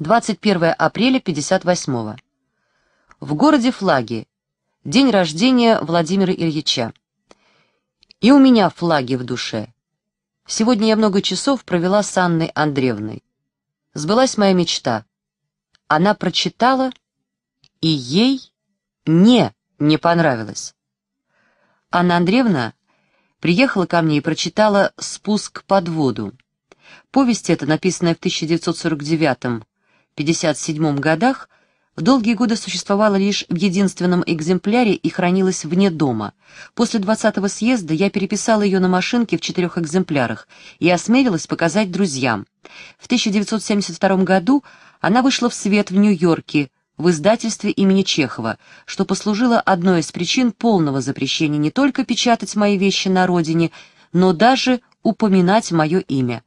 21 апреля 58 -го. В городе флаги. День рождения Владимира Ильича. И у меня флаги в душе. Сегодня я много часов провела с Анной Андреевной. Сбылась моя мечта. Она прочитала, и ей не не понравилось. Анна Андреевна приехала ко мне и прочитала «Спуск под воду». Повесть эта, написанная в 1949 1957 годах в долгие годы существовала лишь в единственном экземпляре и хранилась вне дома. После 20-го съезда я переписала ее на машинке в четырех экземплярах и осмелилась показать друзьям. В 1972 году она вышла в свет в Нью-Йорке в издательстве имени Чехова, что послужило одной из причин полного запрещения не только печатать мои вещи на родине, но даже упоминать мое имя.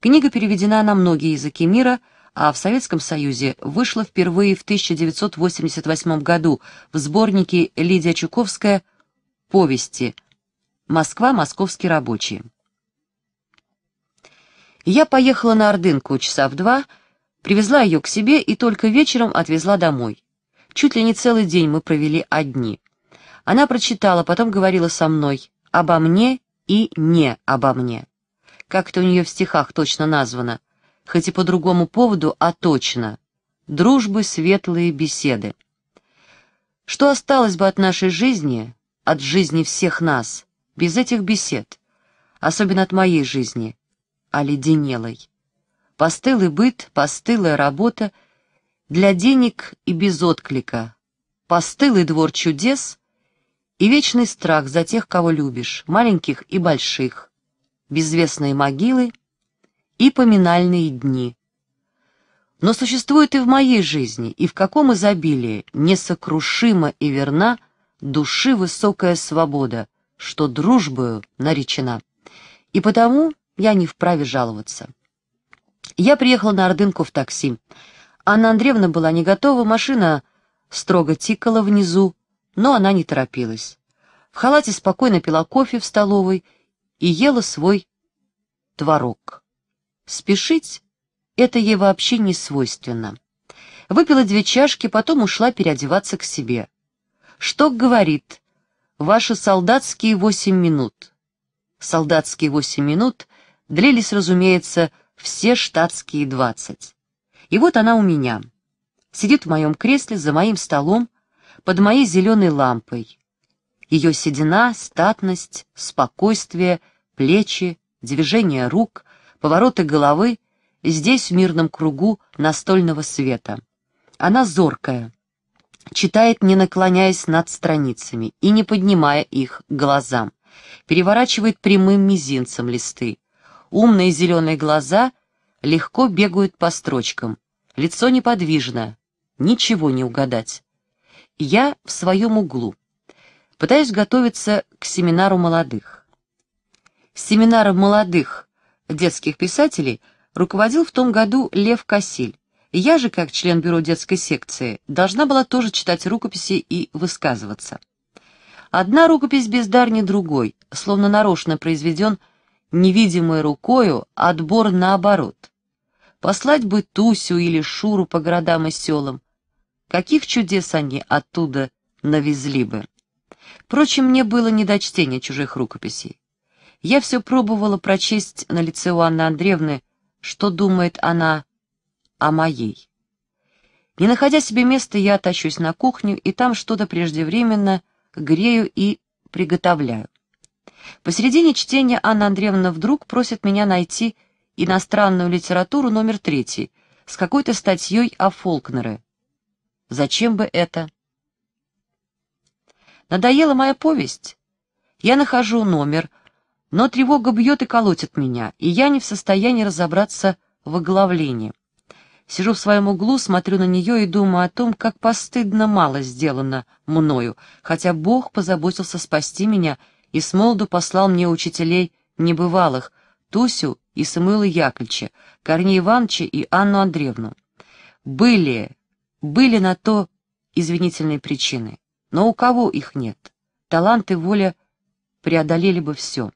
Книга переведена на многие языки мира – а в Советском Союзе вышла впервые в 1988 году в сборнике Лидия Чуковская «Повести. Москва. Московские рабочие». Я поехала на Ордынку часа в два, привезла ее к себе и только вечером отвезла домой. Чуть ли не целый день мы провели одни. Она прочитала, потом говорила со мной «обо мне» и «не обо мне». Как это у нее в стихах точно названо хоть и по другому поводу, а точно. Дружбы, светлые беседы. Что осталось бы от нашей жизни, от жизни всех нас, без этих бесед, особенно от моей жизни, оледенелой? Постылый быт, постылая работа, для денег и без отклика, постылый двор чудес и вечный страх за тех, кого любишь, маленьких и больших, безвестные могилы — и поминальные дни. Но существует и в моей жизни, и в каком изобилии несокрушима и верна души высокая свобода, что дружбою наречена. И потому я не вправе жаловаться. Я приехал на Ордынку в такси. Анна Андреевна была не готова, машина строго тикала внизу, но она не торопилась. В халате спокойно пила кофе в столовой и ела свой творог. Спешить — это ей вообще не свойственно. Выпила две чашки, потом ушла переодеваться к себе. Что говорит, ваши солдатские восемь минут. Солдатские восемь минут длились, разумеется, все штатские двадцать. И вот она у меня. Сидит в моем кресле, за моим столом, под моей зеленой лампой. Ее седина, статность, спокойствие, плечи, движение рук повороты головы здесь в мирном кругу настольного света. Она зоркая, читает, не наклоняясь над страницами и не поднимая их глазам, переворачивает прямым мизинцем листы. Умные зеленые глаза легко бегают по строчкам, лицо неподвижно, ничего не угадать. Я в своем углу. Пытаюсь готовиться к семинару молодых. Семинар молодых детских писателей руководил в том году Лев Косиль. Я же, как член бюро детской секции, должна была тоже читать рукописи и высказываться. Одна рукопись бездарней другой, словно нарочно произведен невидимой рукою отбор наоборот. Послать бы Тусю или Шуру по городам и селам. Каких чудес они оттуда навезли бы. Впрочем, мне было не до чтения чужих рукописей. Я все пробовала прочесть на лице у Анны Андреевны, что думает она о моей. Не находя себе места, я тащусь на кухню, и там что-то преждевременно грею и приготовляю. Посередине чтения Анна Андреевна вдруг просит меня найти иностранную литературу номер третий с какой-то статьей о Фолкнере. Зачем бы это? Надоела моя повесть. Я нахожу номер, но тревога бьет и колотит меня, и я не в состоянии разобраться в оглавлении. Сижу в своем углу, смотрю на нее и думаю о том, как постыдно мало сделано мною, хотя Бог позаботился спасти меня и с молоду послал мне учителей небывалых, Тусю и Самуила Яковлевича, Корнея Ивановича и Анну Андреевну. Были, были на то извинительные причины, но у кого их нет? Таланты, воля преодолели бы все.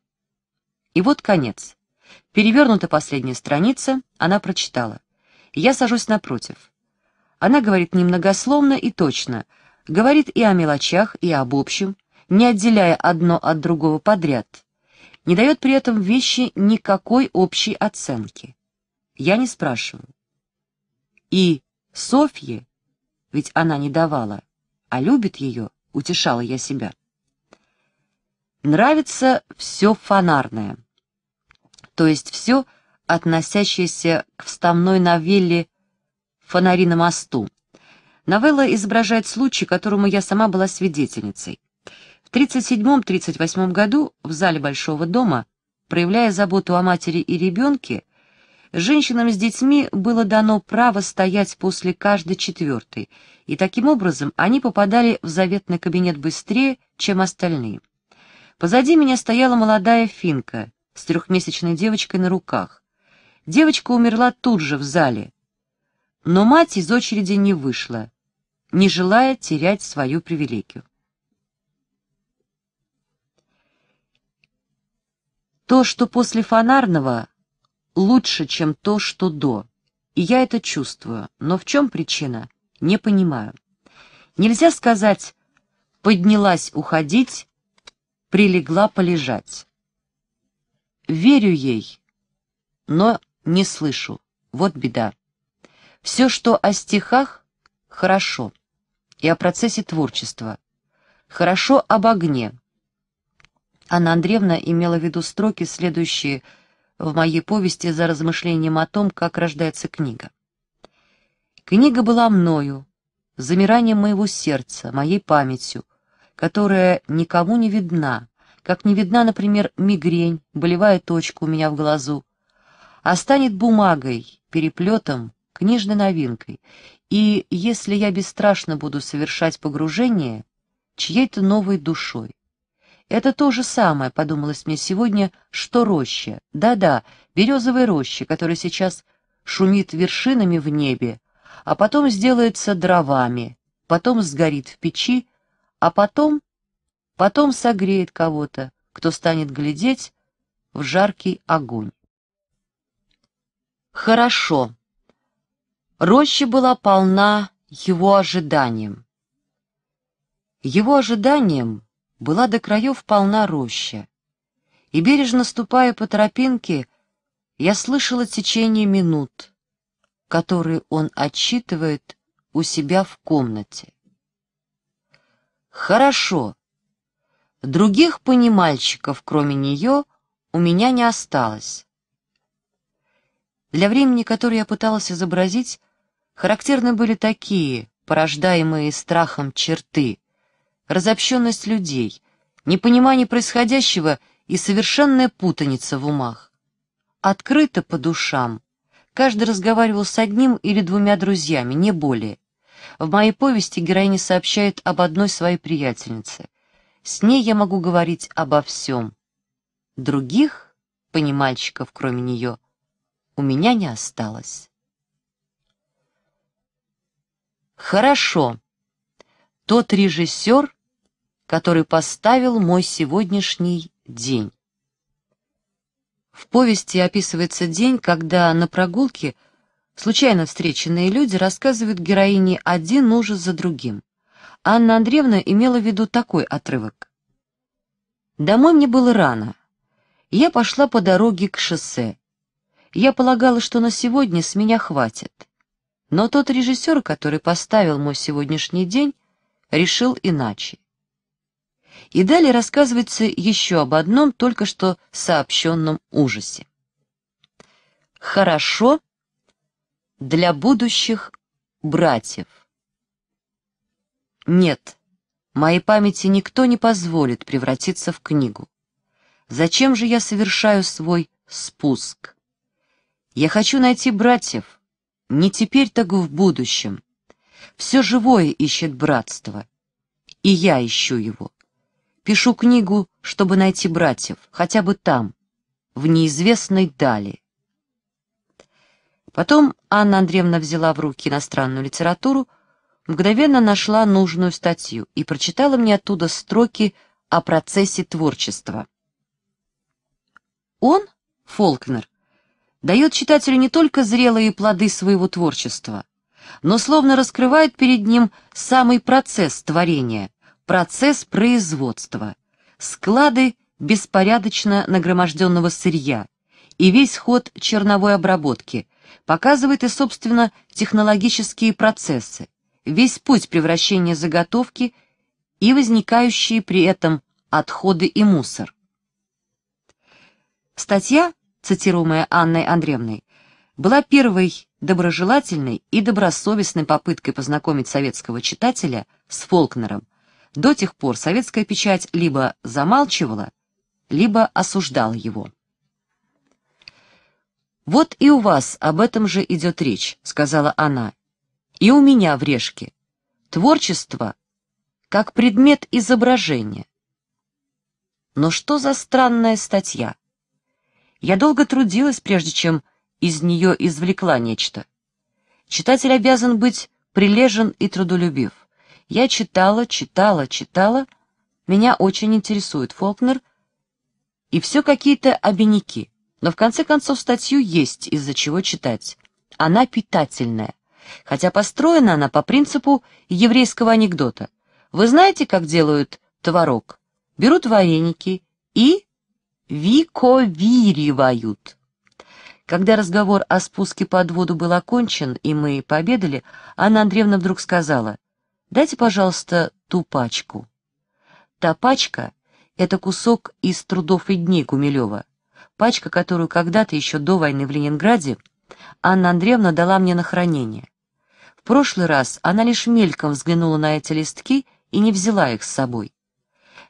И вот конец. Перевернута последняя страница, она прочитала. Я сажусь напротив. Она говорит немногословно и точно, говорит и о мелочах, и об общем, не отделяя одно от другого подряд. Не дает при этом вещи никакой общей оценки. Я не спрашиваю. И Софье, ведь она не давала, а любит ее, утешала я себя. Нравится все фонарное то есть все, относящееся к вставной новелле «Фонари на мосту». Новелла изображает случай, которому я сама была свидетельницей. В 1937-1938 году в зале Большого дома, проявляя заботу о матери и ребенке, женщинам с детьми было дано право стоять после каждой четвертой, и таким образом они попадали в заветный кабинет быстрее, чем остальные. Позади меня стояла молодая финка, с трехмесячной девочкой на руках. Девочка умерла тут же в зале, но мать из очереди не вышла, не желая терять свою привилегию. То, что после фонарного, лучше, чем то, что до. И я это чувствую, но в чем причина, не понимаю. Нельзя сказать «поднялась уходить», «прилегла полежать». Верю ей, но не слышу. Вот беда. Все, что о стихах, хорошо. И о процессе творчества. Хорошо об огне. Анна Андреевна имела в виду строки, следующие в моей повести за размышлением о том, как рождается книга. Книга была мною, замиранием моего сердца, моей памятью, которая никому не видна, как не видна, например, мигрень, болевая точка у меня в глазу, а станет бумагой, переплетом, книжной новинкой, и если я бесстрашно буду совершать погружение чьей-то новой душой. Это то же самое, подумалось мне сегодня, что роща. Да-да, березовая роща, которая сейчас шумит вершинами в небе, а потом сделается дровами, потом сгорит в печи, а потом потом согреет кого-то, кто станет глядеть в жаркий огонь. Хорошо. Роща была полна его ожиданием. Его ожиданием была до краев полна роща, и, бережно ступая по тропинке, я слышала течение минут, которые он отчитывает у себя в комнате. Хорошо, Других понимальщиков, кроме нее, у меня не осталось. Для времени, которое я пыталась изобразить, характерны были такие, порождаемые страхом черты, разобщенность людей, непонимание происходящего и совершенная путаница в умах. Открыто по душам. Каждый разговаривал с одним или двумя друзьями, не более. В моей повести героиня сообщает об одной своей приятельнице. С ней я могу говорить обо всем. Других понимальщиков, кроме нее, у меня не осталось. Хорошо. Тот режиссер, который поставил мой сегодняшний день. В повести описывается день, когда на прогулке случайно встреченные люди рассказывают героине один ужас за другим. Анна Андреевна имела в виду такой отрывок. «Домой мне было рано. Я пошла по дороге к шоссе. Я полагала, что на сегодня с меня хватит. Но тот режиссер, который поставил мой сегодняшний день, решил иначе. И далее рассказывается еще об одном только что сообщенном ужасе. Хорошо для будущих братьев. Нет, моей памяти никто не позволит превратиться в книгу. Зачем же я совершаю свой спуск? Я хочу найти братьев. Не теперь, так в будущем. Все живое ищет братство. И я ищу его. Пишу книгу, чтобы найти братьев, хотя бы там, в неизвестной дали. Потом Анна Андреевна взяла в руки иностранную литературу, мгновенно нашла нужную статью и прочитала мне оттуда строки о процессе творчества. Он, Фолкнер, дает читателю не только зрелые плоды своего творчества, но словно раскрывает перед ним самый процесс творения, процесс производства, склады беспорядочно нагроможденного сырья и весь ход черновой обработки, показывает и, собственно, технологические процессы, весь путь превращения заготовки и возникающие при этом отходы и мусор. Статья, цитируемая Анной Андреевной, была первой доброжелательной и добросовестной попыткой познакомить советского читателя с Фолкнером. До тех пор советская печать либо замалчивала, либо осуждала его. «Вот и у вас об этом же идет речь», — сказала она, и у меня в Решке. Творчество как предмет изображения. Но что за странная статья? Я долго трудилась, прежде чем из нее извлекла нечто. Читатель обязан быть прилежен и трудолюбив. Я читала, читала, читала. Меня очень интересует Фолкнер. И все какие-то обиняки. Но в конце концов статью есть из-за чего читать. Она питательная хотя построена она по принципу еврейского анекдота. Вы знаете, как делают творог? Берут вареники и виковиривают. Когда разговор о спуске под воду был окончен, и мы пообедали, Анна Андреевна вдруг сказала, «Дайте, пожалуйста, ту пачку». Та пачка — это кусок из трудов и дней Кумилева, пачка, которую когда-то еще до войны в Ленинграде Анна Андреевна дала мне на хранение. В прошлый раз она лишь мельком взглянула на эти листки и не взяла их с собой.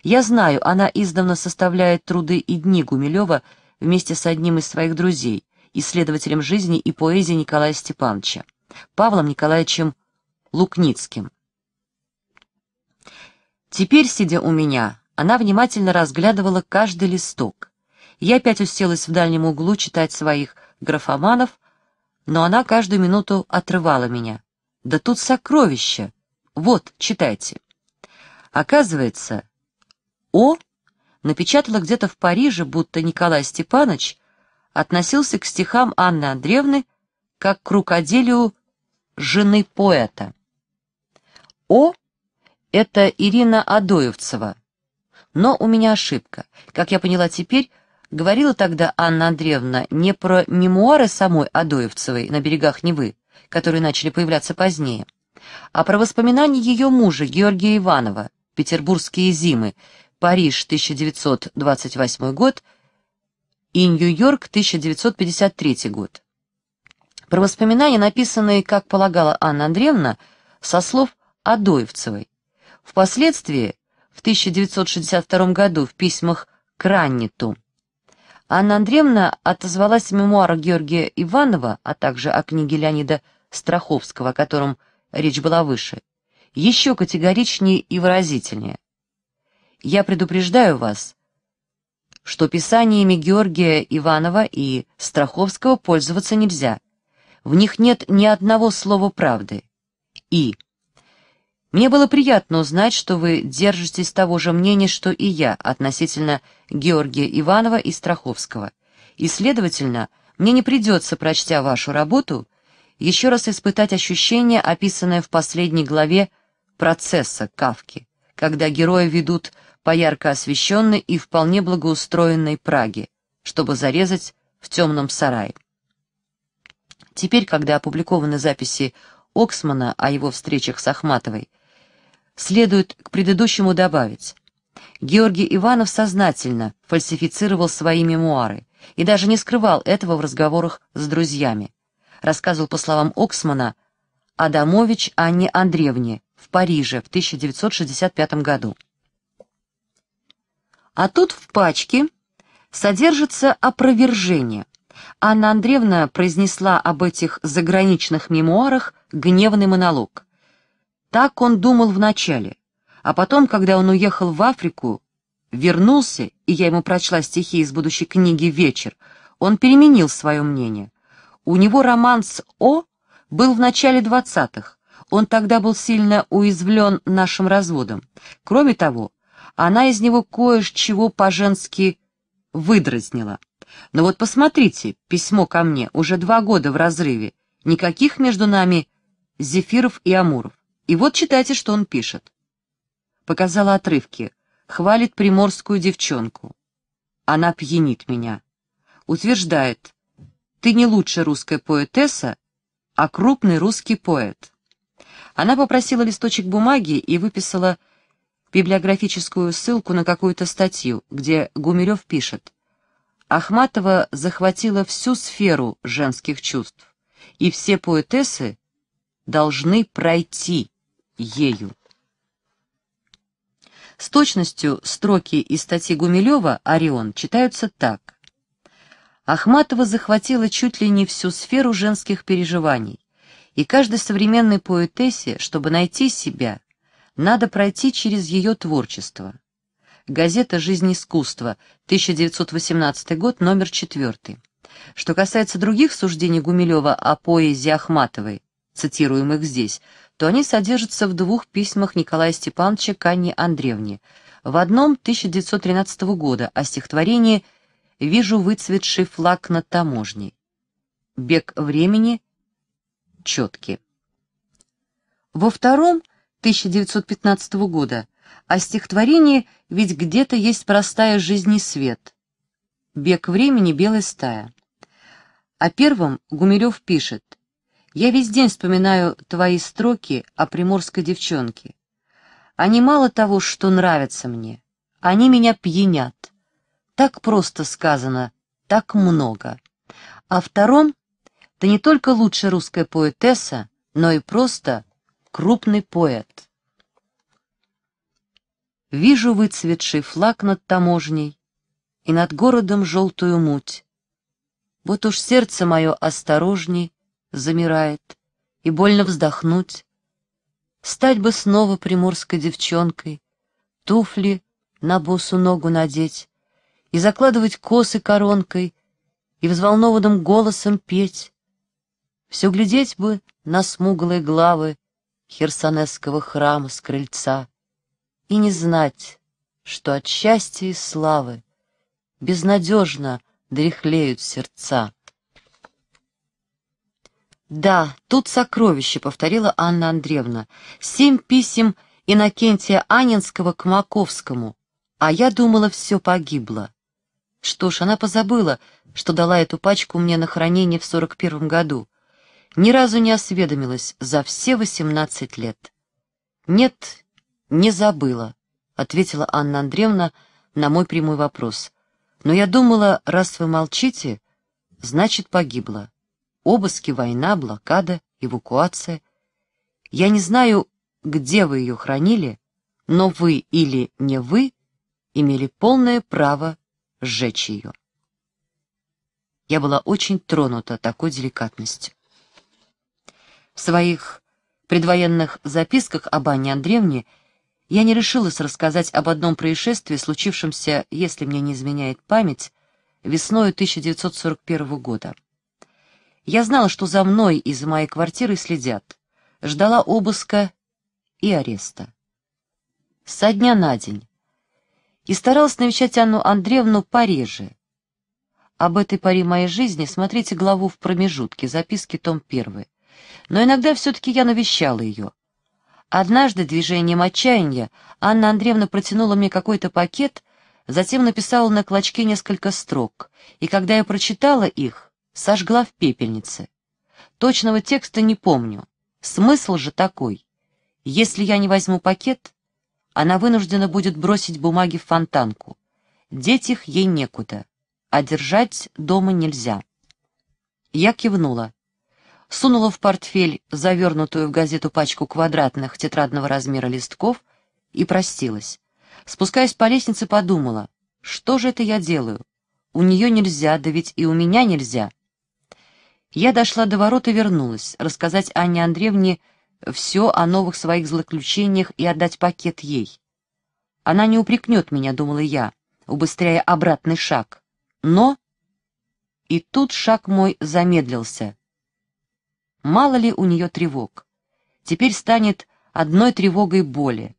Я знаю, она издавна составляет труды и дни Гумилева вместе с одним из своих друзей, исследователем жизни и поэзии Николая Степановича, Павлом Николаевичем Лукницким. Теперь, сидя у меня, она внимательно разглядывала каждый листок. Я опять уселась в дальнем углу читать своих графоманов, но она каждую минуту отрывала меня. Да тут сокровища. Вот, читайте. Оказывается, О напечатала где-то в Париже, будто Николай Степанович относился к стихам Анны Андреевны как к рукоделию жены поэта. О — это Ирина Адоевцева. Но у меня ошибка. Как я поняла теперь, говорила тогда Анна Андреевна не про мемуары самой Адоевцевой на берегах Невы, которые начали появляться позднее, а про воспоминания ее мужа Георгия Иванова «Петербургские зимы», Париж, 1928 год и Нью-Йорк, 1953 год. Про воспоминания, написанные, как полагала Анна Андреевна, со слов Адоевцевой. Впоследствии, в 1962 году, в письмах к Ранниту, Анна Андреевна отозвалась о мемуарах Георгия Иванова, а также о книге Леонида Страховского, о котором речь была выше, еще категоричнее и выразительнее. «Я предупреждаю вас, что писаниями Георгия Иванова и Страховского пользоваться нельзя. В них нет ни одного слова правды. И мне было приятно узнать, что вы держитесь того же мнения, что и я относительно Георгия Иванова и Страховского. И, следовательно, мне не придется, прочтя вашу работу, еще раз испытать ощущение, описанное в последней главе «Процесса» Кавки, когда героя ведут по ярко освещенной и вполне благоустроенной Праге, чтобы зарезать в темном сарае. Теперь, когда опубликованы записи Оксмана о его встречах с Ахматовой, следует к предыдущему добавить. Георгий Иванов сознательно фальсифицировал свои мемуары и даже не скрывал этого в разговорах с друзьями. Рассказывал, по словам Оксмана, Адамович Анне Андреевне в Париже в 1965 году. А тут в пачке содержится опровержение. Анна Андреевна произнесла об этих заграничных мемуарах гневный монолог – так он думал вначале, а потом, когда он уехал в Африку, вернулся, и я ему прочла стихи из будущей книги «Вечер», он переменил свое мнение. У него роман с О был в начале двадцатых. он тогда был сильно уязвлен нашим разводом. Кроме того, она из него кое-чего по-женски выдразнила. Но вот посмотрите, письмо ко мне, уже два года в разрыве, никаких между нами зефиров и амуров. И вот читайте, что он пишет. Показала отрывки. Хвалит приморскую девчонку. Она пьянит меня. Утверждает, ты не лучше русская поэтесса, а крупный русский поэт. Она попросила листочек бумаги и выписала библиографическую ссылку на какую-то статью, где Гумилев пишет «Ахматова захватила всю сферу женских чувств, и все поэтессы должны пройти ею. С точностью строки из статьи Гумилева «Орион» читаются так. Ахматова захватила чуть ли не всю сферу женских переживаний, и каждой современной поэтессе, чтобы найти себя, надо пройти через ее творчество. Газета «Жизнь искусства», 1918 год, номер 4. Что касается других суждений Гумилева о поэзии Ахматовой, цитируемых здесь, то они содержатся в двух письмах Николая Степановича к Анне Андреевне. В одном 1913 года о стихотворении «Вижу выцветший флаг над таможней». Бег времени четкий. Во втором 1915 года о стихотворении «Ведь где-то есть простая жизнь и свет». Бег времени белая стая. О первом Гумилев пишет – я весь день вспоминаю твои строки о приморской девчонке. Они мало того, что нравятся мне, они меня пьянят. Так просто сказано, так много. А втором, ты не только лучшая русская поэтесса, но и просто крупный поэт. Вижу выцветший флаг над таможней и над городом желтую муть. Вот уж сердце мое осторожней, замирает, и больно вздохнуть. Стать бы снова приморской девчонкой, туфли на босу ногу надеть и закладывать косы коронкой и взволнованным голосом петь. Все глядеть бы на смуглые главы херсонесского храма с крыльца и не знать, что от счастья и славы безнадежно дряхлеют сердца. «Да, тут сокровище», — повторила Анна Андреевна. «Семь писем Иннокентия Анинского к Маковскому. А я думала, все погибло». Что ж, она позабыла, что дала эту пачку мне на хранение в сорок первом году. Ни разу не осведомилась за все восемнадцать лет. «Нет, не забыла», — ответила Анна Андреевна на мой прямой вопрос. «Но я думала, раз вы молчите, значит, погибла». Обыски, война, блокада, эвакуация. Я не знаю, где вы ее хранили, но вы или не вы имели полное право сжечь ее. Я была очень тронута такой деликатностью. В своих предвоенных записках об Анне Андреевне я не решилась рассказать об одном происшествии, случившемся, если мне не изменяет память, весною 1941 года. Я знала, что за мной и за моей квартирой следят. Ждала обыска и ареста. Со дня на день. И старалась навещать Анну Андреевну пореже. Об этой паре моей жизни смотрите главу в промежутке, записки том 1. Но иногда все-таки я навещала ее. Однажды движением отчаяния Анна Андреевна протянула мне какой-то пакет, затем написала на клочке несколько строк, и когда я прочитала их, сожгла в пепельнице. Точного текста не помню. Смысл же такой. Если я не возьму пакет, она вынуждена будет бросить бумаги в фонтанку. Деть их ей некуда, а держать дома нельзя. Я кивнула. Сунула в портфель завернутую в газету пачку квадратных тетрадного размера листков и простилась. Спускаясь по лестнице, подумала, что же это я делаю? У нее нельзя, да ведь и у меня нельзя. Я дошла до ворот и вернулась, рассказать Анне Андреевне все о новых своих злоключениях и отдать пакет ей. Она не упрекнет меня, думала я, убыстряя обратный шаг. Но... И тут шаг мой замедлился. Мало ли у нее тревог. Теперь станет одной тревогой боли.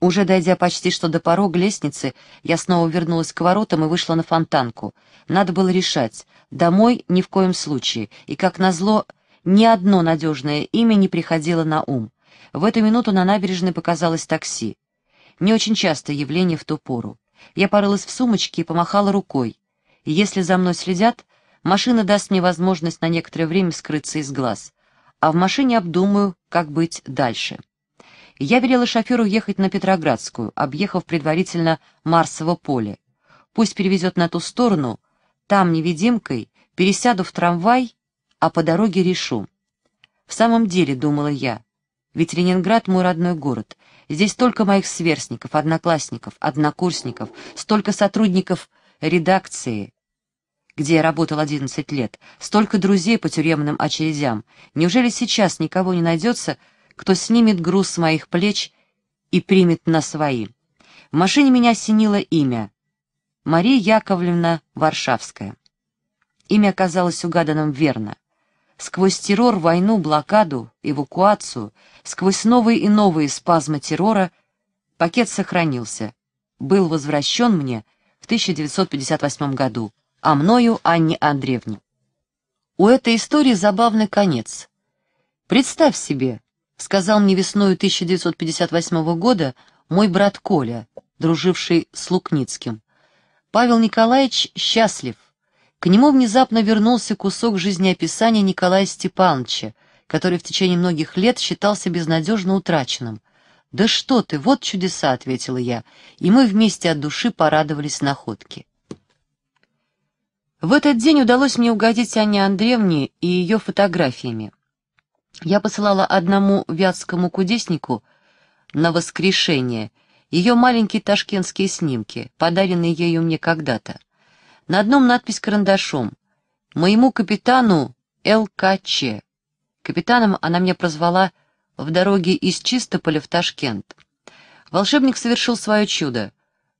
Уже дойдя почти что до порога лестницы, я снова вернулась к воротам и вышла на фонтанку. Надо было решать. Домой ни в коем случае. И, как назло, ни одно надежное имя не приходило на ум. В эту минуту на набережной показалось такси. Не очень часто явление в ту пору. Я порылась в сумочке и помахала рукой. Если за мной следят, машина даст мне возможность на некоторое время скрыться из глаз. А в машине обдумаю, как быть дальше. Я велела шоферу ехать на Петроградскую, объехав предварительно Марсово поле. Пусть перевезет на ту сторону, там невидимкой, пересяду в трамвай, а по дороге решу. В самом деле, думала я, ведь Ленинград мой родной город. Здесь только моих сверстников, одноклассников, однокурсников, столько сотрудников редакции, где я работал 11 лет, столько друзей по тюремным очередям. Неужели сейчас никого не найдется, кто снимет груз с моих плеч и примет на свои. В машине меня осенило имя. Мария Яковлевна Варшавская. Имя оказалось угаданным верно. Сквозь террор, войну, блокаду, эвакуацию, сквозь новые и новые спазмы террора пакет сохранился. Был возвращен мне в 1958 году, а мною Анне Андреевне. У этой истории забавный конец. Представь себе, сказал мне весною 1958 года мой брат Коля, друживший с Лукницким. Павел Николаевич счастлив. К нему внезапно вернулся кусок жизнеописания Николая Степановича, который в течение многих лет считался безнадежно утраченным. «Да что ты, вот чудеса!» — ответила я, и мы вместе от души порадовались находке. В этот день удалось мне угодить Анне Андреевне и ее фотографиями. Я посылала одному вятскому кудеснику на воскрешение ее маленькие ташкентские снимки, подаренные ею мне когда-то. На одном надпись карандашом «Моему капитану ЛКЧ». Капитаном она меня прозвала в дороге из Чистополя в Ташкент. Волшебник совершил свое чудо.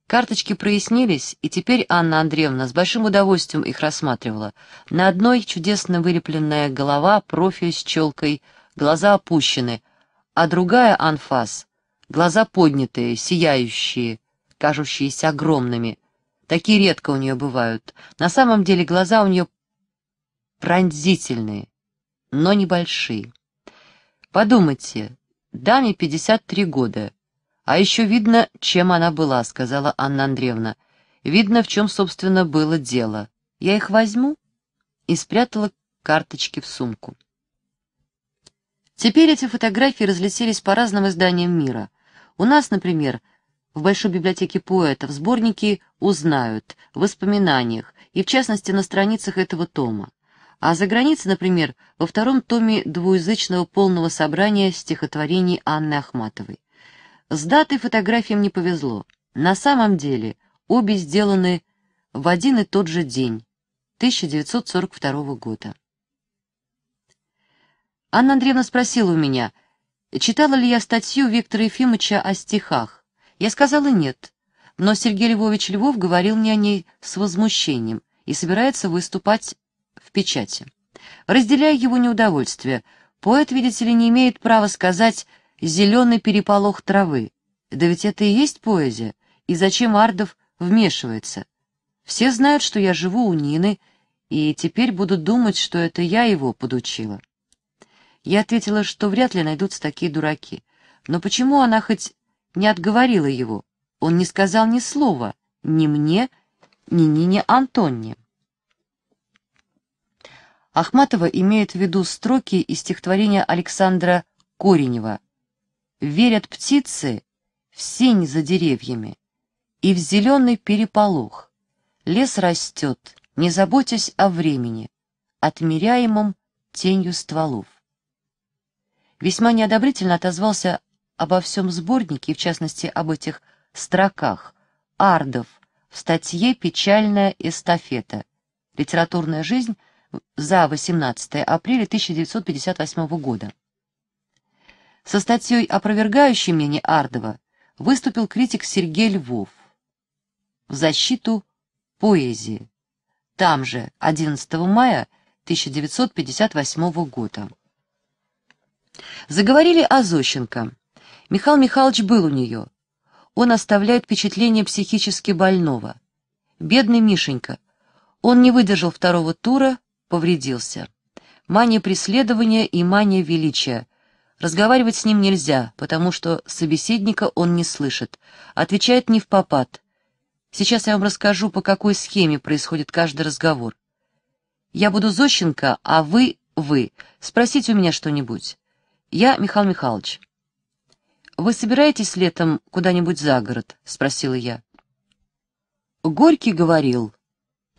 Карточки прояснились, и теперь Анна Андреевна с большим удовольствием их рассматривала. На одной чудесно вылепленная голова, профиль с челкой, глаза опущены, а другая анфас, глаза поднятые, сияющие, кажущиеся огромными. Такие редко у нее бывают. На самом деле глаза у нее пронзительные, но небольшие. Подумайте, даме 53 года, «А еще видно, чем она была», — сказала Анна Андреевна. «Видно, в чем, собственно, было дело. Я их возьму?» И спрятала карточки в сумку. Теперь эти фотографии разлетелись по разным изданиям мира. У нас, например, в Большой библиотеке поэта в сборнике «Узнают», в воспоминаниях и, в частности, на страницах этого тома. А за границей, например, во втором томе двуязычного полного собрания стихотворений Анны Ахматовой. С датой фотографиям не повезло. На самом деле обе сделаны в один и тот же день, 1942 года. Анна Андреевна спросила у меня, читала ли я статью Виктора Ефимовича о стихах. Я сказала нет, но Сергей Львович Львов говорил мне о ней с возмущением и собирается выступать в печати. Разделяя его неудовольствие, поэт, видите ли, не имеет права сказать, зеленый переполох травы. Да ведь это и есть поэзия, и зачем Ардов вмешивается? Все знают, что я живу у Нины, и теперь будут думать, что это я его подучила. Я ответила, что вряд ли найдутся такие дураки. Но почему она хоть не отговорила его? Он не сказал ни слова, ни мне, ни Нине Антонне. Ахматова имеет в виду строки из стихотворения Александра Коренева верят птицы в синь за деревьями и в зеленый переполох. Лес растет, не заботясь о времени, отмеряемом тенью стволов. Весьма неодобрительно отозвался обо всем сборнике, в частности, об этих строках, ардов, в статье «Печальная эстафета. Литературная жизнь» за 18 апреля 1958 года. Со статьей, опровергающей мнение Ардова, выступил критик Сергей Львов в защиту поэзии. Там же, 11 мая 1958 года. Заговорили о Зощенко. Михаил Михайлович был у нее. Он оставляет впечатление психически больного. Бедный Мишенька. Он не выдержал второго тура, повредился. Мания преследования и мания величия Разговаривать с ним нельзя, потому что собеседника он не слышит, отвечает не в попад. Сейчас я вам расскажу, по какой схеме происходит каждый разговор. Я буду Зощенко, а вы — вы. Спросите у меня что-нибудь. Я Михаил Михайлович. «Вы собираетесь летом куда-нибудь за город?» — спросила я. Горький говорил.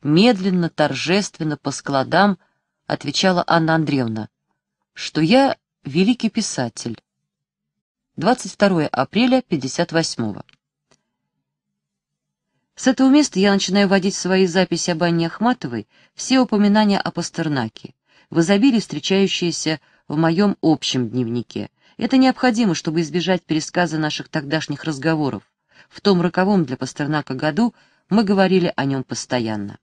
Медленно, торжественно, по складам, отвечала Анна Андреевна, что я Великий писатель. 22 апреля 58 -го. С этого места я начинаю вводить свои записи об Анне Ахматовой все упоминания о Пастернаке, в изобилии встречающиеся в моем общем дневнике. Это необходимо, чтобы избежать пересказа наших тогдашних разговоров. В том роковом для Пастернака году мы говорили о нем постоянно.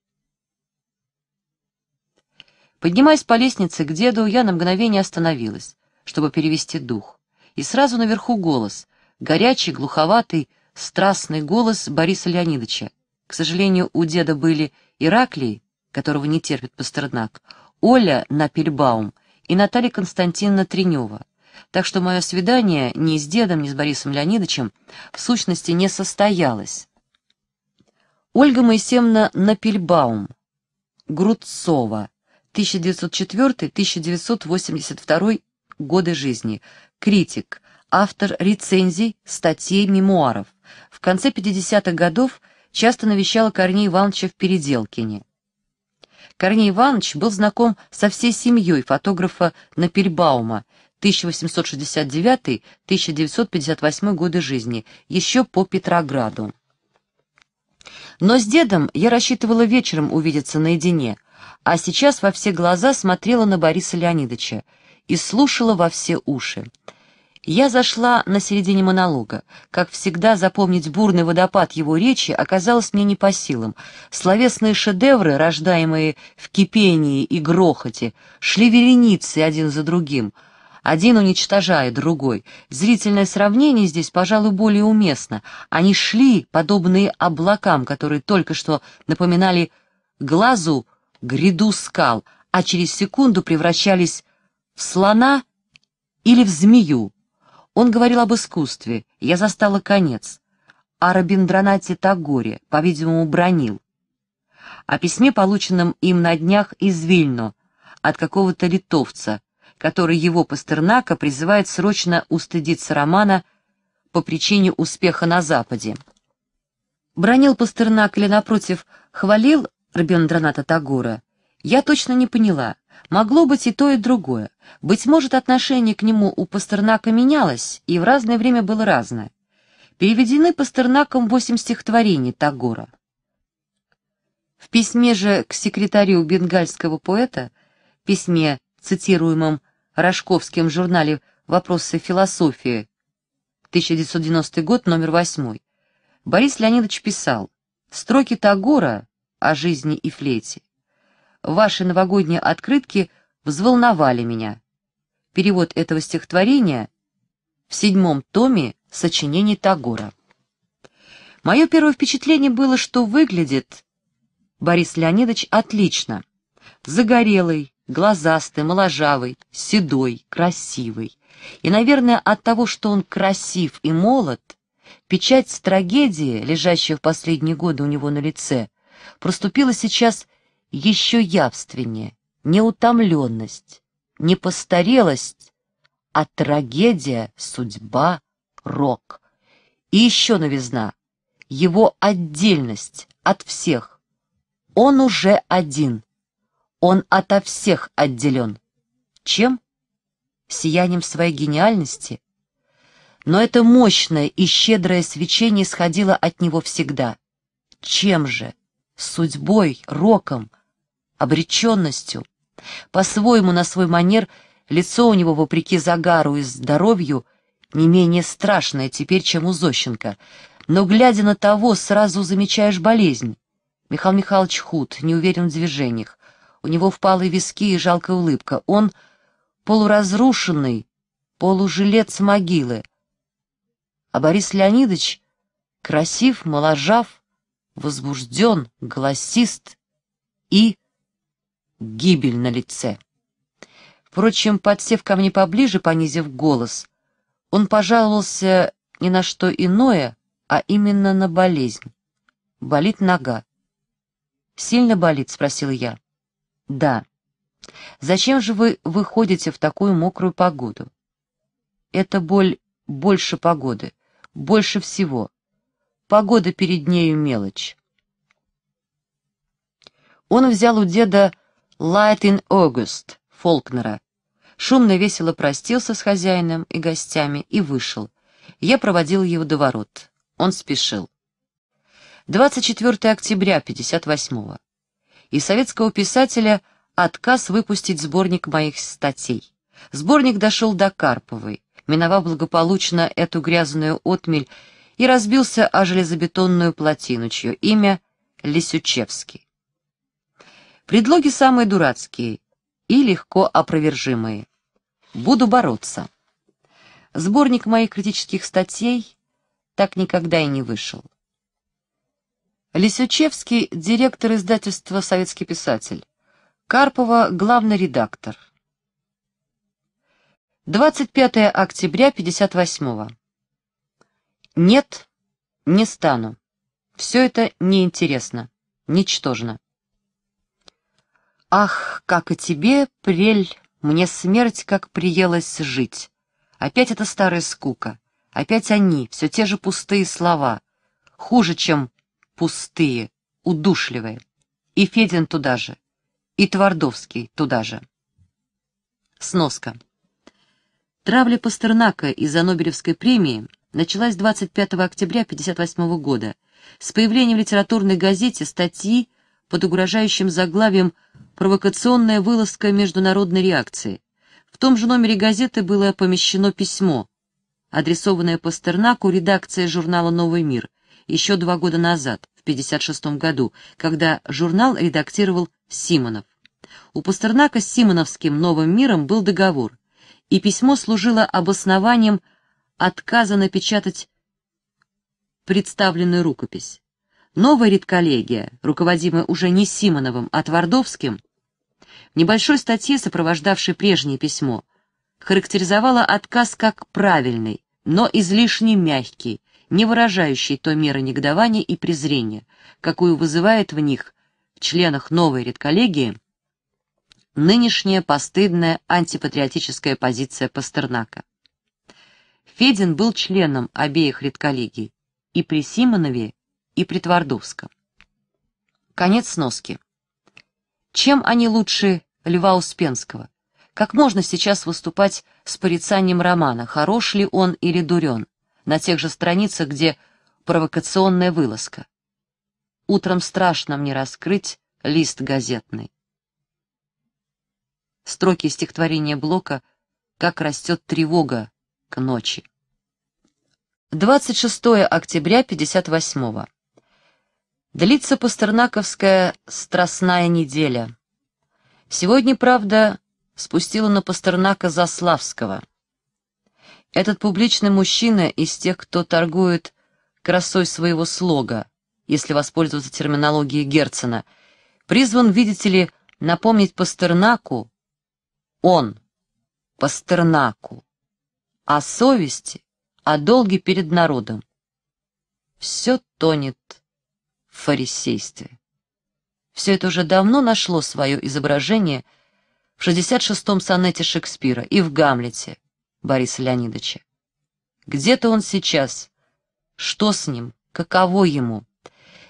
Поднимаясь по лестнице к деду, я на мгновение остановилась чтобы перевести дух. И сразу наверху голос, горячий, глуховатый, страстный голос Бориса Леонидовича. К сожалению, у деда были Ираклий, которого не терпит Пастернак, Оля Напельбаум и Наталья Константиновна Тренева. Так что мое свидание ни с дедом, ни с Борисом Леонидовичем в сущности не состоялось. Ольга Моисеевна Напельбаум, Грудцова, 1904-1982 годы жизни, критик, автор рецензий, статей, мемуаров. В конце 50-х годов часто навещала Корней Ивановича в Переделкине. Корней Иванович был знаком со всей семьей фотографа Напербаума 1869-1958 годы жизни, еще по Петрограду. Но с дедом я рассчитывала вечером увидеться наедине, а сейчас во все глаза смотрела на Бориса Леонидовича — и слушала во все уши. Я зашла на середине монолога. Как всегда, запомнить бурный водопад его речи оказалось мне не по силам. Словесные шедевры, рождаемые в кипении и грохоте, шли вереницей один за другим. Один уничтожая другой. Зрительное сравнение здесь, пожалуй, более уместно. Они шли, подобные облакам, которые только что напоминали глазу гряду скал, а через секунду превращались в слона или в змею. Он говорил об искусстве, я застала конец. О Рабиндранате Тагоре, по-видимому, бронил. О письме, полученном им на днях из Вильно, от какого-то литовца, который его Пастернака призывает срочно устыдиться романа по причине успеха на Западе. Бронил Пастернак или, напротив, хвалил Рабиндраната Тагора, я точно не поняла, Могло быть и то, и другое. Быть может, отношение к нему у Пастернака менялось и в разное время было разное. Переведены Пастернаком восемь стихотворений Тагора. В письме же к секретарю бенгальского поэта, письме, цитируемом Рожковским в журнале «Вопросы философии», 1990 год, номер 8, Борис Леонидович писал «Строки Тагора о жизни и флейте Ваши новогодние открытки взволновали меня. Перевод этого стихотворения в седьмом томе сочинений Тагора. Мое первое впечатление было, что выглядит Борис Леонидович отлично. Загорелый, глазастый, моложавый, седой, красивый. И, наверное, от того, что он красив и молод, печать трагедии, лежащая в последние годы у него на лице, проступила сейчас еще явственнее не утомленность, не постарелость, а трагедия, судьба, рок. И еще новизна, его отдельность от всех. Он уже один, он ото всех отделен. Чем? Сиянием своей гениальности. Но это мощное и щедрое свечение исходило от него всегда. Чем же? Судьбой, роком — обреченностью. По-своему, на свой манер, лицо у него, вопреки загару и здоровью, не менее страшное теперь, чем у Зощенко. Но, глядя на того, сразу замечаешь болезнь. Михаил Михайлович худ, не уверен в движениях. У него впалы виски и жалкая улыбка. Он полуразрушенный, полужилец могилы. А Борис Леонидович красив, моложав, возбужден, голосист и гибель на лице. Впрочем, подсев ко мне поближе, понизив голос, он пожаловался не на что иное, а именно на болезнь. Болит нога. «Сильно болит?» — спросил я. «Да». «Зачем же вы выходите в такую мокрую погоду?» «Это боль больше погоды, больше всего. Погода перед нею мелочь». Он взял у деда «Light in August» Фолкнера. Шумно весело простился с хозяином и гостями и вышел. Я проводил его до ворот. Он спешил. 24 октября 58-го. И советского писателя отказ выпустить сборник моих статей. Сборник дошел до Карповой, миновав благополучно эту грязную отмель и разбился о железобетонную плотину, чье имя Лисючевский. Предлоги самые дурацкие и легко опровержимые. Буду бороться. Сборник моих критических статей так никогда и не вышел. Лисючевский — директор издательства «Советский писатель». Карпова — главный редактор. 25 октября 58-го. Нет, не стану. Все это неинтересно, ничтожно. «Ах, как и тебе, прель, мне смерть как приелось жить!» Опять эта старая скука, опять они, все те же пустые слова, хуже, чем пустые, удушливые. И Федин туда же, и Твардовский туда же. Сноска. Травля Пастернака из-за Нобелевской премии началась 25 октября 1958 года с появлением в литературной газете статьи под угрожающим заглавием «Провокационная вылазка международной реакции». В том же номере газеты было помещено письмо, адресованное Пастернаку редакция журнала «Новый мир» еще два года назад, в 1956 году, когда журнал редактировал Симонов. У Пастернака с Симоновским «Новым миром» был договор, и письмо служило обоснованием отказа напечатать представленную рукопись. Новая редколлегия, руководимая уже не Симоновым, а Твардовским, в небольшой статье, сопровождавшей прежнее письмо, характеризовала отказ как правильный, но излишне мягкий, не выражающий той меры негодования и презрения, какую вызывает в них, в членах новой редколлегии, нынешняя постыдная антипатриотическая позиция Пастернака. Федин был членом обеих редколлегий, и при Симонове, и при Конец сноски. Чем они лучше Льва Успенского? Как можно сейчас выступать с порицанием романа, хорош ли он или дурен, на тех же страницах, где провокационная вылазка? Утром страшно мне раскрыть лист газетный. Строки стихотворения Блока «Как растет тревога к ночи». 26 октября 58 -го. Длится пастернаковская страстная неделя. Сегодня, правда, спустила на Пастернака Заславского. Этот публичный мужчина из тех, кто торгует красой своего слога, если воспользоваться терминологией Герцена, призван, видите ли, напомнить Пастернаку, он, Пастернаку, о совести, о долге перед народом. Все тонет фарисействе. Все это уже давно нашло свое изображение в 66-м сонете Шекспира и в «Гамлете» Бориса Леонидовича. Где-то он сейчас. Что с ним? Каково ему?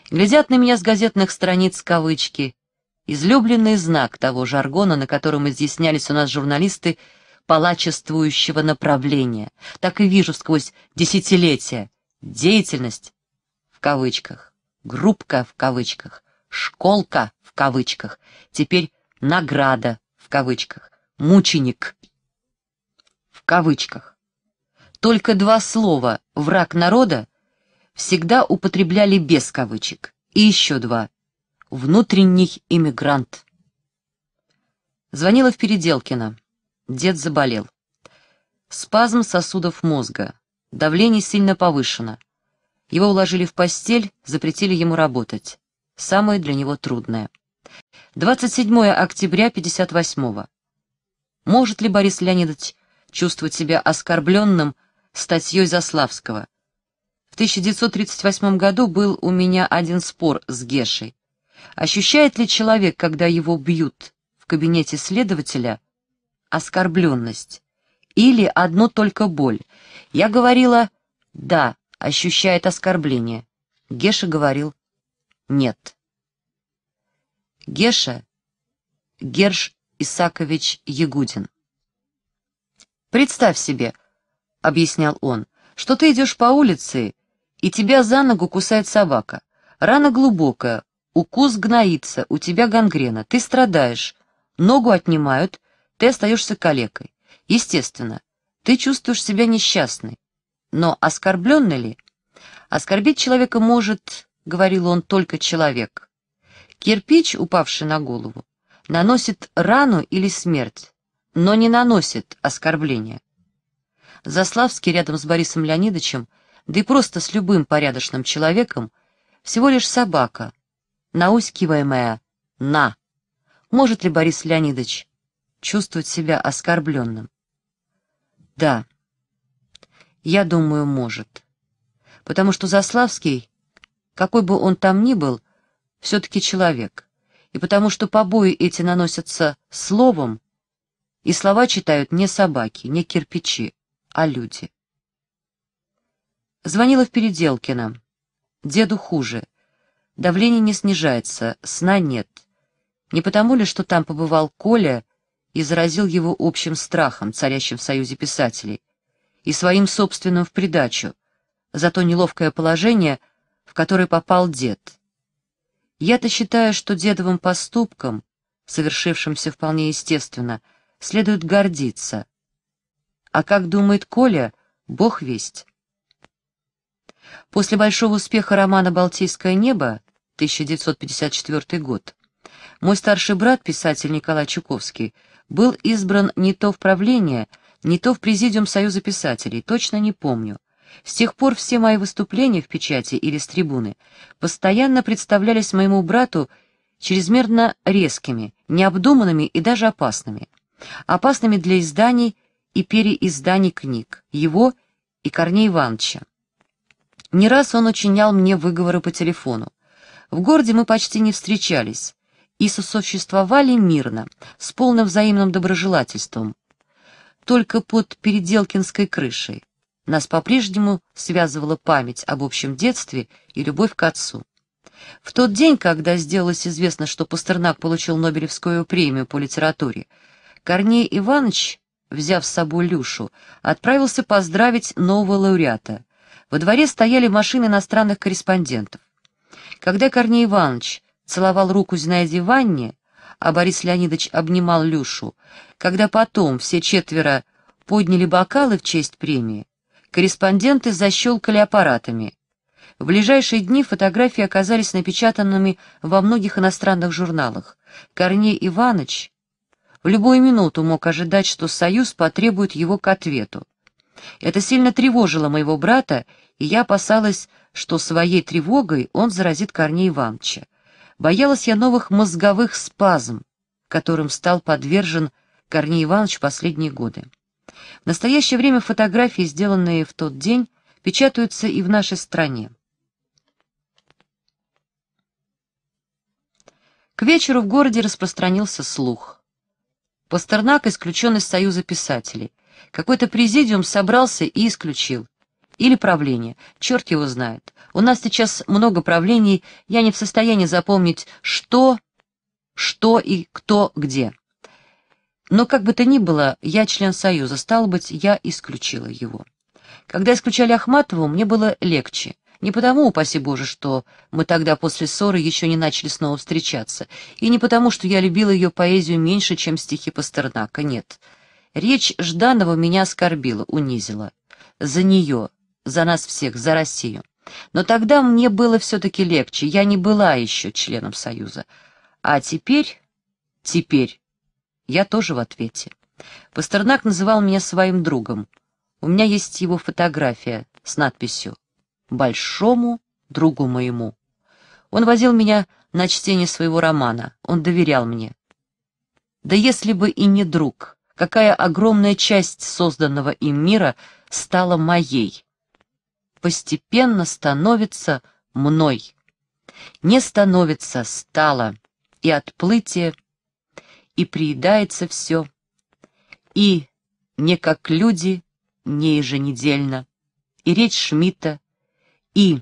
Глядят на меня с газетных страниц кавычки. Излюбленный знак того жаргона, на котором изъяснялись у нас журналисты палачествующего направления. Так и вижу сквозь десятилетия. Деятельность в кавычках группка в кавычках, школка в кавычках, теперь награда в кавычках, мученик в кавычках. Только два слова «враг народа» всегда употребляли без кавычек, и еще два «внутренний иммигрант». Звонила в Переделкино. Дед заболел. Спазм сосудов мозга. Давление сильно повышено. Его уложили в постель, запретили ему работать. Самое для него трудное. 27 октября 58-го. Может ли Борис Леонидович чувствовать себя оскорбленным статьей Заславского? В 1938 году был у меня один спор с Гешей. Ощущает ли человек, когда его бьют в кабинете следователя, оскорбленность? Или одно только боль? Я говорила «да», ощущает оскорбление. Геша говорил «нет». Геша — Герш Исакович Ягудин. «Представь себе», — объяснял он, — «что ты идешь по улице, и тебя за ногу кусает собака. Рана глубокая, укус гноится, у тебя гангрена, ты страдаешь, ногу отнимают, ты остаешься калекой. Естественно, ты чувствуешь себя несчастной. Но оскорбленный ли? Оскорбить человека может, — говорил он, — только человек. Кирпич, упавший на голову, наносит рану или смерть, но не наносит оскорбления. Заславский рядом с Борисом Леонидовичем, да и просто с любым порядочным человеком, всего лишь собака, наускиваемая «на». Может ли Борис Леонидович чувствовать себя оскорбленным? Да. Я думаю, может. Потому что Заславский, какой бы он там ни был, все-таки человек. И потому что побои эти наносятся словом, и слова читают не собаки, не кирпичи, а люди. Звонила в Переделкино. Деду хуже. Давление не снижается, сна нет. Не потому ли, что там побывал Коля и заразил его общим страхом, царящим в Союзе писателей, и своим собственным в придачу, за то неловкое положение, в которое попал дед. Я-то считаю, что дедовым поступком, совершившимся вполне естественно, следует гордиться. А как думает Коля, бог весть. После большого успеха романа «Балтийское небо» 1954 год, мой старший брат, писатель Николай Чуковский, был избран не то в правление, не то в Президиум Союза писателей, точно не помню. С тех пор все мои выступления в печати или с трибуны постоянно представлялись моему брату чрезмерно резкими, необдуманными и даже опасными. Опасными для изданий и переизданий книг, его и Корнея Ивановича. Не раз он учинял мне выговоры по телефону. В городе мы почти не встречались и сосуществовали мирно, с полным взаимным доброжелательством, только под Переделкинской крышей. Нас по-прежнему связывала память об общем детстве и любовь к отцу. В тот день, когда сделалось известно, что Пастернак получил Нобелевскую премию по литературе, Корней Иванович, взяв с собой Люшу, отправился поздравить нового лауреата. Во дворе стояли машины иностранных корреспондентов. Когда Корней Иванович целовал руку Зинаиде Ванне, а Борис Леонидович обнимал Люшу, когда потом все четверо подняли бокалы в честь премии, корреспонденты защелкали аппаратами. В ближайшие дни фотографии оказались напечатанными во многих иностранных журналах. Корней Иванович в любую минуту мог ожидать, что Союз потребует его к ответу. Это сильно тревожило моего брата, и я опасалась, что своей тревогой он заразит Корней Ивановича. Боялась я новых мозговых спазм, которым стал подвержен Корней Иванович последние годы. В настоящее время фотографии, сделанные в тот день, печатаются и в нашей стране. К вечеру в городе распространился слух. Пастернак исключен из Союза писателей. Какой-то президиум собрался и исключил. Или правление. Черт его знает. У нас сейчас много правлений, я не в состоянии запомнить, что, что и кто где. Но как бы то ни было, я член Союза, стало быть, я исключила его. Когда исключали Ахматову, мне было легче. Не потому, упаси Боже, что мы тогда после ссоры еще не начали снова встречаться, и не потому, что я любила ее поэзию меньше, чем стихи Пастернака, нет. Речь Жданова меня оскорбила, унизила. За нее, за нас всех, за Россию. Но тогда мне было все-таки легче, я не была еще членом Союза. А теперь, теперь, я тоже в ответе. Пастернак называл меня своим другом. У меня есть его фотография с надписью «Большому другу моему». Он возил меня на чтение своего романа, он доверял мне. Да если бы и не друг, какая огромная часть созданного им мира стала моей — постепенно становится мной. Не становится, стало, и отплытие, и приедается все, и не как люди, не еженедельно, и речь Шмидта, и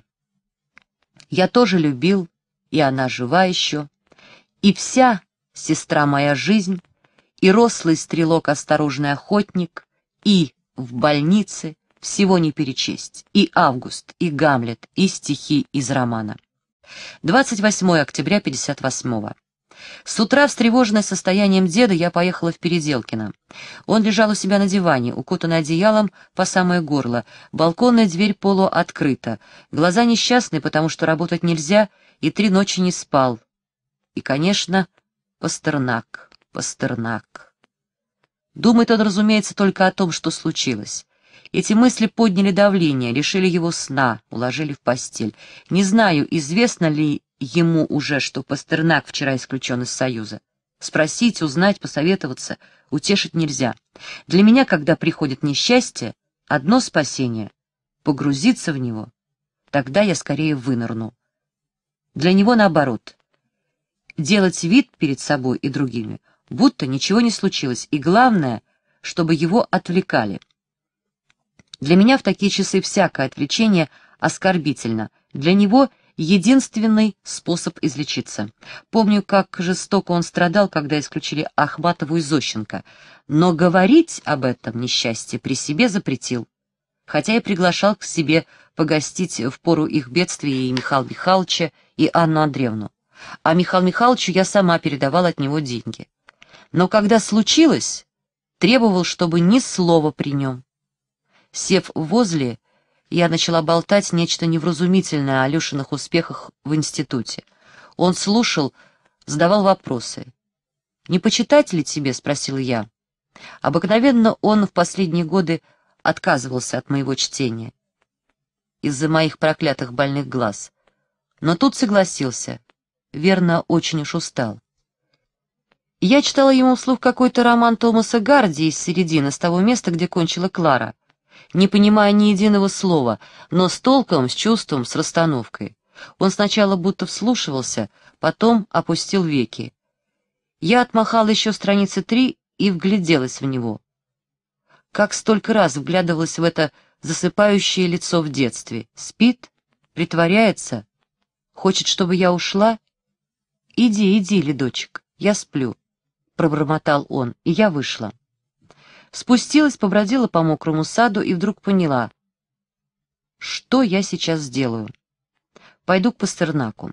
«Я тоже любил, и она жива еще», и вся «Сестра моя жизнь», и рослый стрелок-осторожный охотник, и «В больнице», всего не перечесть, и «Август», и «Гамлет», и стихи из романа. 28 октября 58 -го. С утра, встревоженная состоянием деда, я поехала в Переделкино. Он лежал у себя на диване, укутанный одеялом по самое горло, балконная дверь полуоткрыта, глаза несчастны, потому что работать нельзя, и три ночи не спал. И, конечно, Пастернак, Пастернак. Думает он, разумеется, только о том, что случилось. Эти мысли подняли давление, лишили его сна, уложили в постель. Не знаю, известно ли ему уже, что Пастернак вчера исключен из Союза. Спросить, узнать, посоветоваться, утешить нельзя. Для меня, когда приходит несчастье, одно спасение — погрузиться в него. Тогда я скорее вынырну. Для него наоборот. Делать вид перед собой и другими, будто ничего не случилось, и главное, чтобы его отвлекали — для меня в такие часы всякое отвлечение оскорбительно, для него единственный способ излечиться. Помню, как жестоко он страдал, когда исключили Ахматову и Зощенко, но говорить об этом несчастье при себе запретил, хотя я приглашал к себе погостить в пору их бедствия и Михаила Михайловича, и Анну Андреевну. А Михаилу Михайловичу я сама передавала от него деньги. Но когда случилось, требовал, чтобы ни слова при нем. Сев возле, я начала болтать нечто невразумительное о Алешиных успехах в институте. Он слушал, задавал вопросы. «Не почитать ли тебе?» — спросил я. Обыкновенно он в последние годы отказывался от моего чтения из-за моих проклятых больных глаз. Но тут согласился. Верно, очень уж устал. Я читала ему вслух какой-то роман Томаса Гарди из середины, с того места, где кончила Клара — не понимая ни единого слова, но с толком, с чувством, с расстановкой. Он сначала будто вслушивался, потом опустил веки. Я отмахал еще страницы три и вгляделась в него. Как столько раз вглядывалась в это засыпающее лицо в детстве. Спит? Притворяется? Хочет, чтобы я ушла? Иди, иди, ледочек, я сплю, — пробормотал он, и я вышла. Спустилась, побродила по мокрому саду и вдруг поняла, что я сейчас сделаю. Пойду к Пастернаку.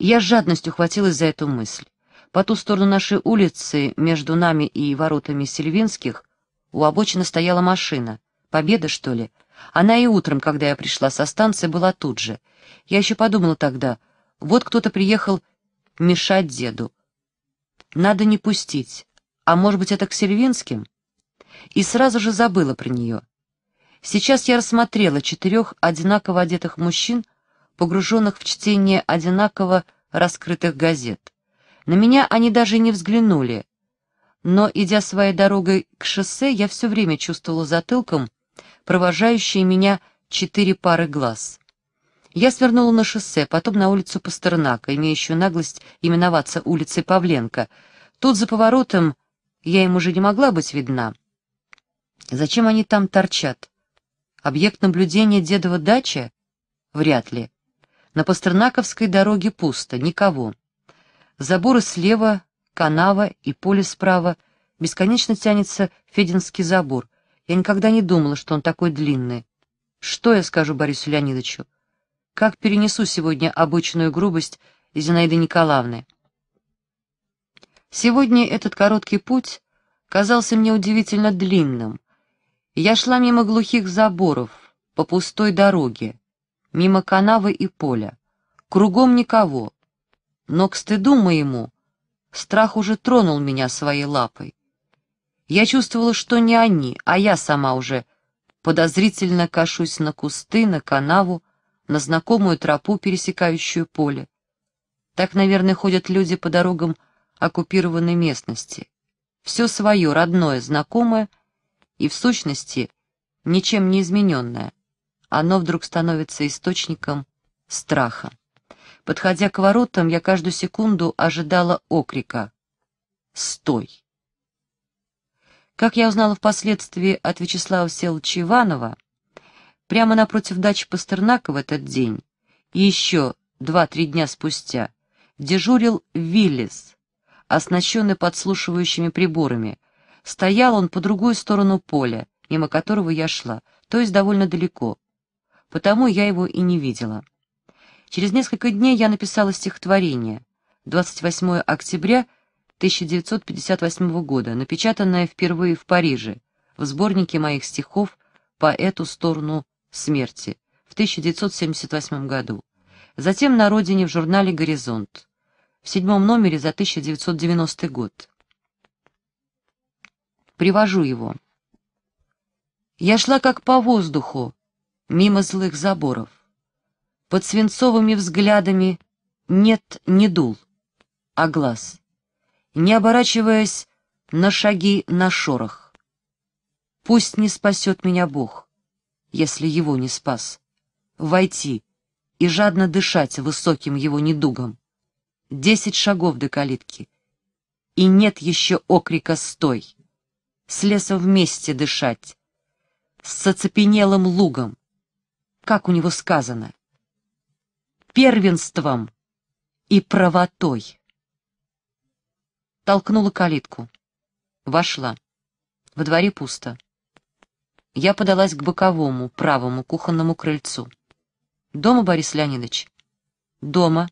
Я с жадностью хватилась за эту мысль. По ту сторону нашей улицы, между нами и воротами Сильвинских, у обочины стояла машина. Победа, что ли? Она и утром, когда я пришла со станции, была тут же. Я еще подумала тогда, вот кто-то приехал мешать деду. Надо не пустить. А может быть, это к Сильвинским? и сразу же забыла про нее. Сейчас я рассмотрела четырех одинаково одетых мужчин, погруженных в чтение одинаково раскрытых газет. На меня они даже не взглянули. Но, идя своей дорогой к шоссе, я все время чувствовала затылком провожающие меня четыре пары глаз. Я свернула на шоссе, потом на улицу Пастернака, имеющую наглость именоваться улицей Павленко. Тут за поворотом я им уже не могла быть видна. Зачем они там торчат? Объект наблюдения дедова дача? Вряд ли. На Пастернаковской дороге пусто, никого. Заборы слева, канава и поле справа. Бесконечно тянется Фединский забор. Я никогда не думала, что он такой длинный. Что я скажу Борису Леонидовичу? Как перенесу сегодня обычную грубость Зинаиды Николаевны? Сегодня этот короткий путь казался мне удивительно длинным, я шла мимо глухих заборов, по пустой дороге, мимо канавы и поля. Кругом никого. Но к стыду моему страх уже тронул меня своей лапой. Я чувствовала, что не они, а я сама уже подозрительно кашусь на кусты, на канаву, на знакомую тропу, пересекающую поле. Так, наверное, ходят люди по дорогам оккупированной местности. Все свое, родное, знакомое — и в сущности ничем не измененное, оно вдруг становится источником страха. Подходя к воротам, я каждую секунду ожидала окрика «Стой!». Как я узнала впоследствии от Вячеслава Селыча Иванова, прямо напротив дачи Пастернака в этот день и еще два-три дня спустя дежурил Виллис, оснащенный подслушивающими приборами — Стоял он по другую сторону поля, мимо которого я шла, то есть довольно далеко. Потому я его и не видела. Через несколько дней я написала стихотворение 28 октября 1958 года, напечатанное впервые в Париже, в сборнике моих стихов «По эту сторону смерти» в 1978 году. Затем на родине в журнале «Горизонт» в седьмом номере за 1990 год. Привожу его. Я шла как по воздуху, мимо злых заборов. Под свинцовыми взглядами нет не дул, а глаз, не оборачиваясь на шаги на шорох. Пусть не спасет меня Бог, если его не спас. Войти и жадно дышать высоким его недугом. Десять шагов до калитки, и нет еще окрика «Стой!» с лесом вместе дышать, с соцепенелым лугом, как у него сказано, первенством и правотой. Толкнула калитку. Вошла. Во дворе пусто. Я подалась к боковому, правому, кухонному крыльцу. «Дома, Борис Леонидович?» «Дома».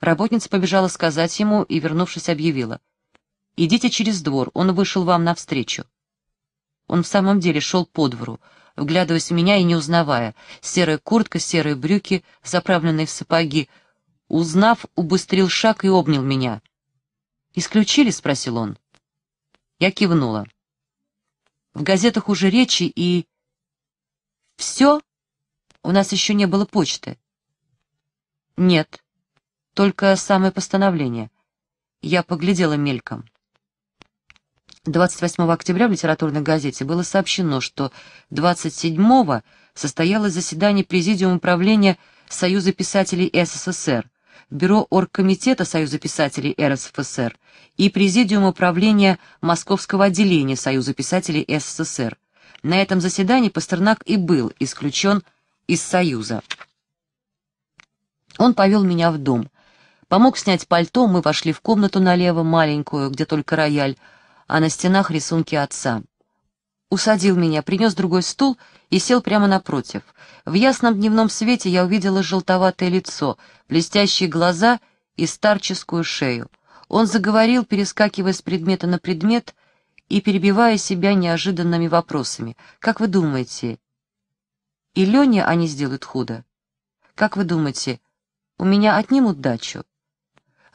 Работница побежала сказать ему и, вернувшись, объявила. «Идите через двор, он вышел вам навстречу». Он в самом деле шел по двору, вглядываясь в меня и не узнавая. Серая куртка, серые брюки, заправленные в сапоги. Узнав, убыстрил шаг и обнял меня. «Исключили?» — спросил он. Я кивнула. В газетах уже речи и... «Все? У нас еще не было почты». «Нет, только самое постановление». Я поглядела мельком. 28 октября в литературной газете было сообщено, что 27-го состоялось заседание Президиума управления Союза писателей СССР, Бюро Оргкомитета Союза писателей РСФСР и Президиум управления Московского отделения Союза писателей СССР. На этом заседании Пастернак и был исключен из Союза. Он повел меня в дом. Помог снять пальто, мы вошли в комнату налево, маленькую, где только рояль, а на стенах рисунки отца. Усадил меня, принес другой стул и сел прямо напротив. В ясном дневном свете я увидела желтоватое лицо, блестящие глаза и старческую шею. Он заговорил, перескакивая с предмета на предмет и перебивая себя неожиданными вопросами. «Как вы думаете, и Лене они сделают худо? Как вы думаете, у меня отнимут дачу?»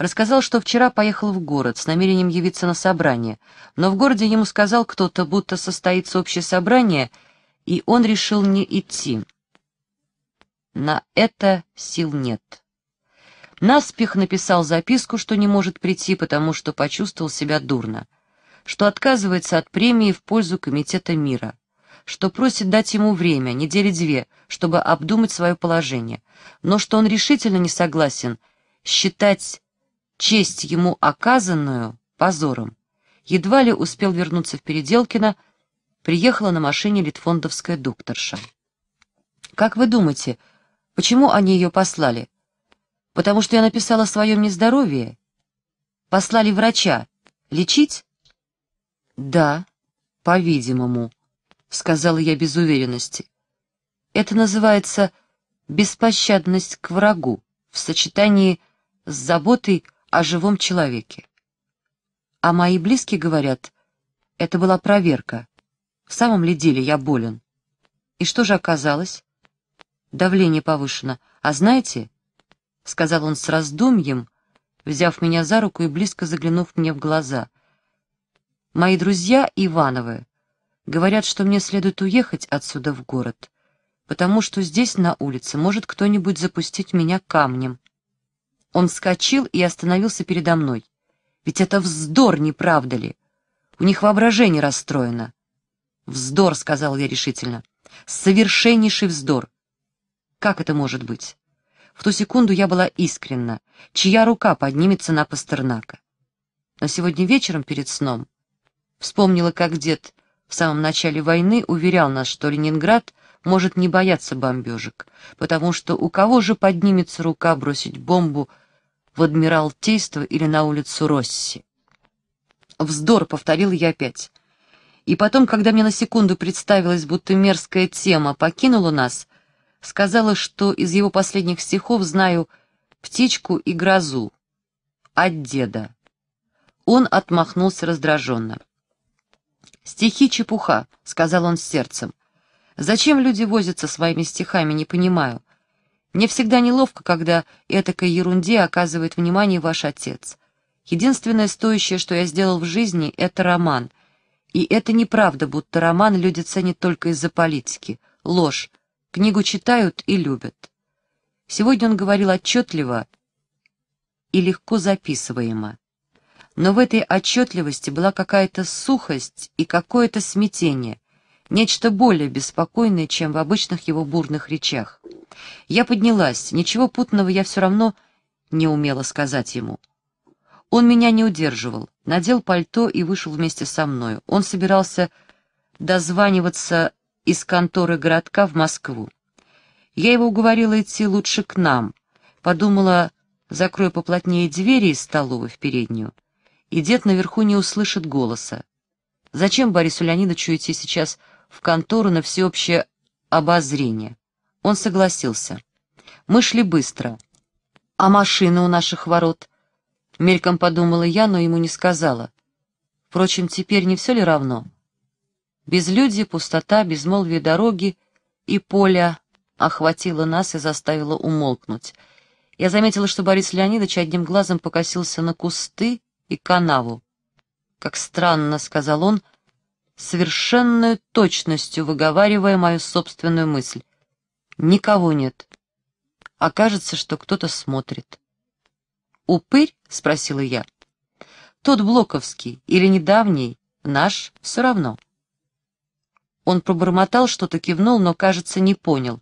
Рассказал, что вчера поехал в город с намерением явиться на собрание, но в городе ему сказал кто-то, будто состоится общее собрание, и он решил не идти. На это сил нет. Наспех написал записку, что не может прийти, потому что почувствовал себя дурно, что отказывается от премии в пользу Комитета мира, что просит дать ему время, недели две, чтобы обдумать свое положение, но что он решительно не согласен считать честь ему оказанную позором, едва ли успел вернуться в Переделкино, приехала на машине литфондовская докторша. «Как вы думаете, почему они ее послали? Потому что я написала о своем нездоровье? Послали врача. Лечить?» «Да, по-видимому», — сказала я без уверенности. «Это называется беспощадность к врагу в сочетании с заботой о живом человеке. А мои близкие говорят, это была проверка. В самом ли деле я болен? И что же оказалось? Давление повышено. А знаете, — сказал он с раздумьем, взяв меня за руку и близко заглянув мне в глаза, — мои друзья Ивановы говорят, что мне следует уехать отсюда в город, потому что здесь на улице может кто-нибудь запустить меня камнем. Он вскочил и остановился передо мной. «Ведь это вздор, не правда ли? У них воображение расстроено». «Вздор», — сказал я решительно. «Совершеннейший вздор». «Как это может быть?» В ту секунду я была искренна, чья рука поднимется на Пастернака. Но сегодня вечером перед сном вспомнила, как дед в самом начале войны уверял нас, что Ленинград может не бояться бомбежек, потому что у кого же поднимется рука бросить бомбу в Адмиралтейство или на улицу Росси. «Вздор!» — повторил я опять. И потом, когда мне на секунду представилась, будто мерзкая тема покинула нас, сказала, что из его последних стихов знаю «Птичку и грозу» от деда. Он отмахнулся раздраженно. «Стихи чепуха», — сказал он с сердцем. «Зачем люди возятся своими стихами, не понимаю. Мне всегда неловко, когда этакой ерунде оказывает внимание ваш отец. Единственное стоящее, что я сделал в жизни, — это роман. И это неправда, будто роман люди ценят только из-за политики. Ложь. Книгу читают и любят. Сегодня он говорил отчетливо и легко записываемо. Но в этой отчетливости была какая-то сухость и какое-то смятение, нечто более беспокойное, чем в обычных его бурных речах. Я поднялась, ничего путного я все равно не умела сказать ему. Он меня не удерживал, надел пальто и вышел вместе со мною. Он собирался дозваниваться из конторы городка в Москву. Я его уговорила идти лучше к нам. Подумала, закрою поплотнее двери из столовой в переднюю, и дед наверху не услышит голоса. Зачем Борису Леонидовичу идти сейчас в контору на всеобщее обозрение. Он согласился. Мы шли быстро. «А машина у наших ворот?» Мельком подумала я, но ему не сказала. Впрочем, теперь не все ли равно? Безлюдье, пустота, безмолвие дороги и поля охватило нас и заставило умолкнуть. Я заметила, что Борис Леонидович одним глазом покосился на кусты и канаву. «Как странно», — сказал он, совершенную точностью выговаривая мою собственную мысль. Никого нет. Окажется, что кто-то смотрит. «Упырь?» — спросила я. «Тот блоковский или недавний, наш, все равно». Он пробормотал, что-то кивнул, но, кажется, не понял.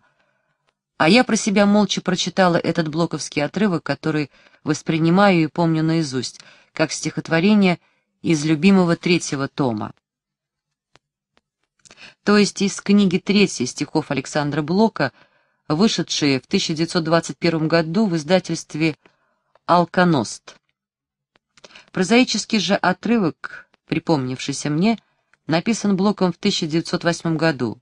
А я про себя молча прочитала этот блоковский отрывок, который воспринимаю и помню наизусть, как стихотворение из любимого третьего тома то есть из книги третьей стихов Александра Блока, вышедшие в 1921 году в издательстве «Алконост». Прозаический же отрывок, припомнившийся мне, написан Блоком в 1908 году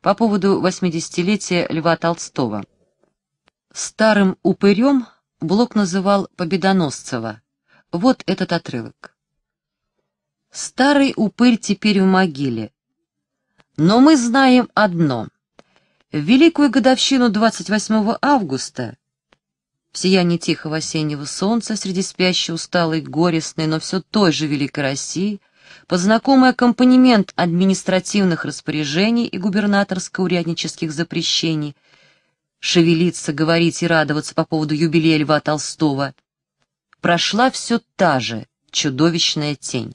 по поводу 80-летия Льва Толстого. Старым упырем Блок называл Победоносцева. Вот этот отрывок. «Старый упырь теперь в могиле, но мы знаем одно. В великую годовщину 28 августа, в сиянии тихого осеннего солнца, среди спящей, усталой, горестной, но все той же Великой России, под знакомый аккомпанемент административных распоряжений и губернаторско-уряднических запрещений, шевелиться, говорить и радоваться по поводу юбилея Льва Толстого, прошла все та же чудовищная тень.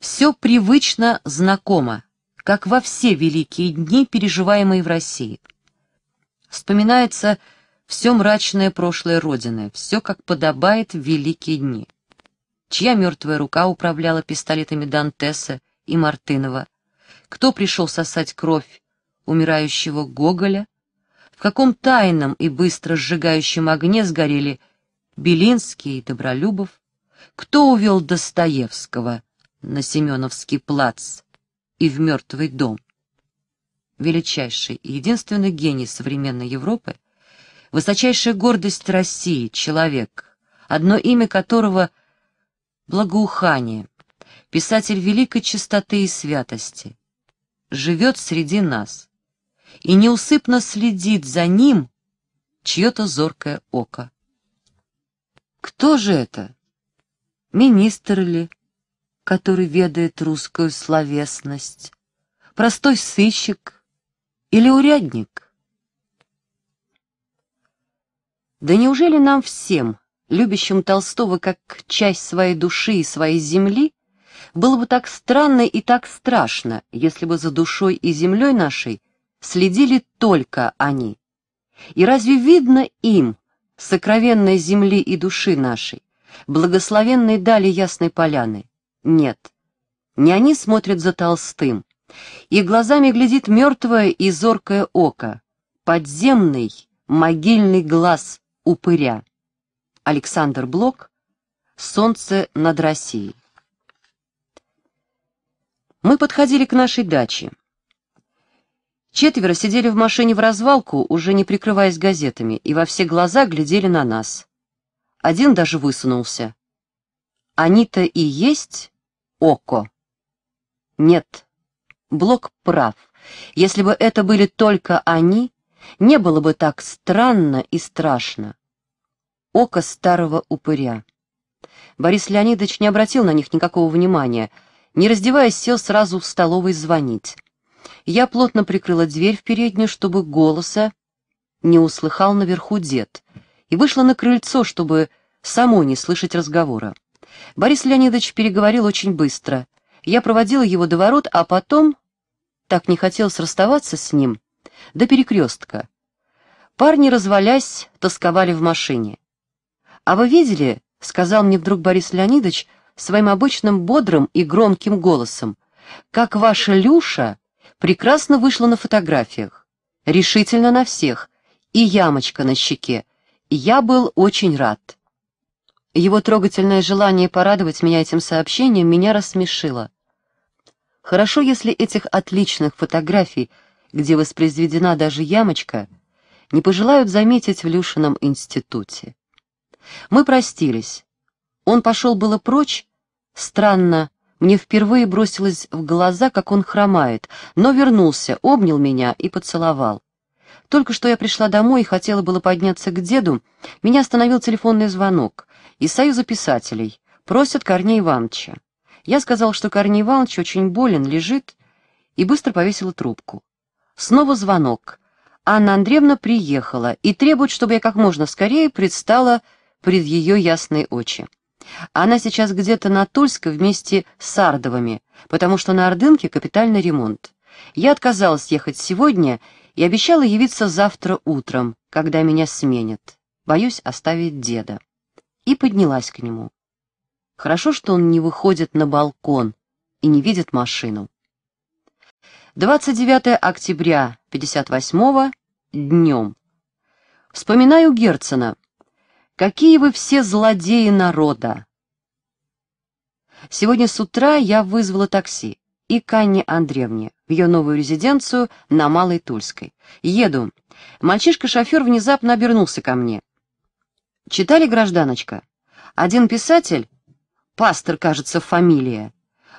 Все привычно знакомо, как во все великие дни, переживаемые в России. Вспоминается все мрачное прошлое Родины, все как подобает в великие дни. Чья мертвая рука управляла пистолетами Дантеса и Мартынова? Кто пришел сосать кровь умирающего Гоголя? В каком тайном и быстро сжигающем огне сгорели Белинский и Добролюбов? Кто увел Достоевского? на Семеновский плац и в мертвый дом. Величайший и единственный гений современной Европы, высочайшая гордость России, человек, одно имя которого — благоухание, писатель великой чистоты и святости, живет среди нас и неусыпно следит за ним чье-то зоркое око. Кто же это? Министр ли? который ведает русскую словесность, простой сыщик или урядник? Да неужели нам всем, любящим Толстого как часть своей души и своей земли, было бы так странно и так страшно, если бы за душой и землей нашей следили только они? И разве видно им, сокровенной земли и души нашей, благословенной дали Ясной Поляны, нет, не они смотрят за Толстым. И глазами глядит мертвое и зоркое око, подземный, могильный глаз упыря. Александр Блок «Солнце над Россией». Мы подходили к нашей даче. Четверо сидели в машине в развалку, уже не прикрываясь газетами, и во все глаза глядели на нас. Один даже высунулся. Они-то и есть око. Нет, Блок прав. Если бы это были только они, не было бы так странно и страшно. Око старого упыря. Борис Леонидович не обратил на них никакого внимания. Не раздеваясь, сел сразу в столовой звонить. Я плотно прикрыла дверь в переднюю, чтобы голоса не услыхал наверху дед, и вышла на крыльцо, чтобы само не слышать разговора. Борис Леонидович переговорил очень быстро. Я проводила его до ворот, а потом... Так не хотелось расставаться с ним. До перекрестка. Парни, развалясь, тосковали в машине. «А вы видели?» — сказал мне вдруг Борис Леонидович своим обычным бодрым и громким голосом. «Как ваша Люша прекрасно вышла на фотографиях. Решительно на всех. И ямочка на щеке. Я был очень рад». Его трогательное желание порадовать меня этим сообщением меня рассмешило. Хорошо, если этих отличных фотографий, где воспроизведена даже ямочка, не пожелают заметить в Люшином институте. Мы простились. Он пошел было прочь. Странно, мне впервые бросилось в глаза, как он хромает, но вернулся, обнял меня и поцеловал. Только что я пришла домой и хотела было подняться к деду, меня остановил телефонный звонок и Союза писателей просят Корнея Ивановича. Я сказал, что Корней Иванович очень болен, лежит, и быстро повесила трубку. Снова звонок. Анна Андреевна приехала и требует, чтобы я как можно скорее предстала пред ее ясные очи. Она сейчас где-то на Тульской вместе с Сардовыми, потому что на Ордынке капитальный ремонт. Я отказалась ехать сегодня и обещала явиться завтра утром, когда меня сменят. Боюсь оставить деда и поднялась к нему. Хорошо, что он не выходит на балкон и не видит машину. 29 октября 58-го, днем. Вспоминаю Герцена. Какие вы все злодеи народа! Сегодня с утра я вызвала такси и к Анне Андреевне в ее новую резиденцию на Малой Тульской. Еду. Мальчишка-шофер внезапно обернулся ко мне. Читали «Гражданочка»? Один писатель, пастор, кажется, фамилия,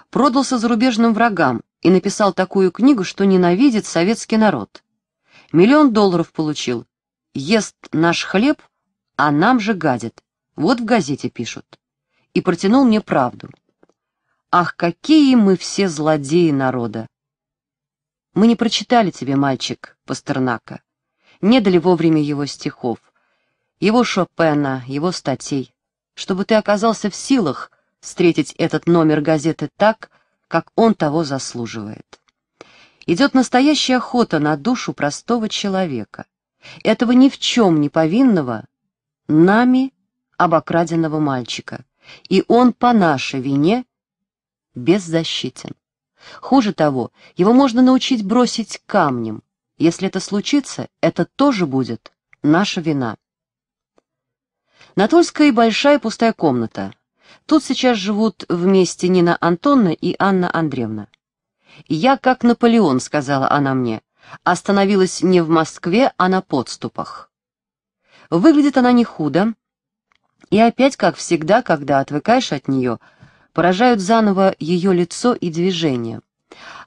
продался зарубежным врагам и написал такую книгу, что ненавидит советский народ. Миллион долларов получил. Ест наш хлеб, а нам же гадит. Вот в газете пишут. И протянул мне правду. Ах, какие мы все злодеи народа! Мы не прочитали тебе, мальчик, Пастернака. Не дали вовремя его стихов его Шопена, его статей, чтобы ты оказался в силах встретить этот номер газеты так, как он того заслуживает. Идет настоящая охота на душу простого человека, этого ни в чем не повинного, нами обокраденного мальчика, и он по нашей вине беззащитен. Хуже того, его можно научить бросить камнем. Если это случится, это тоже будет наша вина. На Тульской большая пустая комната. Тут сейчас живут вместе Нина Антонна и Анна Андреевна. «Я как Наполеон», — сказала она мне, — «остановилась не в Москве, а на подступах». Выглядит она не худо, и опять, как всегда, когда отвыкаешь от нее, поражают заново ее лицо и движения.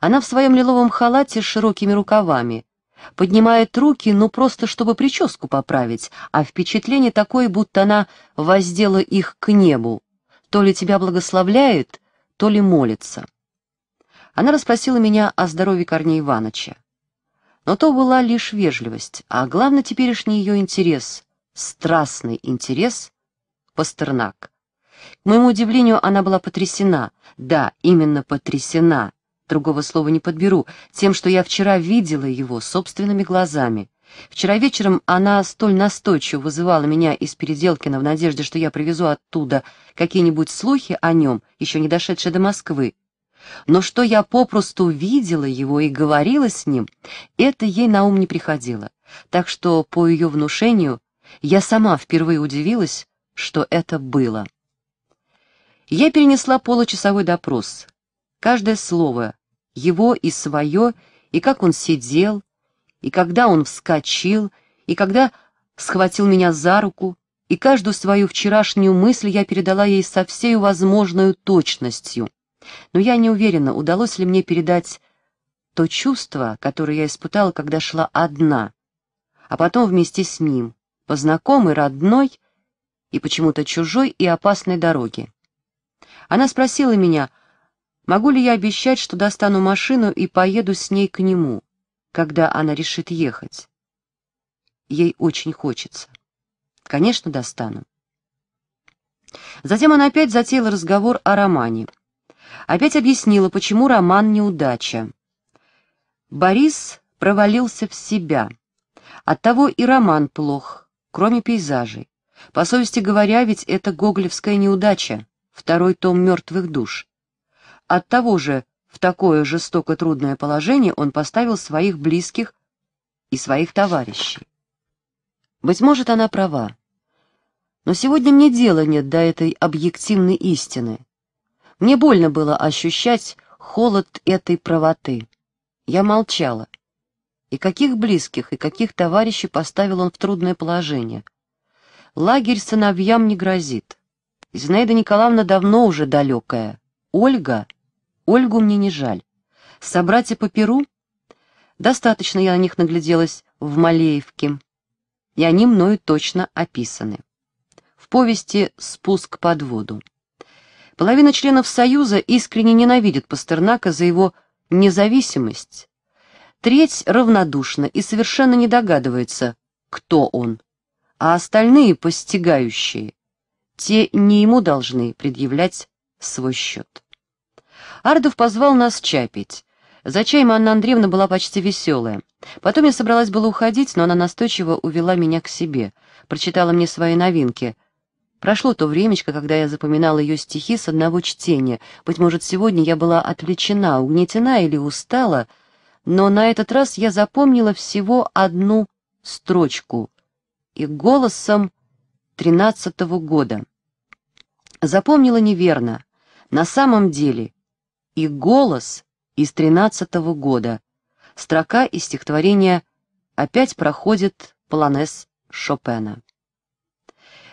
Она в своем лиловом халате с широкими рукавами, поднимает руки, ну просто чтобы прическу поправить, а впечатление такое, будто она воздела их к небу, то ли тебя благословляет, то ли молится. Она расспросила меня о здоровье Корнея Ивановича. Но то была лишь вежливость, а главное теперешний ее интерес, страстный интерес, Пастернак. К моему удивлению, она была потрясена, да, именно потрясена другого слова не подберу, тем, что я вчера видела его собственными глазами. Вчера вечером она столь настойчиво вызывала меня из Переделкина в надежде, что я привезу оттуда какие-нибудь слухи о нем, еще не дошедшие до Москвы. Но что я попросту видела его и говорила с ним, это ей на ум не приходило. Так что, по ее внушению, я сама впервые удивилась, что это было. Я перенесла получасовой допрос — Каждое слово, его и свое, и как он сидел, и когда он вскочил, и когда схватил меня за руку, и каждую свою вчерашнюю мысль я передала ей со всею возможную точностью. Но я не уверена, удалось ли мне передать то чувство, которое я испытала, когда шла одна, а потом вместе с ним, по знакомой, родной и почему-то чужой и опасной дороге. Она спросила меня, Могу ли я обещать, что достану машину и поеду с ней к нему, когда она решит ехать? Ей очень хочется. Конечно, достану. Затем она опять затеяла разговор о романе. Опять объяснила, почему роман неудача. Борис провалился в себя. Оттого и роман плох, кроме пейзажей. По совести говоря, ведь это гоголевская неудача, второй том «Мертвых душ». От того же в такое жестоко трудное положение он поставил своих близких и своих товарищей. Быть может, она права. Но сегодня мне дела нет до этой объективной истины. Мне больно было ощущать холод этой правоты. Я молчала. И каких близких, и каких товарищей поставил он в трудное положение. Лагерь сыновьям не грозит. Зинаида Николаевна давно уже далекая. Ольга, Ольгу мне не жаль. Собратья по Перу? Достаточно я на них нагляделась в Малеевке, и они мною точно описаны. В повести «Спуск под воду». Половина членов Союза искренне ненавидит Пастернака за его независимость. Треть равнодушна и совершенно не догадывается, кто он. А остальные, постигающие, те не ему должны предъявлять свой счет. Ардов позвал нас чапить. За чаем Анна Андреевна была почти веселая. Потом я собралась было уходить, но она настойчиво увела меня к себе, прочитала мне свои новинки. Прошло то времечко, когда я запоминала ее стихи с одного чтения. Быть может, сегодня я была отвлечена, угнетена или устала, но на этот раз я запомнила всего одну строчку и голосом тринадцатого года. Запомнила неверно. На самом деле и «Голос» из тринадцатого года. Строка из стихотворения «Опять проходит полонез Шопена».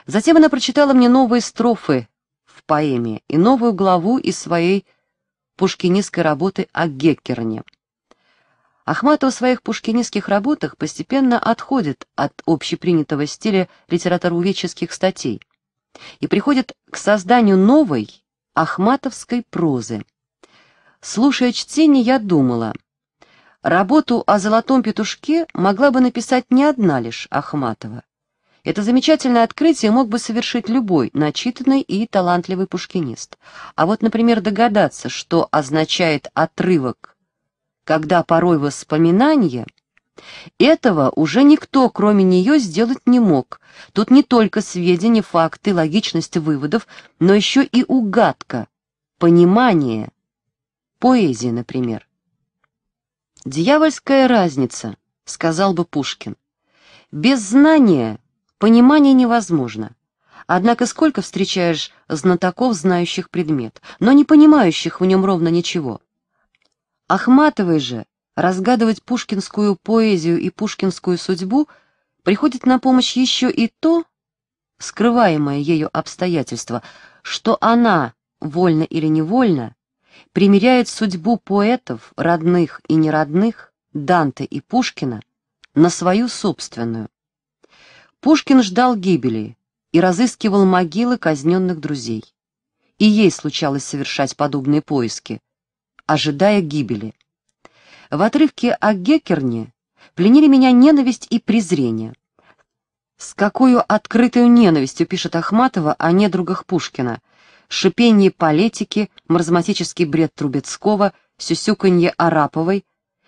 Затем она прочитала мне новые строфы в поэме и новую главу из своей пушкинистской работы о Геккерне. Ахматова в своих пушкинистских работах постепенно отходит от общепринятого стиля литературоведческих статей и приходит к созданию новой ахматовской прозы. Слушая чтение, я думала. Работу о золотом петушке могла бы написать не одна лишь Ахматова. Это замечательное открытие мог бы совершить любой начитанный и талантливый пушкинист. А вот, например, догадаться, что означает отрывок «когда порой воспоминания», этого уже никто, кроме нее, сделать не мог. Тут не только сведения, факты, логичность выводов, но еще и угадка, понимание – поэзии, например. «Дьявольская разница», — сказал бы Пушкин. «Без знания понимание невозможно. Однако сколько встречаешь знатоков, знающих предмет, но не понимающих в нем ровно ничего? Ахматовой же разгадывать пушкинскую поэзию и пушкинскую судьбу приходит на помощь еще и то, скрываемое ею обстоятельство, что она, вольно или невольно, примеряет судьбу поэтов, родных и неродных, Данте и Пушкина, на свою собственную. Пушкин ждал гибели и разыскивал могилы казненных друзей. И ей случалось совершать подобные поиски, ожидая гибели. В отрывке о Геккерне пленили меня ненависть и презрение. С какой открытой ненавистью пишет Ахматова о недругах Пушкина – шипение политики, маразматический бред Трубецкого, сюсюканье Араповой,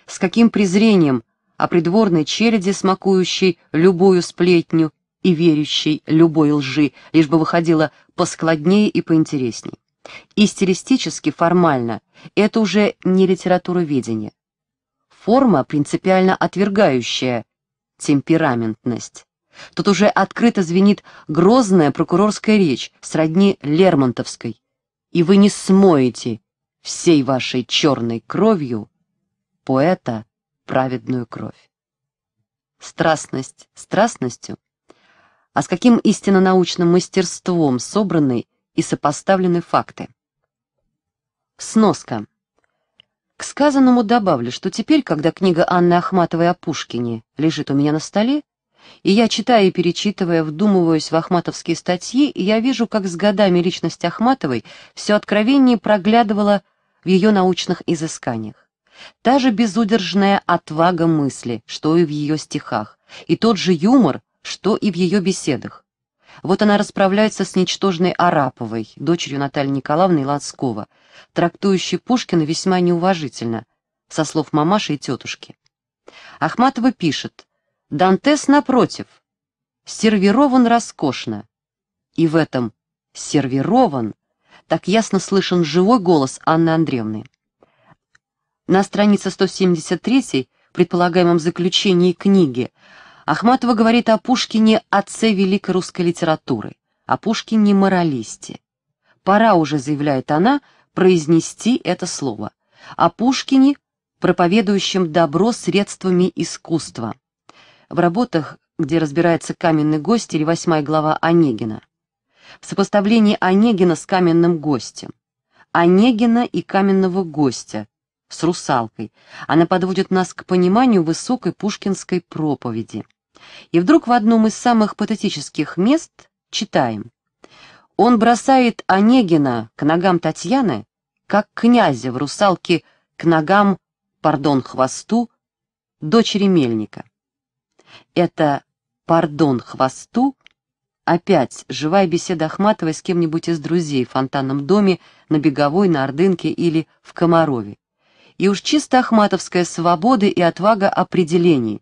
с каким презрением о придворной череде, смакующей любую сплетню и верящей любой лжи, лишь бы выходила поскладнее и поинтересней. И стилистически, формально, это уже не литература видения. Форма, принципиально отвергающая темпераментность. Тут уже открыто звенит грозная прокурорская речь, сродни Лермонтовской. И вы не смоете всей вашей черной кровью поэта праведную кровь. Страстность страстностью, а с каким истинно-научным мастерством собраны и сопоставлены факты. Сноска. К сказанному добавлю, что теперь, когда книга Анны Ахматовой о Пушкине лежит у меня на столе, и я, читая и перечитывая, вдумываюсь в ахматовские статьи, и я вижу, как с годами личность Ахматовой все откровеннее проглядывала в ее научных изысканиях. Та же безудержная отвага мысли, что и в ее стихах, и тот же юмор, что и в ее беседах. Вот она расправляется с ничтожной Араповой, дочерью Натальи Николаевны Ланского, трактующей Пушкина весьма неуважительно, со слов мамаши и тетушки. Ахматова пишет, Дантес, напротив, сервирован роскошно. И в этом «сервирован» так ясно слышен живой голос Анны Андреевны. На странице 173 предполагаемом заключении книги Ахматова говорит о Пушкине отце великой русской литературы, о Пушкине моралисте. Пора уже, заявляет она, произнести это слово. О Пушкине, проповедующем добро средствами искусства в работах, где разбирается каменный гость или восьмая глава Онегина. В сопоставлении Онегина с каменным гостем. Онегина и каменного гостя с русалкой. Она подводит нас к пониманию высокой пушкинской проповеди. И вдруг в одном из самых патетических мест читаем. Он бросает Онегина к ногам Татьяны, как князя в русалке к ногам, пардон, хвосту, дочери Мельника. Это «Пардон хвосту» Опять живая беседа Ахматовой с кем-нибудь из друзей в фонтанном доме, на Беговой, на Ордынке или в Комарове. И уж чисто ахматовская свобода и отвага определений.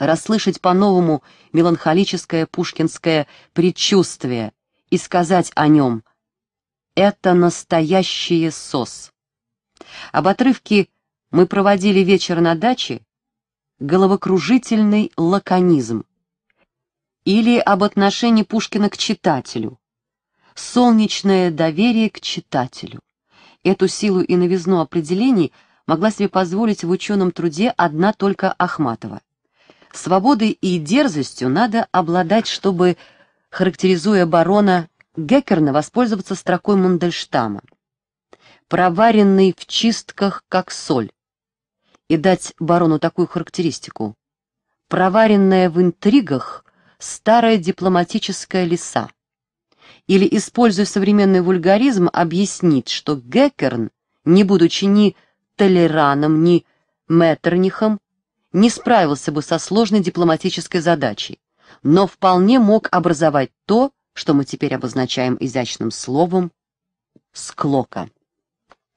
Расслышать по-новому меланхолическое пушкинское предчувствие и сказать о нем «это настоящие сос». Об отрывке «Мы проводили вечер на даче» головокружительный лаконизм или об отношении Пушкина к читателю, солнечное доверие к читателю. Эту силу и новизну определений могла себе позволить в ученом труде одна только Ахматова. Свободой и дерзостью надо обладать, чтобы, характеризуя барона Геккерна, воспользоваться строкой Мандельштама. «Проваренный в чистках, как соль», и дать барону такую характеристику. Проваренная в интригах старая дипломатическая лиса. Или, используя современный вульгаризм, объяснить, что Геккерн, не будучи ни Толераном, ни Меттернихом, не справился бы со сложной дипломатической задачей, но вполне мог образовать то, что мы теперь обозначаем изящным словом «склока».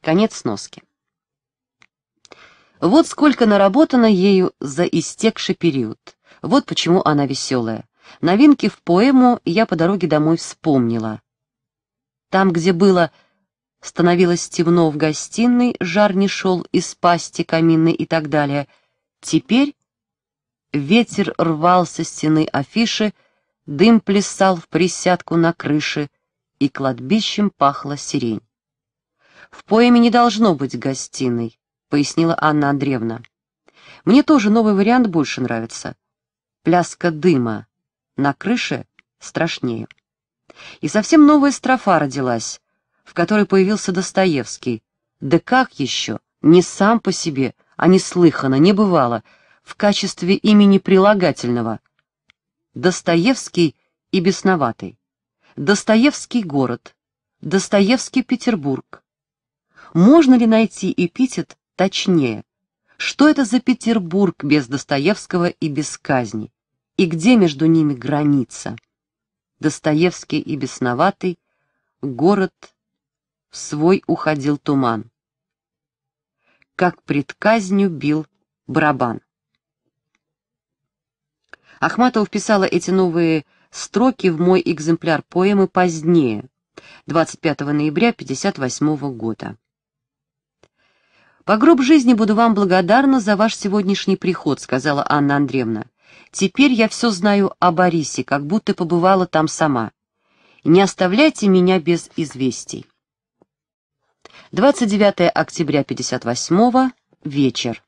Конец сноски. Вот сколько наработано ею за истекший период. Вот почему она веселая. Новинки в поэму я по дороге домой вспомнила. Там, где было, становилось темно в гостиной, жар не шел из пасти каминной и так далее. Теперь ветер рвал со стены афиши, дым плясал в присядку на крыше, и кладбищем пахла сирень. В поэме не должно быть гостиной пояснила Анна Андреевна. «Мне тоже новый вариант больше нравится. Пляска дыма на крыше страшнее». И совсем новая строфа родилась, в которой появился Достоевский. Да как еще? Не сам по себе, а неслыханно, не бывало, в качестве имени прилагательного. Достоевский и бесноватый. Достоевский город. Достоевский Петербург. Можно ли найти эпитет Точнее, что это за Петербург без Достоевского и без казни? И где между ними граница? Достоевский и бесноватый, город в свой уходил туман. Как пред казнью бил барабан. Ахматова вписала эти новые строки в мой экземпляр поэмы позднее, 25 ноября 1958 года. «По гроб жизни буду вам благодарна за ваш сегодняшний приход», — сказала Анна Андреевна. «Теперь я все знаю о Борисе, как будто побывала там сама. Не оставляйте меня без известий». 29 октября 58-го, вечер.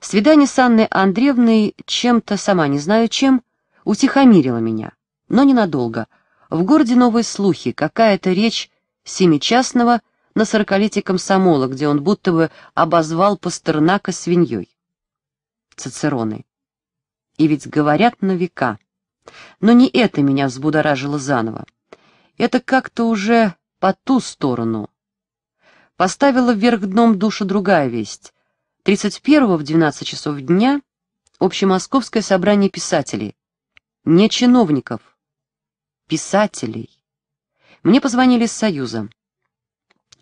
Свидание с Анной Андреевной чем-то, сама не знаю чем, утихомирило меня, но ненадолго. В городе новые слухи, какая-то речь семичастного — на сорокалетие комсомола, где он будто бы обозвал Пастернака свиньей. Цицероны. И ведь говорят на века. Но не это меня взбудоражило заново. Это как-то уже по ту сторону. Поставила вверх дном душу другая весть. 31-го в 12 часов дня Общемосковское собрание писателей. Не чиновников. Писателей. Мне позвонили с Союза.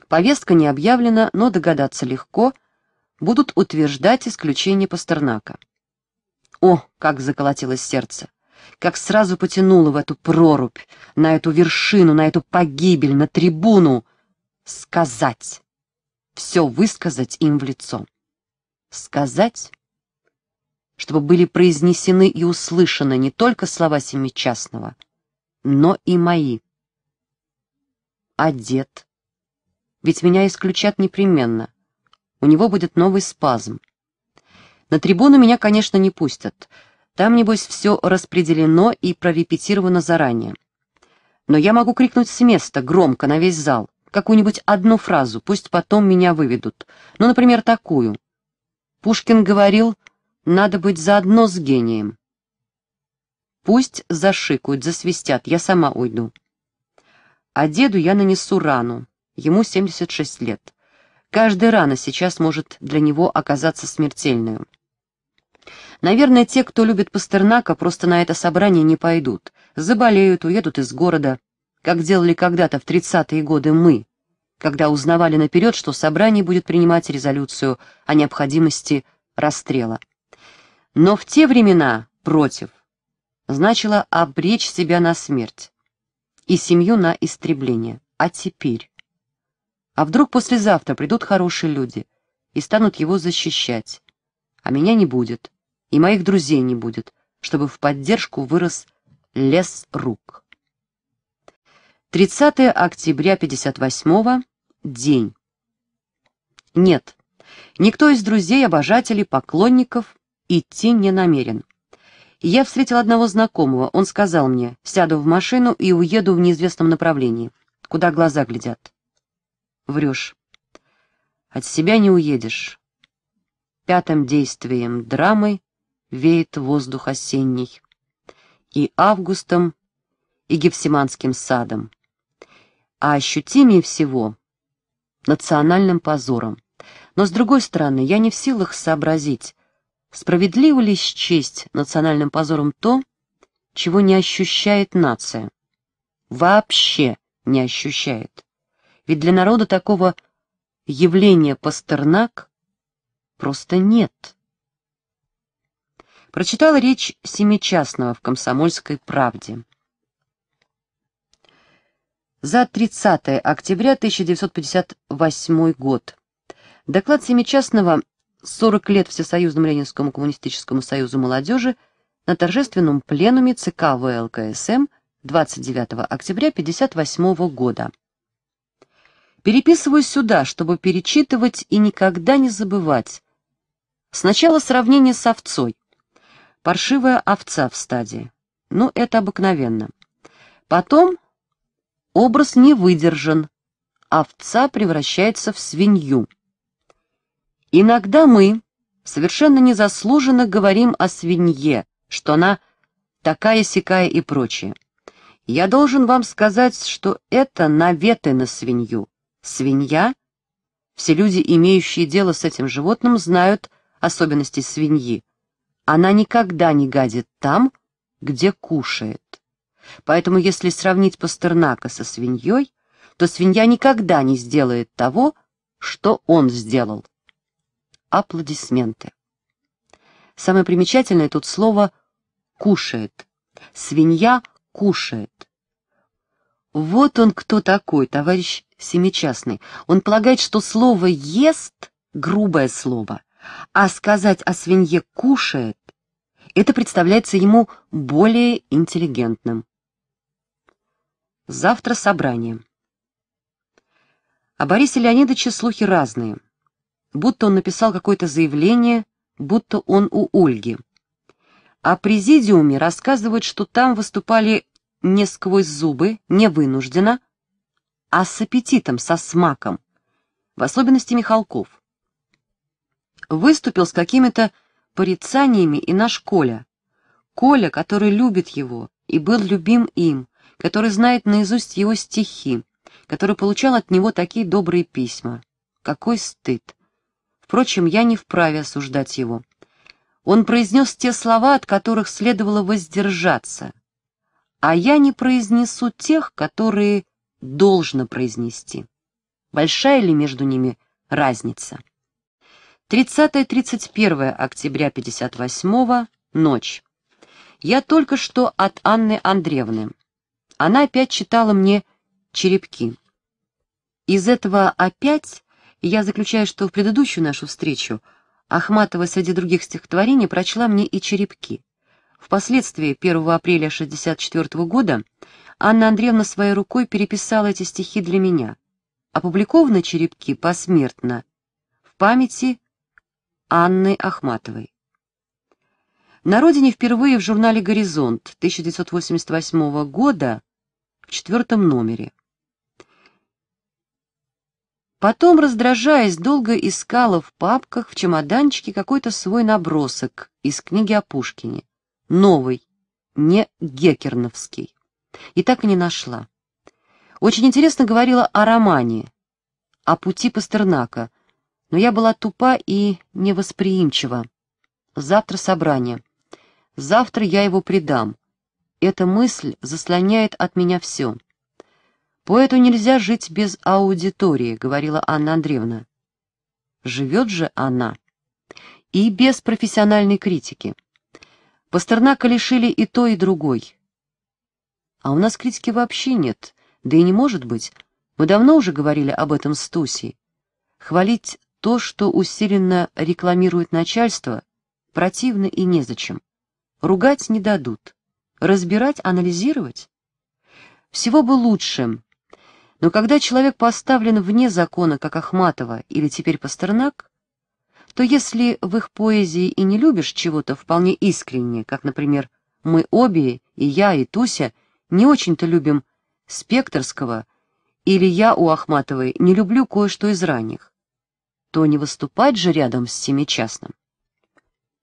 Повестка не объявлена, но догадаться легко. Будут утверждать исключение Пастернака. О, как заколотилось сердце! Как сразу потянуло в эту прорубь, на эту вершину, на эту погибель, на трибуну! Сказать! Все высказать им в лицо. Сказать, чтобы были произнесены и услышаны не только слова Семичастного, но и мои. Одет ведь меня исключат непременно. У него будет новый спазм. На трибуну меня, конечно, не пустят. Там, небось, все распределено и прорепетировано заранее. Но я могу крикнуть с места, громко, на весь зал, какую-нибудь одну фразу, пусть потом меня выведут. Ну, например, такую. Пушкин говорил, надо быть заодно с гением. Пусть зашикают, засвистят, я сама уйду. А деду я нанесу рану. Ему 76 лет. Каждая рана сейчас может для него оказаться смертельной. Наверное, те, кто любит Пастернака, просто на это собрание не пойдут. Заболеют, уедут из города, как делали когда-то в 30-е годы мы, когда узнавали наперед, что собрание будет принимать резолюцию о необходимости расстрела. Но в те времена «против» значило обречь себя на смерть и семью на истребление. А теперь? А вдруг послезавтра придут хорошие люди и станут его защищать? А меня не будет, и моих друзей не будет, чтобы в поддержку вырос лес рук. 30 октября 58-го, день. Нет, никто из друзей, обожателей, поклонников идти не намерен. Я встретил одного знакомого, он сказал мне, сяду в машину и уеду в неизвестном направлении, куда глаза глядят врешь. От себя не уедешь. Пятым действием драмы веет воздух осенний. И августом, и Гефсиманским садом. А ощутимее всего национальным позором. Но, с другой стороны, я не в силах сообразить, справедливо ли счесть национальным позором то, чего не ощущает нация. Вообще не ощущает. Ведь для народа такого явления Пастернак просто нет. Прочитала речь Семичастного в «Комсомольской правде». За 30 октября 1958 год. Доклад Семичастного «40 лет Всесоюзному Ленинскому коммунистическому союзу молодежи» на торжественном пленуме ЦК ВЛКСМ 29 октября 1958 года. Переписываю сюда, чтобы перечитывать и никогда не забывать. Сначала сравнение с овцой. Паршивая овца в стадии. Ну, это обыкновенно. Потом образ не выдержан. Овца превращается в свинью. Иногда мы совершенно незаслуженно говорим о свинье, что она такая-сякая и прочее. Я должен вам сказать, что это наветы на свинью свинья. Все люди, имеющие дело с этим животным, знают особенности свиньи. Она никогда не гадит там, где кушает. Поэтому если сравнить Пастернака со свиньей, то свинья никогда не сделает того, что он сделал. Аплодисменты. Самое примечательное тут слово «кушает». Свинья кушает. Вот он кто такой, товарищ семичастный. Он полагает, что слово «ест» — грубое слово, а сказать о свинье «кушает» — это представляется ему более интеллигентным. Завтра собрание. О Борисе Леонидовиче слухи разные. Будто он написал какое-то заявление, будто он у Ольги. О президиуме рассказывают, что там выступали не сквозь зубы, не вынужденно, а с аппетитом, со смаком, в особенности Михалков. Выступил с какими-то порицаниями и наш Коля. Коля, который любит его и был любим им, который знает наизусть его стихи, который получал от него такие добрые письма. Какой стыд! Впрочем, я не вправе осуждать его. Он произнес те слова, от которых следовало воздержаться, а я не произнесу тех, которые должно произнести. Большая ли между ними разница? 30-31 октября 58 ночь. Я только что от Анны Андреевны. Она опять читала мне черепки. Из этого опять я заключаю, что в предыдущую нашу встречу Ахматова среди других стихотворений прочла мне и черепки. Впоследствии 1 апреля 64 года Анна Андреевна своей рукой переписала эти стихи для меня. Опубликованы черепки посмертно в памяти Анны Ахматовой. На родине впервые в журнале «Горизонт» 1988 года в четвертом номере. Потом, раздражаясь, долго искала в папках, в чемоданчике какой-то свой набросок из книги о Пушкине. Новый, не гекерновский и так и не нашла. Очень интересно говорила о романе, о пути Пастернака, но я была тупа и невосприимчива. Завтра собрание. Завтра я его предам. Эта мысль заслоняет от меня все. «Поэту нельзя жить без аудитории», — говорила Анна Андреевна. Живет же она. И без профессиональной критики. Пастернака лишили и то и другой. А у нас критики вообще нет, да и не может быть. Мы давно уже говорили об этом с Тусей. Хвалить то, что усиленно рекламирует начальство, противно и незачем. Ругать не дадут. Разбирать, анализировать? Всего бы лучшим. Но когда человек поставлен вне закона, как Ахматова или теперь Пастернак, то если в их поэзии и не любишь чего-то вполне искренне, как, например, «Мы обе, и я, и Туся», не очень-то любим Спекторского, или я у Ахматовой не люблю кое-что из ранних, то не выступать же рядом с Семичастным.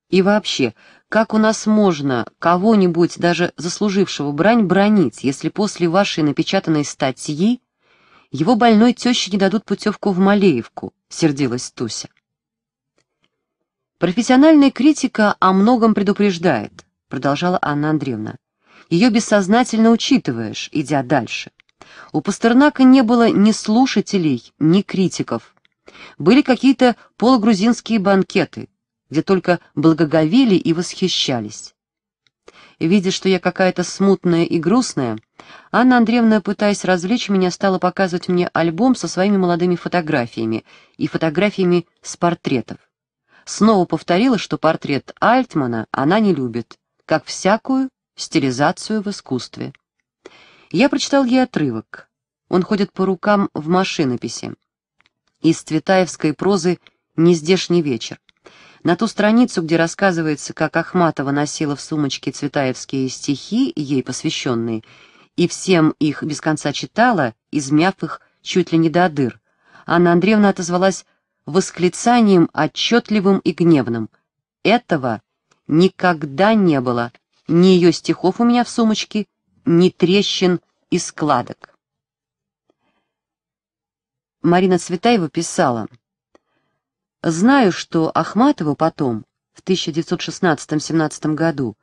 И вообще, как у нас можно кого-нибудь, даже заслужившего брань, бронить, если после вашей напечатанной статьи его больной теще не дадут путевку в Малеевку, сердилась Туся. Профессиональная критика о многом предупреждает, продолжала Анна Андреевна ее бессознательно учитываешь, идя дальше. У Пастернака не было ни слушателей, ни критиков. Были какие-то полугрузинские банкеты, где только благоговели и восхищались. Видя, что я какая-то смутная и грустная, Анна Андреевна, пытаясь развлечь меня, стала показывать мне альбом со своими молодыми фотографиями и фотографиями с портретов. Снова повторила, что портрет Альтмана она не любит, как всякую стилизацию в искусстве. Я прочитал ей отрывок. Он ходит по рукам в машинописи. Из цветаевской прозы «Нездешний вечер». На ту страницу, где рассказывается, как Ахматова носила в сумочке цветаевские стихи, ей посвященные, и всем их без конца читала, измяв их чуть ли не до дыр, Анна Андреевна отозвалась восклицанием отчетливым и гневным. «Этого никогда не было!» ни ее стихов у меня в сумочке, ни трещин и складок. Марина Цветаева писала, «Знаю, что Ахматову потом, в 1916-17 году,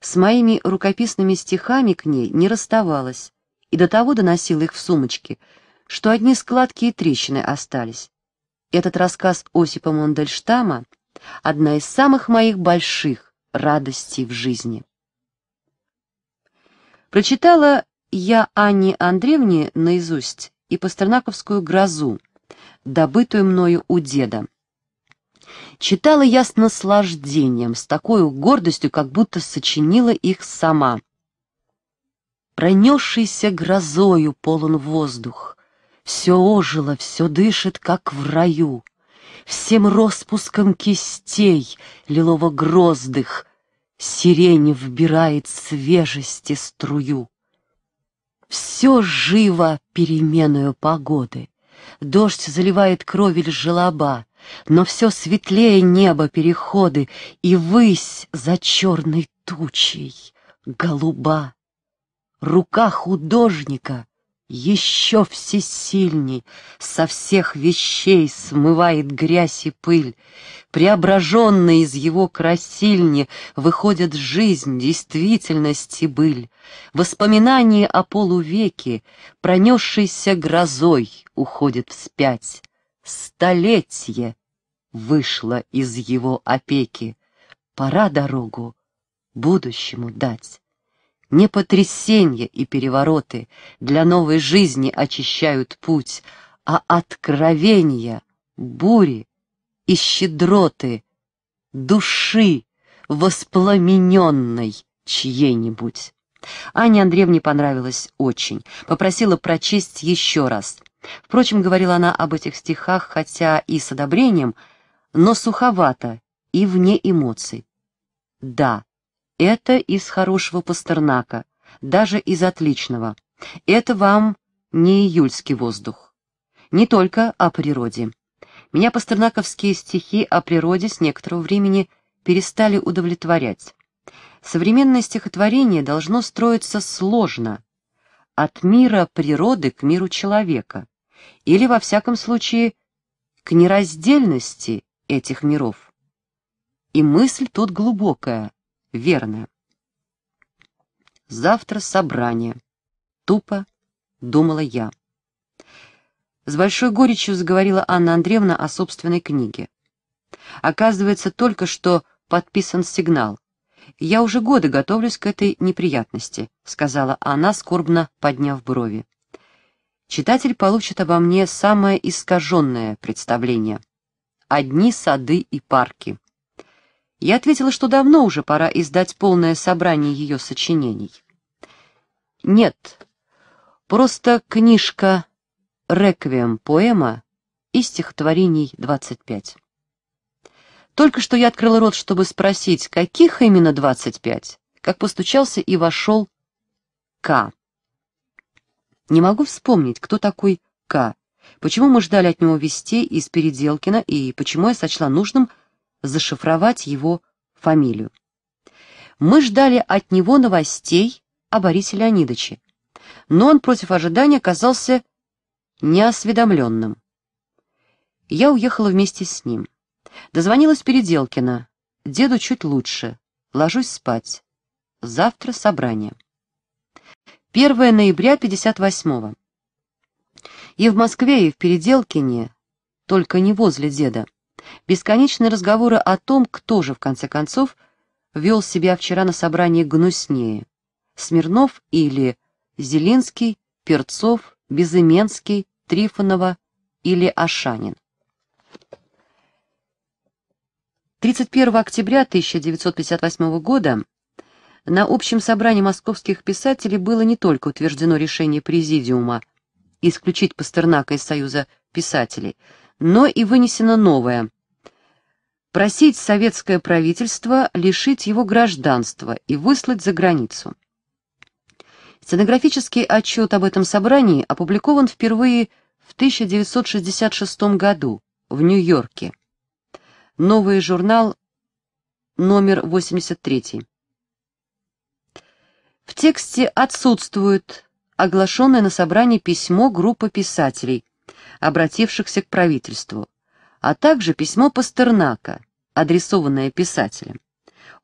с моими рукописными стихами к ней не расставалась и до того доносила их в сумочке, что одни складки и трещины остались. Этот рассказ Осипа Мандельштама — одна из самых моих больших радостей в жизни. Прочитала я Анне Андреевне наизусть и пастернаковскую «Грозу», добытую мною у деда. Читала я с наслаждением, с такой гордостью, как будто сочинила их сама. Пронесшийся грозою полон воздух, все ожило, все дышит, как в раю. Всем распуском кистей лилово-гроздых сирень вбирает свежести струю. Все живо переменою погоды. Дождь заливает кровель желоба, но все светлее небо переходы, и высь за черной тучей голуба. Рука художника еще всесильней со всех вещей смывает грязь и пыль. преображенные из его красильни выходят жизнь, действительность и быль. Воспоминание о полувеке, пронесшейся грозой, уходит вспять. Столетие вышло из его опеки. Пора дорогу будущему дать. Не потрясения и перевороты для новой жизни очищают путь, а откровения, бури и щедроты души воспламененной чьей-нибудь. Ане Андреевне понравилось очень, попросила прочесть еще раз. Впрочем, говорила она об этих стихах, хотя и с одобрением, но суховато и вне эмоций. Да, это из хорошего пастернака, даже из отличного. Это вам не июльский воздух. Не только о природе. Меня пастернаковские стихи о природе с некоторого времени перестали удовлетворять. Современное стихотворение должно строиться сложно, от мира природы к миру человека, или, во всяком случае, к нераздельности этих миров. И мысль тут глубокая верное. Завтра собрание. Тупо думала я. С большой горечью заговорила Анна Андреевна о собственной книге. Оказывается, только что подписан сигнал. «Я уже годы готовлюсь к этой неприятности», — сказала она, скорбно подняв брови. «Читатель получит обо мне самое искаженное представление. Одни сады и парки». Я ответила, что давно уже пора издать полное собрание ее сочинений. Нет, просто книжка «Реквием поэма» и стихотворений 25. Только что я открыла рот, чтобы спросить, каких именно 25, как постучался и вошел К. Не могу вспомнить, кто такой К, почему мы ждали от него вестей из Переделкина и почему я сочла нужным зашифровать его фамилию. Мы ждали от него новостей о Борисе Леонидовиче, но он против ожидания оказался неосведомленным. Я уехала вместе с ним. Дозвонилась Переделкина. Деду чуть лучше. Ложусь спать. Завтра собрание. 1 ноября 58-го. И в Москве, и в Переделкине, только не возле деда. Бесконечные разговоры о том, кто же, в конце концов, вел себя вчера на собрании гнуснее. Смирнов или Зеленский, Перцов, Безыменский, Трифонова или Ашанин. 31 октября 1958 года на общем собрании московских писателей было не только утверждено решение Президиума исключить Пастернака из Союза писателей, но и вынесено новое просить советское правительство лишить его гражданства и выслать за границу. Сценографический отчет об этом собрании опубликован впервые в 1966 году в Нью-Йорке. Новый журнал номер 83. В тексте отсутствует оглашенное на собрании письмо группы писателей, обратившихся к правительству, а также письмо Пастернака, адресованное писателем.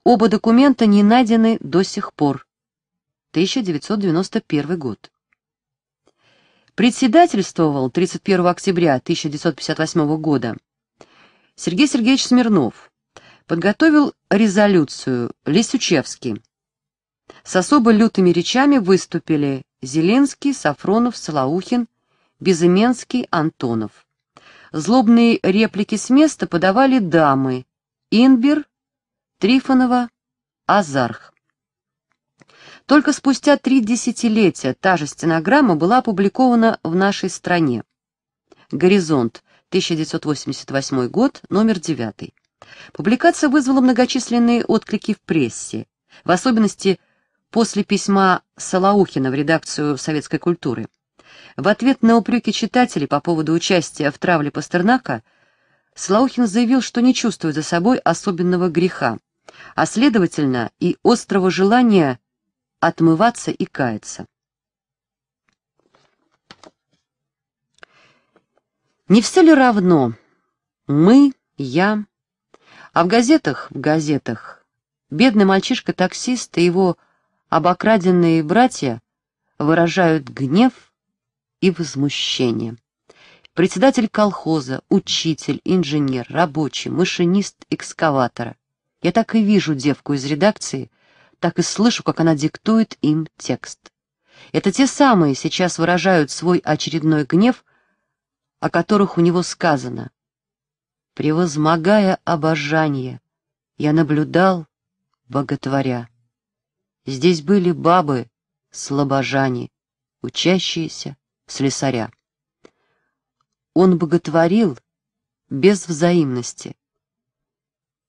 Оба документа не найдены до сих пор. 1991 год. Председательствовал 31 октября 1958 года Сергей Сергеевич Смирнов. Подготовил резолюцию Лисючевский. С особо лютыми речами выступили Зеленский, Сафронов, Солоухин, Безыменский, Антонов. Злобные реплики с места подавали дамы, Инбер, Трифонова, Азарх. Только спустя три десятилетия та же стенограмма была опубликована в нашей стране. «Горизонт», 1988 год, номер 9. Публикация вызвала многочисленные отклики в прессе, в особенности после письма Салаухина в редакцию «Советской культуры». В ответ на упреки читателей по поводу участия в травле Пастернака – Слаухин заявил, что не чувствует за собой особенного греха, а, следовательно, и острого желания отмываться и каяться. Не все ли равно мы, я, а в газетах, в газетах, бедный мальчишка-таксист и его обокраденные братья выражают гнев и возмущение председатель колхоза, учитель, инженер, рабочий, машинист экскаватора. Я так и вижу девку из редакции, так и слышу, как она диктует им текст. Это те самые сейчас выражают свой очередной гнев, о которых у него сказано. Превозмогая обожание, я наблюдал, боготворя. Здесь были бабы, слабожане, учащиеся слесаря. Он боготворил без взаимности.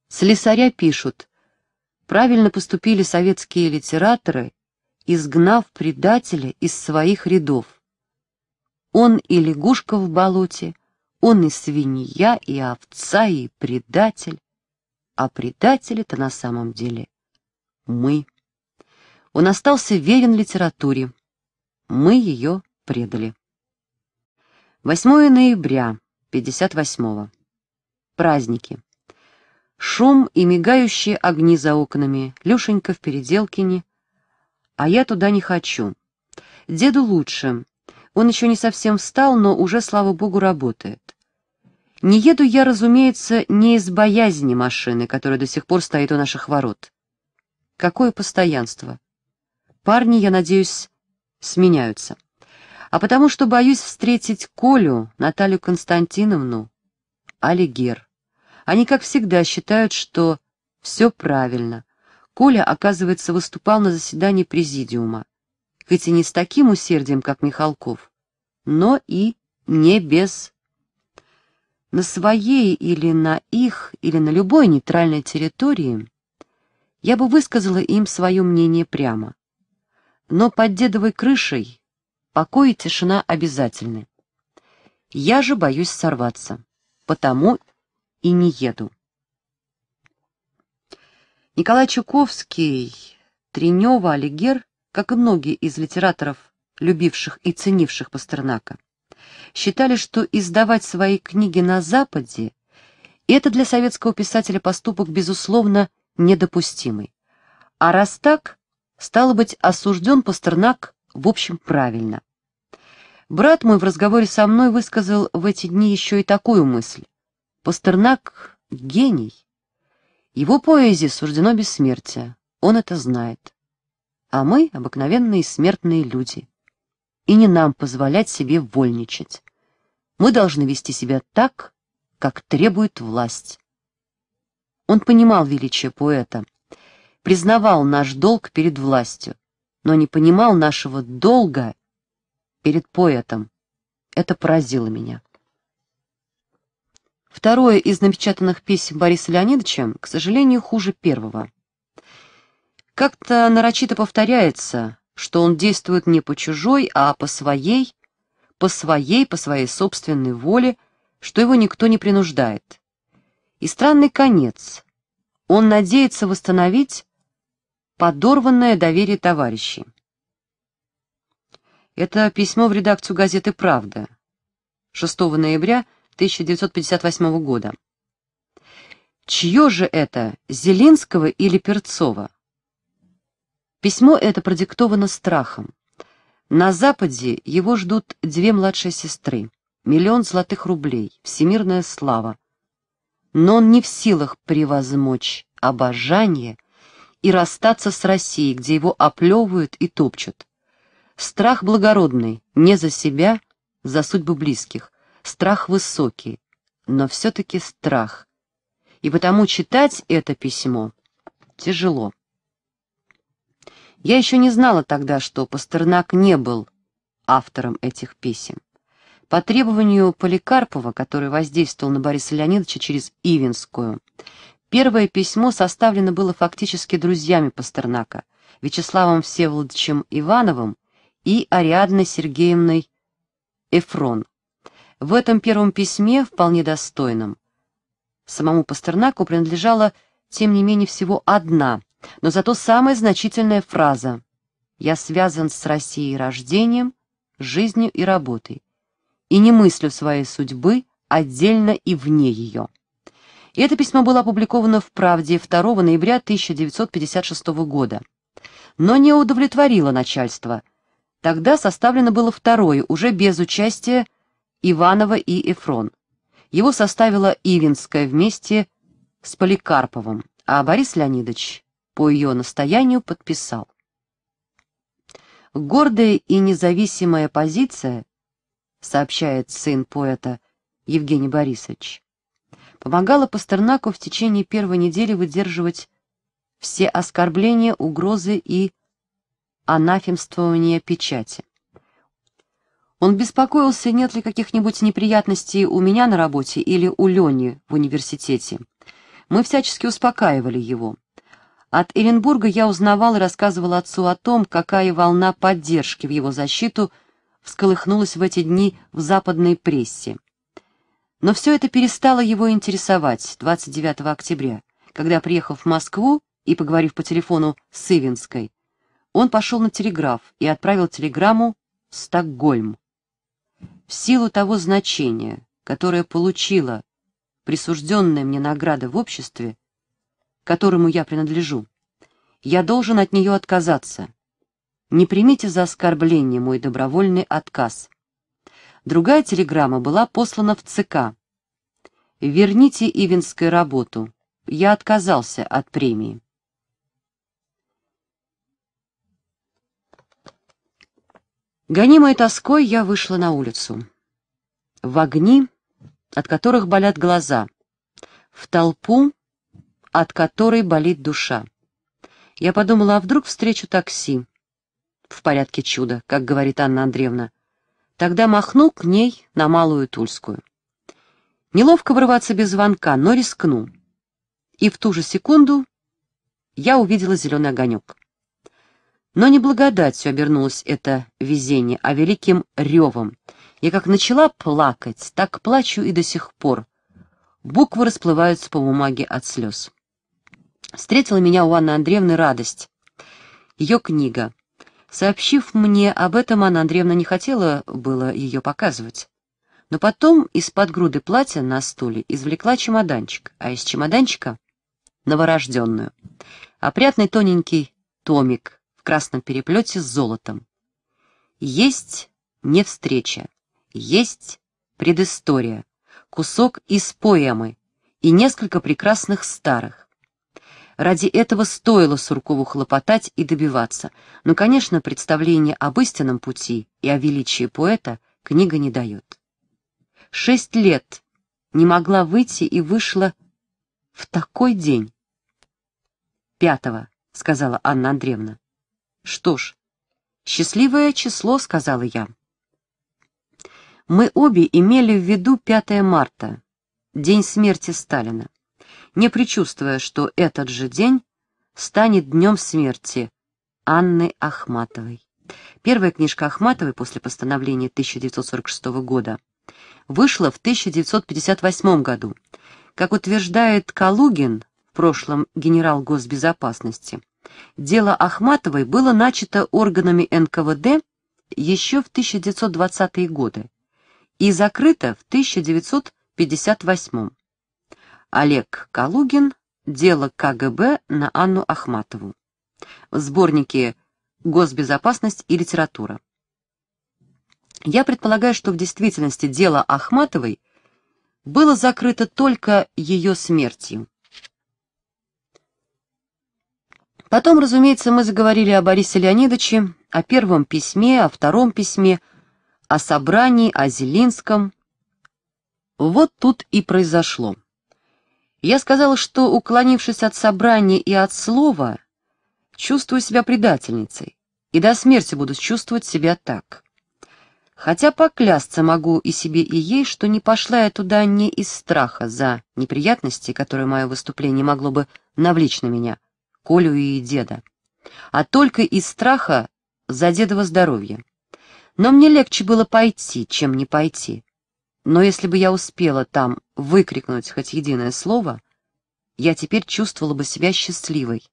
Слесаря пишут, правильно поступили советские литераторы, изгнав предателя из своих рядов. Он и лягушка в болоте, он и свинья, и овца, и предатель. А предатель это на самом деле мы. Он остался верен литературе. Мы ее предали. 8 ноября, 58-го. Праздники. Шум и мигающие огни за окнами, Люшенька в переделкине, а я туда не хочу. Деду лучше, он еще не совсем встал, но уже, слава богу, работает. Не еду я, разумеется, не из боязни машины, которая до сих пор стоит у наших ворот. Какое постоянство. Парни, я надеюсь, сменяются а потому что боюсь встретить Колю, Наталью Константиновну, Алигер. Они, как всегда, считают, что все правильно. Коля, оказывается, выступал на заседании президиума, хоть и не с таким усердием, как Михалков, но и не без. На своей или на их, или на любой нейтральной территории я бы высказала им свое мнение прямо. Но под дедовой крышей Покой и тишина обязательны. Я же боюсь сорваться, потому и не еду. Николай Чуковский, Тренева, Алигер, как и многие из литераторов, любивших и ценивших Пастернака, считали, что издавать свои книги на Западе — это для советского писателя поступок, безусловно, недопустимый. А раз так, стало быть, осужден Пастернак в общем правильно. Брат мой в разговоре со мной высказал в эти дни еще и такую мысль. Пастернак — гений. Его поэзии суждено бессмертие, он это знает. А мы — обыкновенные смертные люди. И не нам позволять себе вольничать. Мы должны вести себя так, как требует власть. Он понимал величие поэта, признавал наш долг перед властью, но не понимал нашего долга перед поэтом. Это поразило меня. Второе из напечатанных писем Бориса Леонидовича, к сожалению, хуже первого. Как-то нарочито повторяется, что он действует не по чужой, а по своей, по своей, по своей собственной воле, что его никто не принуждает. И странный конец. Он надеется восстановить подорванное доверие товарищей. Это письмо в редакцию газеты «Правда» 6 ноября 1958 года. Чье же это, Зеленского или Перцова? Письмо это продиктовано страхом. На Западе его ждут две младшие сестры, миллион золотых рублей, всемирная слава. Но он не в силах превозмочь обожание и расстаться с Россией, где его оплевывают и топчут. Страх благородный, не за себя, за судьбу близких. Страх высокий, но все-таки страх. И потому читать это письмо тяжело. Я еще не знала тогда, что Пастернак не был автором этих писем. По требованию Поликарпова, который воздействовал на Бориса Леонидовича через Ивинскую, первое письмо составлено было фактически друзьями Пастернака, Вячеславом Всеволодовичем Ивановым и Ариадной Сергеевной Эфрон. В этом первом письме, вполне достойном, самому Пастернаку принадлежала, тем не менее, всего одна, но зато самая значительная фраза «Я связан с Россией рождением, жизнью и работой, и не мыслю своей судьбы отдельно и вне ее». И это письмо было опубликовано в «Правде» 2 ноября 1956 года. Но не удовлетворило начальство – Тогда составлено было второе, уже без участия Иванова и Эфрон. Его составила Ивинская вместе с Поликарповым, а Борис Леонидович по ее настоянию подписал. «Гордая и независимая позиция», сообщает сын поэта Евгений Борисович, помогала Пастернаку в течение первой недели выдерживать все оскорбления, угрозы и анафемствования печати. Он беспокоился, нет ли каких-нибудь неприятностей у меня на работе или у Лени в университете. Мы всячески успокаивали его. От Эленбурга я узнавал и рассказывал отцу о том, какая волна поддержки в его защиту всколыхнулась в эти дни в западной прессе. Но все это перестало его интересовать 29 октября, когда, приехав в Москву и поговорив по телефону с Ивинской, он пошел на телеграф и отправил телеграмму в Стокгольм. В силу того значения, которое получила присужденная мне награда в обществе, которому я принадлежу, я должен от нее отказаться. Не примите за оскорбление мой добровольный отказ. Другая телеграмма была послана в ЦК. «Верните Ивенской работу. Я отказался от премии». Гонимой тоской я вышла на улицу. В огни, от которых болят глаза, в толпу, от которой болит душа. Я подумала, а вдруг встречу такси? В порядке чуда, как говорит Анна Андреевна. Тогда махну к ней на Малую Тульскую. Неловко врываться без звонка, но рискну. И в ту же секунду я увидела зеленый огонек. Но не благодатью обернулось это везение, а великим ревом. Я как начала плакать, так плачу и до сих пор. Буквы расплываются по бумаге от слез. Встретила меня у Анны Андреевны радость. Ее книга. Сообщив мне об этом, Анна Андреевна не хотела было ее показывать. Но потом из-под груды платья на стуле извлекла чемоданчик, а из чемоданчика — новорожденную. Опрятный тоненький томик красном переплете с золотом. Есть не встреча, есть предыстория, кусок из поэмы и несколько прекрасных старых. Ради этого стоило Суркову хлопотать и добиваться, но, конечно, представление об истинном пути и о величии поэта книга не дает. Шесть лет не могла выйти и вышла в такой день. «Пятого», — сказала Анна Андреевна. Что ж, счастливое число, сказала я. Мы обе имели в виду 5 марта, день смерти Сталина, не предчувствуя, что этот же день станет днем смерти Анны Ахматовой. Первая книжка Ахматовой после постановления 1946 года вышла в 1958 году. Как утверждает Калугин, в прошлом генерал госбезопасности, Дело Ахматовой было начато органами НКВД еще в 1920-е годы и закрыто в 1958 Олег Калугин «Дело КГБ на Анну Ахматову» в сборнике «Госбезопасность и литература». Я предполагаю, что в действительности дело Ахматовой было закрыто только ее смертью. Потом, разумеется, мы заговорили о Борисе Леонидовиче, о первом письме, о втором письме, о собрании, о Зелинском. Вот тут и произошло. Я сказала, что, уклонившись от собрания и от слова, чувствую себя предательницей, и до смерти буду чувствовать себя так. Хотя поклясться могу и себе, и ей, что не пошла я туда не из страха за неприятности, которые мое выступление могло бы навлечь на меня, Колю и деда, а только из страха за дедово здоровье. Но мне легче было пойти, чем не пойти. Но если бы я успела там выкрикнуть хоть единое слово, я теперь чувствовала бы себя счастливой.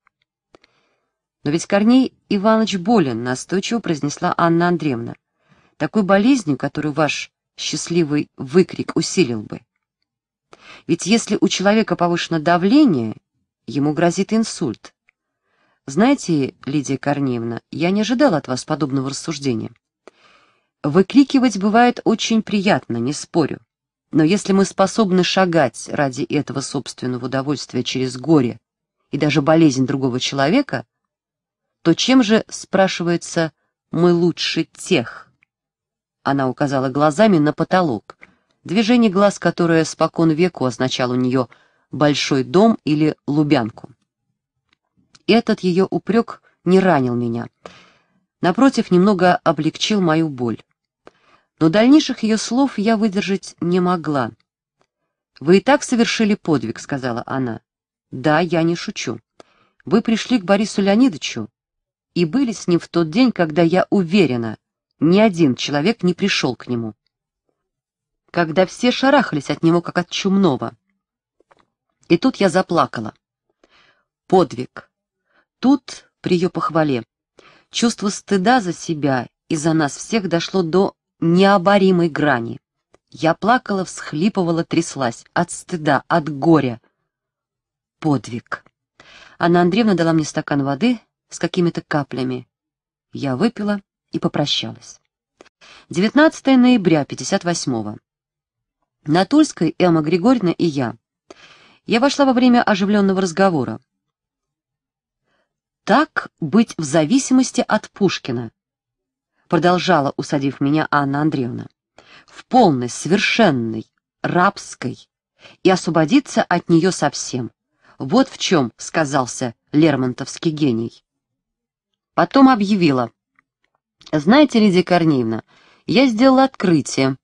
Но ведь Корней Иванович болен, настойчиво произнесла Анна Андреевна. Такой болезнью, которую ваш счастливый выкрик усилил бы. Ведь если у человека повышено давление, ему грозит инсульт. «Знаете, Лидия Корнеевна, я не ожидала от вас подобного рассуждения. Выкрикивать бывает очень приятно, не спорю. Но если мы способны шагать ради этого собственного удовольствия через горе и даже болезнь другого человека, то чем же, спрашивается, мы лучше тех?» Она указала глазами на потолок, движение глаз, которое спокон веку означало у нее «большой дом» или «лубянку». Этот ее упрек не ранил меня. Напротив, немного облегчил мою боль. Но дальнейших ее слов я выдержать не могла. «Вы и так совершили подвиг», — сказала она. «Да, я не шучу. Вы пришли к Борису Леонидовичу и были с ним в тот день, когда, я уверена, ни один человек не пришел к нему. Когда все шарахались от него, как от чумного. И тут я заплакала. Подвиг. Тут, при ее похвале, чувство стыда за себя и за нас всех дошло до необоримой грани. Я плакала, всхлипывала, тряслась от стыда, от горя. Подвиг. Анна Андреевна дала мне стакан воды с какими-то каплями. Я выпила и попрощалась. 19 ноября 58-го. На Тульской Эмма Григорьевна и я. Я вошла во время оживленного разговора так быть в зависимости от Пушкина», продолжала, усадив меня Анна Андреевна, «в полной, совершенной, рабской, и освободиться от нее совсем. Вот в чем сказался лермонтовский гений». Потом объявила, «Знаете, Лидия Корнеевна, я сделала открытие.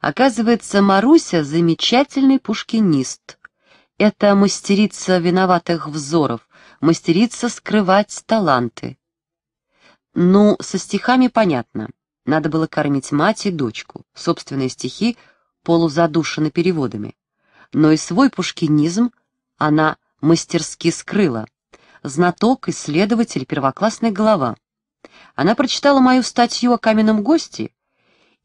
Оказывается, Маруся — замечательный пушкинист. Это мастерица виноватых взоров — мастерица скрывать таланты. Ну, со стихами понятно. Надо было кормить мать и дочку. Собственные стихи полузадушены переводами. Но и свой пушкинизм она мастерски скрыла. Знаток, исследователь, первоклассная голова. Она прочитала мою статью о каменном госте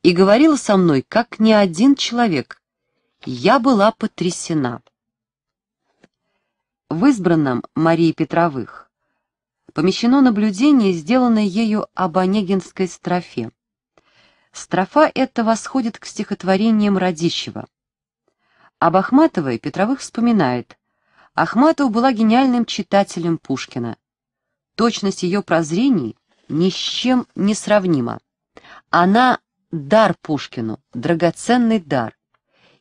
и говорила со мной, как ни один человек. Я была потрясена. В избранном Марии Петровых помещено наблюдение, сделанное ею об Онегинской строфе. Строфа эта восходит к стихотворениям Радищева. Об Ахматовой Петровых вспоминает. Ахматова была гениальным читателем Пушкина. Точность ее прозрений ни с чем не сравнима. Она — дар Пушкину, драгоценный дар.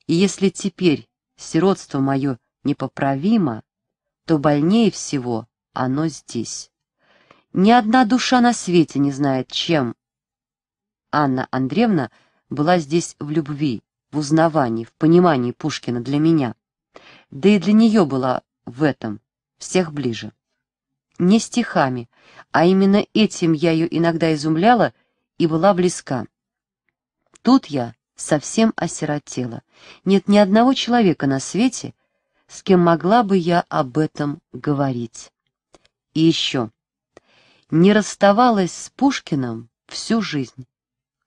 И если теперь сиротство мое непоправимо, то больнее всего оно здесь. Ни одна душа на свете не знает, чем. Анна Андреевна была здесь в любви, в узнавании, в понимании Пушкина для меня. Да и для нее была в этом всех ближе. Не стихами, а именно этим я ее иногда изумляла и была близка. Тут я совсем осиротела. Нет ни одного человека на свете, с кем могла бы я об этом говорить. И еще. Не расставалась с Пушкиным всю жизнь,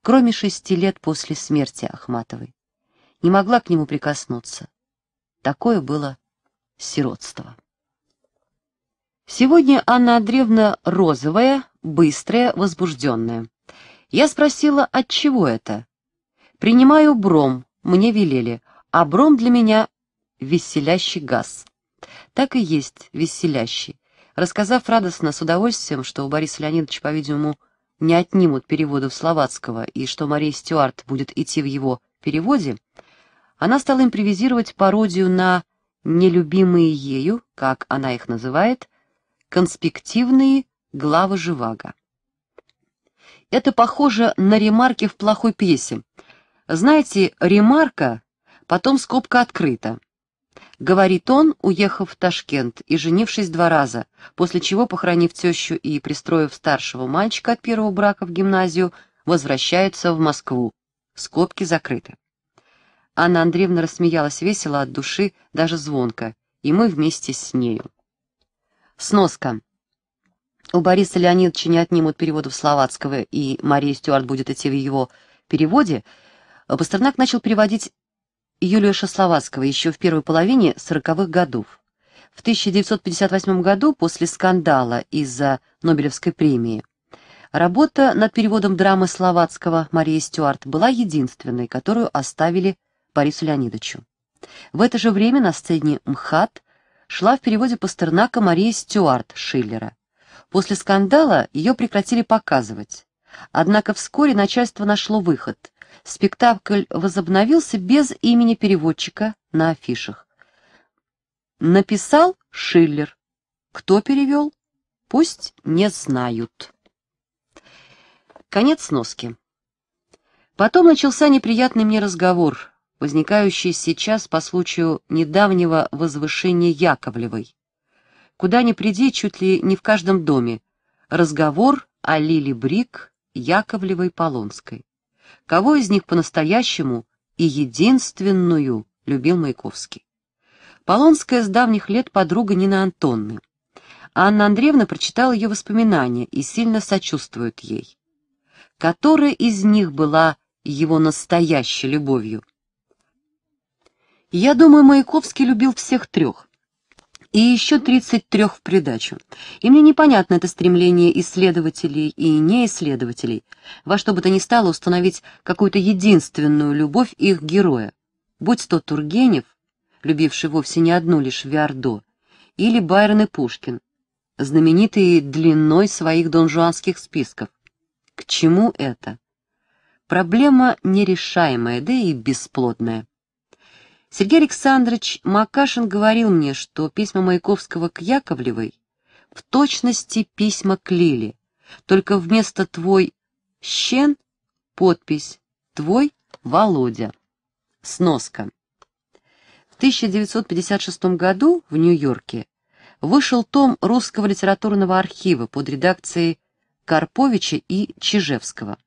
кроме шести лет после смерти Ахматовой. Не могла к нему прикоснуться. Такое было сиротство. Сегодня Анна Андреевна розовая, быстрая, возбужденная. Я спросила, от чего это? Принимаю бром, мне велели, а бром для меня веселящий газ. Так и есть веселящий. Рассказав радостно с удовольствием, что у Бориса Леонидовича, по-видимому, не отнимут переводов словацкого и что Мария Стюарт будет идти в его переводе, она стала импровизировать пародию на нелюбимые ею, как она их называет, конспективные главы Живаго. Это похоже на ремарки в плохой пьесе. Знаете, ремарка, потом скобка открыта. Говорит он, уехав в Ташкент и женившись два раза, после чего, похоронив тещу и пристроив старшего мальчика от первого брака в гимназию, возвращается в Москву. Скобки закрыты. Анна Андреевна рассмеялась весело от души, даже звонко, и мы вместе с нею. Сноска. У Бориса Леонидовича не отнимут переводов словацкого, и Мария Стюарт будет идти в его переводе. Пастернак начал переводить Юлия Шословацкого еще в первой половине 40-х годов. В 1958 году, после скандала из-за Нобелевской премии, работа над переводом драмы Словацкого Марии Стюарт была единственной, которую оставили Борису Леонидовичу. В это же время на сцене «МХАТ» шла в переводе Пастернака Мария Стюарт Шиллера. После скандала ее прекратили показывать. Однако вскоре начальство нашло выход спектакль возобновился без имени переводчика на афишах. Написал Шиллер. Кто перевел? Пусть не знают. Конец носки. Потом начался неприятный мне разговор, возникающий сейчас по случаю недавнего возвышения Яковлевой. Куда ни приди, чуть ли не в каждом доме. Разговор о Лили Брик, Яковлевой Полонской кого из них по-настоящему и единственную любил Маяковский. Полонская с давних лет подруга Нины Антонны. Анна Андреевна прочитала ее воспоминания и сильно сочувствует ей. Которая из них была его настоящей любовью? Я думаю, Маяковский любил всех трех и еще 33 в придачу. И мне непонятно это стремление исследователей и неисследователей во что бы то ни стало установить какую-то единственную любовь их героя, будь то Тургенев, любивший вовсе не одну лишь Виардо, или Байрон и Пушкин, знаменитые длиной своих донжуанских списков. К чему это? Проблема нерешаемая, да и бесплодная. Сергей Александрович Макашин говорил мне, что письма Маяковского к Яковлевой в точности письма к Лиле, только вместо «твой щен» подпись «твой Володя». Сноска. В 1956 году в Нью-Йорке вышел том Русского литературного архива под редакцией Карповича и Чижевского.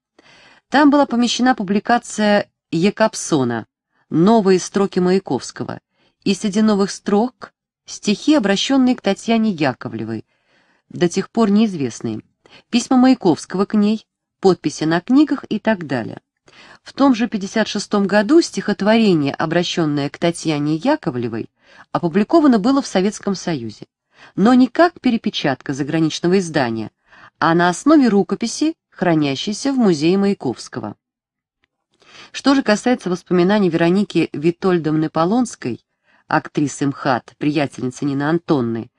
Там была помещена публикация Якобсона новые строки Маяковского, и среди новых строк стихи, обращенные к Татьяне Яковлевой, до тех пор неизвестные, письма Маяковского к ней, подписи на книгах и так далее. В том же 56 году стихотворение, обращенное к Татьяне Яковлевой, опубликовано было в Советском Союзе, но не как перепечатка заграничного издания, а на основе рукописи, хранящейся в музее Маяковского. Что же касается воспоминаний Вероники Витольдовны Полонской, актрисы МХАТ, приятельницы Нины Антонны,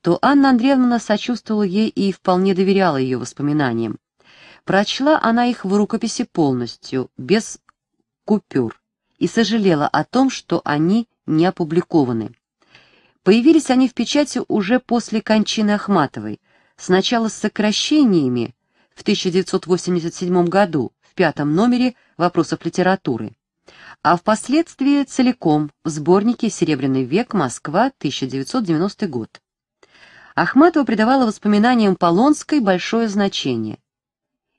то Анна Андреевна сочувствовала ей и вполне доверяла ее воспоминаниям. Прочла она их в рукописи полностью, без купюр, и сожалела о том, что они не опубликованы. Появились они в печати уже после кончины Ахматовой, сначала с сокращениями в 1987 году, пятом номере «Вопросов литературы», а впоследствии целиком в сборнике «Серебряный век. Москва. 1990 год». Ахматова придавала воспоминаниям Полонской большое значение.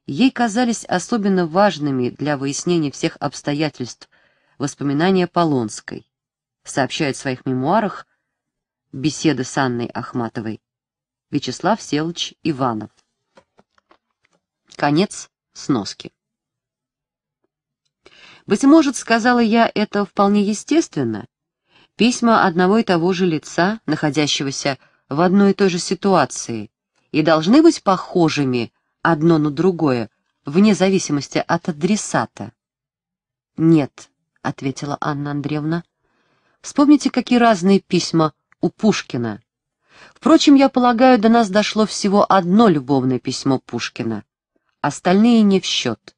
Ей казались особенно важными для выяснения всех обстоятельств воспоминания Полонской, сообщает в своих мемуарах беседы с Анной Ахматовой. Вячеслав Селыч Иванов. Конец сноски. Быть может, сказала я это вполне естественно. Письма одного и того же лица, находящегося в одной и той же ситуации, и должны быть похожими одно на другое, вне зависимости от адресата. «Нет», — ответила Анна Андреевна. «Вспомните, какие разные письма у Пушкина. Впрочем, я полагаю, до нас дошло всего одно любовное письмо Пушкина. Остальные не в счет.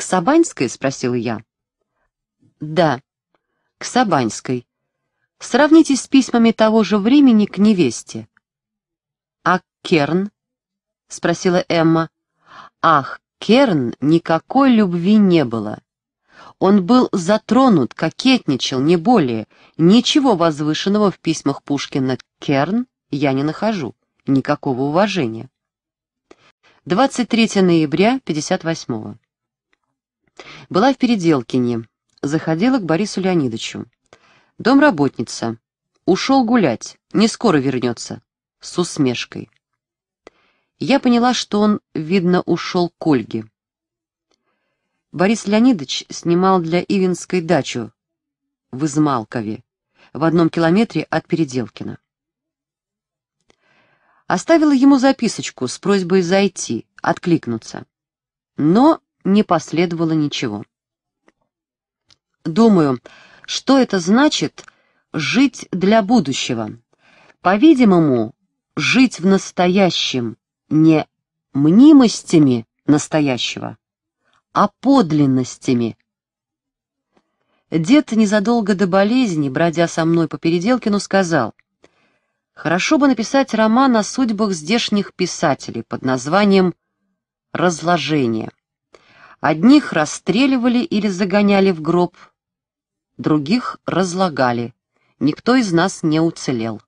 «К Сабаньской спросила я. «Да, к Сабаньской. Сравните с письмами того же времени к невесте». «А Керн?» — спросила Эмма. «Ах, Керн никакой любви не было. Он был затронут, кокетничал, не более. Ничего возвышенного в письмах Пушкина Керн я не нахожу. Никакого уважения. 23 ноября 58 -го. Была в Переделкине. Заходила к Борису Леонидовичу. Домработница. Ушел гулять. Не скоро вернется. С усмешкой. Я поняла, что он, видно, ушел к Ольге. Борис Леонидович снимал для Ивинской дачу в Измалкове, в одном километре от Переделкина. Оставила ему записочку с просьбой зайти, откликнуться. Но не последовало ничего. Думаю, что это значит «жить для будущего». По-видимому, жить в настоящем не мнимостями настоящего, а подлинностями. Дед незадолго до болезни, бродя со мной по Переделкину, сказал, «Хорошо бы написать роман о судьбах здешних писателей под названием «Разложение». Одних расстреливали или загоняли в гроб, других разлагали. Никто из нас не уцелел.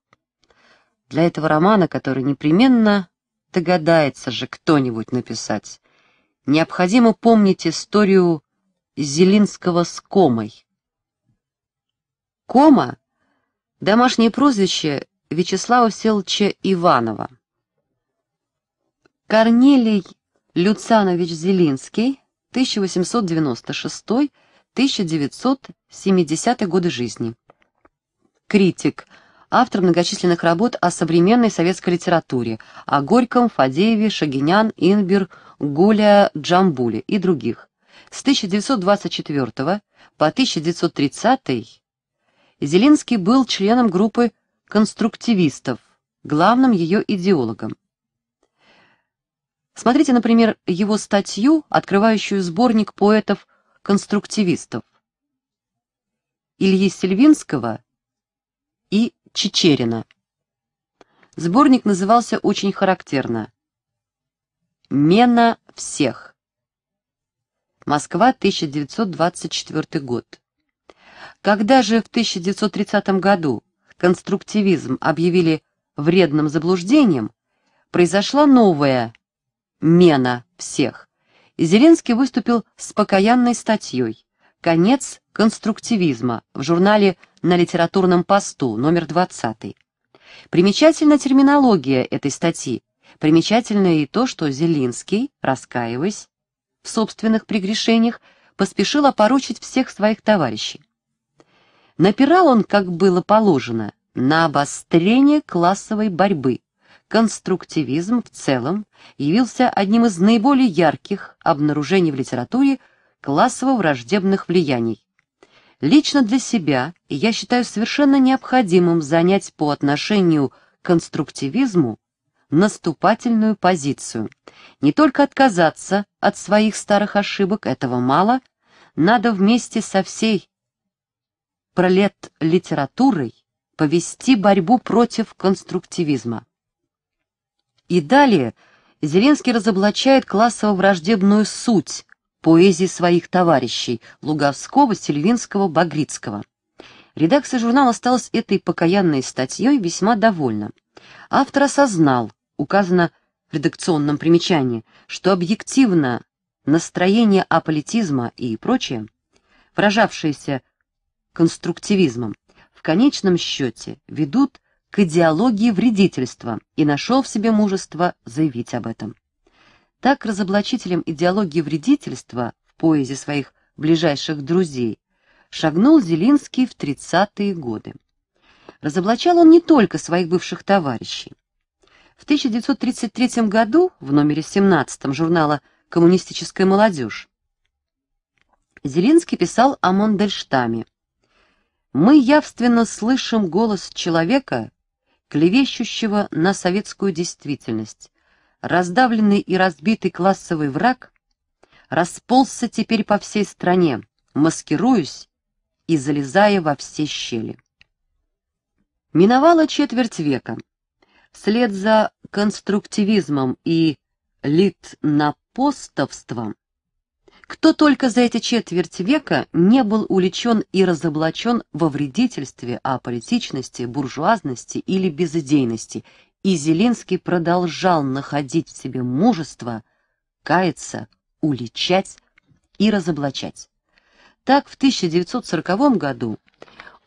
Для этого романа, который непременно догадается же кто-нибудь написать, необходимо помнить историю Зелинского с Комой. Кома — домашнее прозвище Вячеслава Селча Иванова. Корнелий Люцанович Зелинский 1896-1970 годы жизни. Критик, автор многочисленных работ о современной советской литературе, о Горьком, Фадееве, Шагинян, Инбер, Гуля, Джамбуле и других. С 1924 по 1930 Зелинский был членом группы конструктивистов, главным ее идеологом. Смотрите, например, его статью, открывающую сборник поэтов-конструктивистов Ильи Сельвинского и Чечерина. Сборник назывался очень характерно «Мена всех». Москва, 1924 год. Когда же в 1930 году конструктивизм объявили вредным заблуждением, произошла новая мена всех, Зеленский выступил с покаянной статьей «Конец конструктивизма» в журнале «На литературном посту» номер 20. Примечательна терминология этой статьи, примечательно и то, что Зелинский, раскаиваясь в собственных прегрешениях, поспешил опорочить всех своих товарищей. Напирал он, как было положено, на обострение классовой борьбы, конструктивизм в целом явился одним из наиболее ярких обнаружений в литературе классово-враждебных влияний. Лично для себя я считаю совершенно необходимым занять по отношению к конструктивизму наступательную позицию. Не только отказаться от своих старых ошибок, этого мало, надо вместе со всей пролет литературой повести борьбу против конструктивизма. И далее Зеленский разоблачает классово-враждебную суть поэзии своих товарищей Луговского, Сельвинского, Багрицкого. Редакция журнала осталась этой покаянной статьей весьма довольна. Автор осознал, указано в редакционном примечании, что объективно настроение аполитизма и прочее, выражавшееся конструктивизмом, в конечном счете ведут к идеологии вредительства и нашел в себе мужество заявить об этом. Так разоблачителем идеологии вредительства в поэзии своих ближайших друзей шагнул Зелинский в 30-е годы. Разоблачал он не только своих бывших товарищей. В 1933 году в номере 17 журнала «Коммунистическая молодежь» Зелинский писал о Мандельштаме. «Мы явственно слышим голос человека, клевещущего на советскую действительность, раздавленный и разбитый классовый враг расползся теперь по всей стране, маскируясь и залезая во все щели. Миновала четверть века. Вслед за конструктивизмом и литнапостовством кто только за эти четверть века не был уличен и разоблачен во вредительстве, аполитичности, буржуазности или безыдейности, и Зелинский продолжал находить в себе мужество, каяться, уличать и разоблачать. Так в 1940 году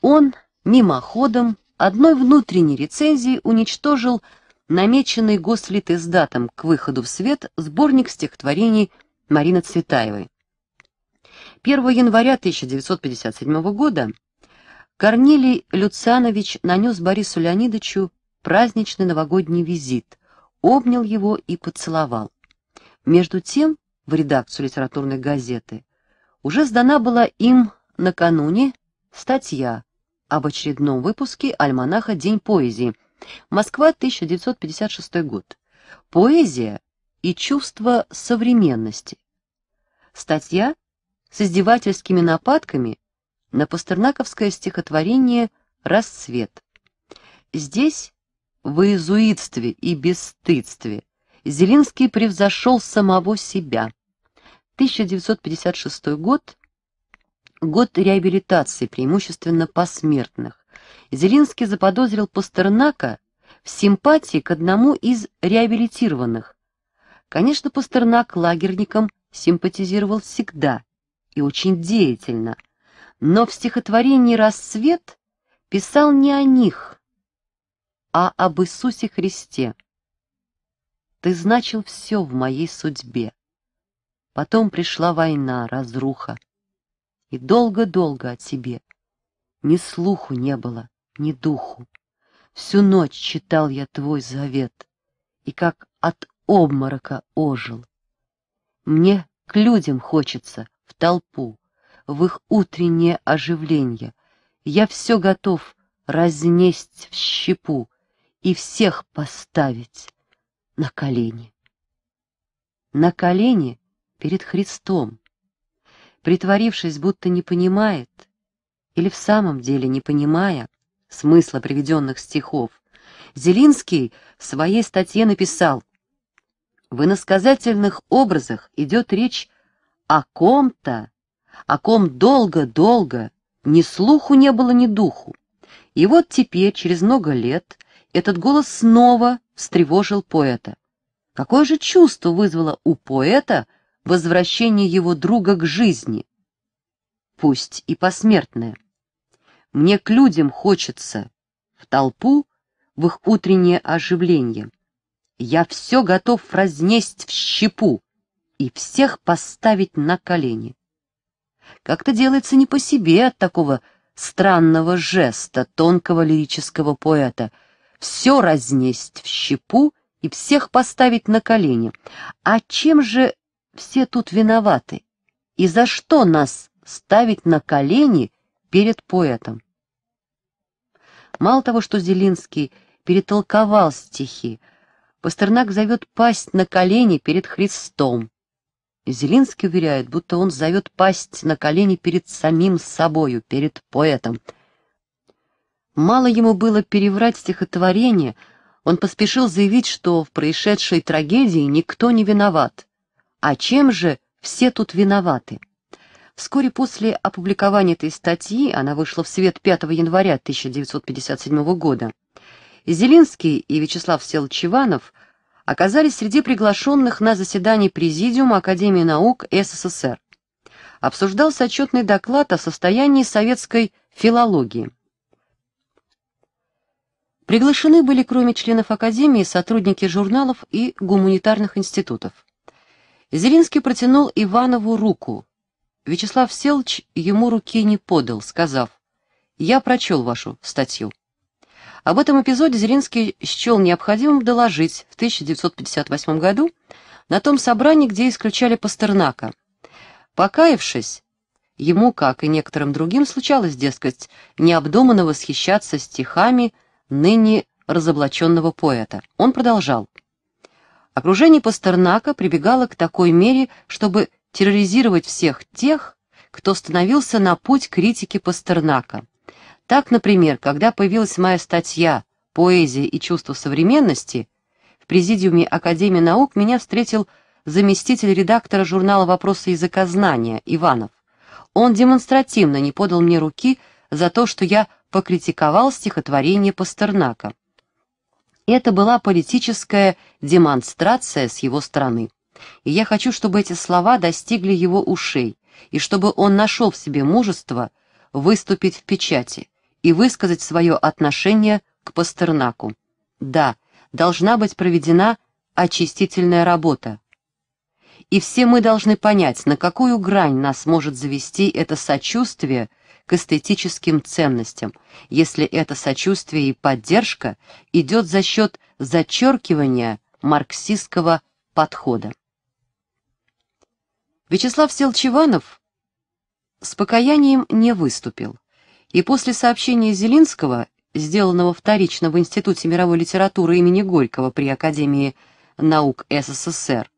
он мимоходом одной внутренней рецензии уничтожил намеченный гослит издатом к выходу в свет сборник стихотворений Марины Цветаевой 1 января 1957 года Корнилий Люцианович нанес Борису Леонидовичу праздничный новогодний визит, обнял его и поцеловал. Между тем, в редакцию литературной газеты уже сдана была им накануне статья об очередном выпуске альманаха «День поэзии», Москва, 1956 год. Поэзия и чувство современности. Статья с издевательскими нападками на пастернаковское стихотворение «Расцвет». Здесь, в иезуитстве и бесстыдстве, Зелинский превзошел самого себя. 1956 год – год реабилитации, преимущественно посмертных. Зелинский заподозрил Пастернака в симпатии к одному из реабилитированных. Конечно, Пастернак лагерникам симпатизировал всегда – и очень деятельно, но в стихотворении «Рассвет» писал не о них, а об Иисусе Христе. Ты значил все в моей судьбе. Потом пришла война, разруха, и долго-долго о тебе. Ни слуху не было, ни духу. Всю ночь читал я твой завет, и как от обморока ожил. Мне к людям хочется, в толпу, в их утреннее оживление. Я все готов разнесть в щепу и всех поставить на колени. На колени перед Христом, притворившись, будто не понимает, или в самом деле не понимая смысла приведенных стихов, Зелинский в своей статье написал «В иносказательных образах идет речь о ком-то, о ком долго-долго ни слуху не было, ни духу. И вот теперь, через много лет, этот голос снова встревожил поэта. Какое же чувство вызвало у поэта возвращение его друга к жизни? Пусть и посмертное. Мне к людям хочется, в толпу, в их утреннее оживление. Я все готов разнесть в щепу, и всех поставить на колени. Как-то делается не по себе от такого странного жеста тонкого лирического поэта все разнесть в щепу и всех поставить на колени. А чем же все тут виноваты? И за что нас ставить на колени перед поэтом? Мало того, что Зелинский перетолковал стихи, Пастернак зовет пасть на колени перед Христом. Зелинский уверяет, будто он зовет пасть на колени перед самим собою, перед поэтом. Мало ему было переврать стихотворение, он поспешил заявить, что в происшедшей трагедии никто не виноват. А чем же все тут виноваты? Вскоре после опубликования этой статьи, она вышла в свет 5 января 1957 года, Зелинский и Вячеслав Селчеванов оказались среди приглашенных на заседание Президиума Академии наук СССР. Обсуждался отчетный доклад о состоянии советской филологии. Приглашены были кроме членов Академии сотрудники журналов и гуманитарных институтов. Зелинский протянул Иванову руку. Вячеслав Селч ему руки не подал, сказав, «Я прочел вашу статью». Об этом эпизоде Зеринский счел необходимым доложить в 1958 году на том собрании, где исключали Пастернака. Покаявшись, ему, как и некоторым другим, случалось, дескать, необдуманно восхищаться стихами ныне разоблаченного поэта. Он продолжал. Окружение Пастернака прибегало к такой мере, чтобы терроризировать всех тех, кто становился на путь критики Пастернака. Так, например, когда появилась моя статья «Поэзия и чувство современности», в Президиуме Академии наук меня встретил заместитель редактора журнала «Вопросы языка знания» Иванов. Он демонстративно не подал мне руки за то, что я покритиковал стихотворение Пастернака. Это была политическая демонстрация с его стороны. И я хочу, чтобы эти слова достигли его ушей, и чтобы он нашел в себе мужество выступить в печати, и высказать свое отношение к Пастернаку. Да, должна быть проведена очистительная работа. И все мы должны понять, на какую грань нас может завести это сочувствие к эстетическим ценностям, если это сочувствие и поддержка идет за счет зачеркивания марксистского подхода. Вячеслав Селчеванов с покаянием не выступил. И после сообщения Зелинского, сделанного вторично в Институте мировой литературы имени Горького при Академии наук СССР,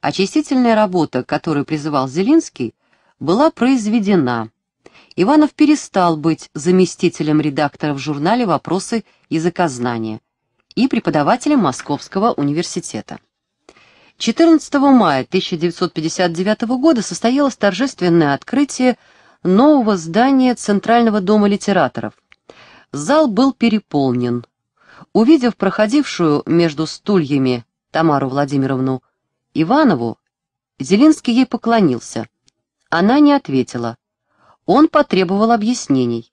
очистительная работа, которую призывал Зелинский, была произведена. Иванов перестал быть заместителем редактора в журнале «Вопросы языкознания» и преподавателем Московского университета. 14 мая 1959 года состоялось торжественное открытие нового здания Центрального дома литераторов. Зал был переполнен. Увидев проходившую между стульями Тамару Владимировну Иванову, Зелинский ей поклонился. Она не ответила. Он потребовал объяснений.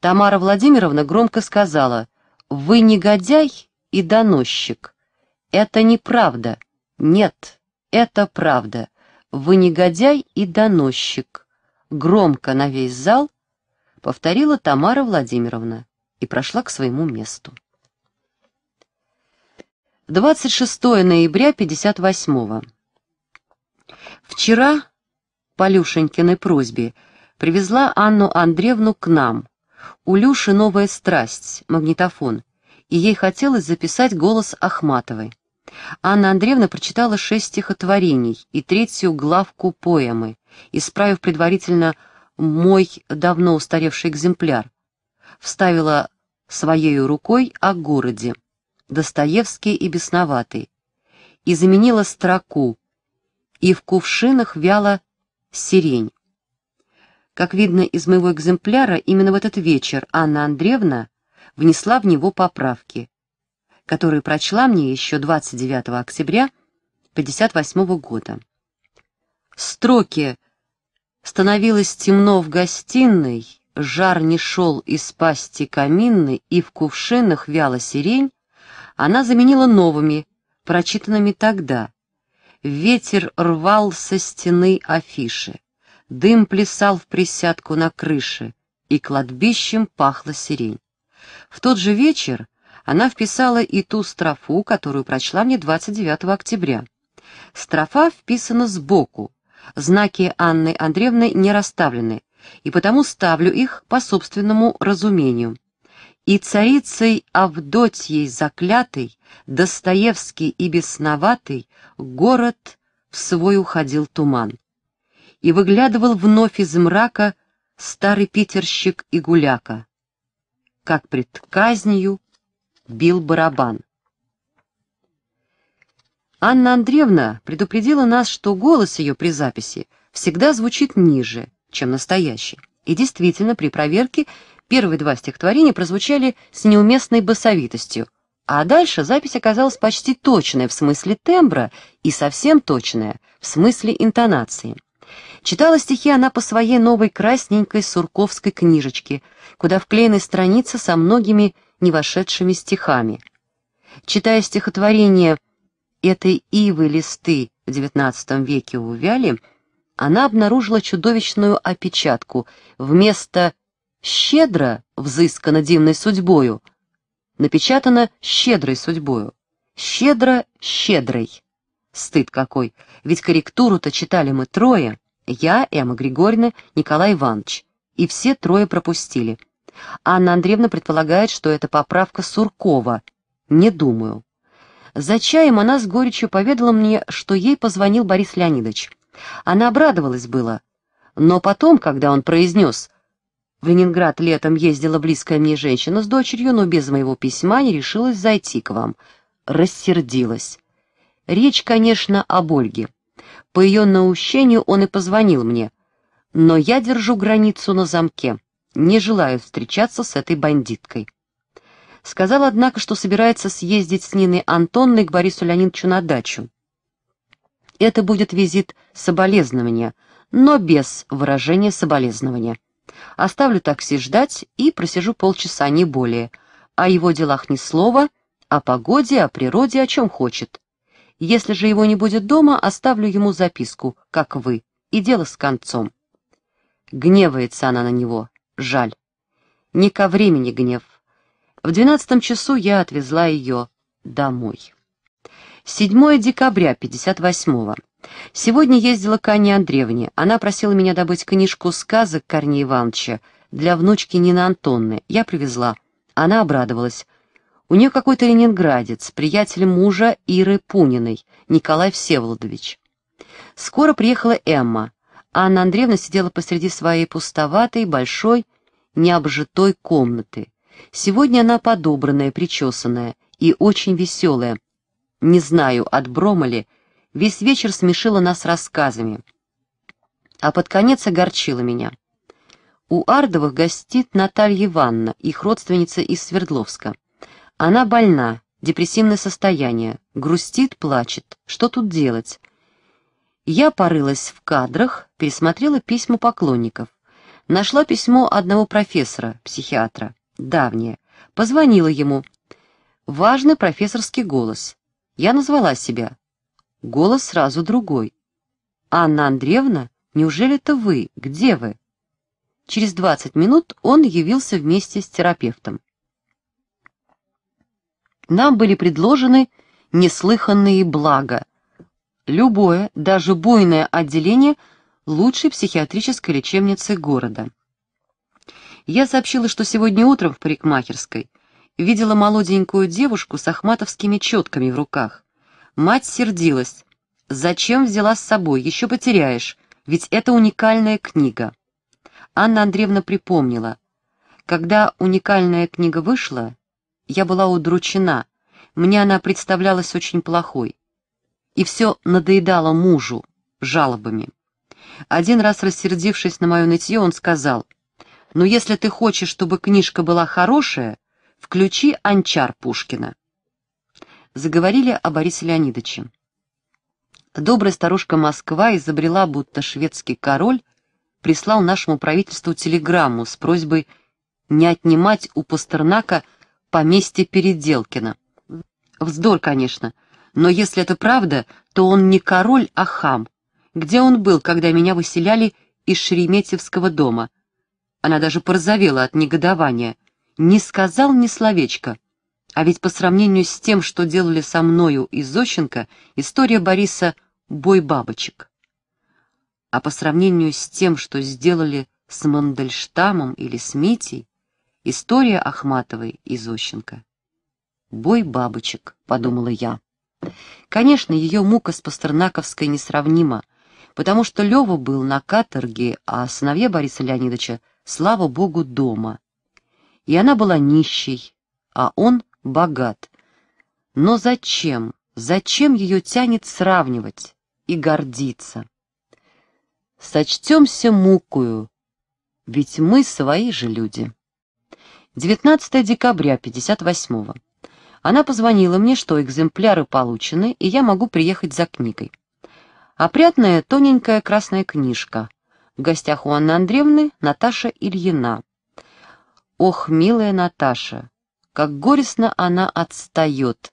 Тамара Владимировна громко сказала, «Вы негодяй и доносчик. Это неправда. Нет, это правда. Вы негодяй и доносчик» громко на весь зал повторила Тамара Владимировна и прошла к своему месту. 26 ноября 58-го. Вчера, по Люшенькиной просьбе, привезла Анну Андреевну к нам. У Люши новая страсть, магнитофон, и ей хотелось записать голос Ахматовой. Анна Андреевна прочитала шесть стихотворений и третью главку поэмы исправив предварительно мой давно устаревший экземпляр, вставила своею рукой о городе, Достоевский и бесноватый, и заменила строку, и в кувшинах вяла сирень. Как видно из моего экземпляра, именно в этот вечер Анна Андреевна внесла в него поправки, которые прочла мне еще 29 октября 1958 года. Строки становилось темно в гостиной, жар не шел из пасти каминной, и в кувшинах вяла сирень, она заменила новыми, прочитанными тогда. Ветер рвал со стены афиши, дым плясал в присядку на крыше, и кладбищем пахло сирень. В тот же вечер она вписала и ту строфу, которую прочла мне 29 октября. Строфа вписана сбоку, Знаки Анны Андреевны не расставлены, и потому ставлю их по собственному разумению. И царицей Авдотьей заклятый, Достоевский и бесноватый, город в свой уходил туман. И выглядывал вновь из мрака старый питерщик и гуляка, как пред казнью бил барабан. Анна Андреевна предупредила нас, что голос ее при записи всегда звучит ниже, чем настоящий. И действительно, при проверке первые два стихотворения прозвучали с неуместной басовитостью, а дальше запись оказалась почти точная в смысле тембра и совсем точная в смысле интонации. Читала стихи она по своей новой красненькой сурковской книжечке, куда вклеены страницы со многими не вошедшими стихами. Читая стихотворение «Связь», этой ивы листы в XIX веке увяли, она обнаружила чудовищную опечатку. Вместо «щедро» взыскано дивной судьбою, напечатано «щедрой судьбою». «Щедро» — «щедрой». Стыд какой, ведь корректуру-то читали мы трое, я, Эмма Григорьевна, Николай Иванович, и все трое пропустили. Анна Андреевна предполагает, что это поправка Суркова. Не думаю. За чаем она с горечью поведала мне, что ей позвонил Борис Леонидович. Она обрадовалась было. Но потом, когда он произнес «В Ленинград летом ездила близкая мне женщина с дочерью, но без моего письма не решилась зайти к вам», рассердилась. Речь, конечно, об Ольге. По ее наущению он и позвонил мне. Но я держу границу на замке. Не желаю встречаться с этой бандиткой. Сказал, однако, что собирается съездить с Ниной Антонной к Борису Леонидовичу на дачу. Это будет визит соболезнования, но без выражения соболезнования. Оставлю такси ждать и просижу полчаса, не более. О его делах ни слова, о погоде, о природе, о чем хочет. Если же его не будет дома, оставлю ему записку, как вы, и дело с концом. Гневается она на него, жаль. Не ко времени гнев, в двенадцатом часу я отвезла ее домой. 7 декабря 58-го. Сегодня ездила к Анне Андреевне. Она просила меня добыть книжку сказок Корнея Ивановича для внучки Нины Антонны. Я привезла. Она обрадовалась. У нее какой-то ленинградец, приятель мужа Иры Пуниной, Николай Всеволодович. Скоро приехала Эмма. Анна Андреевна сидела посреди своей пустоватой, большой, необжитой комнаты. Сегодня она подобранная, причесанная и очень веселая. Не знаю, от Брома ли, весь вечер смешила нас рассказами. А под конец огорчила меня. У Ардовых гостит Наталья Ивановна, их родственница из Свердловска. Она больна, депрессивное состояние, грустит, плачет. Что тут делать? Я порылась в кадрах, пересмотрела письма поклонников. Нашла письмо одного профессора, психиатра давняя, позвонила ему. Важный профессорский голос. Я назвала себя. Голос сразу другой. «Анна Андреевна, неужели это вы? Где вы?» Через 20 минут он явился вместе с терапевтом. Нам были предложены неслыханные блага. Любое, даже буйное отделение лучшей психиатрической лечебницы города. Я сообщила, что сегодня утром в парикмахерской видела молоденькую девушку с ахматовскими четками в руках. Мать сердилась. «Зачем взяла с собой? Еще потеряешь. Ведь это уникальная книга». Анна Андреевна припомнила. «Когда уникальная книга вышла, я была удручена. Мне она представлялась очень плохой. И все надоедало мужу жалобами. Один раз рассердившись на мое нытье, он сказал — но если ты хочешь, чтобы книжка была хорошая, включи «Анчар» Пушкина. Заговорили о Борисе Леонидовиче. Добрая старушка Москва изобрела, будто шведский король прислал нашему правительству телеграмму с просьбой не отнимать у Пастернака поместье Переделкина. Вздор, конечно, но если это правда, то он не король, а хам. Где он был, когда меня выселяли из Шереметьевского дома — она даже порозовела от негодования. Не сказал ни словечка. А ведь по сравнению с тем, что делали со мною и Зощенко, история Бориса — бой бабочек. А по сравнению с тем, что сделали с Мандельштамом или с Митей, история Ахматовой и Зощенко. «Бой бабочек», — подумала я. Конечно, ее мука с Пастернаковской несравнима, потому что Лева был на каторге, а сыновья Бориса Леонидовича слава богу, дома. И она была нищей, а он богат. Но зачем, зачем ее тянет сравнивать и гордиться? Сочтемся мукою, ведь мы свои же люди. 19 декабря 58-го. Она позвонила мне, что экземпляры получены, и я могу приехать за книгой. Опрятная, тоненькая красная книжка — в гостях у Анны Андреевны Наташа Ильина. Ох, милая Наташа, как горестно она отстает.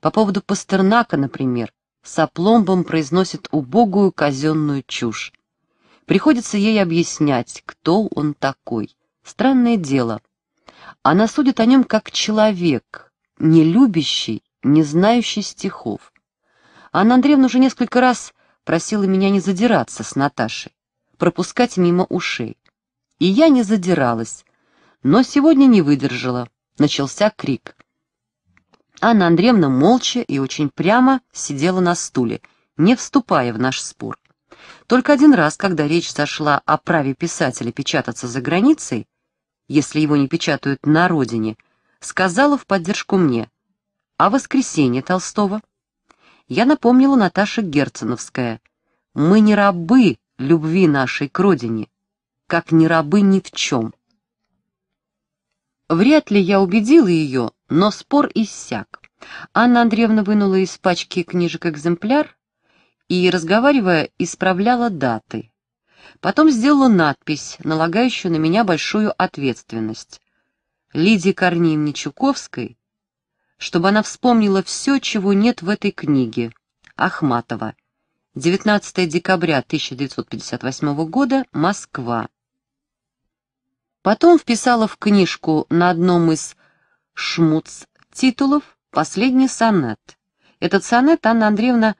По поводу Пастернака, например, с опломбом произносит убогую казенную чушь. Приходится ей объяснять, кто он такой. Странное дело. Она судит о нем как человек, не любящий, не знающий стихов. Анна Андреевна уже несколько раз просила меня не задираться с Наташей пропускать мимо ушей. И я не задиралась, но сегодня не выдержала. Начался крик. Анна Андреевна молча и очень прямо сидела на стуле, не вступая в наш спор. Только один раз, когда речь зашла о праве писателя печататься за границей, если его не печатают на родине, сказала в поддержку мне «А воскресенье Толстого?» Я напомнила Наташа Герценовская. «Мы не рабы любви нашей к родине, как ни рабы ни в чем. Вряд ли я убедила ее, но спор иссяк. Анна Андреевна вынула из пачки книжек экземпляр и, разговаривая, исправляла даты. Потом сделала надпись, налагающую на меня большую ответственность. Лидии Корнеевне Чуковской, чтобы она вспомнила все, чего нет в этой книге, Ахматова. 19 декабря 1958 года, Москва. Потом вписала в книжку на одном из шмуц-титулов последний сонет. Этот сонет Анна Андреевна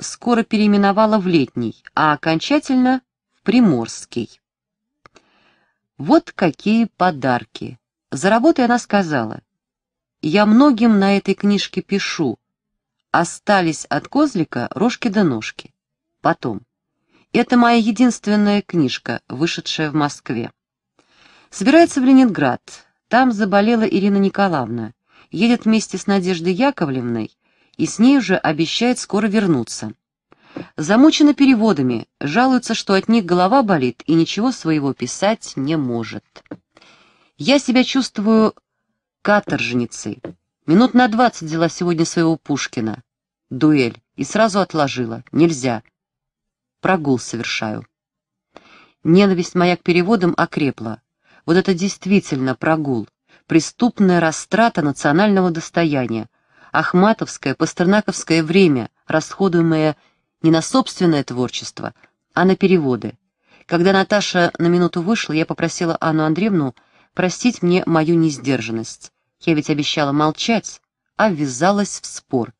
скоро переименовала в летний, а окончательно в приморский. Вот какие подарки. За работой она сказала, «Я многим на этой книжке пишу, остались от козлика рожки до да ножки. Потом. Это моя единственная книжка, вышедшая в Москве. Собирается в Ленинград. Там заболела Ирина Николаевна. Едет вместе с Надеждой Яковлевной и с ней уже обещает скоро вернуться. Замучена переводами, жалуется, что от них голова болит и ничего своего писать не может. Я себя чувствую каторжницей. Минут на двадцать взяла сегодня своего Пушкина. Дуэль. И сразу отложила. Нельзя. Прогул совершаю. Ненависть моя к переводам окрепла. Вот это действительно прогул. Преступная растрата национального достояния. Ахматовское, пастернаковское время, расходуемое не на собственное творчество, а на переводы. Когда Наташа на минуту вышла, я попросила Анну Андреевну простить мне мою несдержанность. Я ведь обещала молчать, а ввязалась в спор.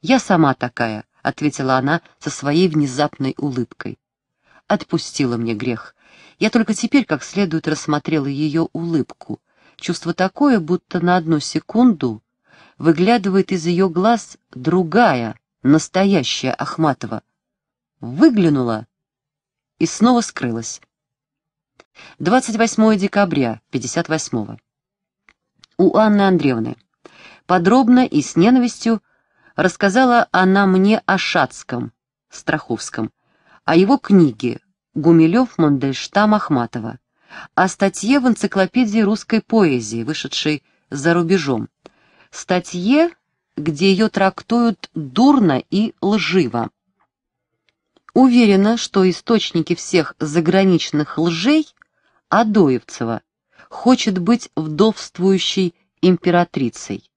«Я сама такая», — ответила она со своей внезапной улыбкой. Отпустила мне грех. Я только теперь как следует рассмотрела ее улыбку. Чувство такое, будто на одну секунду выглядывает из ее глаз другая, настоящая Ахматова. Выглянула и снова скрылась. 28 декабря 58 -го у Анны Андреевны. Подробно и с ненавистью рассказала она мне о Шацком, Страховском, о его книге «Гумилев Мандельштам Ахматова», о статье в энциклопедии русской поэзии, вышедшей за рубежом, статье, где ее трактуют дурно и лживо. Уверена, что источники всех заграничных лжей – Адоевцева, хочет быть вдовствующей императрицей.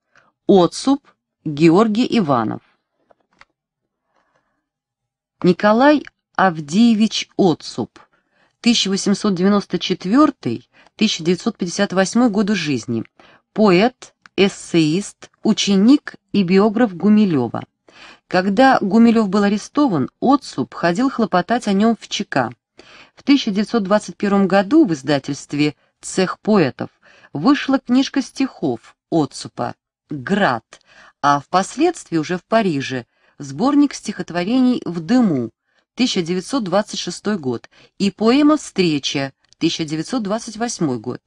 Отсуп Георгий Иванов. Николай Авдеевич Отсуп, 1894-1958 годы жизни, поэт, эссеист, ученик и биограф Гумилева. Когда Гумилев был арестован, Отсуп ходил хлопотать о нем в ЧК. В 1921 году в издательстве «Связь» цех поэтов, вышла книжка стихов Отцупа «Град», а впоследствии уже в Париже сборник стихотворений «В дыму» 1926 год и поэма «Встреча» 1928 год.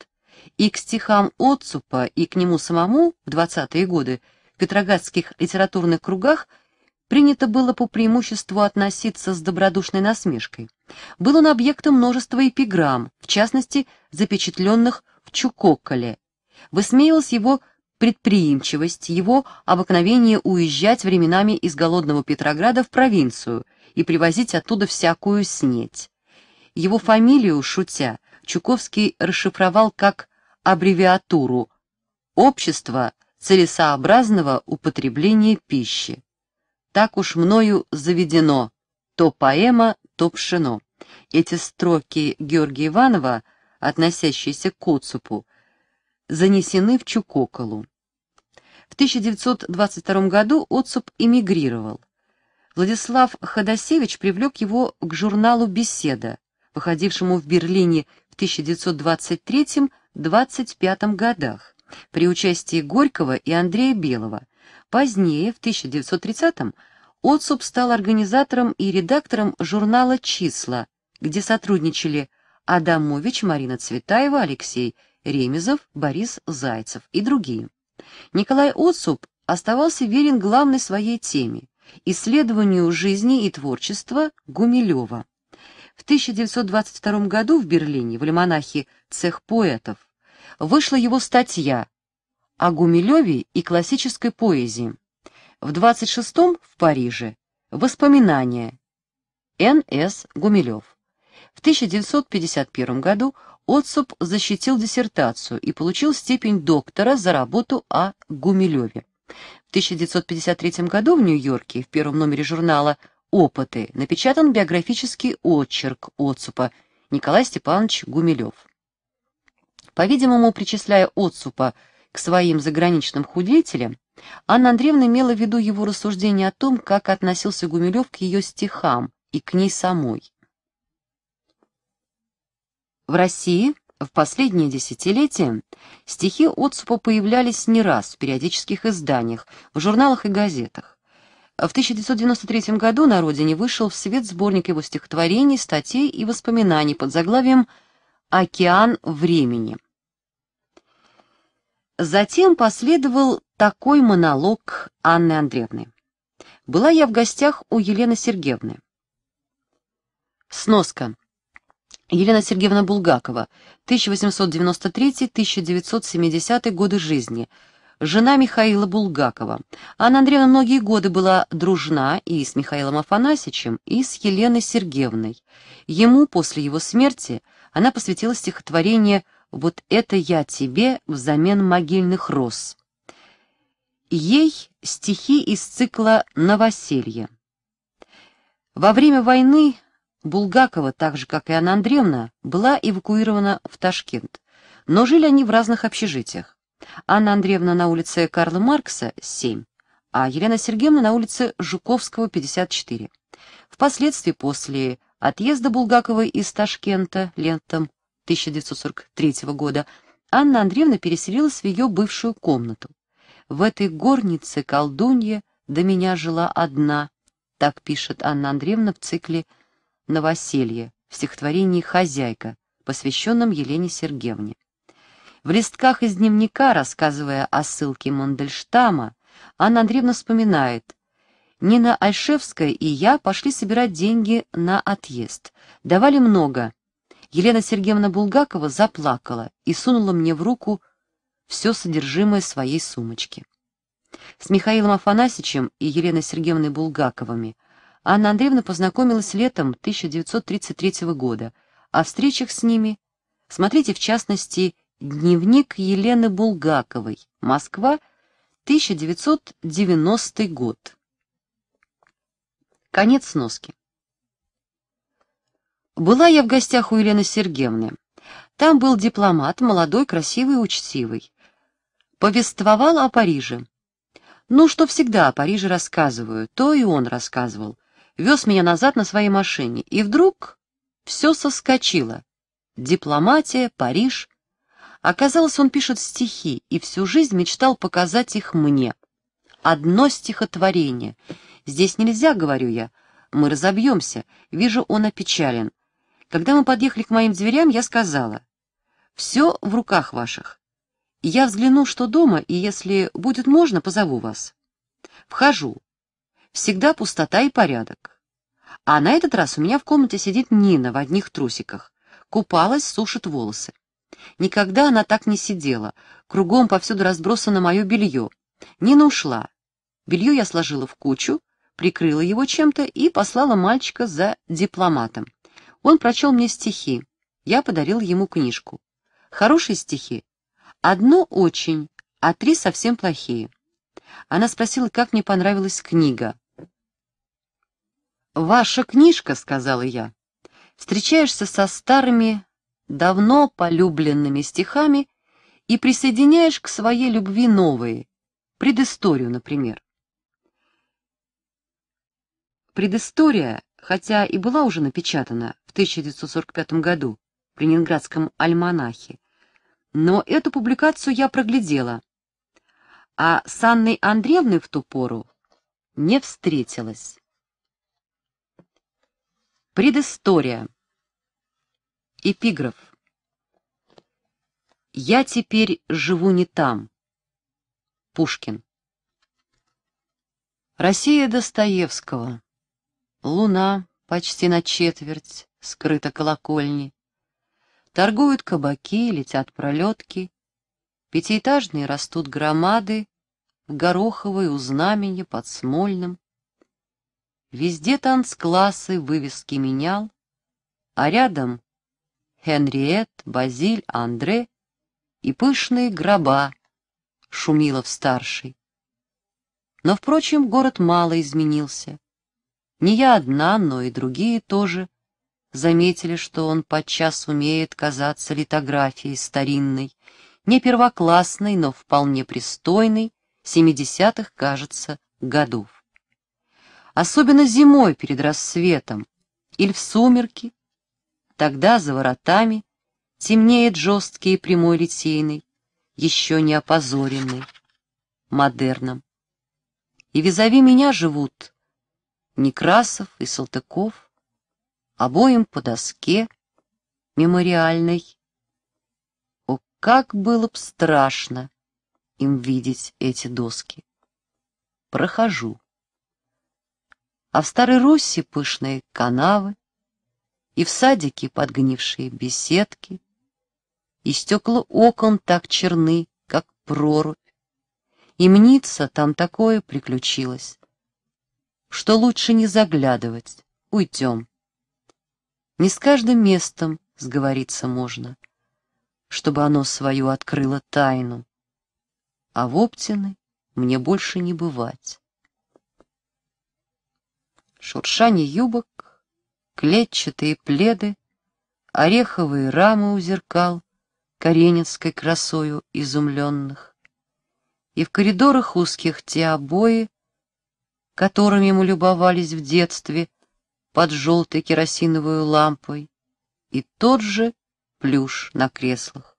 И к стихам Отцупа, и к нему самому в 20-е годы в петроградских литературных кругах принято было по преимуществу относиться с добродушной насмешкой. Был он объектом множества эпиграмм, в частности, запечатленных в Чукоколе. Высмеялась его предприимчивость, его обыкновение уезжать временами из голодного Петрограда в провинцию и привозить оттуда всякую снеть. Его фамилию, шутя, Чуковский расшифровал как аббревиатуру «Общество целесообразного употребления пищи». Так уж мною заведено, то поэма, то пшено. Эти строки Георгия Иванова, относящиеся к Коцупу, занесены в Чукоколу. В 1922 году Отсуп эмигрировал. Владислав Ходосевич привлек его к журналу «Беседа», выходившему в Берлине в 1923-25 годах при участии Горького и Андрея Белого. Позднее, в 1930-м, Отсуп стал организатором и редактором журнала «Числа», где сотрудничали Адамович, Марина Цветаева, Алексей Ремезов, Борис Зайцев и другие. Николай Отсуп оставался верен главной своей теме – исследованию жизни и творчества Гумилева. В 1922 году в Берлине в лимонахе «Цех поэтов» вышла его статья о Гумилеве и классической поэзии в 26-м в Париже. Воспоминания. Н.С. Гумилев. В 1951 году Отсуп защитил диссертацию и получил степень доктора за работу о Гумилеве. В 1953 году в Нью-Йорке в первом номере журнала «Опыты» напечатан биографический отчерк Отсупа Николай Степанович Гумилев. По-видимому, причисляя Отсупа к своим заграничным худетелям, Анна Андреевна имела в виду его рассуждение о том, как относился Гумилев к ее стихам и к ней самой. В России в последние десятилетия стихи Отсупа появлялись не раз в периодических изданиях, в журналах и газетах. В 1993 году на родине вышел в свет сборник его стихотворений, статей и воспоминаний под заглавием «Океан времени». Затем последовал такой монолог Анны Андреевны. Была я в гостях у Елены Сергеевны. Сноска. Елена Сергеевна Булгакова, 1893-1970 годы жизни, жена Михаила Булгакова. Анна Андреевна многие годы была дружна и с Михаилом Афанасьевичем, и с Еленой Сергеевной. Ему после его смерти она посвятила стихотворение «Вот это я тебе взамен могильных роз». Ей стихи из цикла «Новоселье». Во время войны Булгакова, так же, как и Анна Андреевна, была эвакуирована в Ташкент, но жили они в разных общежитиях. Анна Андреевна на улице Карла Маркса, 7, а Елена Сергеевна на улице Жуковского, 54. Впоследствии, после отъезда Булгаковой из Ташкента летом 1943 года, Анна Андреевна переселилась в ее бывшую комнату. В этой горнице колдунья до меня жила одна, так пишет Анна Андреевна в цикле «Новоселье» в стихотворении «Хозяйка», посвященном Елене Сергеевне. В листках из дневника, рассказывая о ссылке Мандельштама, Анна Андреевна вспоминает, Нина Альшевская и я пошли собирать деньги на отъезд. Давали много. Елена Сергеевна Булгакова заплакала и сунула мне в руку все содержимое своей сумочки. С Михаилом Афанасьевичем и Еленой Сергеевной Булгаковыми Анна Андреевна познакомилась летом 1933 года. О встречах с ними смотрите, в частности, дневник Елены Булгаковой, Москва, 1990 год. Конец сноски. Была я в гостях у Елены Сергеевны. Там был дипломат, молодой, красивый учтивый повествовал о Париже. Ну, что всегда о Париже рассказываю, то и он рассказывал. Вез меня назад на своей машине, и вдруг все соскочило. Дипломатия, Париж. Оказалось, он пишет стихи, и всю жизнь мечтал показать их мне. Одно стихотворение. Здесь нельзя, говорю я. Мы разобьемся. Вижу, он опечален. Когда мы подъехали к моим дверям, я сказала. Все в руках ваших. Я взгляну, что дома, и если будет можно, позову вас. Вхожу. Всегда пустота и порядок. А на этот раз у меня в комнате сидит Нина в одних трусиках. Купалась, сушит волосы. Никогда она так не сидела. Кругом повсюду разбросано мое белье. Нина ушла. Белье я сложила в кучу, прикрыла его чем-то и послала мальчика за дипломатом. Он прочел мне стихи. Я подарил ему книжку. Хорошие стихи Одно очень, а три совсем плохие. Она спросила, как мне понравилась книга. «Ваша книжка», — сказала я. «Встречаешься со старыми, давно полюбленными стихами и присоединяешь к своей любви новые, предысторию, например». Предыстория, хотя и была уже напечатана в 1945 году в Ленинградском альманахе, но эту публикацию я проглядела. А с Анной Андреевной в ту пору не встретилась. Предыстория. Эпиграф. «Я теперь живу не там». Пушкин. Россия Достоевского. Луна почти на четверть скрыта колокольни. Торгуют кабаки, летят пролетки. Пятиэтажные растут громады, в Гороховой, у знамени, под Смольным. Везде танцклассы, вывески менял, а рядом Хенриет, Базиль, Андре и пышные гроба Шумилов-старший. Но, впрочем, город мало изменился. Не я одна, но и другие тоже — заметили, что он подчас умеет казаться литографией старинной, не первоклассной, но вполне пристойной, семидесятых, кажется, годов. Особенно зимой перед рассветом или в сумерки, тогда за воротами темнеет жесткий и прямой литейный, еще не опозоренный, модерном. И визави меня живут Некрасов и Салтыков, обоим по доске мемориальной. О, как было б страшно им видеть эти доски. Прохожу. А в Старой Руси пышные канавы, и в садике подгнившие беседки, и стекла окон так черны, как прорубь, и мнится там такое приключилось, что лучше не заглядывать, уйдем. Не с каждым местом сговориться можно, чтобы оно свою открыло тайну. А в Оптины мне больше не бывать. Шуршание юбок, клетчатые пледы, ореховые рамы у зеркал, Каренинской красою изумленных, и в коридорах узких те обои, которыми мы любовались в детстве — под желтой керосиновую лампой и тот же плюш на креслах.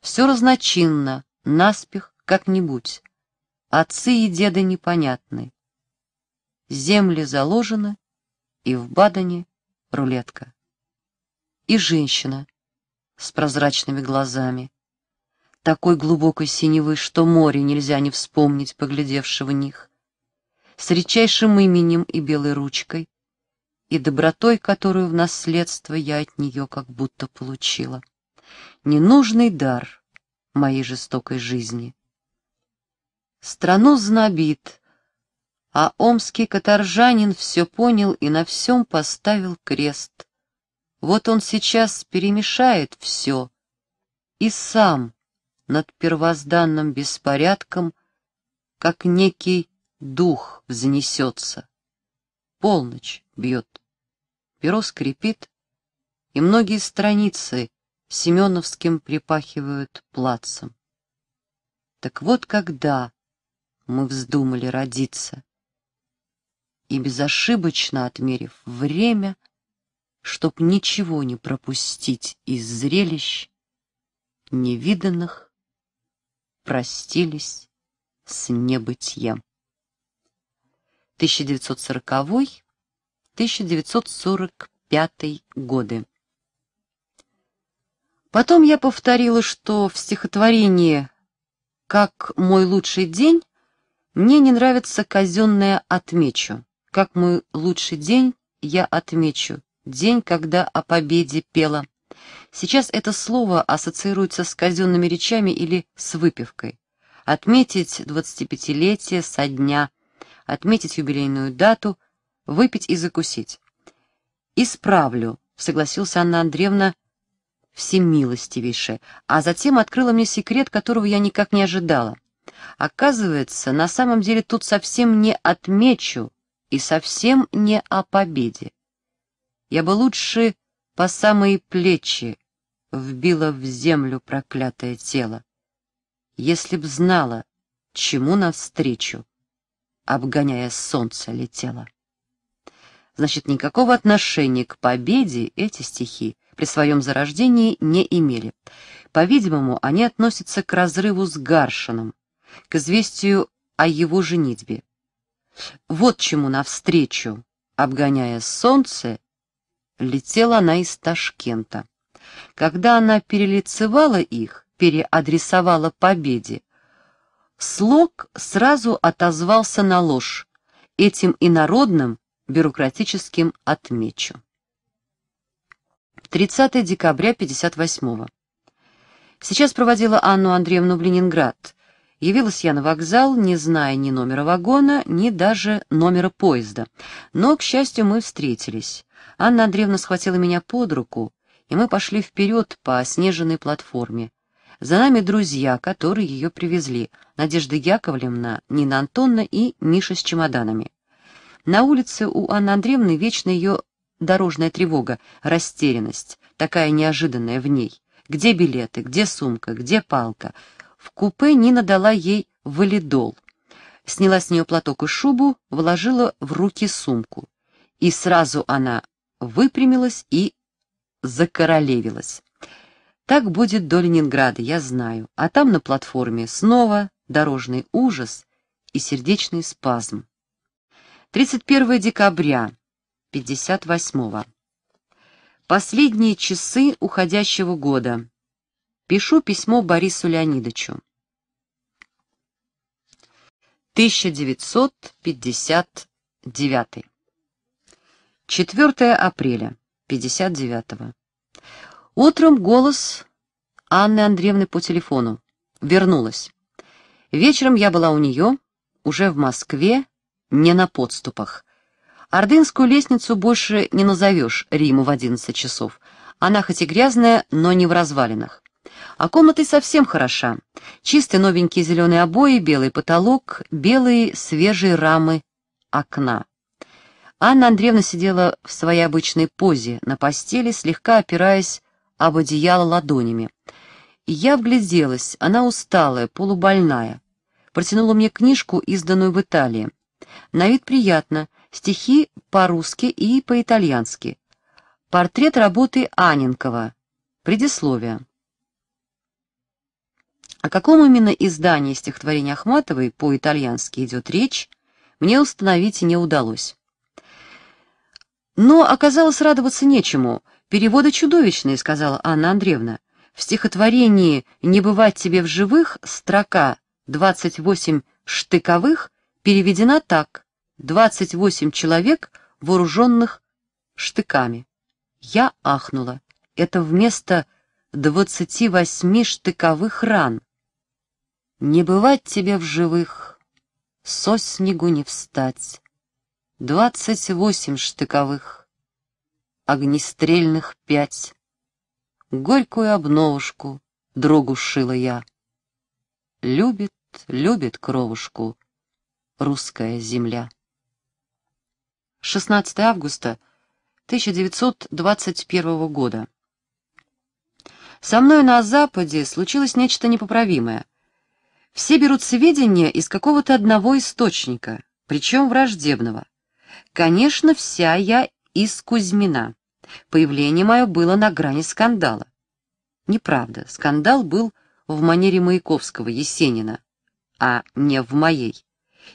Все разночинно, наспех как-нибудь. Отцы и деды непонятны. Земли заложены, и в Бадане рулетка. И женщина с прозрачными глазами, такой глубокой синевы, что море нельзя не вспомнить, поглядевши в них с редчайшим именем и белой ручкой, и добротой, которую в наследство я от нее как будто получила. Ненужный дар моей жестокой жизни. Страну знобит, а омский каторжанин все понял и на всем поставил крест. Вот он сейчас перемешает все и сам над первозданным беспорядком, как некий дух взнесется. Полночь бьет. Перо скрипит, и многие страницы Семеновским припахивают плацем. Так вот когда мы вздумали родиться. И безошибочно отмерив время, чтоб ничего не пропустить из зрелищ невиданных, простились с небытием. 1940-1945 годы. Потом я повторила, что в стихотворении «Как мой лучший день» мне не нравится казенное «отмечу». «Как мой лучший день» я отмечу. День, когда о победе пела. Сейчас это слово ассоциируется с казенными речами или с выпивкой. Отметить 25-летие со дня – отметить юбилейную дату, выпить и закусить. «Исправлю», — согласился Анна Андреевна всемилостивейше, а затем открыла мне секрет, которого я никак не ожидала. Оказывается, на самом деле тут совсем не отмечу и совсем не о победе. Я бы лучше по самые плечи вбила в землю проклятое тело, если б знала, чему навстречу обгоняя солнце, летела. Значит, никакого отношения к победе эти стихи при своем зарождении не имели. По-видимому, они относятся к разрыву с Гаршином, к известию о его женитьбе. Вот чему навстречу, обгоняя солнце, летела она из Ташкента. Когда она перелицевала их, переадресовала победе, Слог сразу отозвался на ложь, этим инородным бюрократическим отмечу. 30 декабря 58-го. Сейчас проводила Анну Андреевну в Ленинград. Явилась я на вокзал, не зная ни номера вагона, ни даже номера поезда. Но, к счастью, мы встретились. Анна Андреевна схватила меня под руку, и мы пошли вперед по снеженной платформе. За нами друзья, которые ее привезли, Надежда Яковлевна, Нина Антонна и Миша с чемоданами. На улице у Анны Андреевны вечно ее дорожная тревога, растерянность, такая неожиданная в ней. Где билеты, где сумка, где палка? В купе Нина дала ей валидол. Сняла с нее платок и шубу, вложила в руки сумку. И сразу она выпрямилась и закоролевилась. Так будет до Ленинграда, я знаю. А там на платформе снова дорожный ужас и сердечный спазм. 31 декабря 58-го. Последние часы уходящего года. Пишу письмо Борису Леонидовичу. 1959. 4 апреля 59 -го. Утром голос Анны Андреевны по телефону. Вернулась. Вечером я была у нее, уже в Москве, не на подступах. Ордынскую лестницу больше не назовешь Риму в 11 часов. Она хоть и грязная, но не в развалинах. А комната совсем хороша. Чистые новенькие зеленые обои, белый потолок, белые свежие рамы окна. Анна Андреевна сидела в своей обычной позе, на постели, слегка опираясь об одеяло ладонями. Я вгляделась, она усталая, полубольная. Протянула мне книжку, изданную в Италии. На вид приятно, стихи по-русски и по-итальянски. Портрет работы Аненкова. Предисловие. О каком именно издании стихотворения Ахматовой по-итальянски идет речь, мне установить не удалось. Но оказалось радоваться нечему — «Переводы чудовищные», — сказала Анна Андреевна. «В стихотворении «Не бывать тебе в живых» строка «28 штыковых» переведена так «28 человек, вооруженных штыками». Я ахнула. Это вместо 28 штыковых ран. «Не бывать тебе в живых, со снегу не встать». «28 штыковых» огнестрельных пять. Горькую обновушку другу шила я. Любит, любит кровушку русская земля. 16 августа 1921 года. Со мной на Западе случилось нечто непоправимое. Все берут сведения из какого-то одного источника, причем враждебного. Конечно, вся я из Кузьмина. Появление мое было на грани скандала. Неправда, скандал был в манере Маяковского, Есенина, а не в моей.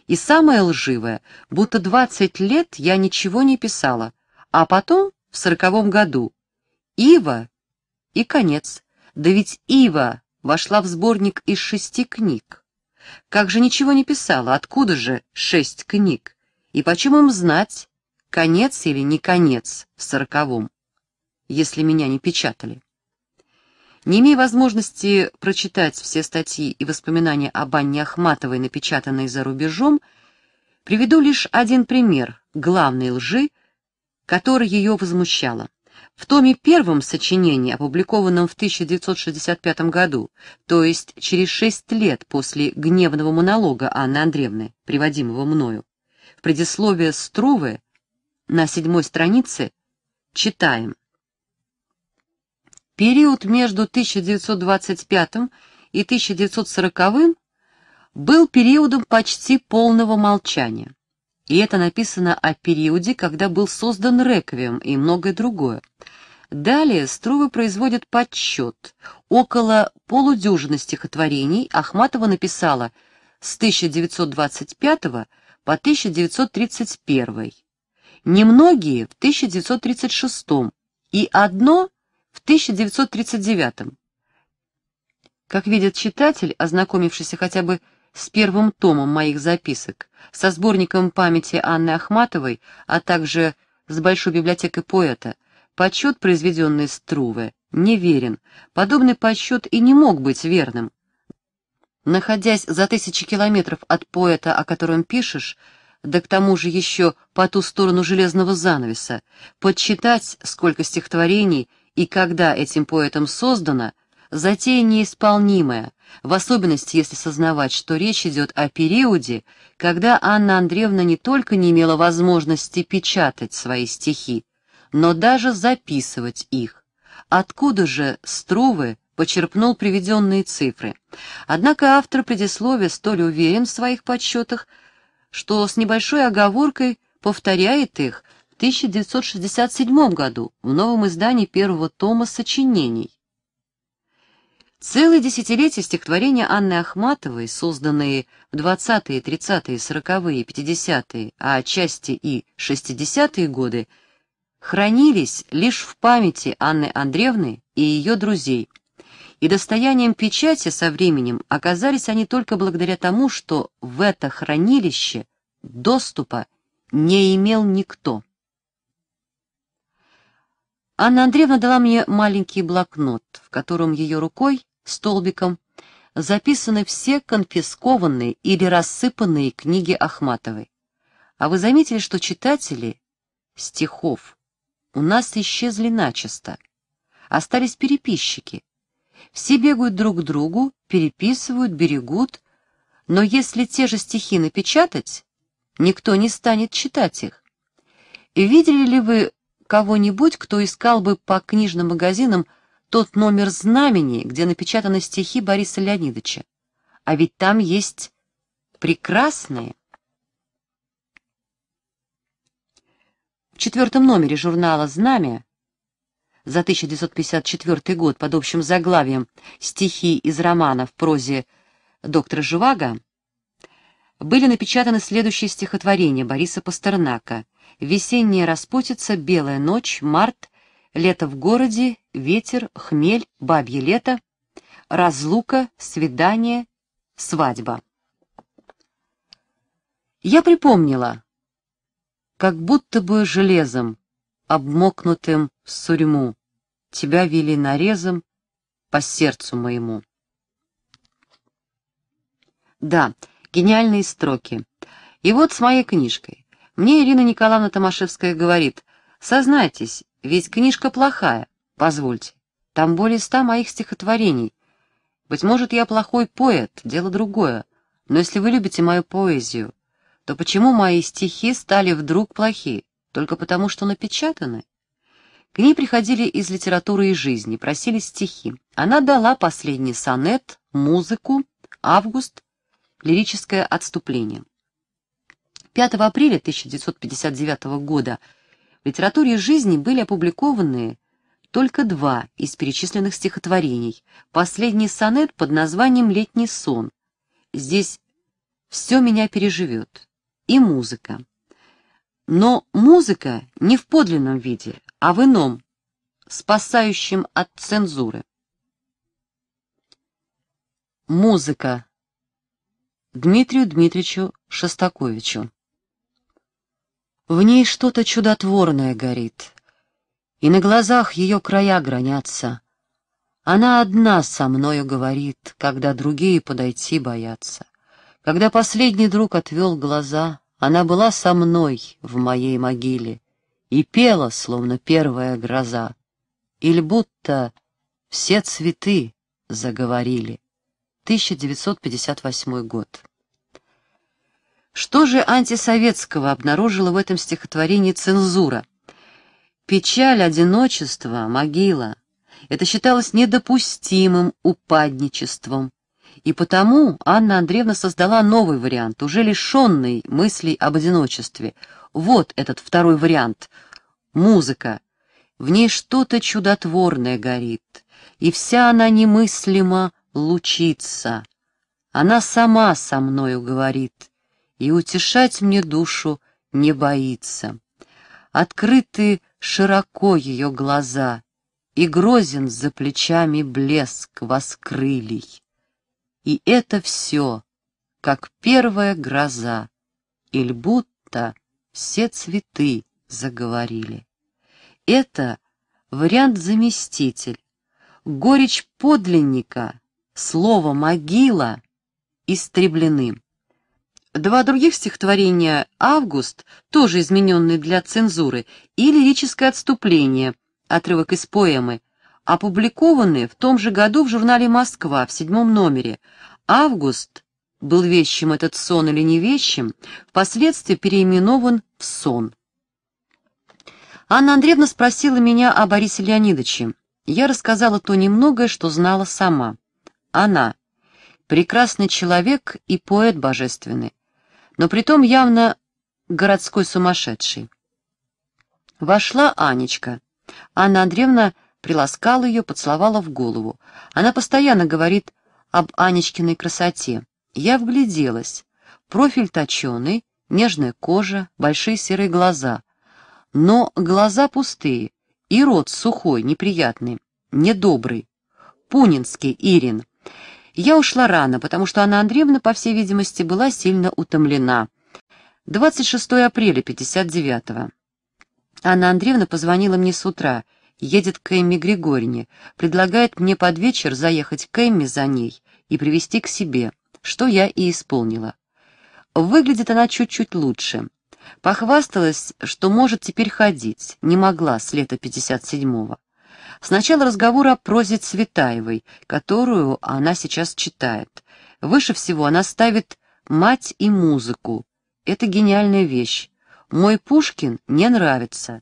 И самое лживое, будто 20 лет я ничего не писала, а потом, в сороковом году, Ива и конец. Да ведь Ива вошла в сборник из шести книг. Как же ничего не писала, откуда же шесть книг? И почему им знать, конец или не конец в сороковом, если меня не печатали. Не имея возможности прочитать все статьи и воспоминания об Анне Ахматовой, напечатанные за рубежом, приведу лишь один пример главной лжи, которая ее возмущала. В томе первом сочинении, опубликованном в 1965 году, то есть через шесть лет после гневного монолога Анны Андреевны, приводимого мною, в предисловии Струве на седьмой странице читаем. Период между 1925 и 1940 был периодом почти полного молчания. И это написано о периоде, когда был создан реквием и многое другое. Далее Струвы производит подсчет. Около полудюжины стихотворений Ахматова написала с 1925 по 1931 немногие в 1936 и одно в 1939. Как видит читатель, ознакомившийся хотя бы с первым томом моих записок, со сборником памяти Анны Ахматовой, а также с большой библиотекой поэта, подсчет, произведенный Струве, неверен. Подобный подсчет и не мог быть верным. Находясь за тысячи километров от поэта, о котором пишешь, да к тому же еще по ту сторону железного занавеса, подсчитать, сколько стихотворений и когда этим поэтом создано, затея неисполнимая, в особенности если сознавать, что речь идет о периоде, когда Анна Андреевна не только не имела возможности печатать свои стихи, но даже записывать их. Откуда же Струвы почерпнул приведенные цифры? Однако автор предисловия столь уверен в своих подсчетах, что с небольшой оговоркой повторяет их в 1967 году в новом издании первого тома сочинений. Целые десятилетия стихотворения Анны Ахматовой, созданные в 20-е, 30-е, 40-е, 50-е, а отчасти и 60-е годы, хранились лишь в памяти Анны Андреевны и ее друзей, и достоянием печати со временем оказались они только благодаря тому, что в это хранилище доступа не имел никто. Анна Андреевна дала мне маленький блокнот, в котором ее рукой, столбиком, записаны все конфискованные или рассыпанные книги Ахматовой. А вы заметили, что читатели стихов у нас исчезли начисто. Остались переписчики, все бегают друг к другу, переписывают, берегут, но если те же стихи напечатать, никто не станет читать их. И видели ли вы кого-нибудь, кто искал бы по книжным магазинам тот номер знамени, где напечатаны стихи Бориса Леонидовича? А ведь там есть прекрасные. В четвертом номере журнала «Знамя» за 1954 год под общим заглавием «Стихи из романа в прозе доктора Живаго» были напечатаны следующие стихотворения Бориса Пастернака «Весенняя распутица», «Белая ночь», «Март», «Лето в городе», «Ветер», «Хмель», «Бабье лето», «Разлука», «Свидание», «Свадьба». Я припомнила, как будто бы железом, обмокнутым в сурьму тебя вели нарезом по сердцу моему. Да, гениальные строки. И вот с моей книжкой. Мне Ирина Николаевна Томашевская говорит, «Сознайтесь, ведь книжка плохая, позвольте. Там более ста моих стихотворений. Быть может, я плохой поэт, дело другое, но если вы любите мою поэзию, то почему мои стихи стали вдруг плохи? Только потому, что напечатаны? К ней приходили из литературы и жизни, просили стихи. Она дала последний сонет, музыку, август, лирическое отступление. 5 апреля 1959 года в литературе и жизни были опубликованы только два из перечисленных стихотворений. Последний сонет под названием «Летний сон». Здесь «Все меня переживет» и музыка. Но музыка не в подлинном виде, а в ином, спасающем от цензуры. Музыка Дмитрию Дмитриевичу Шостаковичу. В ней что-то чудотворное горит, и на глазах ее края гранятся. Она одна со мною говорит, когда другие подойти боятся. Когда последний друг отвел глаза, она была со мной в моей могиле, и пела, словно первая гроза, или будто все цветы заговорили. 1958 год. Что же антисоветского обнаружила в этом стихотворении цензура? Печаль, одиночество, могила. Это считалось недопустимым упадничеством. И потому Анна Андреевна создала новый вариант, уже лишенный мыслей об одиночестве — вот этот второй вариант. Музыка. В ней что-то чудотворное горит, и вся она немыслимо лучится. Она сама со мною говорит, и утешать мне душу не боится. Открыты широко ее глаза, и грозен за плечами блеск воскрылий. И это все, как первая гроза, или будто все цветы заговорили. Это вариант-заместитель, горечь подлинника, слово «могила» истреблены. Два других стихотворения «Август», тоже измененные для цензуры, и «Лирическое отступление», отрывок из поэмы, опубликованы в том же году в журнале «Москва» в седьмом номере. «Август» был вещим этот сон или не вещим, впоследствии переименован в сон. Анна Андреевна спросила меня о Борисе Леонидовиче. Я рассказала то немногое, что знала сама. Она — прекрасный человек и поэт божественный, но притом явно городской сумасшедший. Вошла Анечка. Анна Андреевна приласкала ее, поцеловала в голову. Она постоянно говорит об Анечкиной красоте. Я вгляделась. Профиль точеный, нежная кожа, большие серые глаза. Но глаза пустые, и рот сухой, неприятный, недобрый. Пунинский Ирин. Я ушла рано, потому что Анна Андреевна, по всей видимости, была сильно утомлена. 26 апреля 59-го. Анна Андреевна позвонила мне с утра. Едет к Эмме Григорьевне. Предлагает мне под вечер заехать к Эмме за ней и привести к себе что я и исполнила. Выглядит она чуть-чуть лучше. Похвасталась, что может теперь ходить, не могла с лета 57-го. Сначала разговор о прозе Цветаевой, которую она сейчас читает. Выше всего она ставит «Мать и музыку». Это гениальная вещь. «Мой Пушкин не нравится».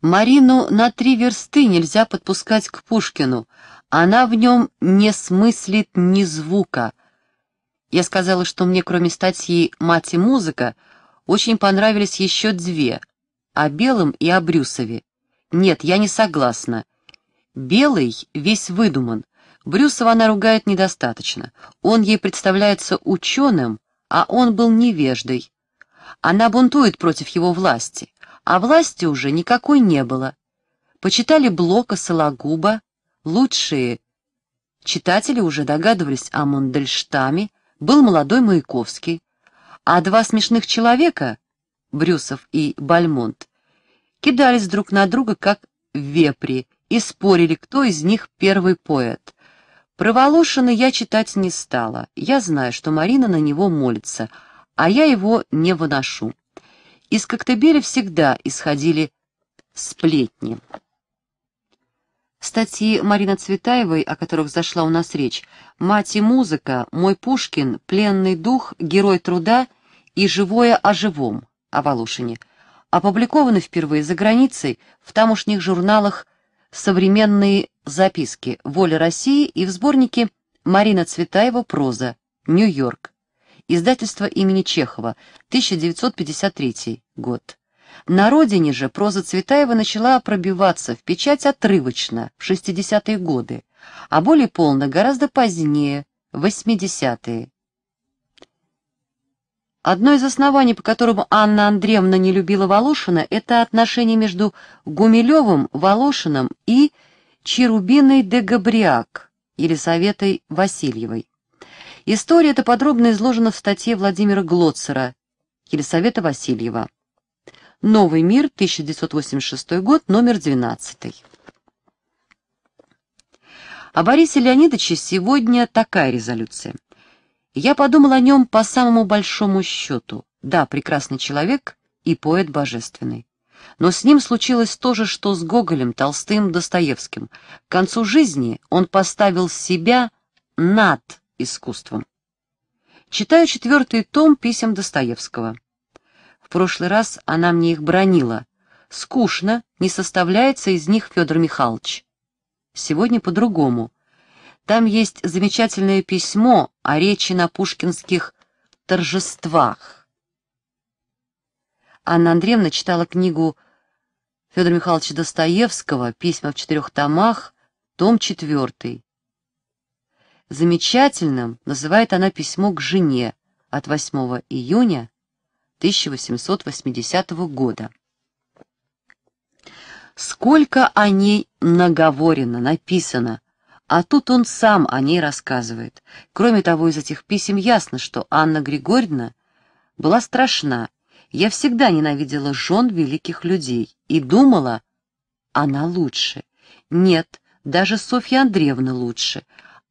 Марину на три версты нельзя подпускать к Пушкину. Она в нем не смыслит ни звука, я сказала, что мне, кроме статьи «Мать и музыка», очень понравились еще две — о Белом и о Брюсове. Нет, я не согласна. Белый весь выдуман. Брюсова она ругает недостаточно. Он ей представляется ученым, а он был невеждой. Она бунтует против его власти, а власти уже никакой не было. Почитали Блока, Сологуба, лучшие читатели уже догадывались о Мандельштаме, был молодой Маяковский, а два смешных человека, Брюсов и Бальмонт, кидались друг на друга, как вепри, и спорили, кто из них первый поэт. Про Волошина я читать не стала. Я знаю, что Марина на него молится, а я его не выношу. Из Коктебеля всегда исходили сплетни. Статьи Марины Цветаевой, о которых зашла у нас речь, «Мать и музыка», «Мой Пушкин», «Пленный дух», «Герой труда» и «Живое о живом» о Волошине, опубликованы впервые за границей в тамошних журналах «Современные записки», «Воля России» и в сборнике «Марина Цветаева. Проза. Нью-Йорк». Издательство имени Чехова, 1953 год. На родине же проза Цветаева начала пробиваться в печать отрывочно в 60-е годы, а более полно гораздо позднее, в 80-е. Одно из оснований, по которому Анна Андреевна не любила Волошина, это отношение между Гумилевым, Волошиным и Черубиной де Габриак, Елисаветой Васильевой. История эта подробно изложена в статье Владимира Глоцера «Елисавета Васильева». Новый мир, 1986 год, номер 12. О Борисе Леонидовиче сегодня такая резолюция. Я подумал о нем по самому большому счету. Да, прекрасный человек и поэт божественный. Но с ним случилось то же, что с Гоголем, Толстым, Достоевским. К концу жизни он поставил себя над искусством. Читаю четвертый том писем Достоевского прошлый раз она мне их бронила. Скучно, не составляется из них Федор Михайлович. Сегодня по-другому. Там есть замечательное письмо о речи на пушкинских торжествах. Анна Андреевна читала книгу Федора Михайловича Достоевского «Письма в четырех томах», том четвертый. Замечательным называет она письмо к жене от 8 июня 1880 года. Сколько о ней наговорено, написано, а тут он сам о ней рассказывает. Кроме того, из этих писем ясно, что Анна Григорьевна была страшна. Я всегда ненавидела жен великих людей и думала, она лучше. Нет, даже Софья Андреевна лучше.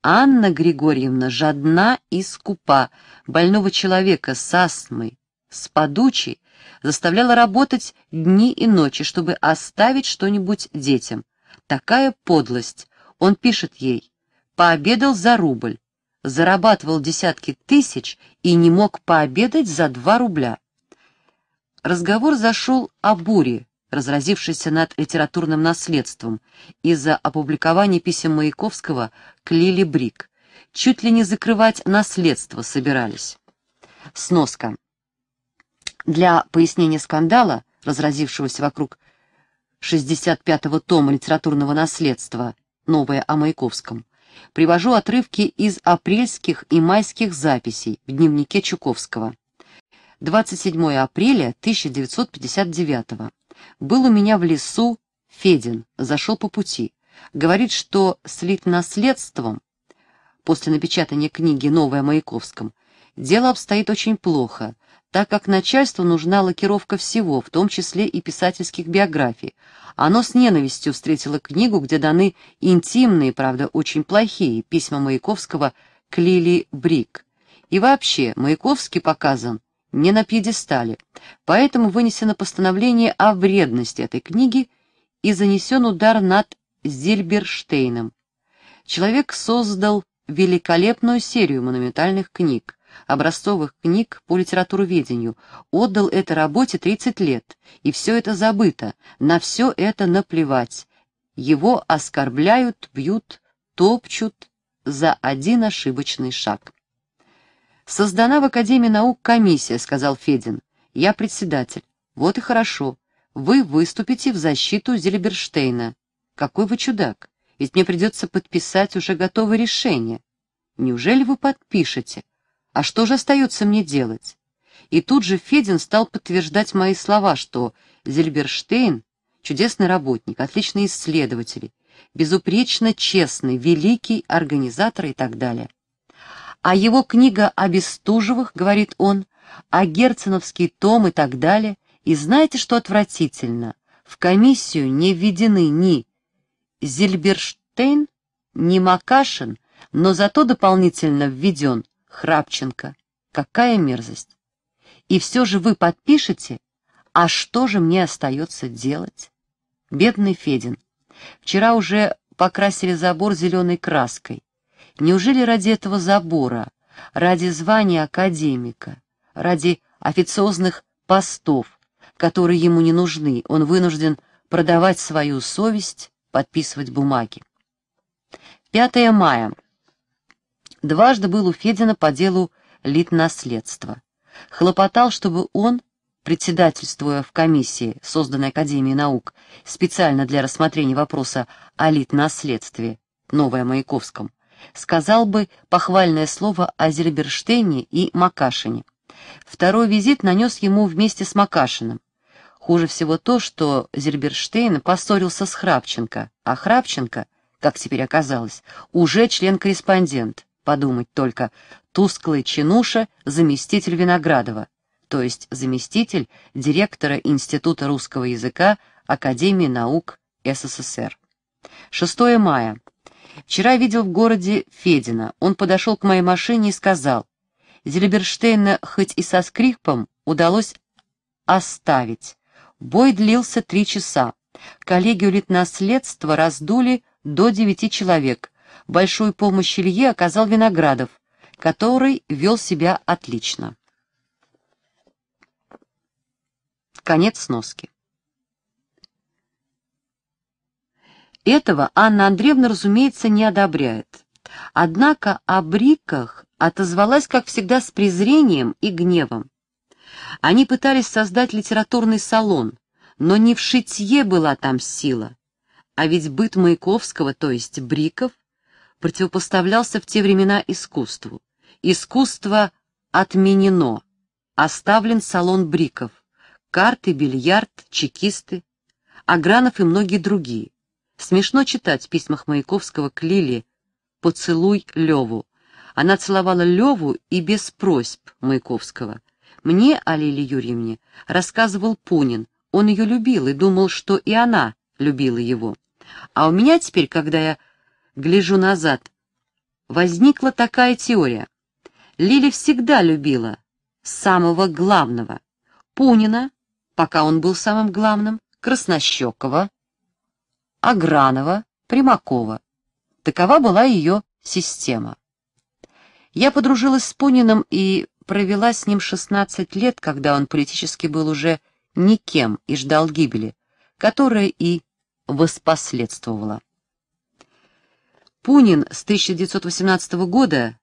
Анна Григорьевна жадна и скупа, больного человека с астмой, с подучей, заставляла работать дни и ночи, чтобы оставить что-нибудь детям. Такая подлость. Он пишет ей «Пообедал за рубль, зарабатывал десятки тысяч и не мог пообедать за два рубля». Разговор зашел о буре, разразившейся над литературным наследством, из-за опубликования писем Маяковского к Лили Брик. Чуть ли не закрывать наследство собирались. Сноска. Для пояснения скандала, разразившегося вокруг 65-го тома литературного наследства «Новое о Маяковском», привожу отрывки из апрельских и майских записей в дневнике Чуковского. 27 апреля 1959 Был у меня в лесу Федин, зашел по пути. Говорит, что слит наследством после напечатания книги «Новое о Маяковском» дело обстоит очень плохо, так как начальству нужна лакировка всего, в том числе и писательских биографий. Оно с ненавистью встретило книгу, где даны интимные, правда, очень плохие письма Маяковского к Лили Брик. И вообще, Маяковский показан не на пьедестале, поэтому вынесено постановление о вредности этой книги и занесен удар над Зильберштейном. Человек создал великолепную серию монументальных книг образцовых книг по литературоведению, отдал этой работе 30 лет, и все это забыто, на все это наплевать. Его оскорбляют, бьют, топчут за один ошибочный шаг. «Создана в Академии наук комиссия», — сказал Федин. «Я председатель. Вот и хорошо. Вы выступите в защиту Зельберштейна. Какой вы чудак, ведь мне придется подписать уже готовое решение. Неужели вы подпишете? А что же остается мне делать? И тут же Федин стал подтверждать мои слова, что Зельберштейн — чудесный работник, отличный исследователь, безупречно честный, великий организатор и так далее. А его книга о Бестужевых, говорит он, а Герценовский том и так далее. И знаете, что отвратительно? В комиссию не введены ни Зильберштейн, ни Макашин, но зато дополнительно введен Храпченко, какая мерзость! И все же вы подпишете, а что же мне остается делать? Бедный Федин, вчера уже покрасили забор зеленой краской. Неужели ради этого забора, ради звания академика, ради официозных постов, которые ему не нужны, он вынужден продавать свою совесть, подписывать бумаги? 5 мая. Дважды был у Федина по делу литнаследства. Хлопотал, чтобы он, председательствуя в комиссии, созданной Академией наук, специально для рассмотрения вопроса о литнаследстве, новое Маяковском, сказал бы похвальное слово о Зерберштейне и Макашине. Второй визит нанес ему вместе с Макашиным. Хуже всего то, что Зерберштейн поссорился с Храпченко, а Храпченко, как теперь оказалось, уже член-корреспондент. Подумать только, тусклый чинуша — заместитель Виноградова, то есть заместитель директора Института русского языка Академии наук СССР. 6 мая. Вчера видел в городе Федина. Он подошел к моей машине и сказал, Зельберштейна хоть и со скрипом удалось оставить. Бой длился три часа. Коллегию литнаследства раздули до девяти человек, Большую помощь Илье оказал Виноградов, который вел себя отлично. Конец сноски. Этого Анна Андреевна, разумеется, не одобряет. Однако о бриках отозвалась, как всегда, с презрением и гневом. Они пытались создать литературный салон, но не в шитье была там сила. А ведь быт Маяковского, то есть бриков, противопоставлялся в те времена искусству. Искусство отменено, оставлен салон бриков, карты, бильярд, чекисты, Агранов и многие другие. Смешно читать в письмах Маяковского к Лиле «Поцелуй Леву». Она целовала Леву и без просьб Маяковского. Мне, о Лиле Юрьевне, рассказывал Пунин. Он ее любил и думал, что и она любила его. А у меня теперь, когда я Гляжу назад. Возникла такая теория. Лили всегда любила самого главного. Пунина, пока он был самым главным, Краснощекова, Агранова, Примакова. Такова была ее система. Я подружилась с Пуниным и провела с ним 16 лет, когда он политически был уже никем и ждал гибели, которая и воспоследствовала. Пунин с 1918 года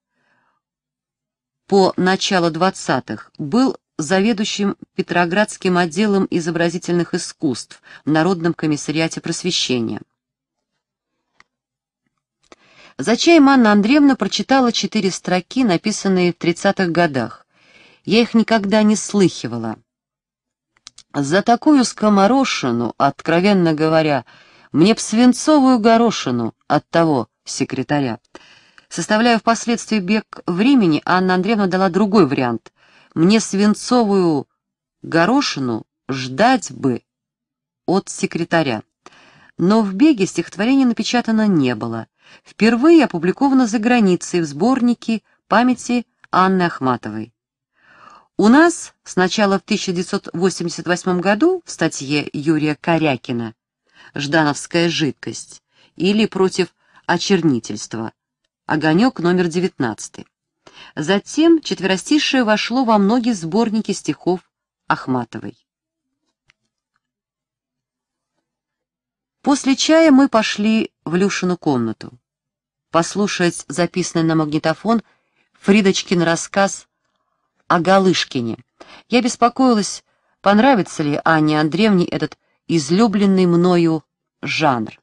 по начало 20-х был заведующим Петроградским отделом изобразительных искусств в Народном комиссариате просвещения. За чаем Анна Андреевна прочитала четыре строки, написанные в 30-х годах. Я их никогда не слыхивала. За такую скоморошину, откровенно говоря, мне б свинцовую горошину от того, секретаря. Составляя впоследствии бег времени, Анна Андреевна дала другой вариант. «Мне свинцовую горошину ждать бы от секретаря». Но в беге стихотворение напечатано не было. Впервые опубликовано за границей в сборнике памяти Анны Ахматовой. У нас сначала в 1988 году в статье Юрия Корякина «Ждановская жидкость» или «Против очернительства. Огонек номер 19. Затем четверостишее вошло во многие сборники стихов Ахматовой. После чая мы пошли в Люшину комнату. Послушать записанный на магнитофон Фридочкин рассказ о Галышкине. Я беспокоилась, понравится ли Анне Андреевне этот излюбленный мною жанр.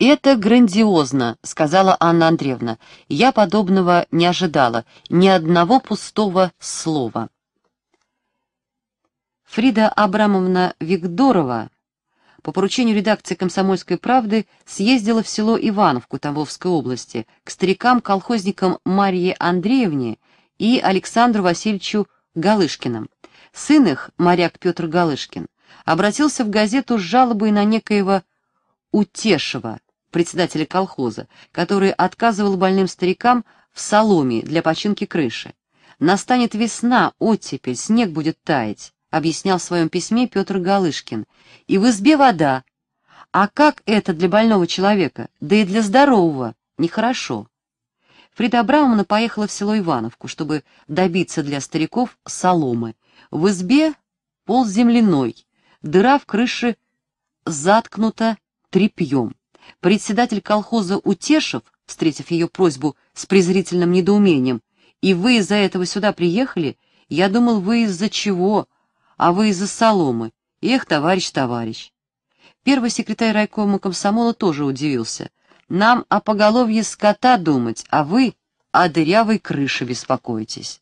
«Это грандиозно», — сказала Анна Андреевна. «Я подобного не ожидала, ни одного пустого слова». Фрида Абрамовна Викторова по поручению редакции «Комсомольской правды» съездила в село Ивановку Тамбовской области к старикам-колхозникам Марье Андреевне и Александру Васильевичу Галышкиным. Сын их, моряк Петр Галышкин, обратился в газету с жалобой на некоего Утешева, председателя колхоза, который отказывал больным старикам в соломе для починки крыши. «Настанет весна, оттепель, снег будет таять», — объяснял в своем письме Петр Галышкин. «И в избе вода. А как это для больного человека, да и для здорового? Нехорошо». Фрида Абрамовна поехала в село Ивановку, чтобы добиться для стариков соломы. В избе пол земляной, дыра в крыше заткнута тряпьем. Председатель колхоза Утешев, встретив ее просьбу с презрительным недоумением, «И вы из-за этого сюда приехали? Я думал, вы из-за чего? А вы из-за соломы. Эх, товарищ, товарищ!» Первый секретарь райкома комсомола тоже удивился. «Нам о поголовье скота думать, а вы о дырявой крыше беспокойтесь».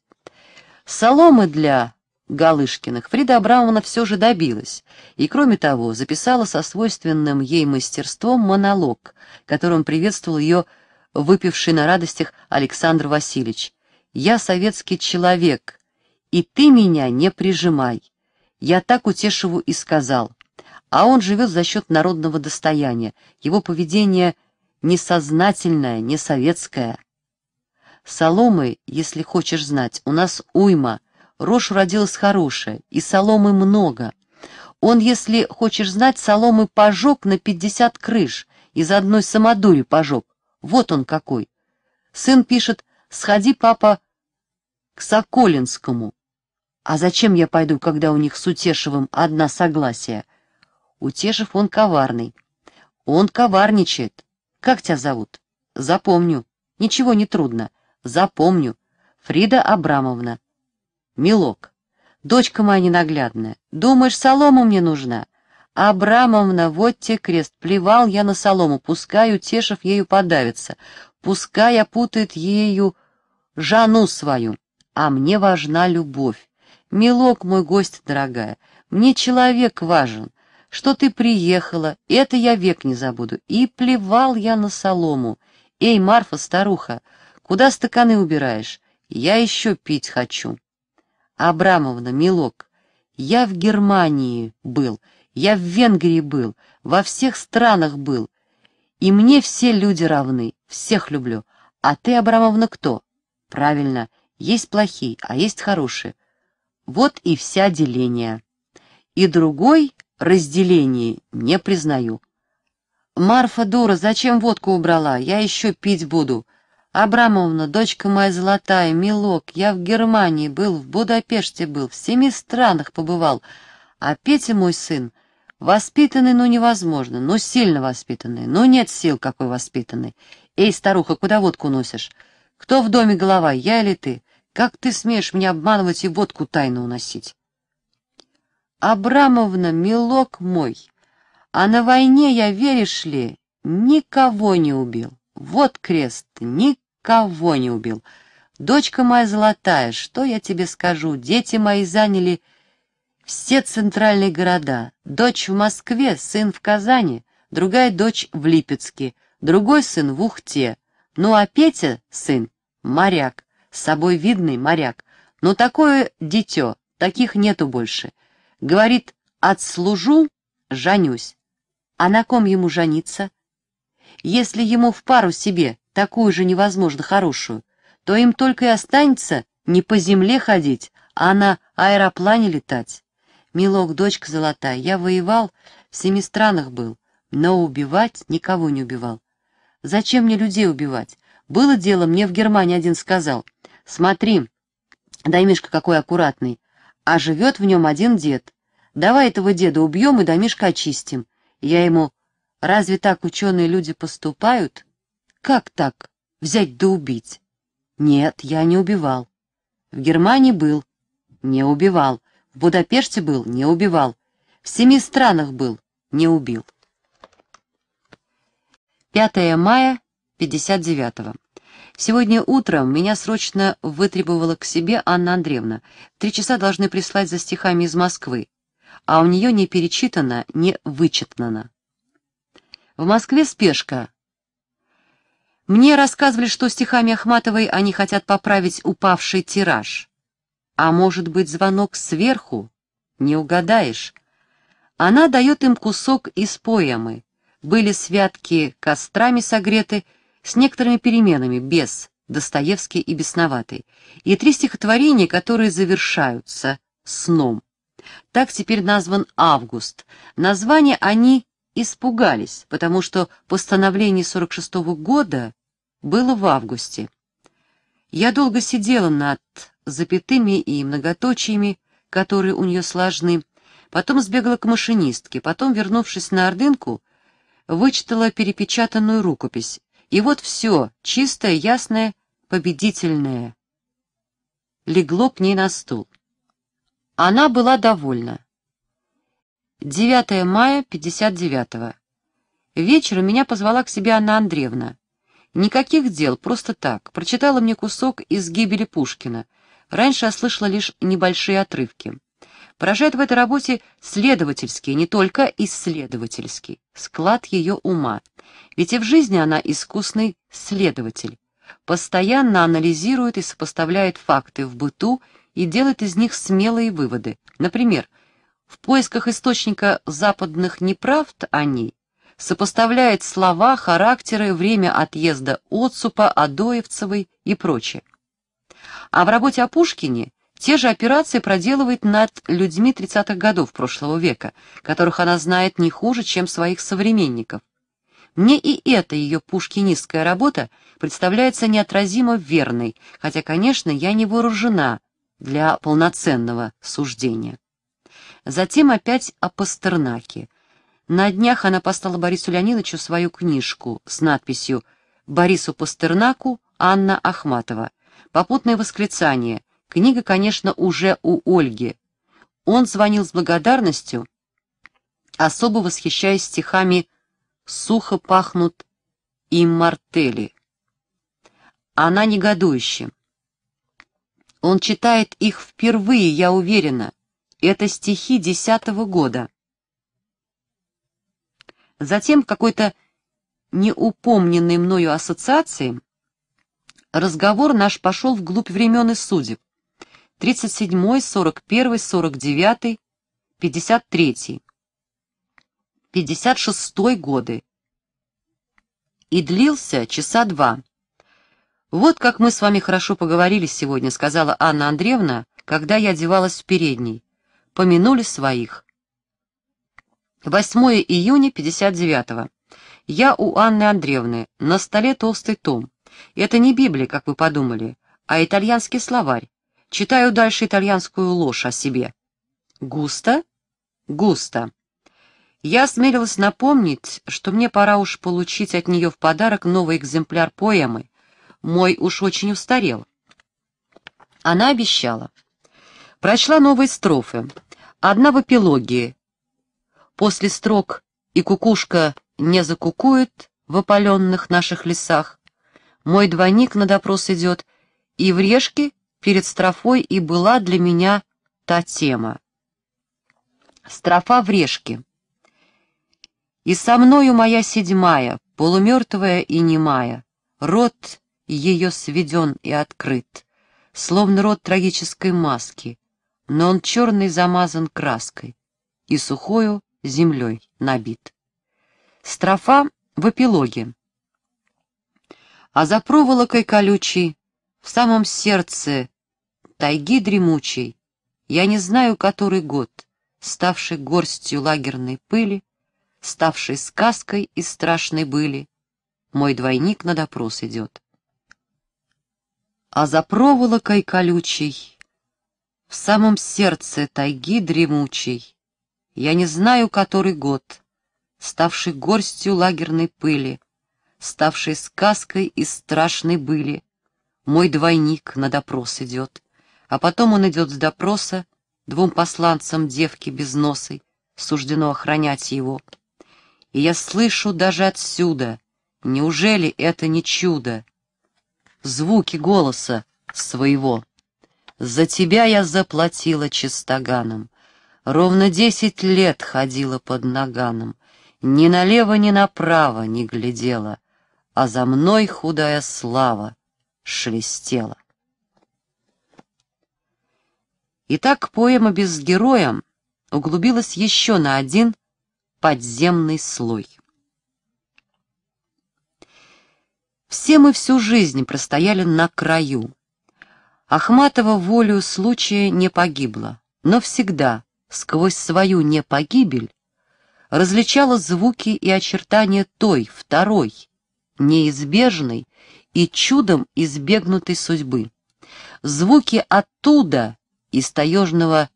Соломы для Галышкиных Фрида Абрамовна все же добилась, и, кроме того, записала со свойственным ей мастерством монолог, которым приветствовал ее выпивший на радостях Александр Васильевич. «Я советский человек, и ты меня не прижимай». Я так утешиву и сказал. А он живет за счет народного достояния, его поведение несознательное, не советское. Соломы, если хочешь знать, у нас уйма — Рожь родилась хорошая, и соломы много. Он, если хочешь знать, соломы пожег на пятьдесят крыш, из одной самодури пожег. Вот он какой. Сын пишет, сходи, папа, к Соколинскому. А зачем я пойду, когда у них с Утешевым одна согласие? Утешев он коварный. Он коварничает. Как тебя зовут? Запомню. Ничего не трудно. Запомню. Фрида Абрамовна. Милок, дочка моя ненаглядная, думаешь, солома мне нужна? Абрамовна, вот те крест, плевал я на солому, пускай, утешив ею, подавится, пускай опутает ею жану свою, а мне важна любовь. Милок мой гость, дорогая, мне человек важен, что ты приехала, это я век не забуду. И плевал я на солому. Эй, Марфа, старуха, куда стаканы убираешь? Я еще пить хочу. Абрамовна, милок, я в Германии был, я в Венгрии был, во всех странах был. И мне все люди равны, всех люблю. А ты, Абрамовна, кто? Правильно, есть плохие, а есть хорошие. Вот и вся деление. И другой разделение не признаю. Марфа дура, зачем водку убрала? Я еще пить буду. «Абрамовна, дочка моя золотая, милок, я в Германии был, в Будапеште был, в семи странах побывал, а Петя мой сын, воспитанный, ну невозможно, ну сильно воспитанный, ну нет сил какой воспитанный. Эй, старуха, куда водку носишь? Кто в доме голова, я или ты? Как ты смеешь меня обманывать и водку тайно уносить?» «Абрамовна, милок мой, а на войне я, веришь ли, никого не убил». Вот крест, никого. Кого не убил? Дочка моя золотая, что я тебе скажу? Дети мои заняли все центральные города. Дочь в Москве, сын в Казани, другая дочь в Липецке, другой сын в Ухте. Ну а Петя, сын, моряк, с собой видный моряк. Но такое дитё, таких нету больше. Говорит, отслужу, жанюсь. А на ком ему жениться? Если ему в пару себе такую же невозможно хорошую, то им только и останется не по земле ходить, а на аэроплане летать. Милок, дочка золотая, я воевал, в семи странах был, но убивать никого не убивал. Зачем мне людей убивать? Было дело, мне в Германии один сказал. Смотри, Даймишка какой аккуратный, а живет в нем один дед. Давай этого деда убьем и домишко очистим. Я ему, Разве так ученые люди поступают? Как так? Взять да убить? Нет, я не убивал. В Германии был. Не убивал. В Будапеште был. Не убивал. В семи странах был. Не убил. 5 мая 59-го. Сегодня утром меня срочно вытребовала к себе Анна Андреевна. Три часа должны прислать за стихами из Москвы, а у нее не перечитано, не вычитано. В Москве спешка. Мне рассказывали, что стихами Ахматовой они хотят поправить упавший тираж. А может быть, звонок сверху? Не угадаешь. Она дает им кусок из поэмы. Были святки кострами согреты, с некоторыми переменами, без Достоевский и Бесноватый, и три стихотворения, которые завершаются сном. Так теперь назван август. Название они испугались, потому что постановление 46 -го года было в августе. Я долго сидела над запятыми и многоточиями, которые у нее сложны, потом сбегала к машинистке, потом, вернувшись на Ордынку, вычитала перепечатанную рукопись. И вот все, чистое, ясное, победительное, легло к ней на стул. Она была довольна. 9 мая 59-го. Вечером меня позвала к себе Анна Андреевна. Никаких дел, просто так. Прочитала мне кусок из «Гибели Пушкина». Раньше я слышала лишь небольшие отрывки. Поражает в этой работе следовательский, не только исследовательский, склад ее ума. Ведь и в жизни она искусный следователь. Постоянно анализирует и сопоставляет факты в быту и делает из них смелые выводы. Например, в поисках источника западных неправд они сопоставляют слова, характеры, время отъезда Отсупа, Адоевцевой и прочее. А в работе о Пушкине те же операции проделывает над людьми 30-х годов прошлого века, которых она знает не хуже, чем своих современников. Мне и эта ее пушкинистская работа представляется неотразимо верной, хотя, конечно, я не вооружена для полноценного суждения. Затем опять о Пастернаке. На днях она послала Борису Леонидовичу свою книжку с надписью «Борису Пастернаку, Анна Ахматова». Попутное восклицание. Книга, конечно, уже у Ольги. Он звонил с благодарностью, особо восхищаясь стихами «Сухо пахнут и мартели». Она негодующе. Он читает их впервые, я уверена. Это стихи десятого года. Затем какой-то неупомненной мною ассоциацией разговор наш пошел вглубь времен и судеб. 37, 41, 49, 53, 56 годы. И длился часа два. «Вот как мы с вами хорошо поговорили сегодня», — сказала Анна Андреевна, когда я одевалась в передней помянули своих. 8 июня 59-го. Я у Анны Андреевны, на столе толстый том. Это не Библия, как вы подумали, а итальянский словарь. Читаю дальше итальянскую ложь о себе. Густо? Густо. Я осмелилась напомнить, что мне пора уж получить от нее в подарок новый экземпляр поэмы. Мой уж очень устарел. Она обещала. Прочла новые строфы. Одна в эпилогии. После строк «И кукушка не закукует» в опаленных наших лесах. Мой двойник на допрос идет, и в решке перед строфой и была для меня та тема. Строфа в решке. И со мною моя седьмая, полумертвая и немая, рот ее сведен и открыт, словно рот трагической маски, но он черный замазан краской и сухою землей набит. Строфа в эпилоге. А за проволокой колючей, в самом сердце тайги дремучей, я не знаю который год, ставший горстью лагерной пыли, ставший сказкой из страшной были, мой двойник на допрос идет. А за проволокой колючей в самом сердце тайги дремучей, я не знаю который год, ставший горстью лагерной пыли, ставший сказкой и страшной были. Мой двойник на допрос идет, а потом он идет с допроса двум посланцам девки без носой, суждено охранять его. И я слышу даже отсюда, неужели это не чудо, звуки голоса своего. За тебя я заплатила чистоганом. Ровно десять лет ходила под наганом. Ни налево, ни направо не глядела, А за мной худая слава шелестела. Итак, поэма без героя углубилась еще на один подземный слой. Все мы всю жизнь простояли на краю — Ахматова волю случая не погибла, но всегда, сквозь свою непогибель, различала звуки и очертания той, второй, неизбежной и чудом избегнутой судьбы. Звуки оттуда, из таежного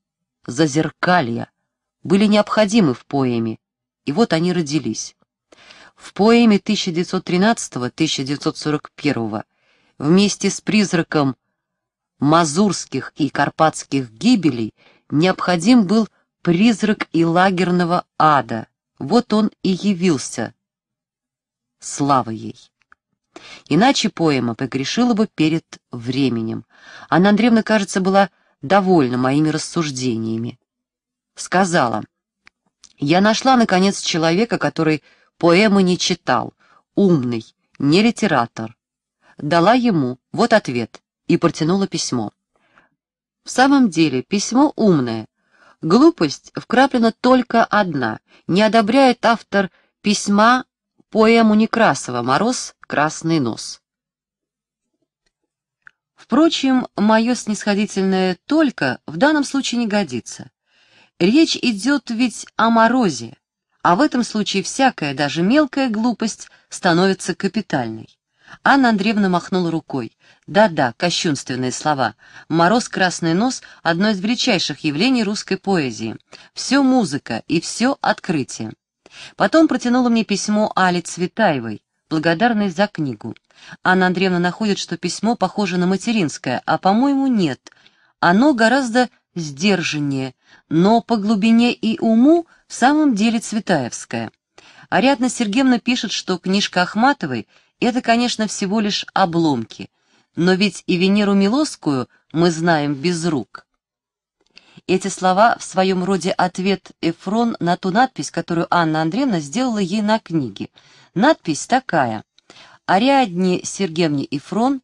зазеркалья, были необходимы в поэме, и вот они родились. В поэме 1913-1941 вместе с призраком мазурских и карпатских гибелей необходим был призрак и лагерного ада. Вот он и явился. Слава ей! Иначе поэма погрешила бы перед временем. Анна Андреевна, кажется, была довольна моими рассуждениями. Сказала, «Я нашла, наконец, человека, который поэмы не читал, умный, не литератор. Дала ему вот ответ и протянула письмо. В самом деле, письмо умное. Глупость вкраплена только одна. Не одобряет автор письма поэму Некрасова «Мороз, красный нос». Впрочем, мое снисходительное «только» в данном случае не годится. Речь идет ведь о морозе, а в этом случае всякая, даже мелкая глупость становится капитальной. Анна Андреевна махнула рукой. «Да-да, кощунственные слова. Мороз красный нос — одно из величайших явлений русской поэзии. Все музыка и все открытие». Потом протянула мне письмо Али Цветаевой, благодарной за книгу. Анна Андреевна находит, что письмо похоже на материнское, а, по-моему, нет. Оно гораздо сдержаннее, но по глубине и уму в самом деле Цветаевское. Ариадна Сергеевна пишет, что книжка Ахматовой — это, конечно, всего лишь обломки, но ведь и Венеру милосскую мы знаем без рук. Эти слова в своем роде ответ Эфрон на ту надпись, которую Анна Андреевна сделала ей на книге. Надпись такая. «Ариадне Сергеевне Эфрон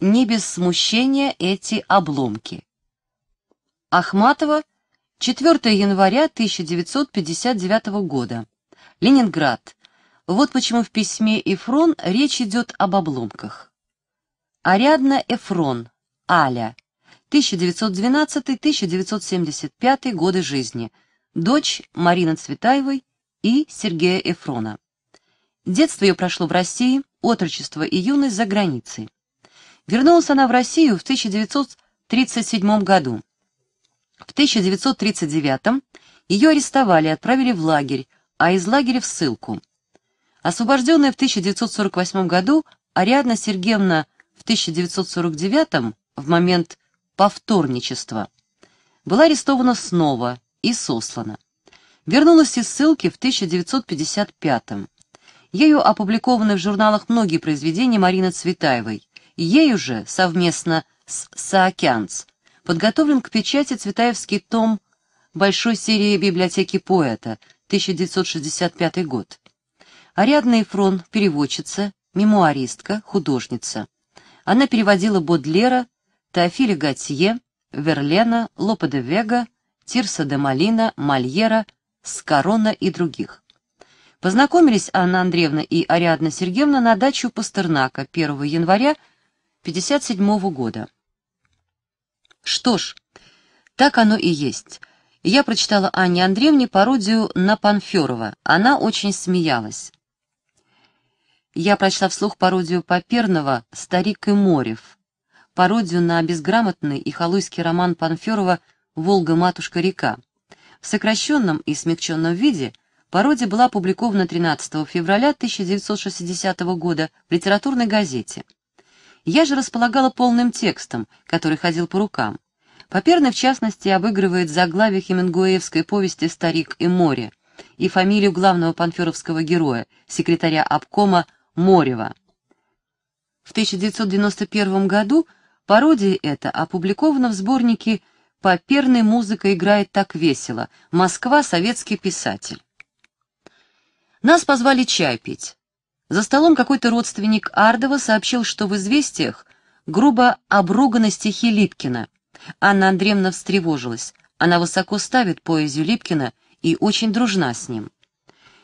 не без смущения эти обломки». Ахматова, 4 января 1959 года. Ленинград. Вот почему в письме Эфрон речь идет об обломках. Ариадна Эфрон, Аля, 1912-1975 годы жизни, дочь Марины Цветаевой и Сергея Эфрона. Детство ее прошло в России, отрочество и юность за границей. Вернулась она в Россию в 1937 году. В 1939 ее арестовали и отправили в лагерь, а из лагеря в ссылку – Освобожденная в 1948 году, Ариадна Сергеевна в 1949 в момент повторничества, была арестована снова и сослана. Вернулась из ссылки в 1955 Ею опубликованы в журналах многие произведения Марины Цветаевой. Ею же, совместно с «Саакянц», подготовлен к печати Цветаевский том большой серии библиотеки поэта, 1965 год. Ариадна Эфрон – переводчица, мемуаристка, художница. Она переводила Бодлера, Теофиля Готье, Верлена, Лопе де Вега, Тирса де Малина, Мольера, Скарона и других. Познакомились Анна Андреевна и Ариадна Сергеевна на дачу Пастернака 1 января 1957 года. Что ж, так оно и есть. Я прочитала Анне Андреевне пародию на Панферова. Она очень смеялась. Я прочла вслух пародию Поперного «Старик и Морев», пародию на безграмотный и халуйский роман Панферова «Волга-матушка-река». В сокращенном и смягченном виде пародия была опубликована 13 февраля 1960 года в литературной газете. Я же располагала полным текстом, который ходил по рукам. Поперный, в частности, обыгрывает заглавие хемингуэевской повести «Старик и море» и фамилию главного панферовского героя, секретаря обкома Морева. В 1991 году пародия эта опубликована в сборнике «Поперный музыка играет так весело. Москва. Советский писатель». Нас позвали чай пить. За столом какой-то родственник Ардова сообщил, что в «Известиях» грубо обруганы стихи Липкина. Анна Андреевна встревожилась. Она высоко ставит поэзию Липкина и очень дружна с ним.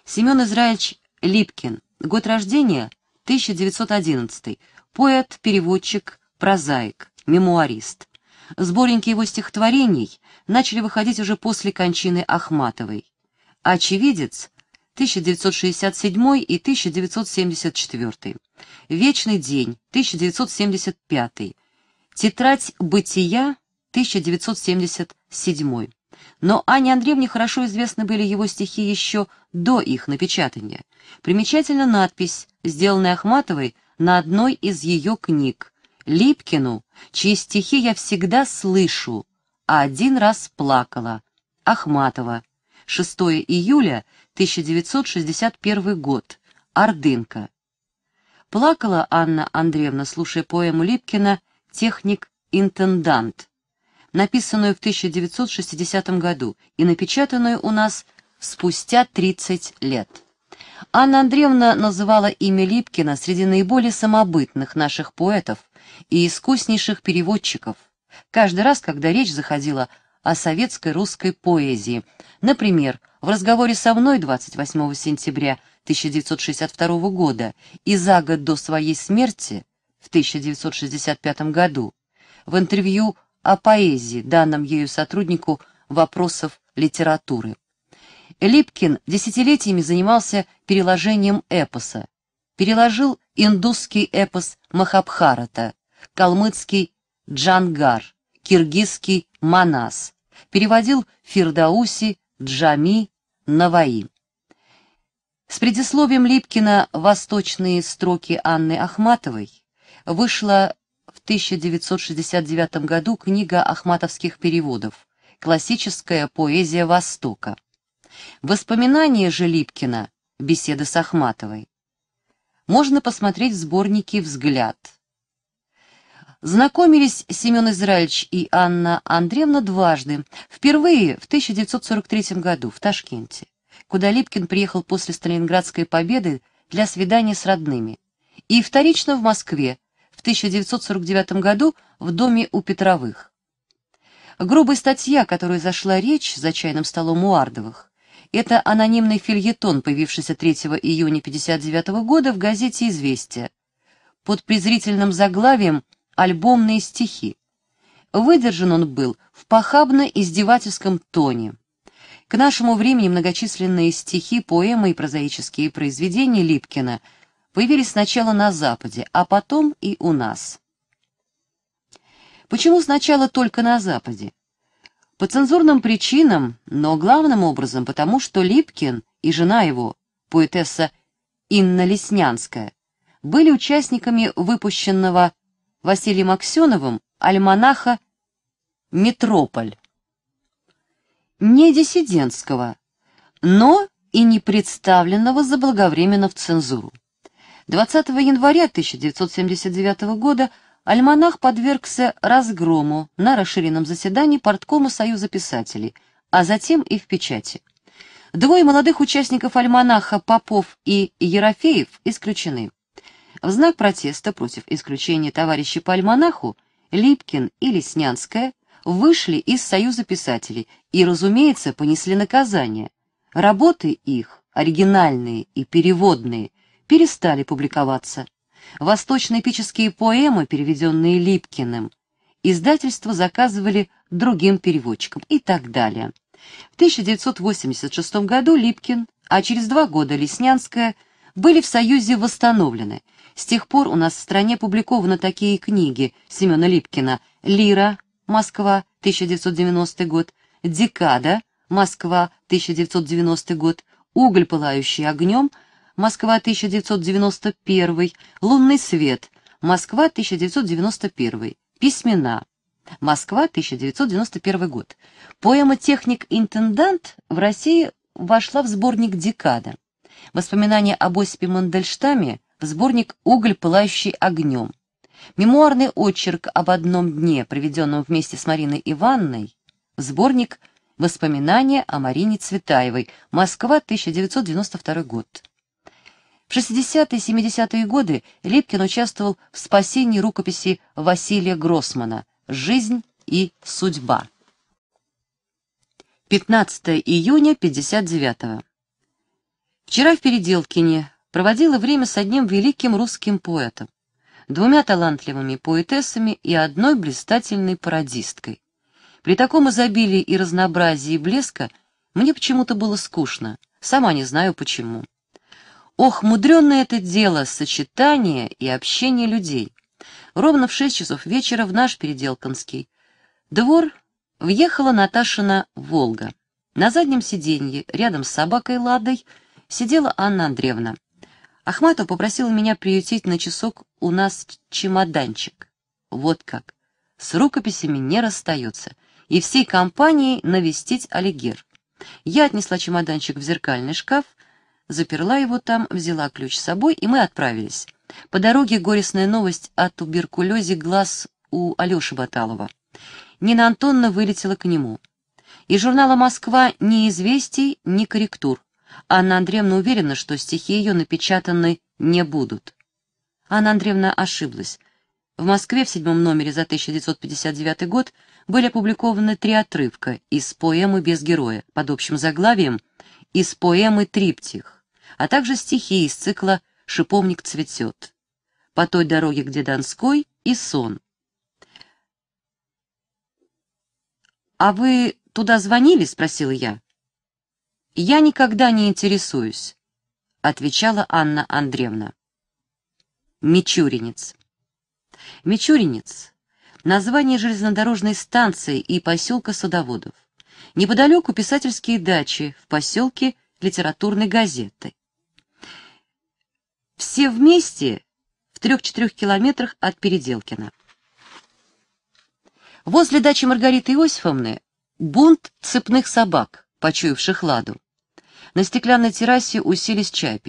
Семен Израильевич Липкин Год рождения — 1911. Поэт, переводчик, прозаик, мемуарист. Сборники его стихотворений начали выходить уже после кончины Ахматовой. «Очевидец» 1967 и 1974. «Вечный день» 1975. «Тетрадь бытия» 1977. Но Анне Андреевне хорошо известны были его стихи еще до их напечатания. Примечательна надпись, сделанная Ахматовой на одной из ее книг «Липкину, чьи стихи я всегда слышу, а один раз плакала. Ахматова. 6 июля 1961 год. Ордынка». Плакала Анна Андреевна, слушая поэму Липкина «Техник-интендант», написанную в 1960 году и напечатанную у нас спустя 30 лет. Анна Андреевна называла имя Липкина среди наиболее самобытных наших поэтов и искуснейших переводчиков, каждый раз, когда речь заходила о советской русской поэзии. Например, в разговоре со мной 28 сентября 1962 года и за год до своей смерти в 1965 году в интервью о поэзии, данном ею сотруднику вопросов литературы. Липкин десятилетиями занимался переложением эпоса. Переложил индусский эпос Махабхарата, калмыцкий Джангар, киргизский Манас, переводил Фирдауси, Джами, Наваи. С предисловием Липкина «Восточные строки Анны Ахматовой» вышла в 1969 году книга ахматовских переводов «Классическая поэзия Востока». Воспоминания же Липкина «Беседы с Ахматовой» можно посмотреть в сборнике «Взгляд». Знакомились Семен Израильевич и Анна Андреевна дважды, впервые в 1943 году в Ташкенте, куда Липкин приехал после Сталинградской победы для свидания с родными, и вторично в Москве в 1949 году в доме у Петровых. Грубая статья, о которой зашла речь за чайным столом у Ардовых, это анонимный фильетон, появившийся 3 июня 1959 года в газете «Известия» под презрительным заглавием «Альбомные стихи». Выдержан он был в похабно-издевательском тоне. К нашему времени многочисленные стихи, поэмы и прозаические произведения Липкина – появились сначала на Западе, а потом и у нас. Почему сначала только на Западе? По цензурным причинам, но главным образом потому, что Липкин и жена его, поэтесса Инна Леснянская, были участниками выпущенного Василием Аксеновым альманаха «Метрополь». Не диссидентского, но и не представленного заблаговременно в цензуру. 20 января 1979 года альманах подвергся разгрому на расширенном заседании Порткома Союза писателей, а затем и в печати. Двое молодых участников альманаха Попов и Ерофеев исключены. В знак протеста против исключения товарищей по альманаху Липкин и Леснянская вышли из Союза писателей и, разумеется, понесли наказание. Работы их, оригинальные и переводные – перестали публиковаться. эпические поэмы, переведенные Липкиным, издательства заказывали другим переводчикам и так далее. В 1986 году Липкин, а через два года Леснянская, были в Союзе восстановлены. С тех пор у нас в стране публикованы такие книги Семена Липкина «Лира», Москва, 1990 год, «Декада», Москва, 1990 год, «Уголь, пылающий огнем», Москва, 1991, «Лунный свет», Москва, 1991, «Письмена», Москва, 1991 год. Поэма «Техник-интендант» в России вошла в сборник «Декада». Воспоминания об Осипе Мандельштаме в сборник «Уголь, пылающий огнем». Мемуарный очерк об одном дне, проведенном вместе с Мариной Ивановной, в сборник «Воспоминания о Марине Цветаевой», Москва, 1992 год. В 60-е и 70-е годы Липкин участвовал в спасении рукописи Василия Гроссмана «Жизнь и судьба». 15 июня 59-го. Вчера в Переделкине проводила время с одним великим русским поэтом, двумя талантливыми поэтессами и одной блистательной пародисткой. При таком изобилии и разнообразии блеска мне почему-то было скучно, сама не знаю почему. Ох, мудреное это дело, сочетание и общение людей. Ровно в шесть часов вечера в наш переделканский двор въехала Наташина «Волга». На заднем сиденье, рядом с собакой Ладой, сидела Анна Андреевна. Ахматов попросил меня приютить на часок у нас чемоданчик. Вот как. С рукописями не расстается И всей компанией навестить Алигер. Я отнесла чемоданчик в зеркальный шкаф — заперла его там, взяла ключ с собой, и мы отправились. По дороге горестная новость о туберкулезе глаз у Алеши Баталова. Нина Антонна вылетела к нему. Из журнала «Москва» ни известий, ни корректур. Анна Андреевна уверена, что стихи ее напечатаны не будут. Анна Андреевна ошиблась. В Москве в седьмом номере за 1959 год были опубликованы три отрывка из поэмы «Без героя» под общим заглавием «Из поэмы «Триптих» а также стихи из цикла «Шиповник цветет», «По той дороге, где Донской» и «Сон». «А вы туда звонили?» — спросил я. «Я никогда не интересуюсь», — отвечала Анна Андреевна. Мичуринец. Мичуринец — название железнодорожной станции и поселка садоводов. Неподалеку писательские дачи, в поселке литературной газеты. Все вместе в 3-4 километрах от Переделкина. Возле дачи Маргариты Иосифовны бунт цепных собак, почуявших ладу. На стеклянной террасе уселись чай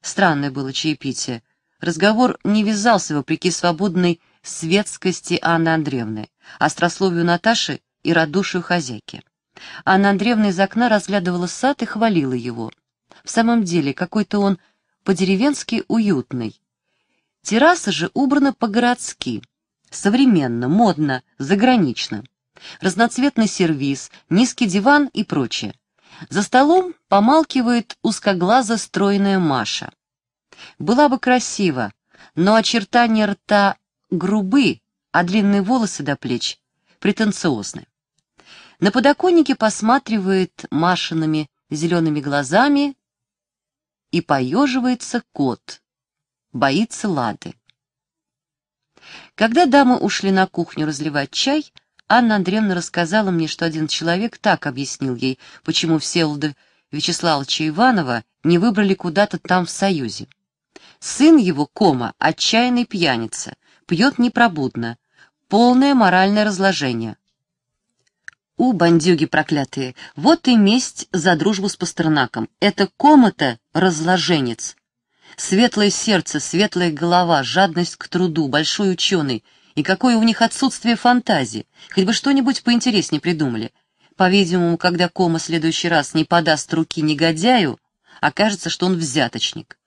Странное было чаепитие. Разговор не вязался вопреки свободной светскости Анны Андреевны, острословию Наташи и радушию хозяйки. Анна Андреевна из окна разглядывала сад и хвалила его. В самом деле, какой-то он по-деревенски уютный. Терраса же убрана по-городски, современно, модно, загранично. Разноцветный сервиз, низкий диван и прочее. За столом помалкивает узкоглазо стройная Маша. Была бы красиво, но очертания рта грубы, а длинные волосы до плеч претенциозны. На подоконнике посматривает Машинами зелеными глазами и поеживается кот, боится лады. Когда дамы ушли на кухню разливать чай, Анна Андреевна рассказала мне, что один человек так объяснил ей, почему Всеволода Вячеславовича Иванова не выбрали куда-то там в Союзе. Сын его, Кома, отчаянный пьяница, пьет непробудно, полное моральное разложение. У, бандюги проклятые, вот и месть за дружбу с Пастернаком. Это комота разложенец. Светлое сердце, светлая голова, жадность к труду, большой ученый. И какое у них отсутствие фантазии. Хоть бы что-нибудь поинтереснее придумали. По-видимому, когда Кома в следующий раз не подаст руки негодяю, окажется, что он взяточник.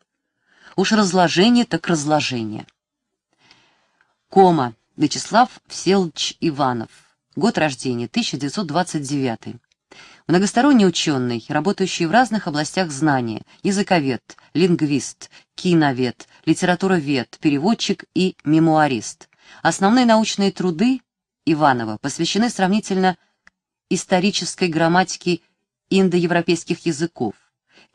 Уж разложение так разложение. Кома. Вячеслав Всеволодович Иванов. Год рождения, 1929. Многосторонний ученый, работающий в разных областях знания, языковед, лингвист, киновед, литературовед, переводчик и мемуарист. Основные научные труды Иванова посвящены сравнительно исторической грамматике индоевропейских языков,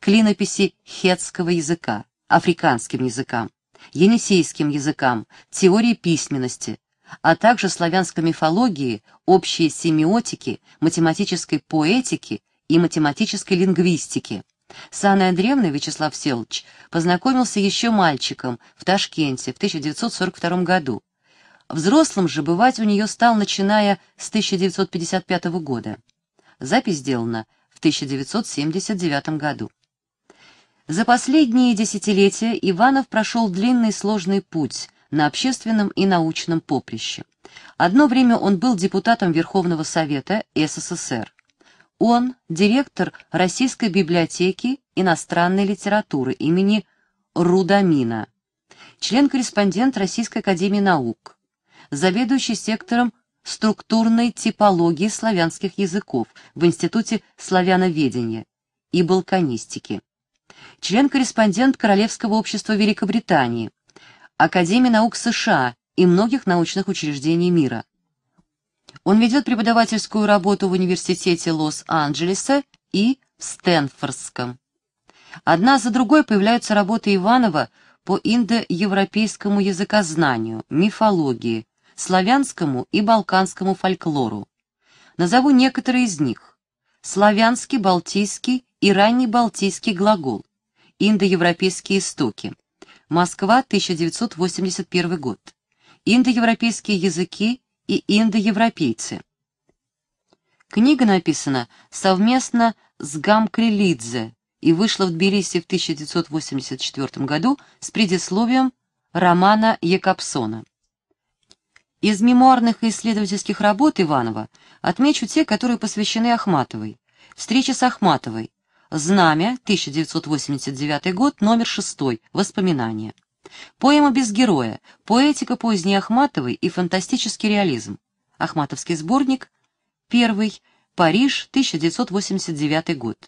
клинописи хетского языка, африканским языкам, енисейским языкам, теории письменности, а также славянской мифологии, общей семиотики, математической поэтики и математической лингвистики. С Анной Андреевной Вячеслав Селыч познакомился еще мальчиком в Ташкенте в 1942 году. Взрослым же бывать у нее стал, начиная с 1955 года. Запись сделана в 1979 году. За последние десятилетия Иванов прошел длинный сложный путь – на общественном и научном поприще. Одно время он был депутатом Верховного Совета СССР. Он – директор Российской библиотеки иностранной литературы имени Рудамина, член-корреспондент Российской Академии Наук, заведующий сектором структурной типологии славянских языков в Институте славяноведения и балканистики, член-корреспондент Королевского общества Великобритании, Академии наук США и многих научных учреждений мира. Он ведет преподавательскую работу в Университете Лос-Анджелеса и в Стэнфордском. Одна за другой появляются работы Иванова по индоевропейскому языкознанию, мифологии, славянскому и балканскому фольклору. Назову некоторые из них. Славянский, балтийский и ранний балтийский глагол. Индоевропейские истоки. Москва, 1981 год. Индоевропейские языки и индоевропейцы. Книга написана совместно с Гамкрелидзе и вышла в Тбилиси в 1984 году с предисловием романа Якобсона. Из мемуарных и исследовательских работ Иванова отмечу те, которые посвящены Ахматовой. Встреча с Ахматовой. Знамя, 1989 год, номер 6, воспоминания. Поэма без героя, поэтика поздней Ахматовой и фантастический реализм. Ахматовский сборник, первый. Париж, 1989 год.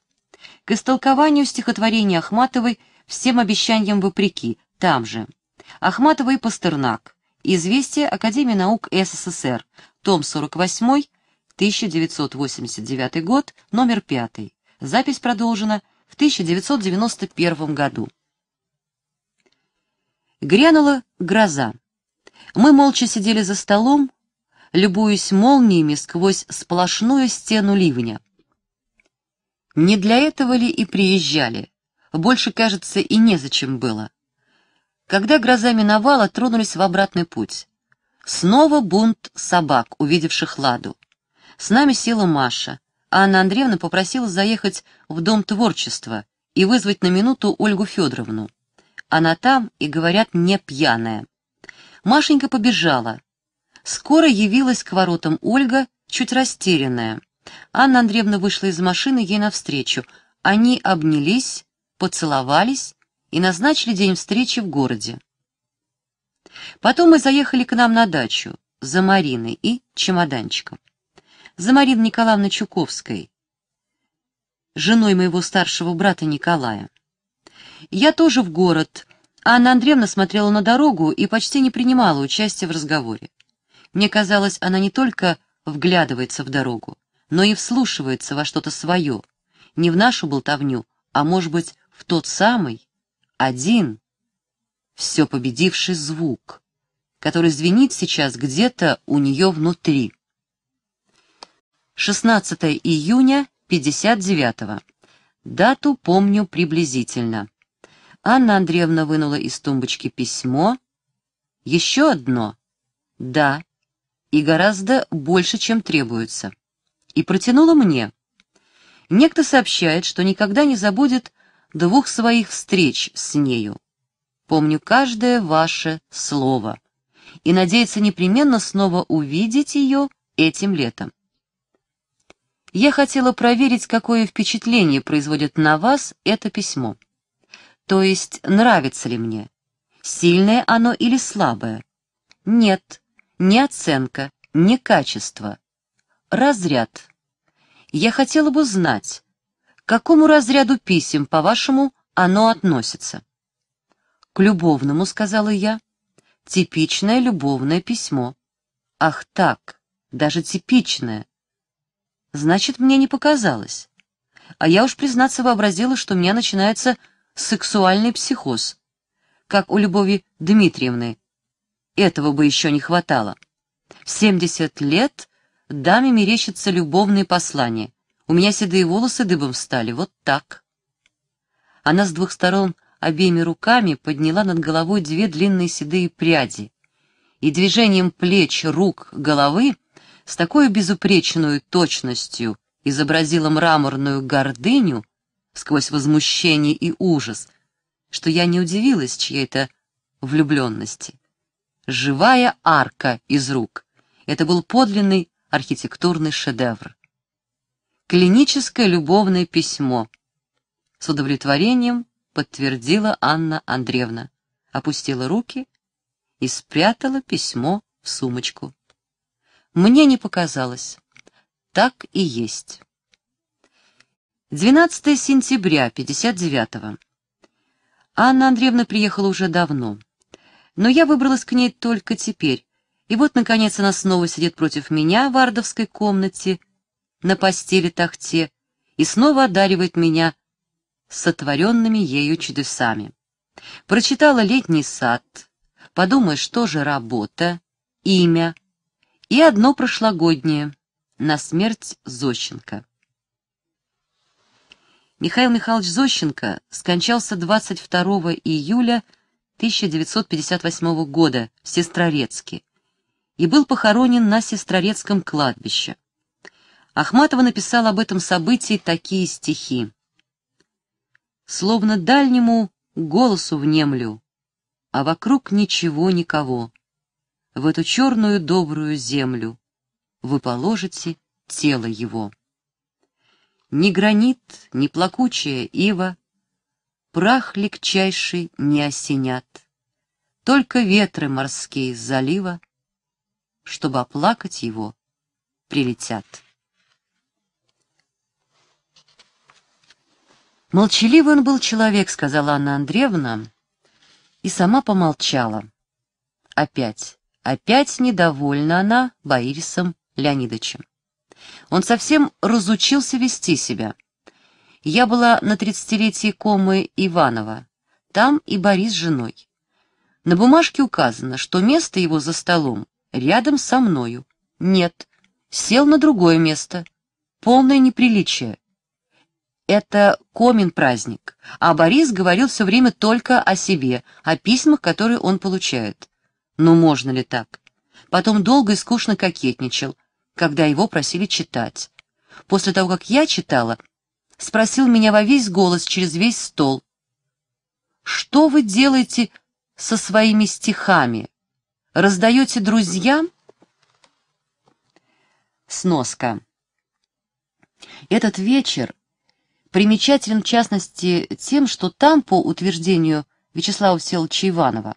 К истолкованию стихотворения Ахматовой «Всем обещаниям вопреки», там же. Ахматова Пастернак. Известие Академии наук СССР. Том 48, 1989 год, номер 5. Запись продолжена в 1991 году. Грянула гроза. Мы молча сидели за столом, любуясь молниями сквозь сплошную стену ливня. Не для этого ли и приезжали? Больше, кажется, и незачем было. Когда гроза миновала, тронулись в обратный путь. Снова бунт собак, увидевших Ладу. С нами села Маша — Анна Андреевна попросила заехать в Дом творчества и вызвать на минуту Ольгу Федоровну. Она там и, говорят, не пьяная. Машенька побежала. Скоро явилась к воротам Ольга, чуть растерянная. Анна Андреевна вышла из машины ей навстречу. Они обнялись, поцеловались и назначили день встречи в городе. Потом мы заехали к нам на дачу за Мариной и чемоданчиком за Марину Николаевну Чуковской, женой моего старшего брата Николая. Я тоже в город. А Анна Андреевна смотрела на дорогу и почти не принимала участия в разговоре. Мне казалось, она не только вглядывается в дорогу, но и вслушивается во что-то свое, не в нашу болтовню, а, может быть, в тот самый, один, все победивший звук, который звенит сейчас где-то у нее внутри. 16 июня 59 -го. Дату помню приблизительно. Анна Андреевна вынула из тумбочки письмо. Еще одно. Да. И гораздо больше, чем требуется. И протянула мне. Некто сообщает, что никогда не забудет двух своих встреч с нею. Помню каждое ваше слово. И надеется непременно снова увидеть ее этим летом. Я хотела проверить, какое впечатление производит на вас это письмо. То есть, нравится ли мне? Сильное оно или слабое? Нет, не оценка, не качество. Разряд. Я хотела бы знать, к какому разряду писем, по-вашему, оно относится? К любовному, сказала я. Типичное любовное письмо. Ах так, даже типичное. Значит, мне не показалось. А я уж, признаться, вообразила, что у меня начинается сексуальный психоз, как у Любови Дмитриевны. Этого бы еще не хватало. В 70 лет даме мерещатся любовные послания. У меня седые волосы дыбом встали, вот так. Она с двух сторон обеими руками подняла над головой две длинные седые пряди и движением плеч, рук, головы — с такой безупречной точностью изобразила мраморную гордыню сквозь возмущение и ужас, что я не удивилась чьей-то влюбленности. Живая арка из рук. Это был подлинный архитектурный шедевр. Клиническое любовное письмо. С удовлетворением подтвердила Анна Андреевна, опустила руки и спрятала письмо в сумочку. Мне не показалось. Так и есть. 12 сентября 59-го. Анна Андреевна приехала уже давно. Но я выбралась к ней только теперь. И вот, наконец, она снова сидит против меня в ардовской комнате, на постели тахте, и снова одаривает меня сотворенными ею чудесами. Прочитала «Летний сад», подумаешь, что же работа, имя, и одно прошлогоднее «На смерть Зощенко». Михаил Михайлович Зощенко скончался 22 июля 1958 года в Сестрорецке и был похоронен на Сестрорецком кладбище. Ахматова написал об этом событии такие стихи. «Словно дальнему голосу внемлю, а вокруг ничего никого в эту черную добрую землю, вы положите тело его. Ни гранит, ни плакучая ива, прах легчайший не осенят, только ветры морские с залива, чтобы оплакать его, прилетят. Молчаливый он был человек, сказала Анна Андреевна, и сама помолчала. Опять. Опять недовольна она Боирисом Леонидовичем. Он совсем разучился вести себя. Я была на тридцатилетии комы Иванова. Там и Борис с женой. На бумажке указано, что место его за столом рядом со мною. Нет, сел на другое место. Полное неприличие. Это Комин праздник, а Борис говорил все время только о себе, о письмах, которые он получает. Ну можно ли так? Потом долго и скучно кокетничал, когда его просили читать. После того, как я читала, спросил меня во весь голос через весь стол. «Что вы делаете со своими стихами? Раздаете друзьям?» Сноска. Этот вечер примечателен в частности тем, что там, по утверждению Вячеслава Всеволодовича Иванова,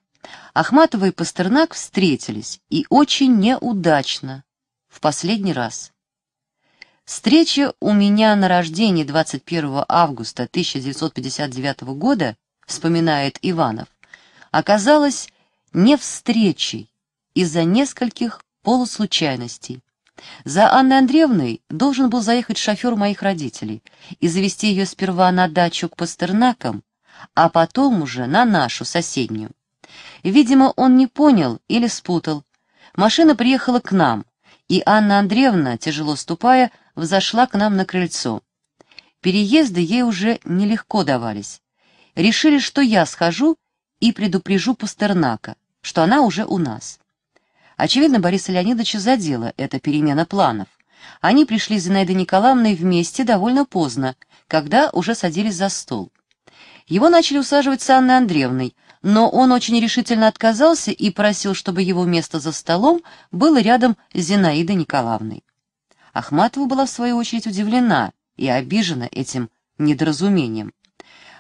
Ахматова и Пастернак встретились, и очень неудачно, в последний раз. Встреча у меня на рождении 21 августа 1959 года, вспоминает Иванов, оказалась не встречей из-за нескольких полуслучайностей. За Анной Андреевной должен был заехать шофер моих родителей и завести ее сперва на дачу к Пастернакам, а потом уже на нашу соседнюю. Видимо, он не понял или спутал. Машина приехала к нам, и Анна Андреевна, тяжело ступая, взошла к нам на крыльцо. Переезды ей уже нелегко давались. Решили, что я схожу и предупрежу Пастернака, что она уже у нас. Очевидно, Бориса Леонидовича задела эта перемена планов. Они пришли с Зинаидой Николаевной вместе довольно поздно, когда уже садились за стол. Его начали усаживать с Анной Андреевной, но он очень решительно отказался и просил, чтобы его место за столом было рядом с Зинаидой Николаевной. Ахматова была, в свою очередь, удивлена и обижена этим недоразумением.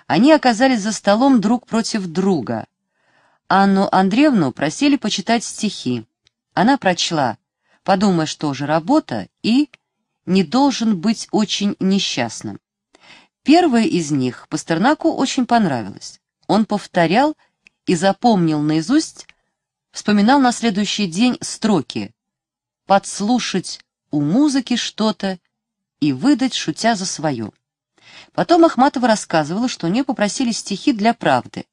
Они оказались за столом друг против друга. Анну Андреевну просили почитать стихи. Она прочла «Подумай, что же работа» и «Не должен быть очень несчастным». Первое из них Пастернаку очень понравилось. Он повторял и запомнил наизусть, вспоминал на следующий день строки «подслушать у музыки что-то и выдать, шутя за свое». Потом Ахматова рассказывала, что у нее попросили стихи для правды.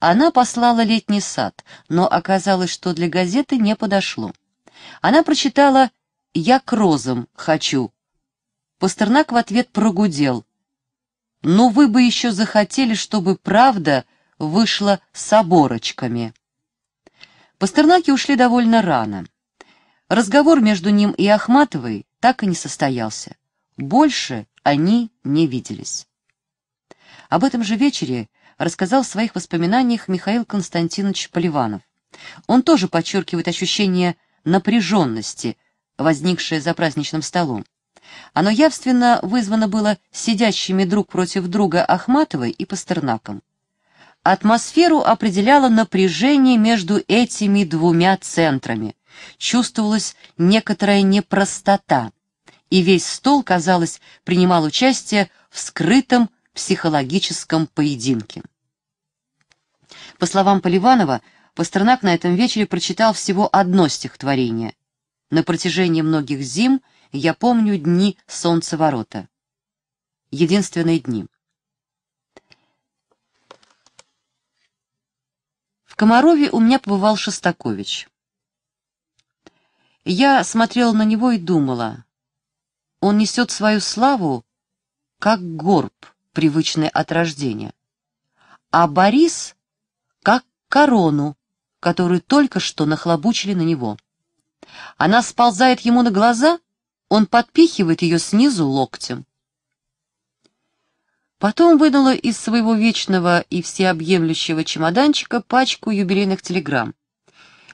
Она послала летний сад, но оказалось, что для газеты не подошло. Она прочитала «Я к розам хочу». Пастернак в ответ прогудел. «Но вы бы еще захотели, чтобы правда вышла с оборочками. Пастернаки ушли довольно рано. Разговор между ним и Ахматовой так и не состоялся. Больше они не виделись. Об этом же вечере рассказал в своих воспоминаниях Михаил Константинович Поливанов. Он тоже подчеркивает ощущение напряженности, возникшее за праздничным столом. Оно явственно вызвано было сидящими друг против друга Ахматовой и Пастернаком. Атмосферу определяло напряжение между этими двумя центрами. Чувствовалась некоторая непростота, и весь стол, казалось, принимал участие в скрытом психологическом поединке. По словам Поливанова, Пастернак на этом вечере прочитал всего одно стихотворение. «На протяжении многих зим я помню дни солнцеворота». Единственные дни. В Комарове у меня побывал Шостакович. Я смотрела на него и думала. Он несет свою славу, как горб, привычный от рождения, а Борис — как корону, которую только что нахлобучили на него. Она сползает ему на глаза, он подпихивает ее снизу локтем. Потом вынула из своего вечного и всеобъемлющего чемоданчика пачку юбилейных телеграмм.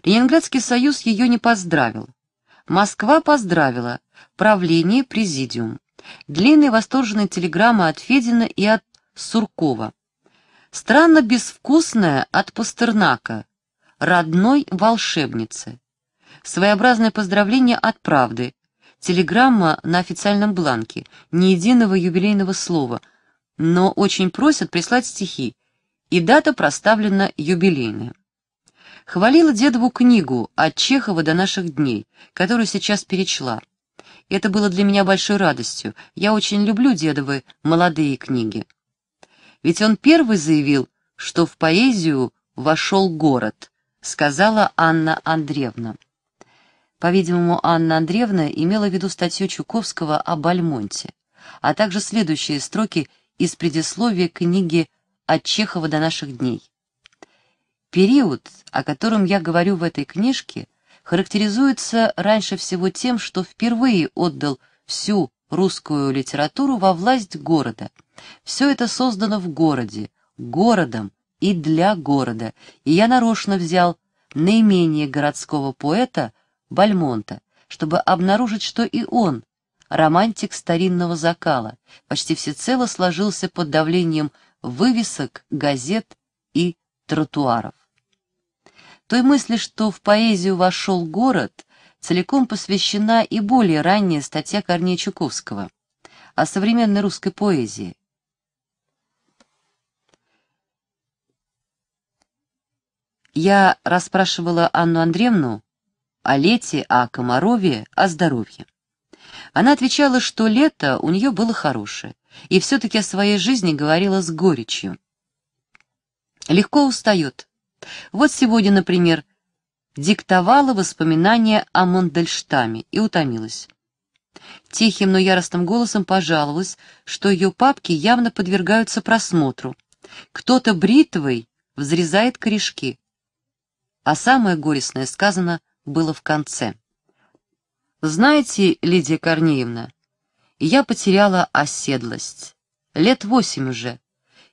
Ленинградский союз ее не поздравил. Москва поздравила. Правление, президиум. Длинные восторженные телеграммы от Федина и от Суркова. Странно безвкусная от Пастернака. Родной волшебницы. Своеобразное поздравление от правды. Телеграмма на официальном бланке. Ни единого юбилейного слова – но очень просят прислать стихи, и дата проставлена юбилейная. Хвалила дедову книгу «От Чехова до наших дней», которую сейчас перечла. Это было для меня большой радостью. Я очень люблю дедовы молодые книги. Ведь он первый заявил, что в поэзию вошел город, сказала Анна Андреевна. По-видимому, Анна Андреевна имела в виду статью Чуковского о Бальмонте, а также следующие строки из предисловия книги «От Чехова до наших дней». Период, о котором я говорю в этой книжке, характеризуется раньше всего тем, что впервые отдал всю русскую литературу во власть города. Все это создано в городе, городом и для города, и я нарочно взял наименее городского поэта Бальмонта, чтобы обнаружить, что и он романтик старинного закала, почти всецело сложился под давлением вывесок, газет и тротуаров. Той мысли, что в поэзию вошел город, целиком посвящена и более ранняя статья Корнея Чуковского о современной русской поэзии. Я расспрашивала Анну Андреевну о лете, о Комарове, о здоровье. Она отвечала, что лето у нее было хорошее, и все-таки о своей жизни говорила с горечью. Легко устает. Вот сегодня, например, диктовала воспоминания о Мандельштаме и утомилась. Тихим, но яростным голосом пожаловалась, что ее папки явно подвергаются просмотру. Кто-то бритвой взрезает корешки. А самое горестное сказано было в конце. Знаете, Лидия Корнеевна, я потеряла оседлость. Лет восемь уже.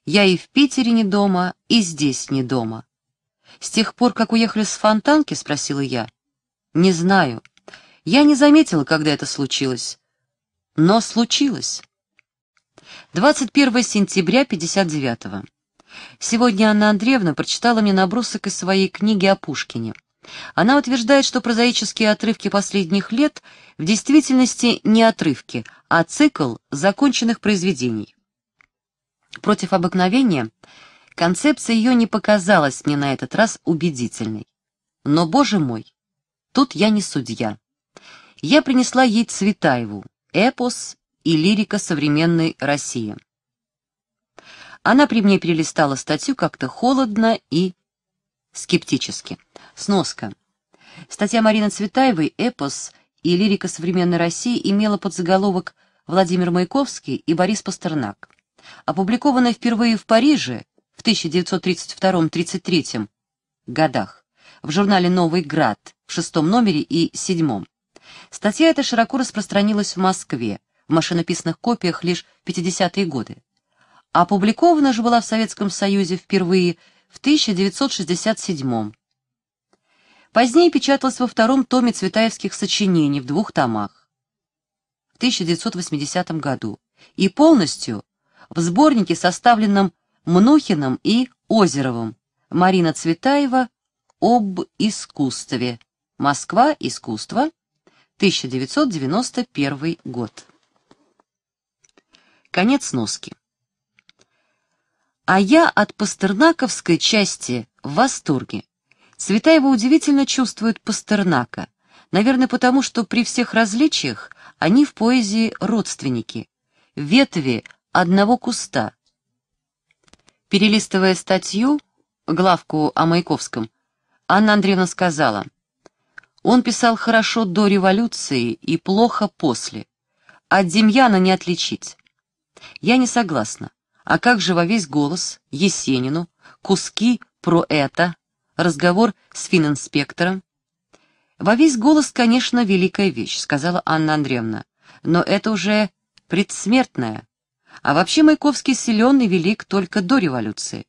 Я и в Питере не дома, и здесь не дома. С тех пор, как уехали с Фонтанки, спросила я. Не знаю. Я не заметила, когда это случилось. Но случилось. 21 сентября 59-го. Сегодня Анна Андреевна прочитала мне набросок из своей книги о Пушкине. Она утверждает, что прозаические отрывки последних лет в действительности не отрывки, а цикл законченных произведений. Против обыкновения концепция ее не показалась мне на этот раз убедительной. Но, боже мой, тут я не судья. Я принесла ей Цветаеву, эпос и лирика современной России. Она при мне перелистала статью как-то холодно и скептически. Сноска. Статья Марины Цветаевой «Эпос и лирика современной России» имела подзаголовок «Владимир Маяковский и Борис Пастернак». Опубликованная впервые в Париже в 1932-33 годах в журнале «Новый Град» в шестом номере и седьмом. Статья эта широко распространилась в Москве, в машинописных копиях лишь 50-е годы. Опубликована же была в Советском Союзе впервые в 1967 году. Позднее печаталась во втором томе цветаевских сочинений в двух томах в 1980 году и полностью в сборнике, составленном Мнухиным и Озеровым Марина Цветаева «Об искусстве. Москва. Искусство. 1991 год». Конец носки. А я от пастернаковской части в восторге. Цветаева удивительно чувствует Пастернака, наверное, потому что при всех различиях они в поэзии родственники, ветви одного куста. Перелистывая статью, главку о Маяковском, Анна Андреевна сказала, «Он писал хорошо до революции и плохо после. От Демьяна не отличить». Я не согласна. А как же во весь голос, Есенину, куски про это, разговор с финн «Во весь голос, конечно, великая вещь», — сказала Анна Андреевна, «но это уже предсмертная. А вообще Маяковский силен и велик только до революции.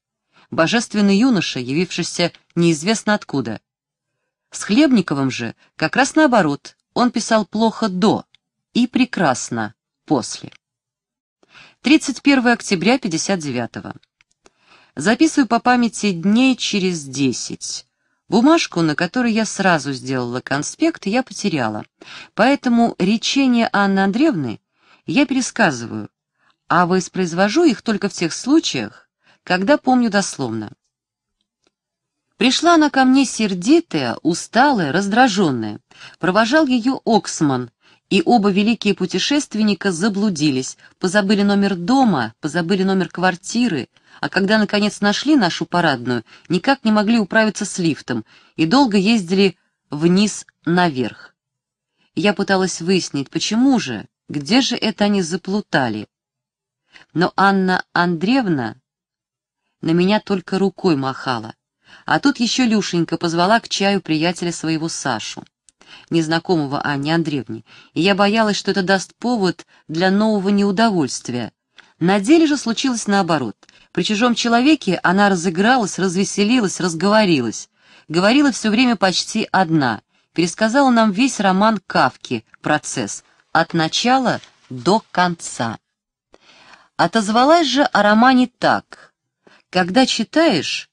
Божественный юноша, явившийся неизвестно откуда. С Хлебниковым же как раз наоборот, он писал плохо до и прекрасно после. 31 октября 59 -го. Записываю по памяти дней через десять. Бумажку, на которой я сразу сделала конспект, я потеряла. Поэтому речения Анны Андреевны я пересказываю, а воспроизвожу их только в тех случаях, когда помню дословно. Пришла она ко мне сердитая, усталая, раздраженная. Провожал ее Оксман, и оба великие путешественника заблудились, позабыли номер дома, позабыли номер квартиры, а когда, наконец, нашли нашу парадную, никак не могли управиться с лифтом и долго ездили вниз наверх. Я пыталась выяснить, почему же, где же это они заплутали. Но Анна Андреевна на меня только рукой махала. А тут еще Люшенька позвала к чаю приятеля своего Сашу незнакомого Анне Андреевне, и я боялась, что это даст повод для нового неудовольствия. На деле же случилось наоборот. При чужом человеке она разыгралась, развеселилась, разговорилась. Говорила все время почти одна. Пересказала нам весь роман Кавки «Процесс» от начала до конца. Отозвалась же о романе так. Когда читаешь,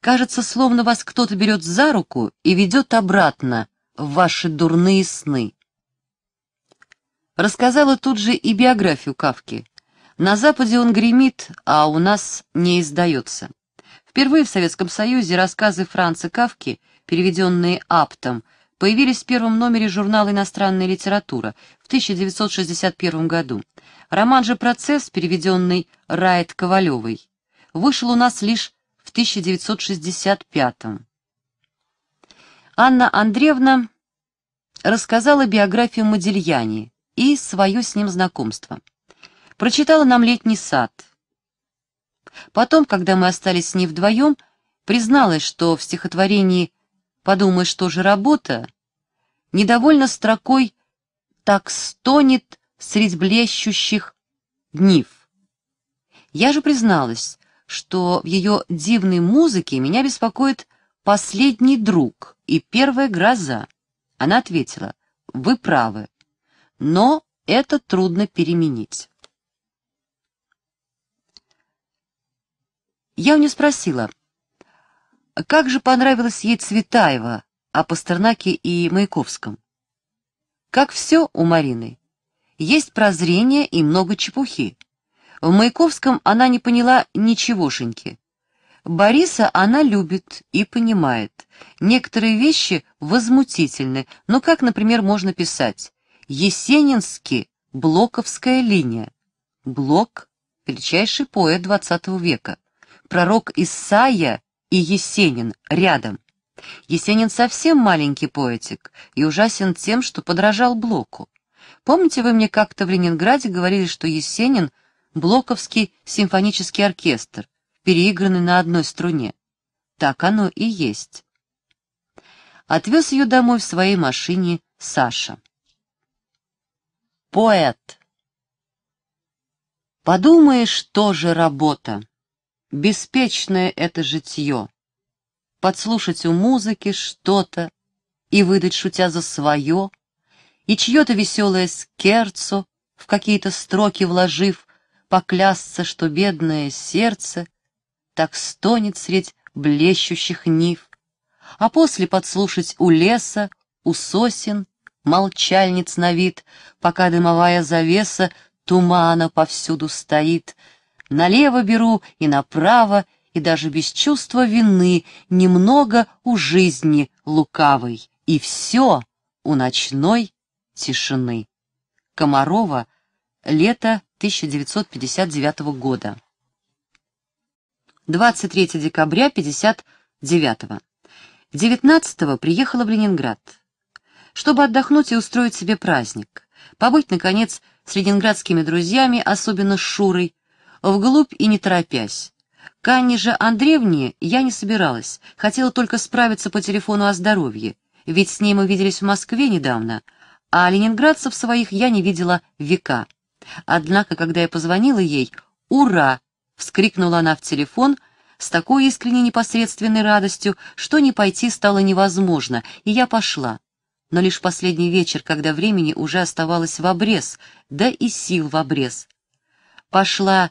кажется, словно вас кто-то берет за руку и ведет обратно в ваши дурные сны. Рассказала тут же и биографию Кавки. На Западе он гремит, а у нас не издается. Впервые в Советском Союзе рассказы Франца Кавки, переведенные Аптом, появились в первом номере журнала «Иностранная литература» в 1961 году. Роман же «Процесс», переведенный Райт Ковалевой, вышел у нас лишь в 1965 году. Анна Андреевна рассказала биографию Модельяни и свое с ним знакомство. Прочитала нам «Летний сад». Потом, когда мы остались с ней вдвоем, призналась, что в стихотворении «Подумай, что же работа» недовольна строкой «Так стонет средь блещущих днив». Я же призналась, что в ее дивной музыке меня беспокоит «Последний друг» и «Первая гроза». Она ответила, «Вы правы, но это трудно переменить». Я у нее спросила, как же понравилось ей Цветаева о Пастернаке и Маяковском. Как все у Марины, есть прозрение и много чепухи. В Маяковском она не поняла ничегошеньки. Бориса она любит и понимает. Некоторые вещи возмутительны, но ну, как, например, можно писать «Есенинский, Блоковская линия». Блок — величайший поэт XX века. Пророк Исаия и Есенин рядом. Есенин совсем маленький поэтик и ужасен тем, что подражал Блоку. Помните, вы мне как-то в Ленинграде говорили, что Есенин — Блоковский симфонический оркестр, переиграны на одной струне. Так оно и есть. Отвез ее домой в своей машине Саша. Поэт. Подумаешь, тоже работа. Беспечное это житье. Подслушать у музыки что-то и выдать, шутя за свое, и чье-то веселое скерцо, в какие-то строки вложив, поклясться, что бедное сердце — так стонет средь блещущих нив, а после подслушать у леса, у сосен, молчальниц на вид, пока дымовая завеса тумана повсюду стоит. Налево беру и направо, и даже без чувства вины немного у жизни лукавой, и все у ночной тишины. Комарова, лето 1959 года. 23 декабря 59-го. 19-го приехала в Ленинград, чтобы отдохнуть и устроить себе праздник, побыть, наконец, с ленинградскими друзьями, особенно с Шурой, вглубь и не торопясь. К Анне же Андреевне я не собиралась, хотела только справиться по телефону о здоровье, ведь с ней мы виделись в Москве недавно, а ленинградцев своих я не видела века. Однако, когда я позвонила ей, ура, Вскрикнула она в телефон с такой искренней непосредственной радостью, что не пойти стало невозможно, и я пошла. Но лишь последний вечер, когда времени уже оставалось в обрез, да и сил в обрез. Пошла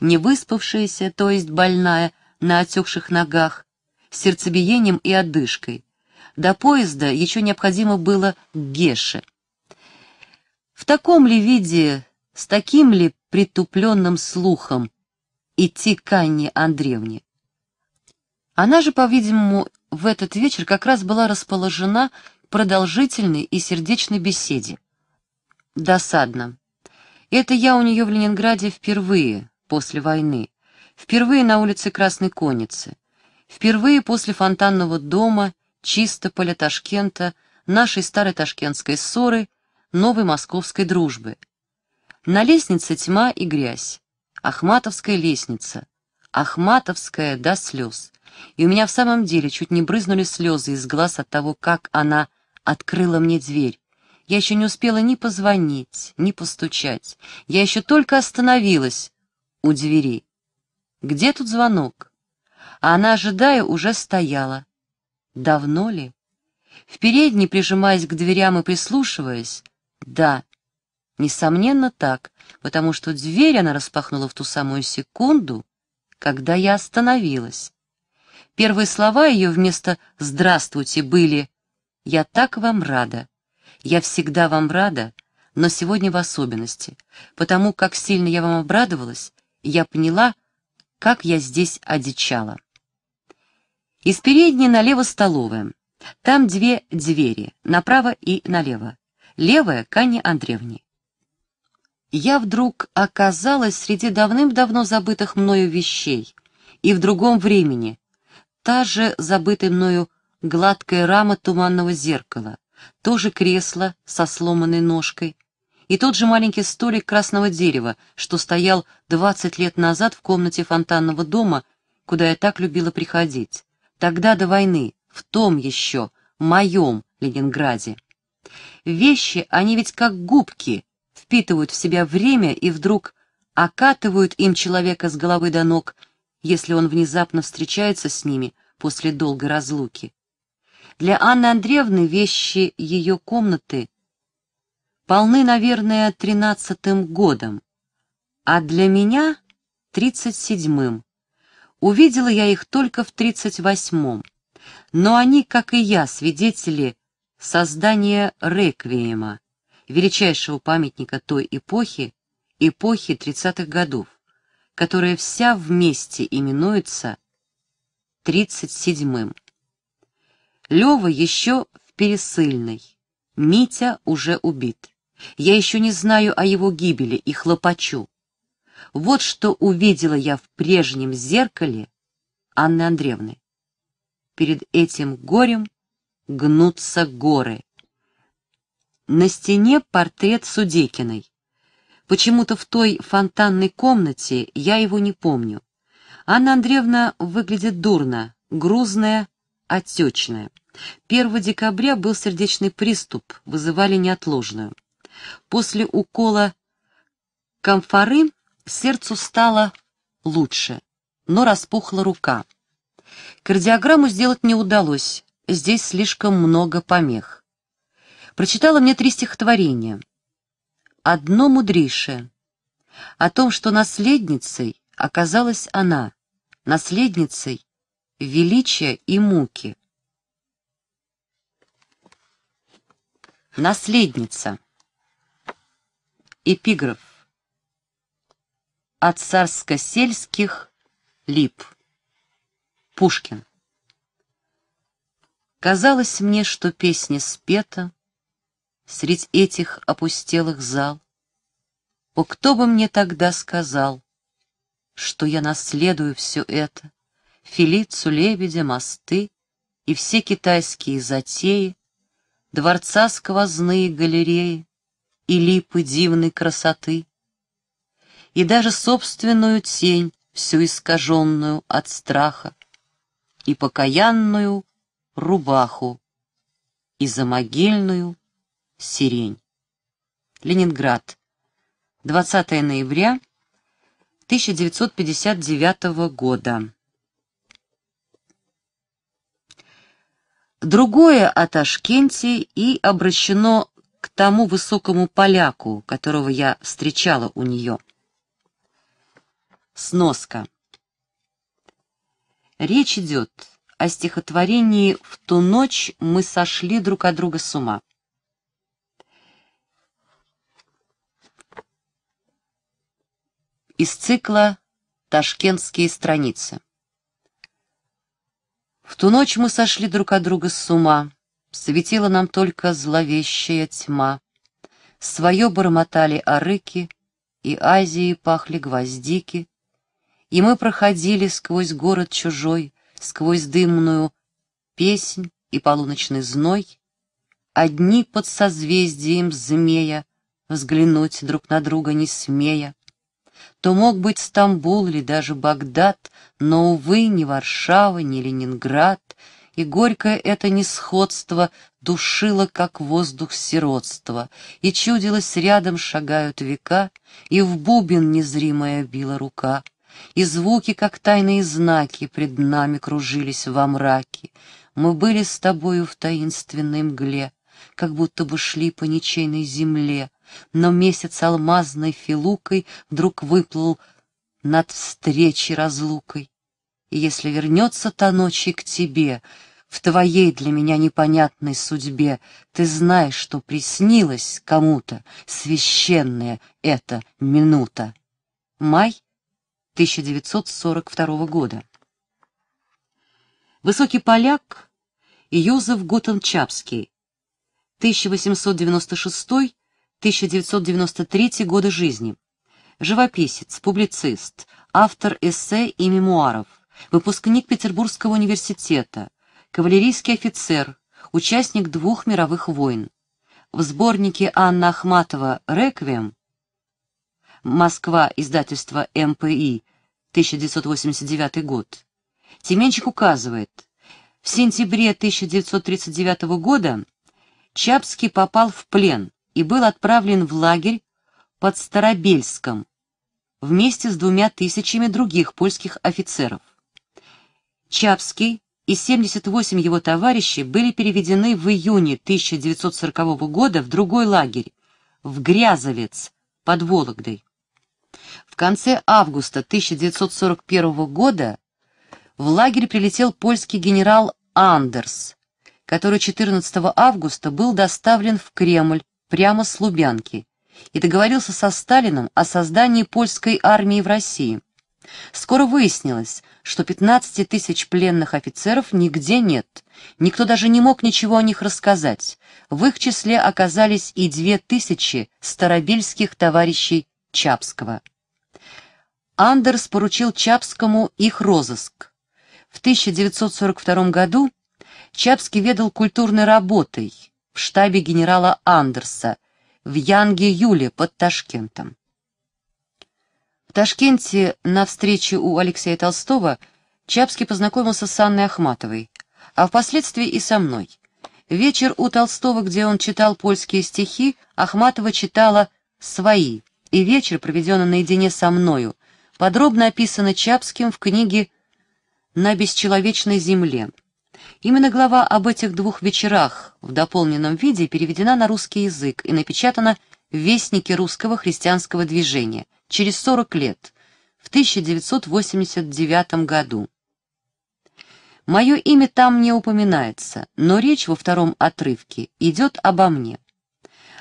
невыспавшаяся, то есть больная, на отекших ногах, с сердцебиением и одышкой. До поезда еще необходимо было к Геше. В таком ли виде, с таким ли притупленным слухом идти к Анне Андреевне. Она же, по-видимому, в этот вечер как раз была расположена к продолжительной и сердечной беседе. Досадно. Это я у нее в Ленинграде впервые после войны, впервые на улице Красной Конницы, впервые после фонтанного дома, Чистополя, Ташкента, нашей старой ташкентской ссоры, новой московской дружбы. На лестнице тьма и грязь. Ахматовская лестница. Ахматовская до слез. И у меня в самом деле чуть не брызнули слезы из глаз от того, как она открыла мне дверь. Я еще не успела ни позвонить, ни постучать. Я еще только остановилась у двери. Где тут звонок? А она, ожидая, уже стояла. Давно ли? В передней, прижимаясь к дверям и прислушиваясь, да, Несомненно так, потому что дверь она распахнула в ту самую секунду, когда я остановилась. Первые слова ее вместо «здравствуйте» были «Я так вам рада, я всегда вам рада, но сегодня в особенности, потому как сильно я вам обрадовалась, я поняла, как я здесь одичала». Из передней налево столовая. Там две двери, направо и налево. Левая — к Канни Андреевне я вдруг оказалась среди давным-давно забытых мною вещей и в другом времени. Та же забытая мною гладкая рама туманного зеркала, то же кресло со сломанной ножкой и тот же маленький столик красного дерева, что стоял 20 лет назад в комнате фонтанного дома, куда я так любила приходить. Тогда до войны, в том еще, моем Ленинграде. Вещи, они ведь как губки, впитывают в себя время и вдруг окатывают им человека с головы до ног, если он внезапно встречается с ними после долгой разлуки. Для Анны Андреевны вещи ее комнаты полны, наверное, тринадцатым годом, а для меня — тридцать седьмым. Увидела я их только в тридцать восьмом, но они, как и я, свидетели создания реквиема величайшего памятника той эпохи, эпохи 30-х годов, которая вся вместе именуется 37-м. Лева еще в Пересыльной, Митя уже убит. Я еще не знаю о его гибели и хлопочу. Вот что увидела я в прежнем зеркале Анны Андреевны. Перед этим горем гнутся горы. На стене портрет Судекиной. Почему-то в той фонтанной комнате я его не помню. Анна Андреевна выглядит дурно, грузная, отечная. 1 декабря был сердечный приступ, вызывали неотложную. После укола камфоры сердцу стало лучше, но распухла рука. Кардиограмму сделать не удалось, здесь слишком много помех прочитала мне три стихотворения. Одно мудрейшее. О том, что наследницей оказалась она, наследницей величия и муки. Наследница. Эпиграф. От царско-сельских лип. Пушкин. Казалось мне, что песня спета, средь этих опустелых зал. О, кто бы мне тогда сказал, что я наследую все это, Филицу, лебедя, мосты и все китайские затеи, дворца сквозные галереи и липы дивной красоты, и даже собственную тень, всю искаженную от страха, и покаянную рубаху, и за могильную. Сирень. Ленинград. 20 ноября 1959 года. Другое о Ташкенте и обращено к тому высокому поляку, которого я встречала у нее. Сноска. Речь идет о стихотворении «В ту ночь мы сошли друг от друга с ума». из цикла «Ташкентские страницы». В ту ночь мы сошли друг от друга с ума, светила нам только зловещая тьма. Свое бормотали арыки, и Азии пахли гвоздики, и мы проходили сквозь город чужой, сквозь дымную песнь и полуночный зной, одни под созвездием змея, взглянуть друг на друга не смея то мог быть Стамбул или даже Багдад, но, увы, не Варшава, не Ленинград, и горькое это несходство душило, как воздух сиротства, и чудилось, рядом шагают века, и в бубен незримая била рука, и звуки, как тайные знаки, пред нами кружились во мраке. Мы были с тобою в таинственной мгле, как будто бы шли по ничейной земле, но месяц алмазной филукой вдруг выплыл над встречей разлукой. И если вернется та ночь и к тебе, в твоей для меня непонятной судьбе, ты знаешь, что приснилась кому-то священная эта минута. Май 1942 года. Высокий поляк Йозеф Готенчапский 1896 1993 годы жизни. Живописец, публицист, автор эссе и мемуаров, выпускник Петербургского университета, кавалерийский офицер, участник двух мировых войн. В сборнике Анна Ахматова «Реквием» Москва, издательство МПИ, 1989 год. Тименчик указывает, в сентябре 1939 года Чапский попал в плен – и был отправлен в лагерь под Старобельском вместе с двумя тысячами других польских офицеров. Чапский и 78 его товарищей были переведены в июне 1940 года в другой лагерь, в Грязовец, под Вологдой. В конце августа 1941 года в лагерь прилетел польский генерал Андерс, который 14 августа был доставлен в Кремль прямо с Лубянки и договорился со Сталином о создании польской армии в России. Скоро выяснилось, что 15 тысяч пленных офицеров нигде нет, никто даже не мог ничего о них рассказать. В их числе оказались и 2 тысячи старобельских товарищей Чапского. Андерс поручил Чапскому их розыск. В 1942 году Чапский ведал культурной работой – в штабе генерала Андерса в Янге-Юле под Ташкентом. В Ташкенте на встрече у Алексея Толстого Чапский познакомился с Анной Ахматовой, а впоследствии и со мной. Вечер у Толстого, где он читал польские стихи, Ахматова читала «Свои», и вечер, проведенный наедине со мною, подробно описано Чапским в книге «На бесчеловечной земле», Именно глава об этих двух вечерах в дополненном виде переведена на русский язык и напечатана в Вестнике русского христианского движения через 40 лет, в 1989 году. Мое имя там не упоминается, но речь во втором отрывке идет обо мне.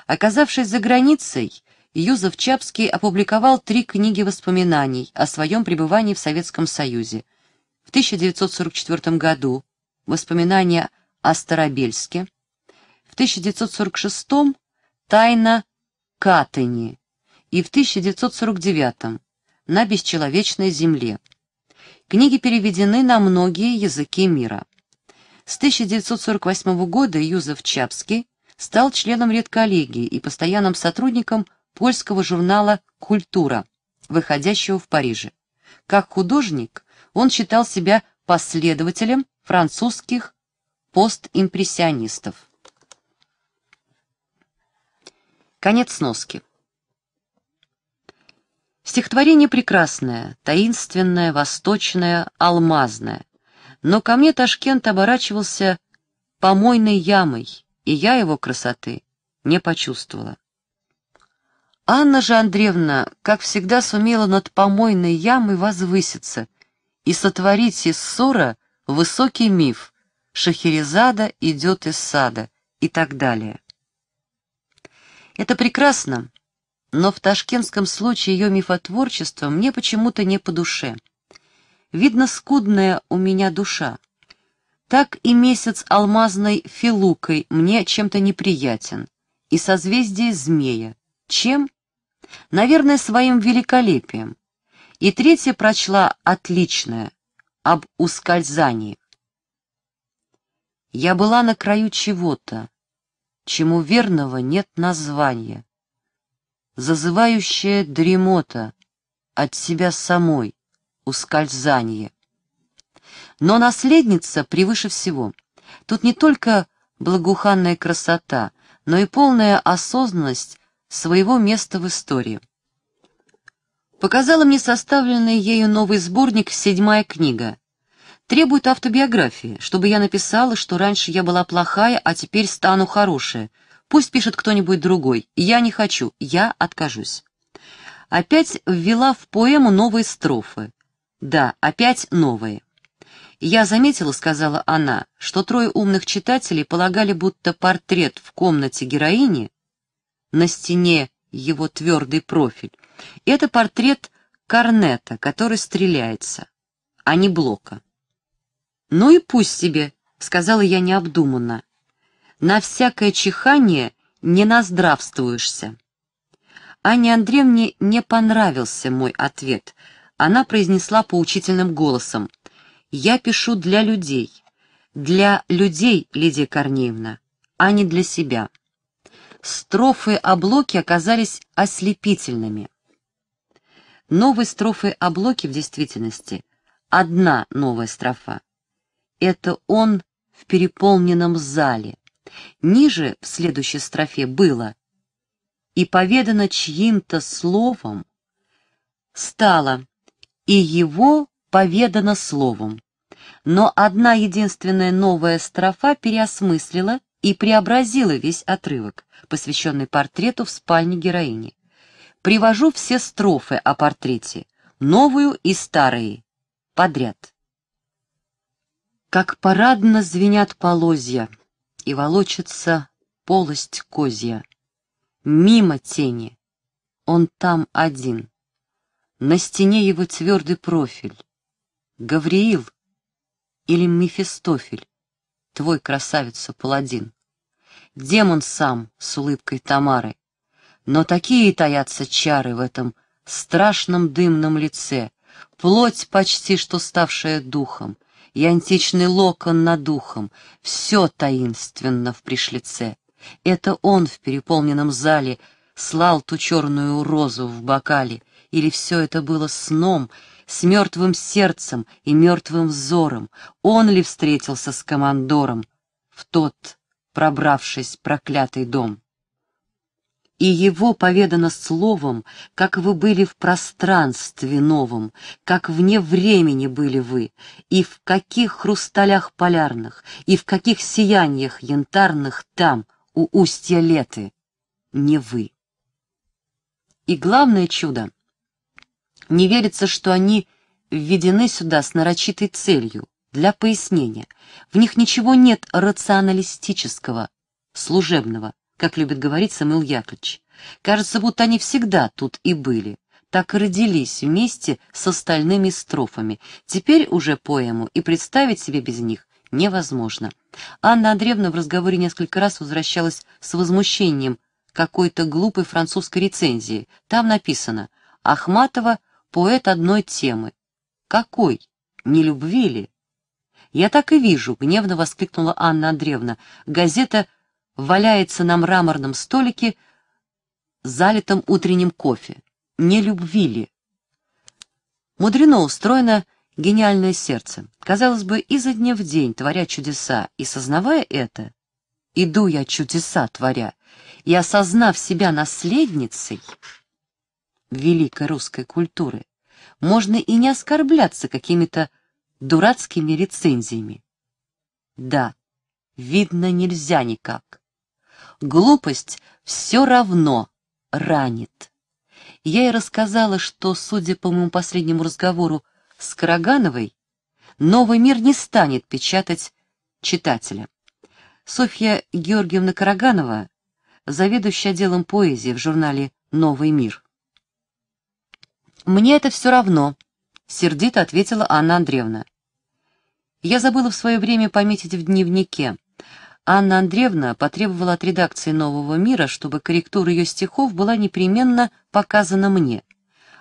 Оказавшись за границей, Юзов Чапский опубликовал три книги воспоминаний о своем пребывании в Советском Союзе. В 1944 году Воспоминания о Старобельске. В 1946 «Тайна Катани» и в 1949 «На бесчеловечной земле». Книги переведены на многие языки мира. С 1948 года Юзеф Чапский стал членом редколлегии и постоянным сотрудником польского журнала «Культура», выходящего в Париже. Как художник он считал себя последователем французских постимпрессионистов. Конец сноски. Стихотворение прекрасное, таинственное, восточное, алмазное. Но ко мне Ташкент оборачивался помойной ямой, и я его красоты не почувствовала. Анна же Андреевна, как всегда, сумела над помойной ямой возвыситься и сотворить из ссора высокий миф, Шахерезада идет из сада и так далее. Это прекрасно, но в ташкентском случае ее мифотворчество мне почему-то не по душе. Видно, скудная у меня душа. Так и месяц алмазной филукой мне чем-то неприятен, и созвездие змея. Чем? Наверное, своим великолепием. И третья прочла «отличное», об ускользаниях. Я была на краю чего-то, чему верного нет названия, зазывающая дремота от себя самой, ускользание. Но наследница превыше всего. Тут не только благоуханная красота, но и полная осознанность своего места в истории показала мне составленный ею новый сборник «Седьмая книга». Требует автобиографии, чтобы я написала, что раньше я была плохая, а теперь стану хорошая. Пусть пишет кто-нибудь другой. Я не хочу, я откажусь. Опять ввела в поэму новые строфы. Да, опять новые. «Я заметила, — сказала она, — что трое умных читателей полагали, будто портрет в комнате героини на стене его твердый профиль. Это портрет Корнета, который стреляется, а не Блока. «Ну и пусть себе», — сказала я необдуманно. «На всякое чихание не наздравствуешься». Анне Андреевне не понравился мой ответ. Она произнесла поучительным голосом. «Я пишу для людей. Для людей, Лидия Корнеевна, а не для себя» строфы о Блоке оказались ослепительными. Новые строфы о Блоке в действительности — одна новая строфа. Это он в переполненном зале. Ниже в следующей строфе было «И поведано чьим-то словом стало, и его поведано словом». Но одна единственная новая строфа переосмыслила и преобразила весь отрывок, посвященный портрету в спальне героини. Привожу все строфы о портрете, новую и старые, подряд. Как парадно звенят полозья, и волочится полость козья. Мимо тени, он там один. На стене его твердый профиль. Гавриил или Мефистофель, твой красавица-паладин демон сам с улыбкой Тамары. Но такие таятся чары в этом страшном дымном лице, плоть почти что ставшая духом, и античный локон над духом, все таинственно в пришлице. Это он в переполненном зале слал ту черную розу в бокале, или все это было сном, с мертвым сердцем и мертвым взором, он ли встретился с командором в тот пробравшись в проклятый дом. И его поведано словом, как вы были в пространстве новом, как вне времени были вы, и в каких хрусталях полярных, и в каких сияниях янтарных там, у устья леты, не вы. И главное чудо — не верится, что они введены сюда с нарочитой целью — для пояснения. В них ничего нет рационалистического, служебного, как любит говорить Самуил Яковлевич. Кажется, будто они всегда тут и были, так и родились вместе с остальными строфами. Теперь уже поэму и представить себе без них невозможно. Анна Андреевна в разговоре несколько раз возвращалась с возмущением какой-то глупой французской рецензии. Там написано «Ахматова — поэт одной темы». Какой? Не любви ли? «Я так и вижу», — гневно воскликнула Анна Андреевна. «Газета валяется на мраморном столике, залитом утренним кофе. Не любви ли?» Мудрено устроено гениальное сердце. Казалось бы, изо дня в день, творя чудеса, и сознавая это, иду я чудеса творя, и осознав себя наследницей великой русской культуры, можно и не оскорбляться какими-то дурацкими рецензиями. Да, видно нельзя никак. Глупость все равно ранит. Я и рассказала, что, судя по моему последнему разговору с Карагановой, «Новый мир» не станет печатать читателя. Софья Георгиевна Караганова, заведующая отделом поэзии в журнале «Новый мир». «Мне это все равно», — сердито ответила Анна Андреевна. «Я забыла в свое время пометить в дневнике. Анна Андреевна потребовала от редакции «Нового мира», чтобы корректура ее стихов была непременно показана мне.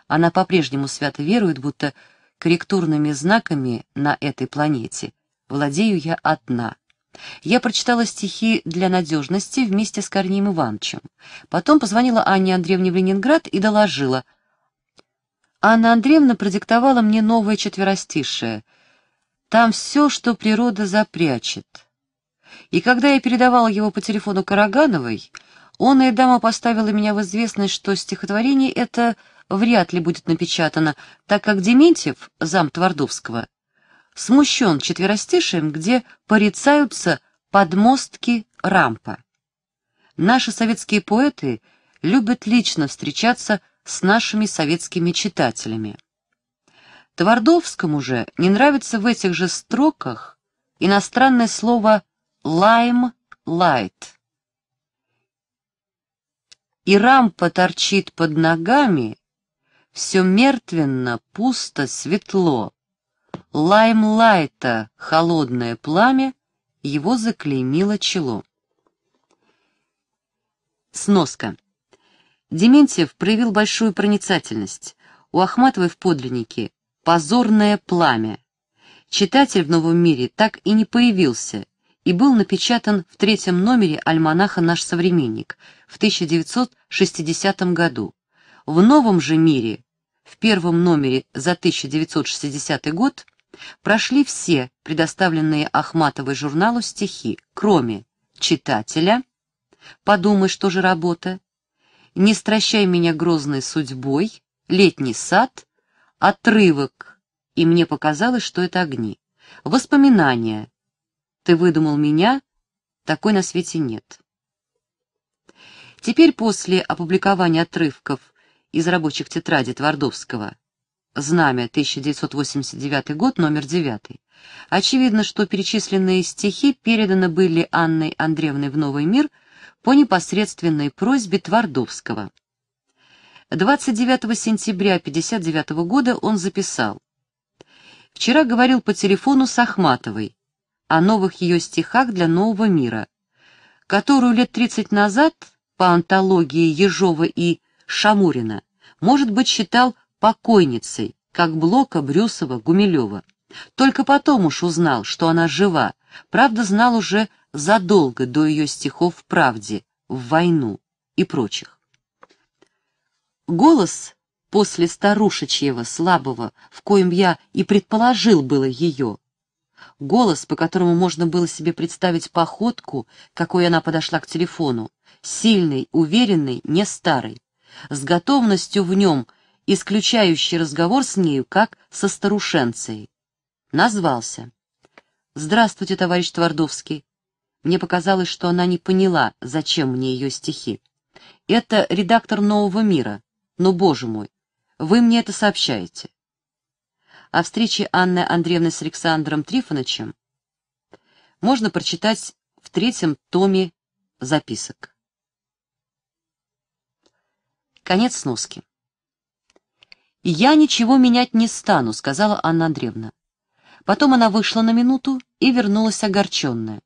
Она по-прежнему свято верует, будто корректурными знаками на этой планете владею я одна». Я прочитала стихи для надежности вместе с Корнеем Ивановичем. Потом позвонила Анне Андреевне в Ленинград и доложила. Анна Андреевна продиктовала мне новое четверостишее. Там все, что природа запрячет. И когда я передавала его по телефону Карагановой, он и дама поставила меня в известность, что стихотворение это вряд ли будет напечатано, так как Дементьев, зам Твардовского, смущен четверостишием, где порицаются подмостки рампа. Наши советские поэты любят лично встречаться с нашими советскими читателями. Твардовскому же не нравится в этих же строках иностранное слово «лайм лайт». И рампа торчит под ногами, все мертвенно, пусто, светло. Лаймлайта холодное пламя его заклеймило чело. Сноска. Дементьев проявил большую проницательность. У Ахматовой в подлиннике «Позорное пламя». Читатель в новом мире так и не появился и был напечатан в третьем номере альманаха «Наш современник» в 1960 году. В новом же мире, в первом номере за 1960 год, прошли все предоставленные Ахматовой журналу стихи, кроме «Читателя», «Подумай, что же работа», не стращай меня грозной судьбой, летний сад, отрывок, и мне показалось, что это огни. Воспоминания. Ты выдумал меня, такой на свете нет. Теперь после опубликования отрывков из рабочих тетради Твардовского «Знамя, 1989 год, номер 9». Очевидно, что перечисленные стихи переданы были Анной Андреевной в «Новый мир» по непосредственной просьбе Твардовского. 29 сентября 59 года он записал «Вчера говорил по телефону с Ахматовой о новых ее стихах для нового мира, которую лет 30 назад по антологии Ежова и Шамурина, может быть, считал покойницей, как Блока, Брюсова, Гумилева. Только потом уж узнал, что она жива, правда, знал уже задолго до ее стихов в «Правде», в «Войну» и прочих. Голос после старушечьего, слабого, в коем я и предположил было ее, голос, по которому можно было себе представить походку, какой она подошла к телефону, сильный, уверенный, не старый, с готовностью в нем, исключающий разговор с нею, как со старушенцей. Назвался. «Здравствуйте, товарищ Твардовский. Мне показалось, что она не поняла, зачем мне ее стихи. Это редактор «Нового мира». Ну, боже мой, вы мне это сообщаете. О встрече Анны Андреевны с Александром Трифоновичем можно прочитать в третьем томе записок. Конец сноски. «Я ничего менять не стану», — сказала Анна Андреевна. Потом она вышла на минуту и вернулась огорченная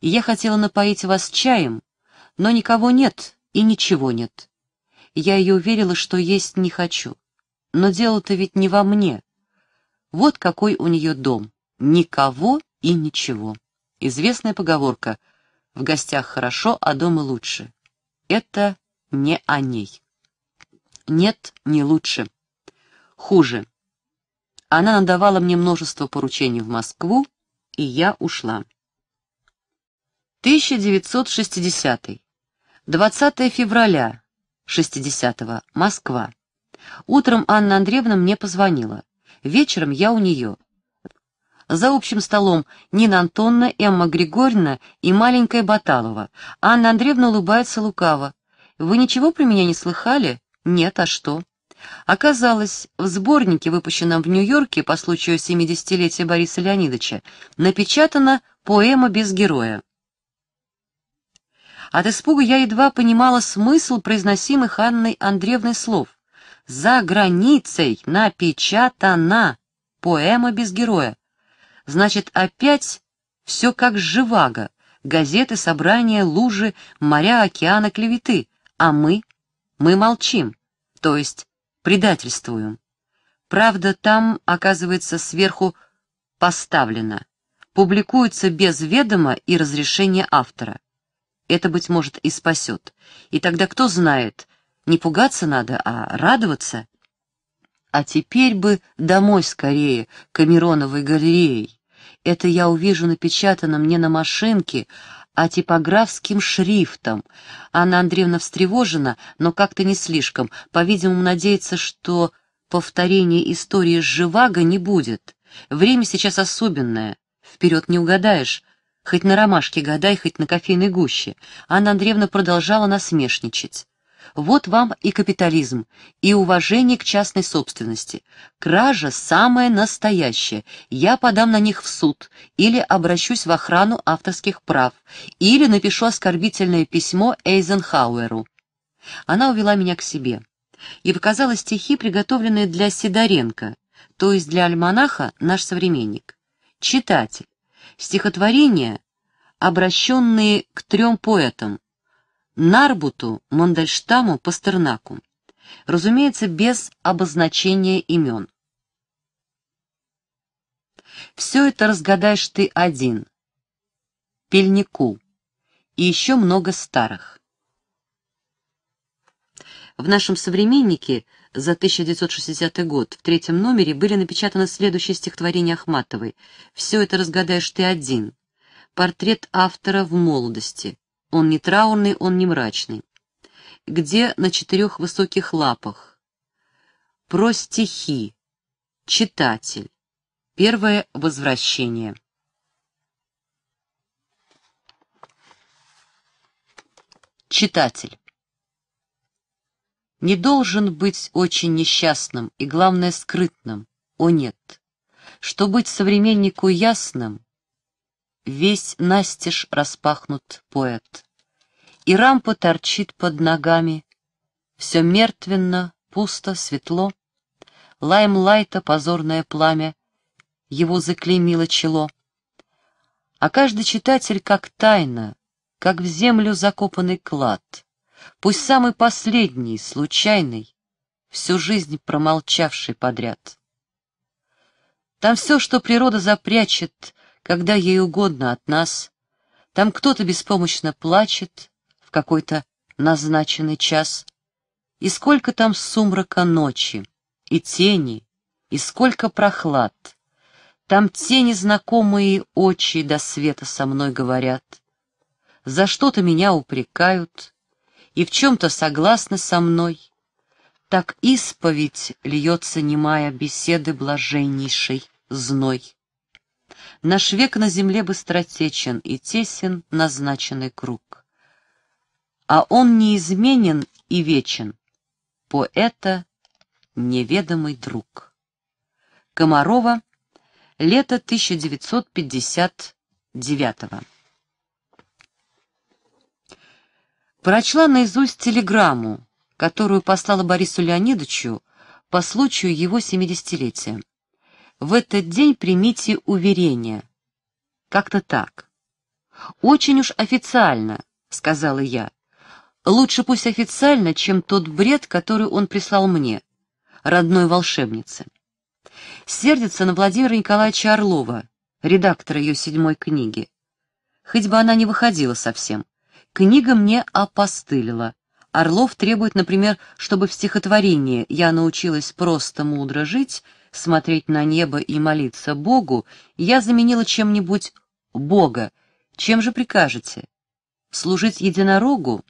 и я хотела напоить вас чаем, но никого нет и ничего нет. Я ее уверила, что есть не хочу. Но дело-то ведь не во мне. Вот какой у нее дом. Никого и ничего. Известная поговорка «В гостях хорошо, а дома лучше». Это не о ней. Нет, не лучше. Хуже. Она надавала мне множество поручений в Москву, и я ушла. 1960. 20 февраля 60-го. Москва. Утром Анна Андреевна мне позвонила. Вечером я у нее. За общим столом Нина Антонна, Эмма Григорьевна и маленькая Баталова. Анна Андреевна улыбается лукаво. «Вы ничего про меня не слыхали?» «Нет, а что?» Оказалось, в сборнике, выпущенном в Нью-Йорке по случаю 70-летия Бориса Леонидовича, напечатана поэма без героя. От испуга я едва понимала смысл произносимых Анной Андреевной слов. «За границей напечатана» — поэма без героя. Значит, опять все как живаго. Газеты, собрания, лужи, моря, океаны, клеветы. А мы? Мы молчим, то есть предательствуем. Правда, там, оказывается, сверху поставлено. Публикуется без ведома и разрешения автора. Это, быть может, и спасет. И тогда кто знает, не пугаться надо, а радоваться. А теперь бы домой скорее, Камероновой галереей. Это я увижу напечатано мне на машинке, а типографским шрифтом. Анна Андреевна встревожена, но как-то не слишком. По-видимому, надеется, что повторение истории с Живаго не будет. Время сейчас особенное. Вперед не угадаешь, Хоть на ромашке гадай, хоть на кофейной гуще. Анна Андреевна продолжала насмешничать. Вот вам и капитализм, и уважение к частной собственности. Кража самая настоящая. Я подам на них в суд, или обращусь в охрану авторских прав, или напишу оскорбительное письмо Эйзенхауэру. Она увела меня к себе и показала стихи, приготовленные для Сидоренко, то есть для альманаха «Наш современник». Читатель, Стихотворения, обращенные к трем поэтам — Нарбуту, Мандельштаму, Пастернаку. Разумеется, без обозначения имен. Все это разгадаешь ты один. Пельнику. И еще много старых. В нашем современнике за 1960 год в третьем номере были напечатаны следующие стихотворения Ахматовой. «Все это разгадаешь ты один». Портрет автора в молодости. Он не траурный, он не мрачный. Где на четырех высоких лапах? Про стихи. Читатель. Первое возвращение. Читатель не должен быть очень несчастным и, главное, скрытным. О нет! Что быть современнику ясным, весь настежь распахнут поэт. И рампа торчит под ногами. Все мертвенно, пусто, светло. лайм лайта позорное пламя, его заклеймило чело. А каждый читатель как тайна, как в землю закопанный клад — пусть самый последний, случайный, всю жизнь промолчавший подряд. Там все, что природа запрячет, когда ей угодно от нас, там кто-то беспомощно плачет в какой-то назначенный час, и сколько там сумрака ночи, и тени, и сколько прохлад. Там те незнакомые очи до света со мной говорят. За что-то меня упрекают, и в чем-то согласны со мной, так исповедь льется немая беседы блаженнейшей зной. Наш век на земле быстротечен и тесен назначенный круг. А он неизменен и вечен, поэта неведомый друг. Комарова, лето 1959 -го. прочла наизусть телеграмму, которую послала Борису Леонидовичу по случаю его семидесятилетия. В этот день примите уверение. Как-то так. Очень уж официально, сказала я. Лучше пусть официально, чем тот бред, который он прислал мне, родной волшебнице. Сердится на Владимира Николаевича Орлова, редактора ее седьмой книги. Хоть бы она не выходила совсем. Книга мне опостылила. Орлов требует, например, чтобы в стихотворении «Я научилась просто мудро жить», «Смотреть на небо и молиться Богу» я заменила чем-нибудь «Бога». Чем же прикажете? Служить единорогу?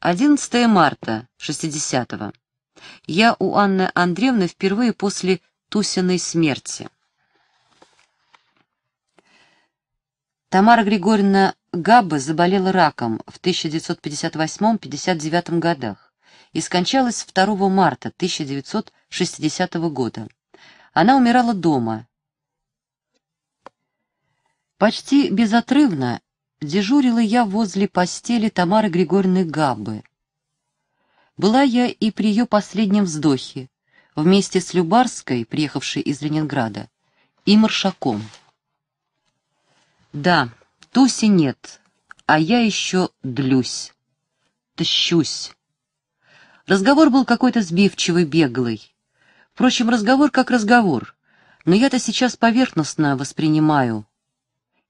11 марта 60-го. Я у Анны Андреевны впервые после Тусиной смерти. Тамара Григорьевна Габба заболела раком в 1958-59 годах и скончалась 2 марта 1960 года. Она умирала дома. Почти безотрывно дежурила я возле постели Тамары Григорьевны Габбы. Была я и при ее последнем вздохе, вместе с Любарской, приехавшей из Ленинграда, и Маршаком. Да, Туси нет, а я еще длюсь, тщусь. Разговор был какой-то сбивчивый, беглый. Впрочем, разговор как разговор, но я-то сейчас поверхностно воспринимаю.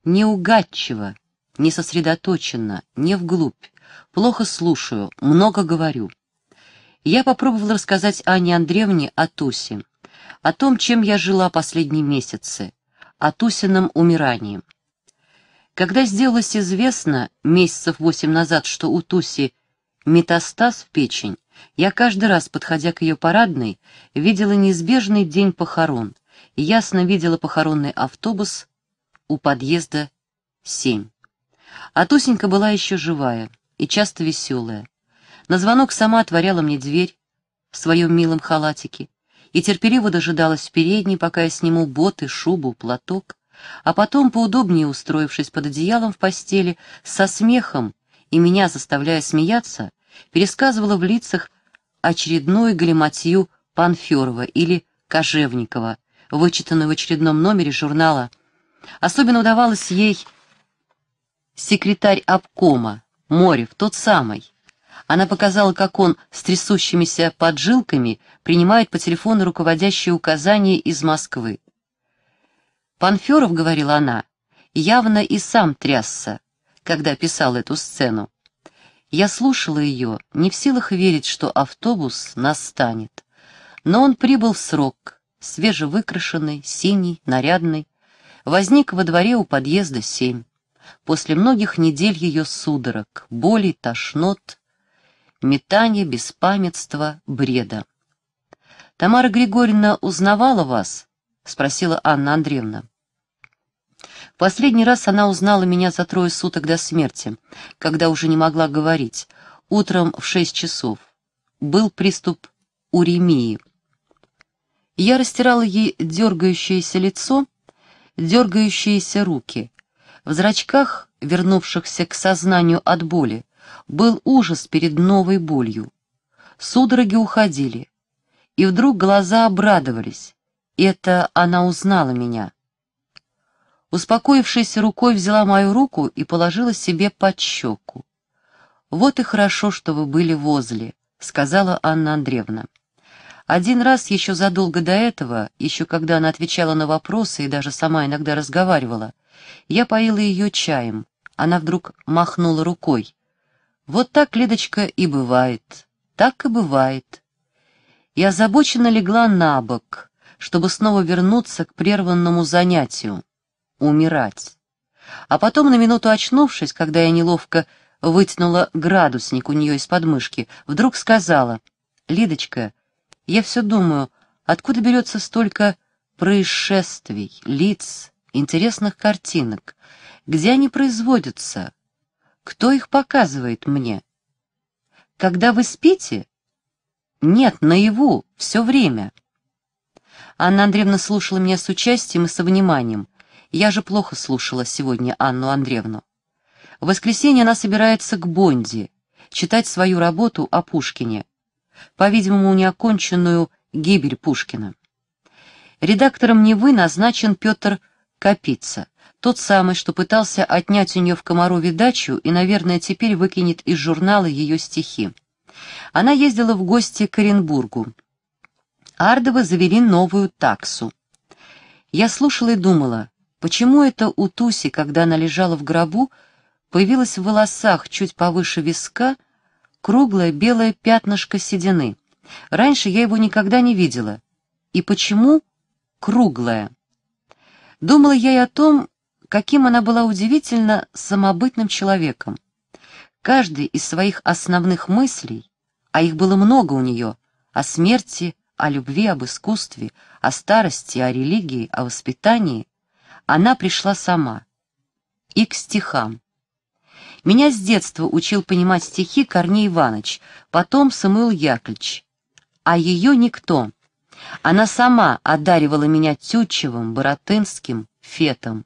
Неугадчиво, не сосредоточенно, не вглубь, плохо слушаю, много говорю. Я попробовал рассказать Ане Андреевне о Тусе, о том, чем я жила последние месяцы, о Тусином умирании. Когда сделалось известно месяцев восемь назад, что у Туси метастаз в печень, я каждый раз, подходя к ее парадной, видела неизбежный день похорон и ясно видела похоронный автобус у подъезда 7. А Тусенька была еще живая и часто веселая. На звонок сама отворяла мне дверь в своем милом халатике и терпеливо дожидалась в передней, пока я сниму боты, шубу, платок а потом, поудобнее устроившись под одеялом в постели, со смехом и меня заставляя смеяться, пересказывала в лицах очередную галиматью Панферова или Кожевникова, вычитанную в очередном номере журнала. Особенно удавалось ей секретарь обкома, Морев, тот самый. Она показала, как он с трясущимися поджилками принимает по телефону руководящие указания из Москвы. Панферов, говорила она, явно и сам трясся, когда писал эту сцену. Я слушала ее, не в силах верить, что автобус настанет. Но он прибыл в срок, свежевыкрашенный, синий, нарядный. Возник во дворе у подъезда семь. После многих недель ее судорог, боли, тошнот, метания, беспамятства, бреда. Тамара Григорьевна узнавала вас, — спросила Анна Андреевна. В последний раз она узнала меня за трое суток до смерти, когда уже не могла говорить, утром в шесть часов. Был приступ уремии. Я растирала ей дергающееся лицо, дергающиеся руки. В зрачках, вернувшихся к сознанию от боли, был ужас перед новой болью. Судороги уходили, и вдруг глаза обрадовались это она узнала меня. Успокоившись, рукой взяла мою руку и положила себе под щеку. «Вот и хорошо, что вы были возле», — сказала Анна Андреевна. Один раз еще задолго до этого, еще когда она отвечала на вопросы и даже сама иногда разговаривала, я поила ее чаем. Она вдруг махнула рукой. «Вот так, Лидочка, и бывает. Так и бывает». И озабоченно легла на бок, чтобы снова вернуться к прерванному занятию — умирать. А потом, на минуту очнувшись, когда я неловко вытянула градусник у нее из подмышки, вдруг сказала, «Лидочка, я все думаю, откуда берется столько происшествий, лиц, интересных картинок? Где они производятся? Кто их показывает мне? Когда вы спите? Нет, наяву, все время». Анна Андреевна слушала меня с участием и со вниманием. Я же плохо слушала сегодня Анну Андреевну. В воскресенье она собирается к Бонди, читать свою работу о Пушкине, по-видимому, неоконченную гибель Пушкина. Редактором «Невы» назначен Петр Капица, тот самый, что пытался отнять у нее в Комарове дачу и, наверное, теперь выкинет из журнала ее стихи. Она ездила в гости к Оренбургу. Ардова завели новую таксу. Я слушала и думала, почему это у Туси, когда она лежала в гробу, появилось в волосах чуть повыше виска круглое белое пятнышко седины. Раньше я его никогда не видела. И почему круглое? Думала я и о том, каким она была удивительно самобытным человеком. Каждый из своих основных мыслей, а их было много у нее, о смерти, о любви, об искусстве, о старости, о религии, о воспитании, она пришла сама. И к стихам. Меня с детства учил понимать стихи Корней Иванович, потом Самуил Яковлевич. А ее никто. Она сама одаривала меня Тютчевым, Боротынским, Фетом.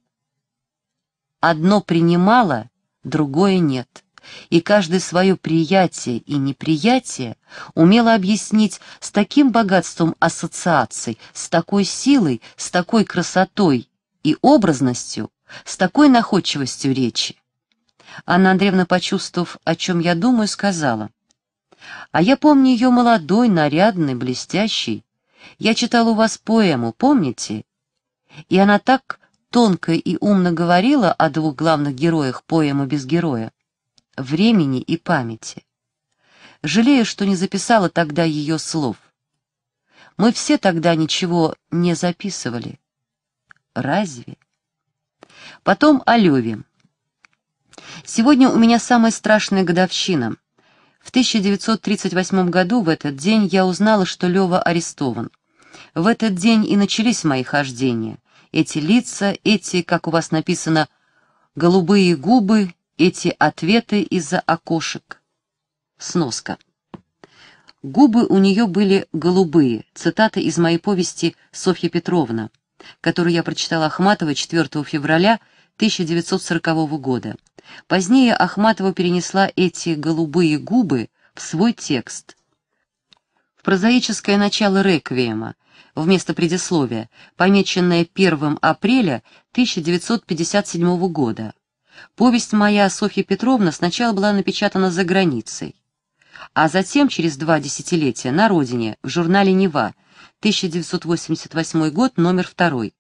Одно принимала, другое нет и каждое свое приятие и неприятие умела объяснить с таким богатством ассоциаций, с такой силой, с такой красотой и образностью, с такой находчивостью речи. Анна Андреевна, почувствовав, о чем я думаю, сказала. «А я помню ее молодой, нарядной, блестящей. Я читал у вас поэму, помните? И она так тонко и умно говорила о двух главных героях поэмы без героя, времени и памяти. Жалею, что не записала тогда ее слов. Мы все тогда ничего не записывали. Разве? Потом о Леве. Сегодня у меня самая страшная годовщина. В 1938 году в этот день я узнала, что Лева арестован. В этот день и начались мои хождения. Эти лица, эти, как у вас написано, голубые губы, эти ответы из-за окошек. Сноска. Губы у нее были голубые, цитата из моей повести «Софья Петровна», которую я прочитала Ахматова 4 февраля 1940 года. Позднее Ахматова перенесла эти голубые губы в свой текст. В прозаическое начало реквиема, вместо предисловия, помеченное 1 апреля 1957 года. Повесть моя Софья Петровна сначала была напечатана за границей, а затем через два десятилетия на родине в журнале «Нева», 1988 год, номер второй,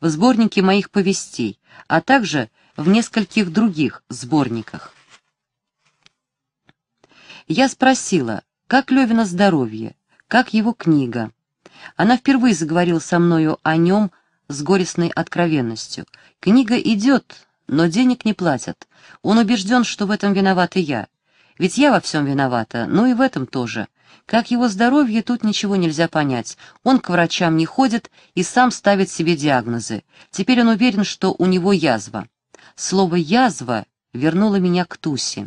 в сборнике моих повестей, а также в нескольких других сборниках. Я спросила, как Левина здоровье, как его книга. Она впервые заговорила со мною о нем с горестной откровенностью. «Книга идет, но денег не платят. Он убежден, что в этом виноват и я. Ведь я во всем виновата, но и в этом тоже. Как его здоровье, тут ничего нельзя понять. Он к врачам не ходит и сам ставит себе диагнозы. Теперь он уверен, что у него язва. Слово «язва» вернуло меня к Тусе.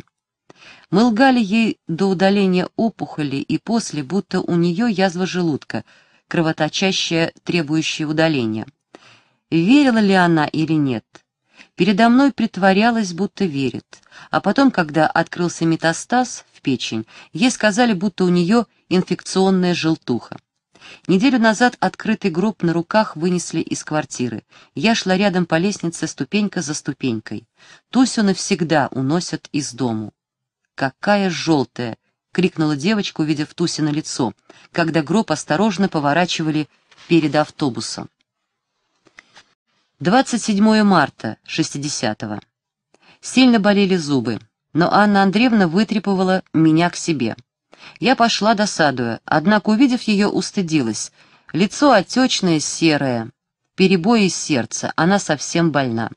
Мы лгали ей до удаления опухоли и после, будто у нее язва желудка, кровоточащая, требующая удаления. Верила ли она или нет — передо мной притворялась, будто верит. А потом, когда открылся метастаз в печень, ей сказали, будто у нее инфекционная желтуха. Неделю назад открытый гроб на руках вынесли из квартиры. Я шла рядом по лестнице ступенька за ступенькой. Тусю навсегда уносят из дому. «Какая желтая!» — крикнула девочка, увидев Тусю на лицо, когда гроб осторожно поворачивали перед автобусом. 27 марта 60-го. Сильно болели зубы, но Анна Андреевна вытрепывала меня к себе. Я пошла досадуя, однако, увидев ее, устыдилась. Лицо отечное, серое, перебои сердца, она совсем больна.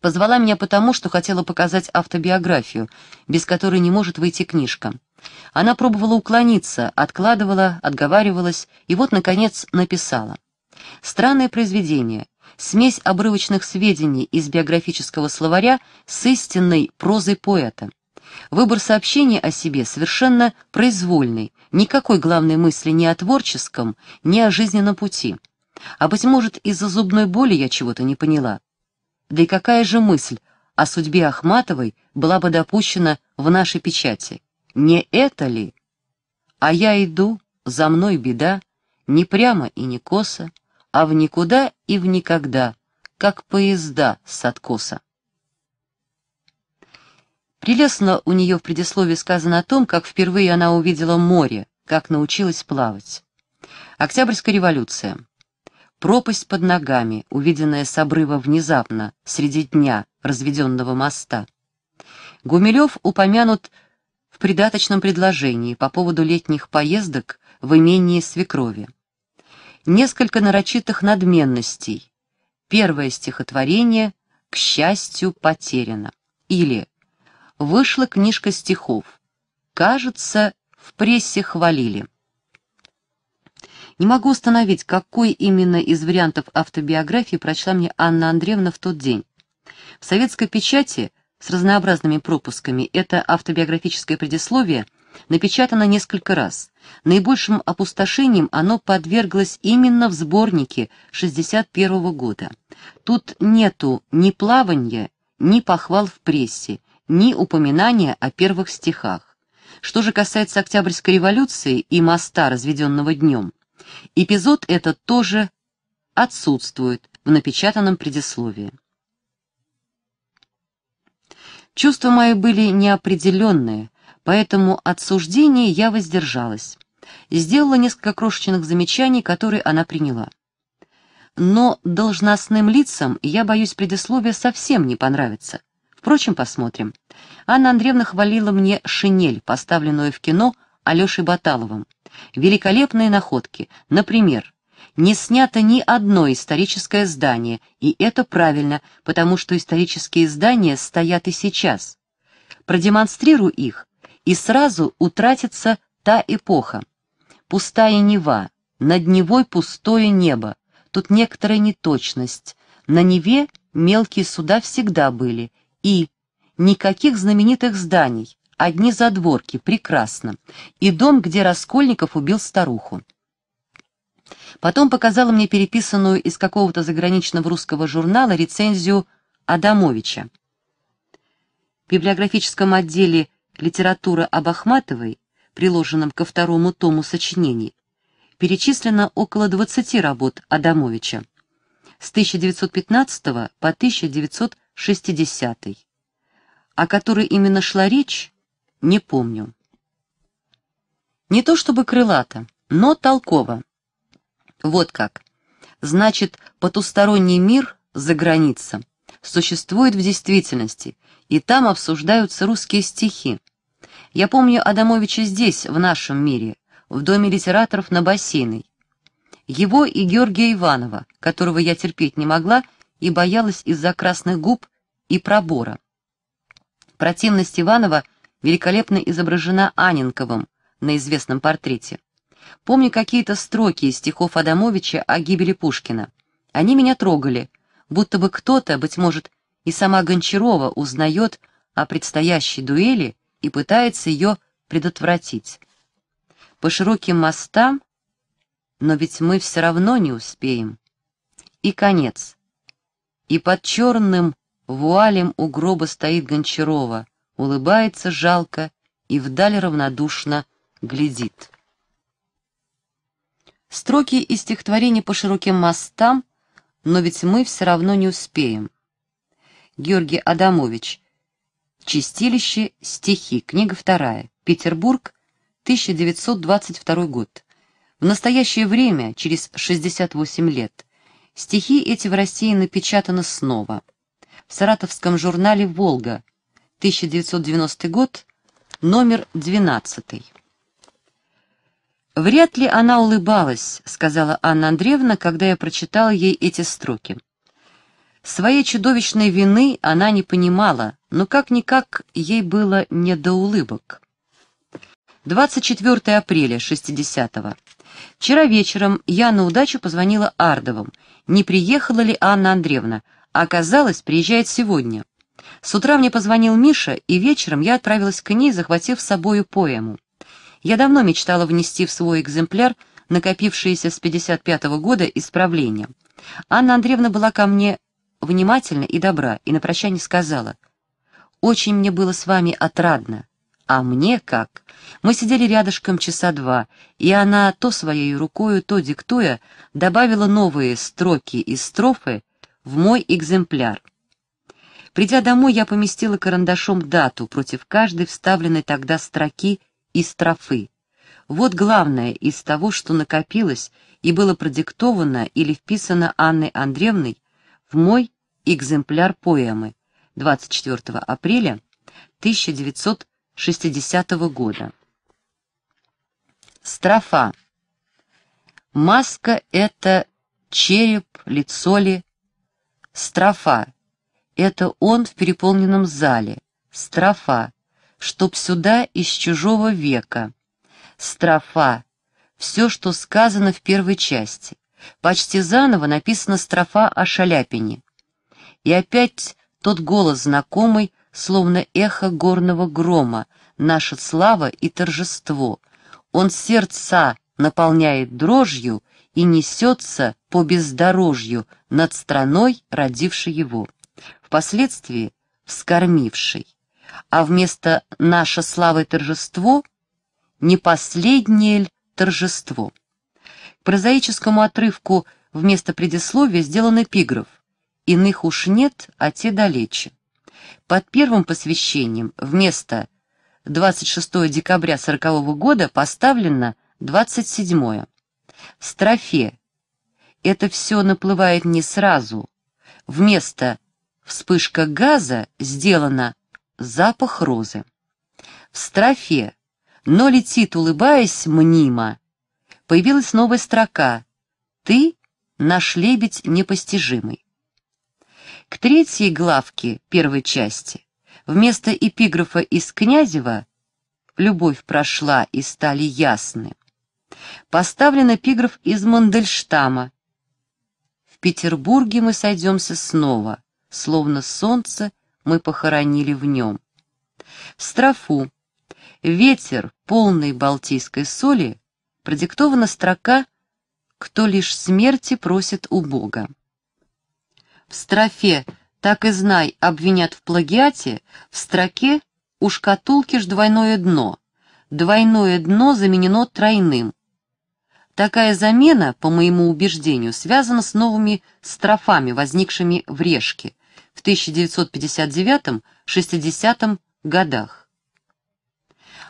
Позвала меня потому, что хотела показать автобиографию, без которой не может выйти книжка. Она пробовала уклониться, откладывала, отговаривалась, и вот, наконец, написала. Странное произведение, смесь обрывочных сведений из биографического словаря с истинной прозой поэта. Выбор сообщений о себе совершенно произвольный, никакой главной мысли ни о творческом, ни о жизненном пути. А быть может, из-за зубной боли я чего-то не поняла. Да и какая же мысль о судьбе Ахматовой была бы допущена в нашей печати? Не это ли? А я иду, за мной беда, не прямо и не косо, а в никуда и в никогда, как поезда с откоса. Прелестно у нее в предисловии сказано о том, как впервые она увидела море, как научилась плавать. Октябрьская революция. Пропасть под ногами, увиденная с обрыва внезапно, среди дня, разведенного моста. Гумилев упомянут в придаточном предложении по поводу летних поездок в имении свекрови несколько нарочитых надменностей. Первое стихотворение «К счастью потеряно» или «Вышла книжка стихов». Кажется, в прессе хвалили. Не могу установить, какой именно из вариантов автобиографии прочла мне Анна Андреевна в тот день. В советской печати с разнообразными пропусками это автобиографическое предисловие – напечатано несколько раз. Наибольшим опустошением оно подверглось именно в сборнике 61 года. Тут нету ни плавания, ни похвал в прессе, ни упоминания о первых стихах. Что же касается Октябрьской революции и моста, разведенного днем, эпизод этот тоже отсутствует в напечатанном предисловии. Чувства мои были неопределенные, поэтому от суждений я воздержалась. Сделала несколько крошечных замечаний, которые она приняла. Но должностным лицам, я боюсь, предисловие совсем не понравится. Впрочем, посмотрим. Анна Андреевна хвалила мне шинель, поставленную в кино Алешей Баталовым. Великолепные находки. Например, не снято ни одно историческое здание, и это правильно, потому что исторические здания стоят и сейчас. Продемонстрирую их, и сразу утратится та эпоха. Пустая Нева, над Невой пустое небо, тут некоторая неточность. На Неве мелкие суда всегда были, и никаких знаменитых зданий, одни задворки, прекрасно, и дом, где Раскольников убил старуху. Потом показала мне переписанную из какого-то заграничного русского журнала рецензию Адамовича. В библиографическом отделе «Литература об Ахматовой», приложенном ко второму тому сочинений, перечислено около 20 работ Адамовича с 1915 по 1960. О которой именно шла речь, не помню. Не то чтобы крылато, но толково. Вот как. Значит, потусторонний мир за граница существует в действительности, и там обсуждаются русские стихи, я помню Адамовича здесь, в нашем мире, в доме литераторов на Бассейной. Его и Георгия Иванова, которого я терпеть не могла и боялась из-за красных губ и пробора. Противность Иванова великолепно изображена Аненковым на известном портрете. Помню какие-то строки из стихов Адамовича о гибели Пушкина. Они меня трогали, будто бы кто-то, быть может, и сама Гончарова узнает о предстоящей дуэли и пытается ее предотвратить. По широким мостам, но ведь мы все равно не успеем. И конец. И под черным вуалем у гроба стоит Гончарова, улыбается жалко и вдаль равнодушно глядит. Строки из стихотворения по широким мостам, но ведь мы все равно не успеем. Георгий Адамович, Чистилище стихи. Книга вторая. Петербург, 1922 год. В настоящее время, через 68 лет, стихи эти в России напечатаны снова. В саратовском журнале «Волга», 1990 год, номер 12. «Вряд ли она улыбалась», — сказала Анна Андреевна, когда я прочитала ей эти строки. Своей чудовищной вины она не понимала, но как-никак ей было не до улыбок. 24 апреля 60-го. Вчера вечером я на удачу позвонила Ардовым. Не приехала ли Анна Андреевна? оказалось, приезжает сегодня. С утра мне позвонил Миша, и вечером я отправилась к ней, захватив с собою поэму. Я давно мечтала внести в свой экземпляр накопившиеся с 55 -го года исправления. Анна Андреевна была ко мне внимательна и добра, и на прощание сказала — очень мне было с вами отрадно. А мне как? Мы сидели рядышком часа два, и она то своей рукою, то диктуя, добавила новые строки и строфы в мой экземпляр. Придя домой, я поместила карандашом дату против каждой вставленной тогда строки и строфы. Вот главное из того, что накопилось и было продиктовано или вписано Анной Андреевной в мой экземпляр поэмы. 24 апреля 1960 года. Строфа. Маска — это череп, лицо ли? Строфа. Это он в переполненном зале. Строфа. Чтоб сюда из чужого века. Строфа. Все, что сказано в первой части. Почти заново написана строфа о Шаляпине. И опять тот голос знакомый, словно эхо горного грома, наша слава и торжество. Он сердца наполняет дрожью и несется по бездорожью над страной, родившей его, впоследствии вскормившей. А вместо «наша слава и торжество» «не последнее ль торжество». К прозаическому отрывку вместо предисловия сделан эпиграф – Иных уж нет, а те далече. Под первым посвящением вместо 26 декабря 40 года поставлено 27. В строфе это все наплывает не сразу. Вместо «вспышка газа» сделано «запах розы». В строфе «но летит, улыбаясь, мнимо» появилась новая строка «ты наш лебедь непостижимый». К третьей главке первой части вместо эпиграфа из Князева «Любовь прошла и стали ясны» поставлен эпиграф из Мандельштама «В Петербурге мы сойдемся снова, словно солнце мы похоронили в нем». В строфу «Ветер, полный балтийской соли» продиктована строка «Кто лишь смерти просит у Бога». В строфе «Так и знай» обвинят в плагиате, в строке «У шкатулки ж двойное дно». Двойное дно заменено тройным. Такая замена, по моему убеждению, связана с новыми строфами, возникшими в Решке в 1959-60 годах.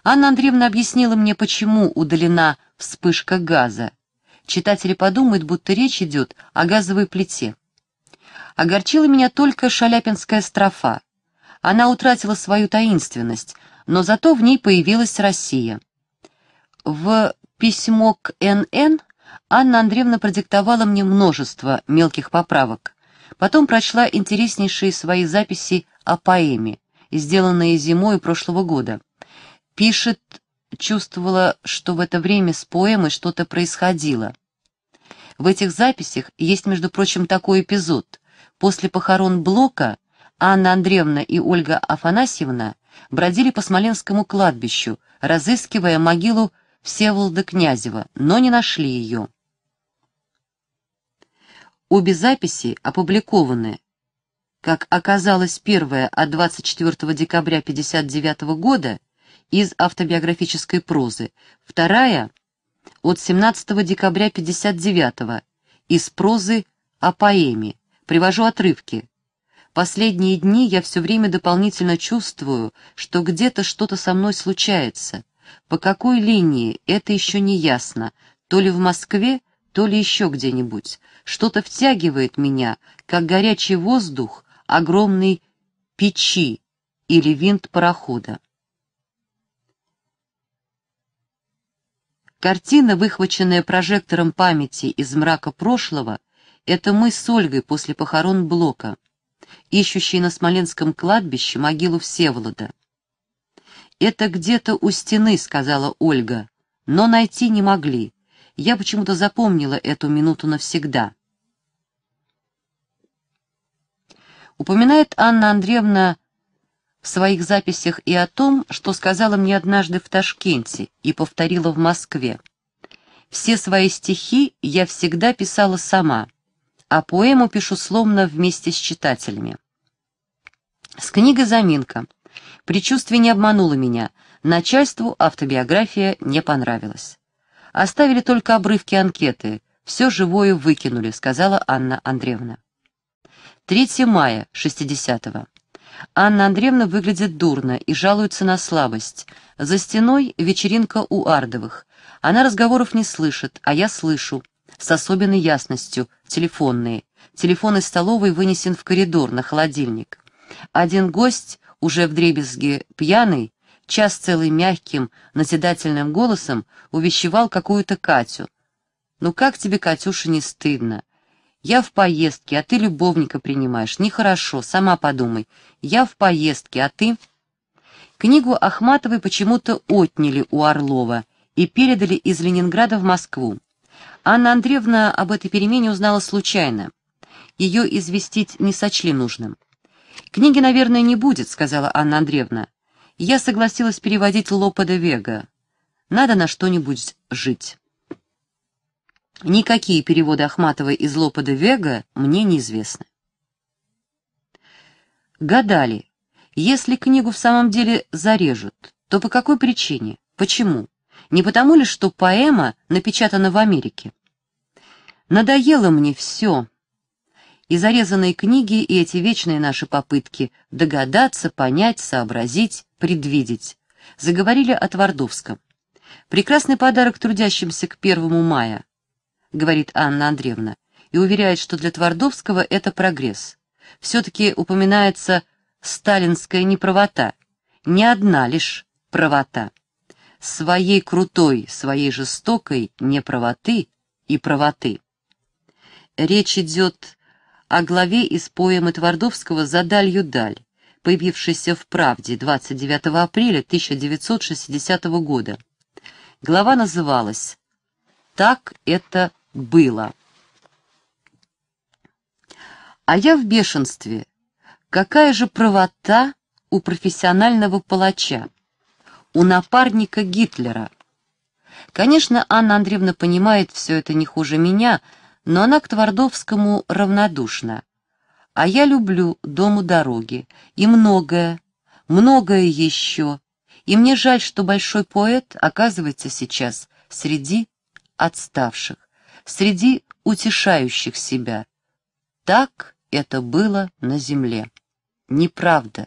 Анна Андреевна объяснила мне, почему удалена вспышка газа. Читатели подумают, будто речь идет о газовой плите. Огорчила меня только шаляпинская строфа. Она утратила свою таинственность, но зато в ней появилась Россия. В письмо к НН Анна Андреевна продиктовала мне множество мелких поправок. Потом прочла интереснейшие свои записи о поэме, сделанные зимой прошлого года. Пишет, чувствовала, что в это время с поэмой что-то происходило. В этих записях есть, между прочим, такой эпизод. После похорон Блока Анна Андреевна и Ольга Афанасьевна бродили по Смоленскому кладбищу, разыскивая могилу Всеволода Князева, но не нашли ее. Обе записи опубликованы. Как оказалось, первая от 24 декабря 1959 года из автобиографической прозы, вторая от 17 декабря 1959 из прозы о поэме Привожу отрывки. Последние дни я все время дополнительно чувствую, что где-то что-то со мной случается. По какой линии, это еще не ясно. То ли в Москве, то ли еще где-нибудь. Что-то втягивает меня, как горячий воздух огромной печи или винт парохода. Картина, выхваченная прожектором памяти из мрака прошлого — это мы с Ольгой после похорон Блока, ищущие на Смоленском кладбище могилу Всеволода. «Это где-то у стены», — сказала Ольга, — «но найти не могли. Я почему-то запомнила эту минуту навсегда». Упоминает Анна Андреевна в своих записях и о том, что сказала мне однажды в Ташкенте и повторила в Москве. «Все свои стихи я всегда писала сама, а поэму пишу словно вместе с читателями. С книгой «Заминка». Причувствие не обмануло меня, начальству автобиография не понравилась. Оставили только обрывки анкеты, все живое выкинули, сказала Анна Андреевна. 3 мая 60-го. Анна Андреевна выглядит дурно и жалуется на слабость. За стеной вечеринка у Ардовых. Она разговоров не слышит, а я слышу с особенной ясностью, телефонные. Телефон из столовой вынесен в коридор, на холодильник. Один гость, уже вдребезги пьяный, час целый мягким, наседательным голосом увещевал какую-то Катю. «Ну как тебе, Катюша, не стыдно? Я в поездке, а ты любовника принимаешь. Нехорошо, сама подумай. Я в поездке, а ты...» Книгу Ахматовой почему-то отняли у Орлова и передали из Ленинграда в Москву. Анна Андреевна об этой перемене узнала случайно. Ее известить не сочли нужным. «Книги, наверное, не будет», — сказала Анна Андреевна. «Я согласилась переводить Лопе де Вега. Надо на что-нибудь жить». Никакие переводы Ахматовой из Лопе де Вега мне неизвестны. Гадали, если книгу в самом деле зарежут, то по какой причине, почему? Не потому ли, что поэма напечатана в Америке? Надоело мне все. И зарезанные книги, и эти вечные наши попытки догадаться, понять, сообразить, предвидеть. Заговорили о Твардовском. Прекрасный подарок трудящимся к первому мая, говорит Анна Андреевна, и уверяет, что для Твардовского это прогресс. Все-таки упоминается сталинская неправота, не одна лишь правота своей крутой, своей жестокой неправоты и правоты. Речь идет о главе из поэмы Твардовского «Задалью даль», появившейся в «Правде» 29 апреля 1960 года. Глава называлась «Так это было». А я в бешенстве. Какая же правота у профессионального палача? у напарника Гитлера. Конечно, Анна Андреевна понимает все это не хуже меня, но она к Твардовскому равнодушна. А я люблю дому дороги и многое, многое еще, и мне жаль, что большой поэт оказывается сейчас среди отставших, среди утешающих себя. Так это было на земле. Неправда.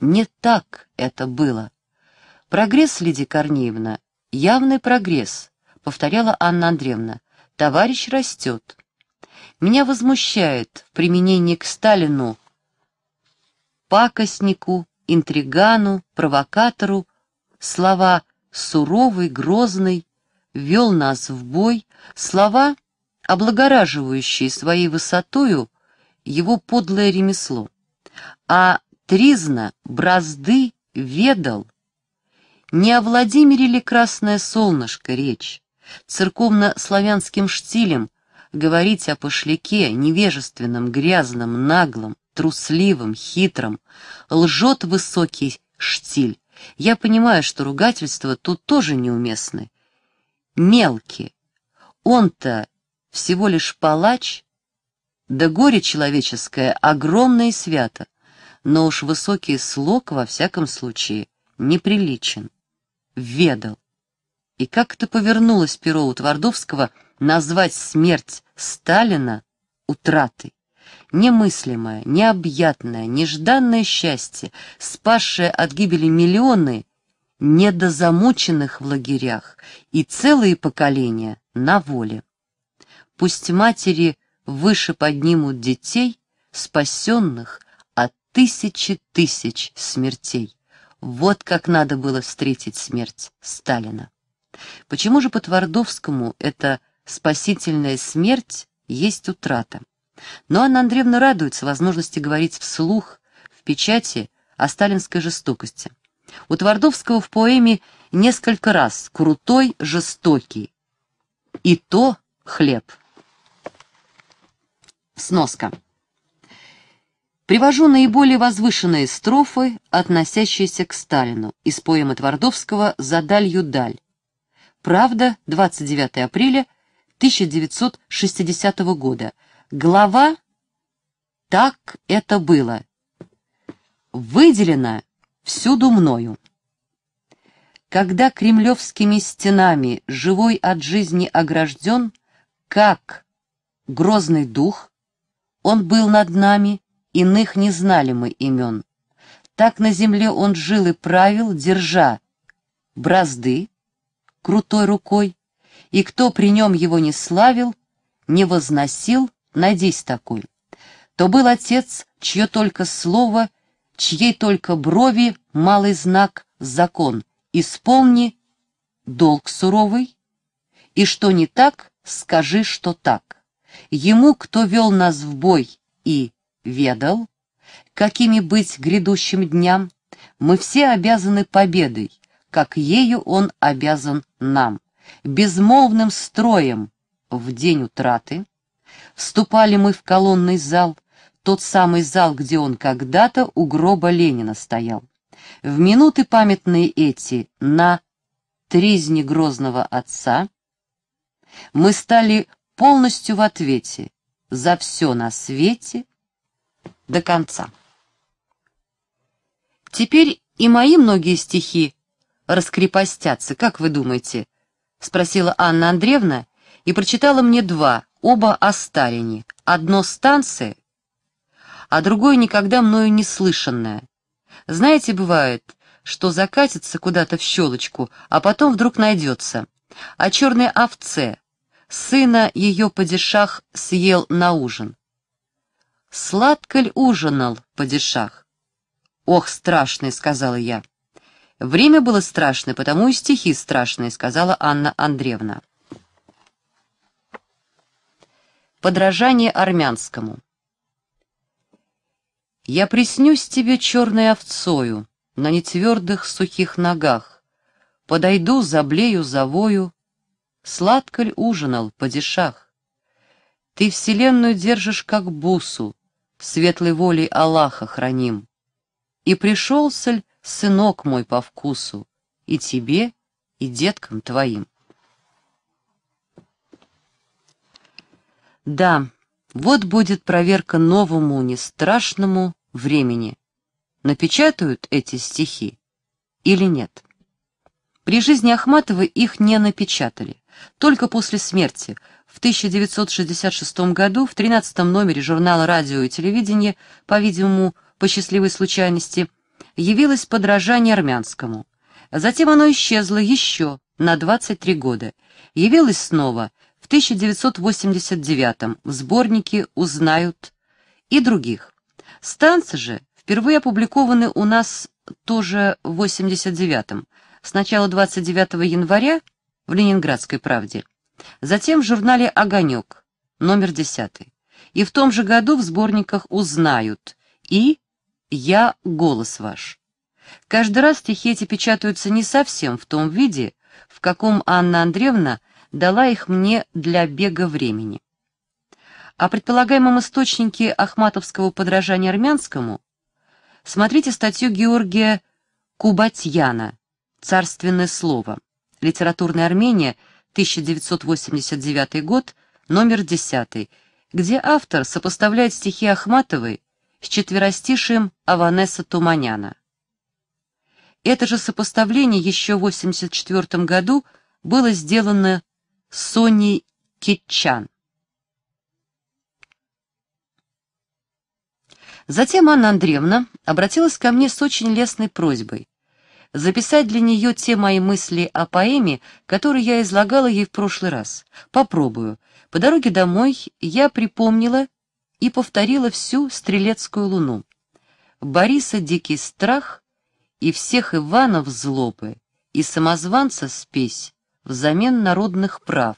Не так это было. «Прогресс, Лидия Корнеевна, явный прогресс», — повторяла Анна Андреевна. «Товарищ растет». Меня возмущает в применении к Сталину, пакостнику, интригану, провокатору слова «суровый», «грозный», «вел нас в бой», слова, облагораживающие своей высотою его подлое ремесло. А тризна, бразды, ведал, не о Владимире ли красное солнышко речь? Церковно-славянским штилем говорить о пошляке, невежественном, грязном, наглом, трусливом, хитром, лжет высокий штиль. Я понимаю, что ругательства тут тоже неуместны. Мелкий. Он-то всего лишь палач, да горе человеческое огромное и свято, но уж высокий слог во всяком случае неприличен ведал. И как это повернулось перо у Твардовского назвать смерть Сталина утратой? Немыслимое, необъятное, нежданное счастье, спасшее от гибели миллионы недозамученных в лагерях и целые поколения на воле. Пусть матери выше поднимут детей, спасенных от тысячи тысяч смертей. Вот как надо было встретить смерть Сталина. Почему же по Твардовскому эта спасительная смерть есть утрата? Но Анна Андреевна радуется возможности говорить вслух, в печати, о сталинской жестокости. У Твардовского в поэме несколько раз «крутой, жестокий». И то хлеб. Сноска. Привожу наиболее возвышенные строфы, относящиеся к Сталину, из поэмы Твардовского «За далью даль». Правда, 29 апреля 1960 года. Глава «Так это было». Выделено всюду мною. Когда кремлевскими стенами живой от жизни огражден, как грозный дух, он был над нами, Иных не знали мы имен. Так на земле он жил и правил, держа бразды крутой рукой, и кто при нем его не славил, не возносил, надеясь такой, то был отец, чье только слово, чьей только брови малый знак закон, исполни долг суровый, и что не так, скажи, что так. Ему, кто вел нас в бой и ведал, какими быть грядущим дням, мы все обязаны победой, как ею он обязан нам, безмолвным строем в день утраты. Вступали мы в колонный зал, тот самый зал, где он когда-то у гроба Ленина стоял. В минуты памятные эти на тризне грозного отца мы стали полностью в ответе за все на свете, до конца. Теперь и мои многие стихи раскрепостятся, как вы думаете? Спросила Анна Андреевна и прочитала мне два, оба о Сталине. Одно «Станция», а другое никогда мною не слышанное. Знаете, бывает, что закатится куда-то в щелочку, а потом вдруг найдется. О черной овце. Сына ее падишах съел на ужин. «Сладко ужинал, падишах?» «Ох, страшный!» — сказала я. «Время было страшное, потому и стихи страшные», — сказала Анна Андреевна. Подражание армянскому. «Я приснюсь тебе черной овцою на нетвердых сухих ногах, подойду, заблею, завою, сладко ужинал, падишах? Ты вселенную держишь как бусу, светлой волей Аллаха храним. И пришелся ль сынок мой по вкусу, и тебе, и деткам твоим. Да, вот будет проверка новому, не страшному времени. Напечатают эти стихи или нет? При жизни Ахматова их не напечатали, только после смерти, в 1966 году в 13 номере журнала «Радио и телевидение», по-видимому, по счастливой случайности, явилось подражание армянскому. Затем оно исчезло еще на 23 года. Явилось снова в 1989 в сборнике «Узнают» и других. Станцы же впервые опубликованы у нас тоже в 89-м, с начала 29 января в «Ленинградской правде», затем в журнале «Огонек», номер 10, и в том же году в сборниках «Узнают» и «Я голос ваш». Каждый раз стихи эти печатаются не совсем в том виде, в каком Анна Андреевна дала их мне для бега времени. О предполагаемом источнике Ахматовского подражания армянскому смотрите статью Георгия Кубатьяна «Царственное слово. Литературная Армения» 1989 год, номер 10, где автор сопоставляет стихи Ахматовой с четверостишием Аванеса Туманяна. Это же сопоставление еще в 1984 году было сделано Соней Китчан. Затем Анна Андреевна обратилась ко мне с очень лестной просьбой записать для нее те мои мысли о поэме, которые я излагала ей в прошлый раз. Попробую. По дороге домой я припомнила и повторила всю «Стрелецкую луну». Бориса дикий страх и всех Иванов злобы и самозванца спесь взамен народных прав.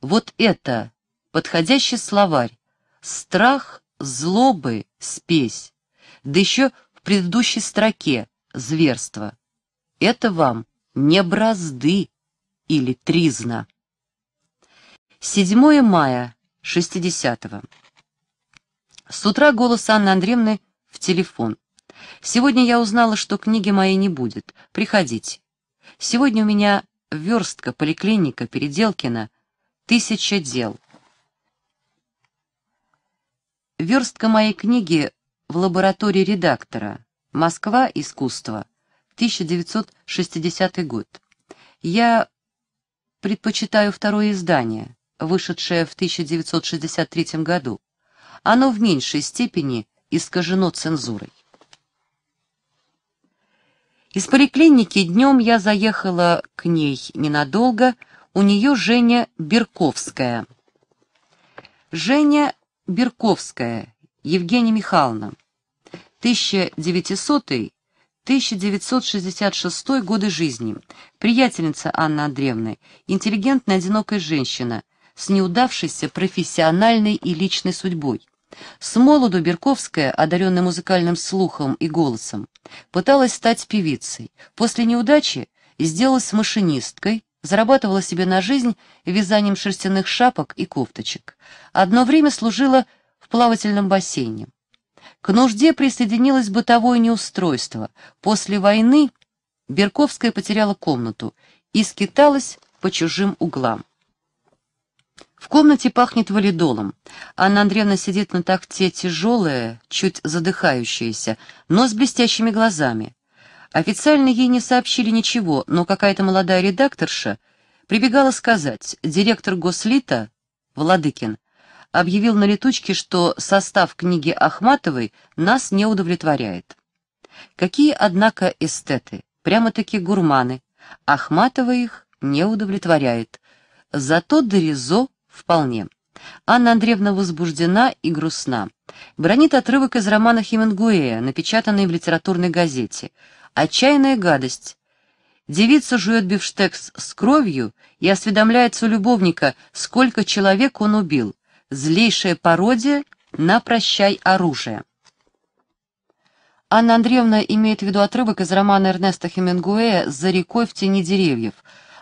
Вот это подходящий словарь. Страх, злобы, спесь. Да еще в предыдущей строке зверство. Это вам не бразды или тризна. 7 мая 60-го. С утра голос Анны Андреевны в телефон. «Сегодня я узнала, что книги моей не будет. Приходите. Сегодня у меня верстка, поликлиника, Переделкина. Тысяча дел». Верстка моей книги в лаборатории редактора. Москва. Искусство. 1960 год. Я предпочитаю второе издание, вышедшее в 1963 году. Оно в меньшей степени искажено цензурой. Из поликлиники днем я заехала к ней ненадолго, у нее Женя Берковская. Женя Берковская, Евгения Михайловна, 1900 1966 годы жизни. Приятельница Анны Андреевны. Интеллигентная одинокая женщина с неудавшейся профессиональной и личной судьбой. С молоду Берковская, одаренная музыкальным слухом и голосом, пыталась стать певицей. После неудачи сделалась машинисткой, зарабатывала себе на жизнь вязанием шерстяных шапок и кофточек. Одно время служила в плавательном бассейне. К нужде присоединилось бытовое неустройство. После войны Берковская потеряла комнату и скиталась по чужим углам. В комнате пахнет валидолом. Анна Андреевна сидит на такте тяжелая, чуть задыхающаяся, но с блестящими глазами. Официально ей не сообщили ничего, но какая-то молодая редакторша прибегала сказать, директор Гослита, Владыкин, объявил на летучке, что состав книги Ахматовой нас не удовлетворяет. Какие, однако, эстеты, прямо-таки гурманы, Ахматова их не удовлетворяет, зато Доризо вполне. Анна Андреевна возбуждена и грустна. Бронит отрывок из романа Хемингуэя, напечатанный в литературной газете. «Отчаянная гадость». Девица жует бифштекс с кровью и осведомляется у любовника, сколько человек он убил. Злейшая пародия на «Прощай оружие». Анна Андреевна имеет в виду отрывок из романа Эрнеста Хемингуэя «За рекой в тени деревьев».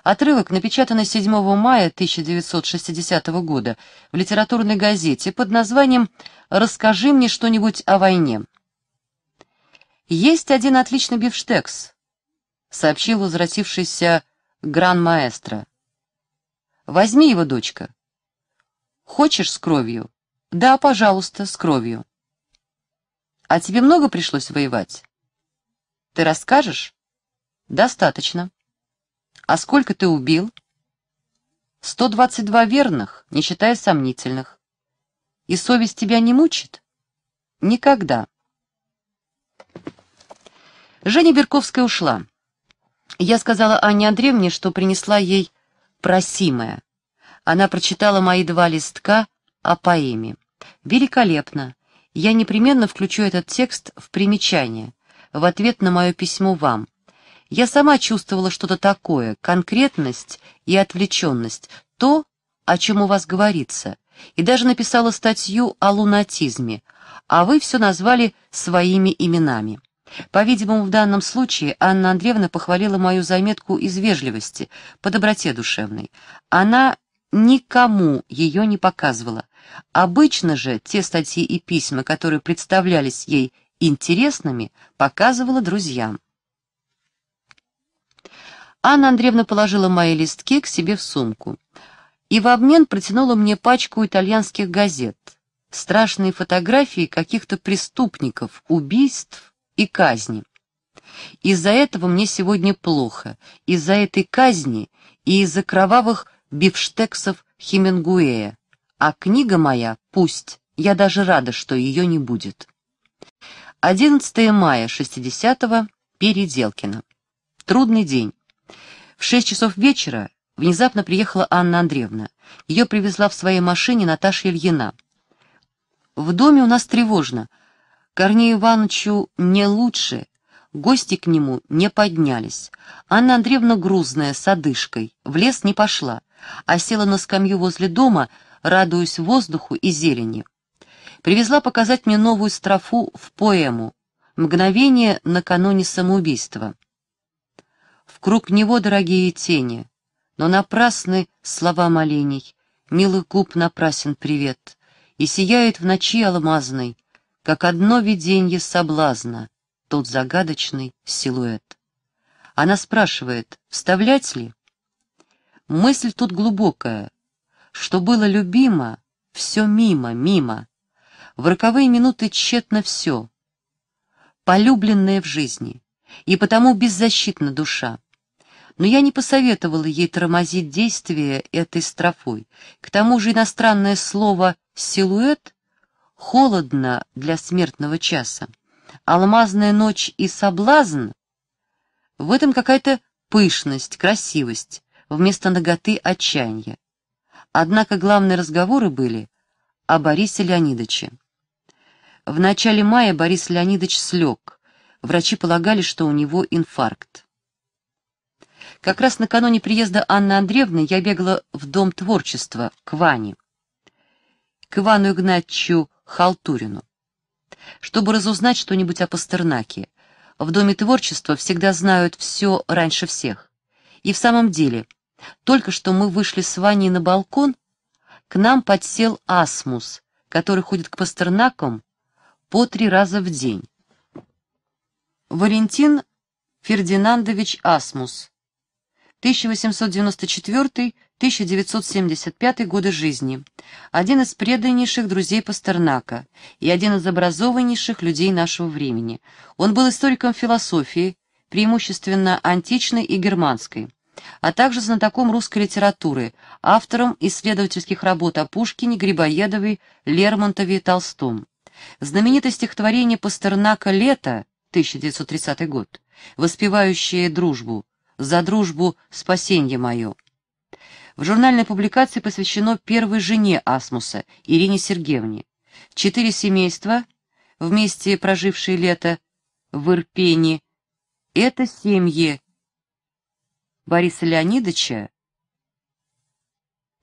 Отрывок напечатан 7 мая 1960 года в литературной газете под названием «Расскажи мне что-нибудь о войне». «Есть один отличный бифштекс», — сообщил возвратившийся гран-маэстро. «Возьми его, дочка. Хочешь с кровью? Да, пожалуйста, с кровью. А тебе много пришлось воевать? Ты расскажешь? Достаточно. А сколько ты убил? 122 верных, не считая сомнительных. И совесть тебя не мучит? Никогда. Женя Берковская ушла. Я сказала Анне Андреевне, что принесла ей просимое она прочитала мои два листка о поэме. «Великолепно. Я непременно включу этот текст в примечание, в ответ на мое письмо вам. Я сама чувствовала что-то такое, конкретность и отвлеченность, то, о чем у вас говорится, и даже написала статью о лунатизме, а вы все назвали своими именами. По-видимому, в данном случае Анна Андреевна похвалила мою заметку из вежливости, по доброте душевной. Она никому ее не показывала. Обычно же те статьи и письма, которые представлялись ей интересными, показывала друзьям. Анна Андреевна положила мои листки к себе в сумку и в обмен протянула мне пачку итальянских газет, страшные фотографии каких-то преступников, убийств и казни. Из-за этого мне сегодня плохо, из-за этой казни и из-за кровавых бифштексов Хемингуэя, а книга моя пусть, я даже рада, что ее не будет. 11 мая 60-го, Переделкино. Трудный день. В 6 часов вечера внезапно приехала Анна Андреевна. Ее привезла в своей машине Наташа Ильина. «В доме у нас тревожно. Корнею Ивановичу не лучше. Гости к нему не поднялись. Анна Андреевна грузная, с одышкой. В лес не пошла а села на скамью возле дома, радуясь воздуху и зелени. Привезла показать мне новую строфу в поэму «Мгновение накануне самоубийства». В круг него дорогие тени, но напрасны слова молений, Милый куб напрасен привет, и сияет в ночи алмазной, как одно виденье соблазна, тот загадочный силуэт. Она спрашивает, вставлять ли? Мысль тут глубокая. Что было любимо, все мимо, мимо. В роковые минуты тщетно все. Полюбленное в жизни. И потому беззащитна душа. Но я не посоветовала ей тормозить действие этой строфой. К тому же иностранное слово «силуэт» холодно для смертного часа. «Алмазная ночь» и «соблазн» — в этом какая-то пышность, красивость вместо ноготы отчаяния. Однако главные разговоры были о Борисе Леонидовиче. В начале мая Борис Леонидович слег. Врачи полагали, что у него инфаркт. Как раз накануне приезда Анны Андреевны я бегала в Дом творчества, к Ване. К Ивану Игнатьевичу Халтурину. Чтобы разузнать что-нибудь о Пастернаке. В Доме творчества всегда знают все раньше всех. И в самом деле, только что мы вышли с Ваней на балкон, к нам подсел Асмус, который ходит к пастернакам по три раза в день. Валентин Фердинандович Асмус, 1894-1975 годы жизни, один из преданнейших друзей Пастернака и один из образованнейших людей нашего времени. Он был историком философии, преимущественно античной и германской а также знатоком русской литературы, автором исследовательских работ о Пушкине, Грибоедовой, Лермонтове и Толстом. Знаменитое стихотворение Пастернака «Лето» 1930 год, воспевающее дружбу, «За дружбу спасенье мое». В журнальной публикации посвящено первой жене Асмуса, Ирине Сергеевне. Четыре семейства, вместе прожившие лето в Ирпене, это семьи Бориса Леонидовича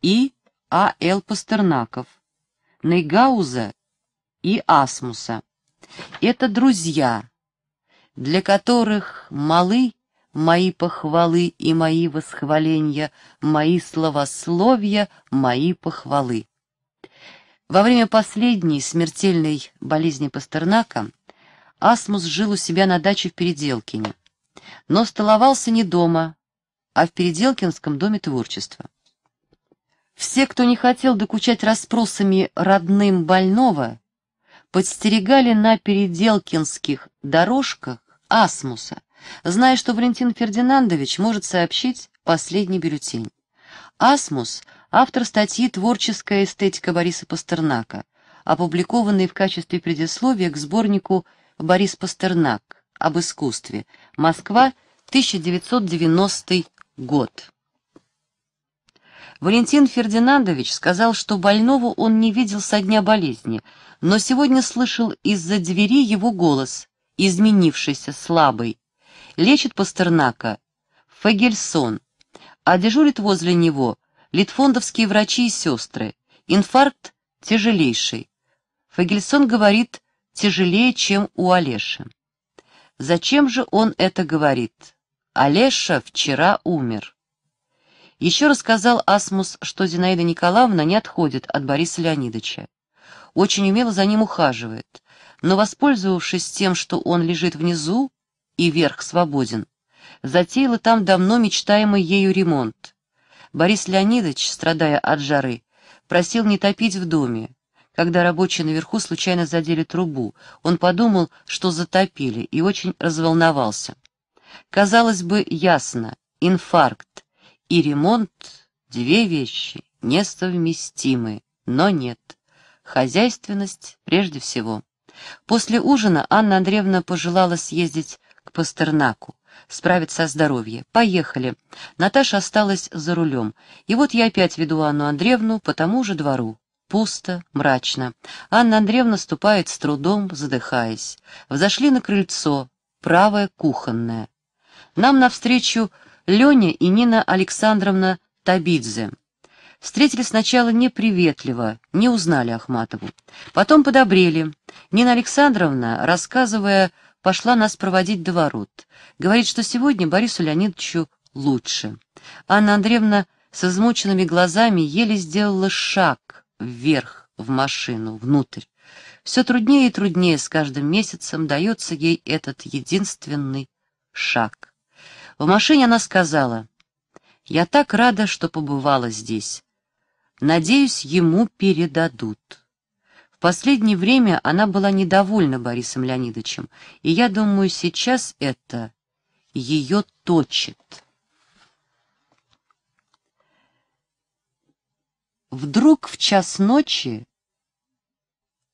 и А. Л. Пастернаков, Нейгауза и Асмуса. Это друзья, для которых малы мои похвалы и мои восхваления, мои словословия, мои похвалы. Во время последней смертельной болезни Пастернака Асмус жил у себя на даче в Переделкине, но столовался не дома, а в Переделкинском доме творчества. Все, кто не хотел докучать расспросами родным больного, подстерегали на Переделкинских дорожках Асмуса, зная, что Валентин Фердинандович может сообщить последний бюллетень. Асмус — автор статьи «Творческая эстетика Бориса Пастернака», опубликованной в качестве предисловия к сборнику «Борис Пастернак. Об искусстве. Москва, 1990 Год. Валентин Фердинандович сказал, что больного он не видел со дня болезни, но сегодня слышал из-за двери его голос, изменившийся, слабый. Лечит Пастернака, Фагельсон, а дежурит возле него литфондовские врачи и сестры. Инфаркт тяжелейший. Фагельсон говорит, тяжелее, чем у Олеши. Зачем же он это говорит? Олеша вчера умер. Еще рассказал Асмус, что Зинаида Николаевна не отходит от Бориса Леонидовича. Очень умело за ним ухаживает, но, воспользовавшись тем, что он лежит внизу и верх свободен, затеяла там давно мечтаемый ею ремонт. Борис Леонидович, страдая от жары, просил не топить в доме. Когда рабочие наверху случайно задели трубу, он подумал, что затопили, и очень разволновался. Казалось бы, ясно, инфаркт и ремонт — две вещи, несовместимы, но нет. Хозяйственность прежде всего. После ужина Анна Андреевна пожелала съездить к Пастернаку, справиться о здоровье. Поехали. Наташа осталась за рулем. И вот я опять веду Анну Андреевну по тому же двору. Пусто, мрачно. Анна Андреевна ступает с трудом, задыхаясь. Взошли на крыльцо, правое кухонное. Нам навстречу Леня и Нина Александровна Табидзе. Встретили сначала неприветливо, не узнали Ахматову. Потом подобрели. Нина Александровна, рассказывая, пошла нас проводить до ворот. Говорит, что сегодня Борису Леонидовичу лучше. Анна Андреевна с измученными глазами еле сделала шаг вверх, в машину, внутрь. Все труднее и труднее с каждым месяцем дается ей этот единственный шаг. В машине она сказала, «Я так рада, что побывала здесь. Надеюсь, ему передадут». В последнее время она была недовольна Борисом Леонидовичем, и я думаю, сейчас это ее точит. Вдруг в час ночи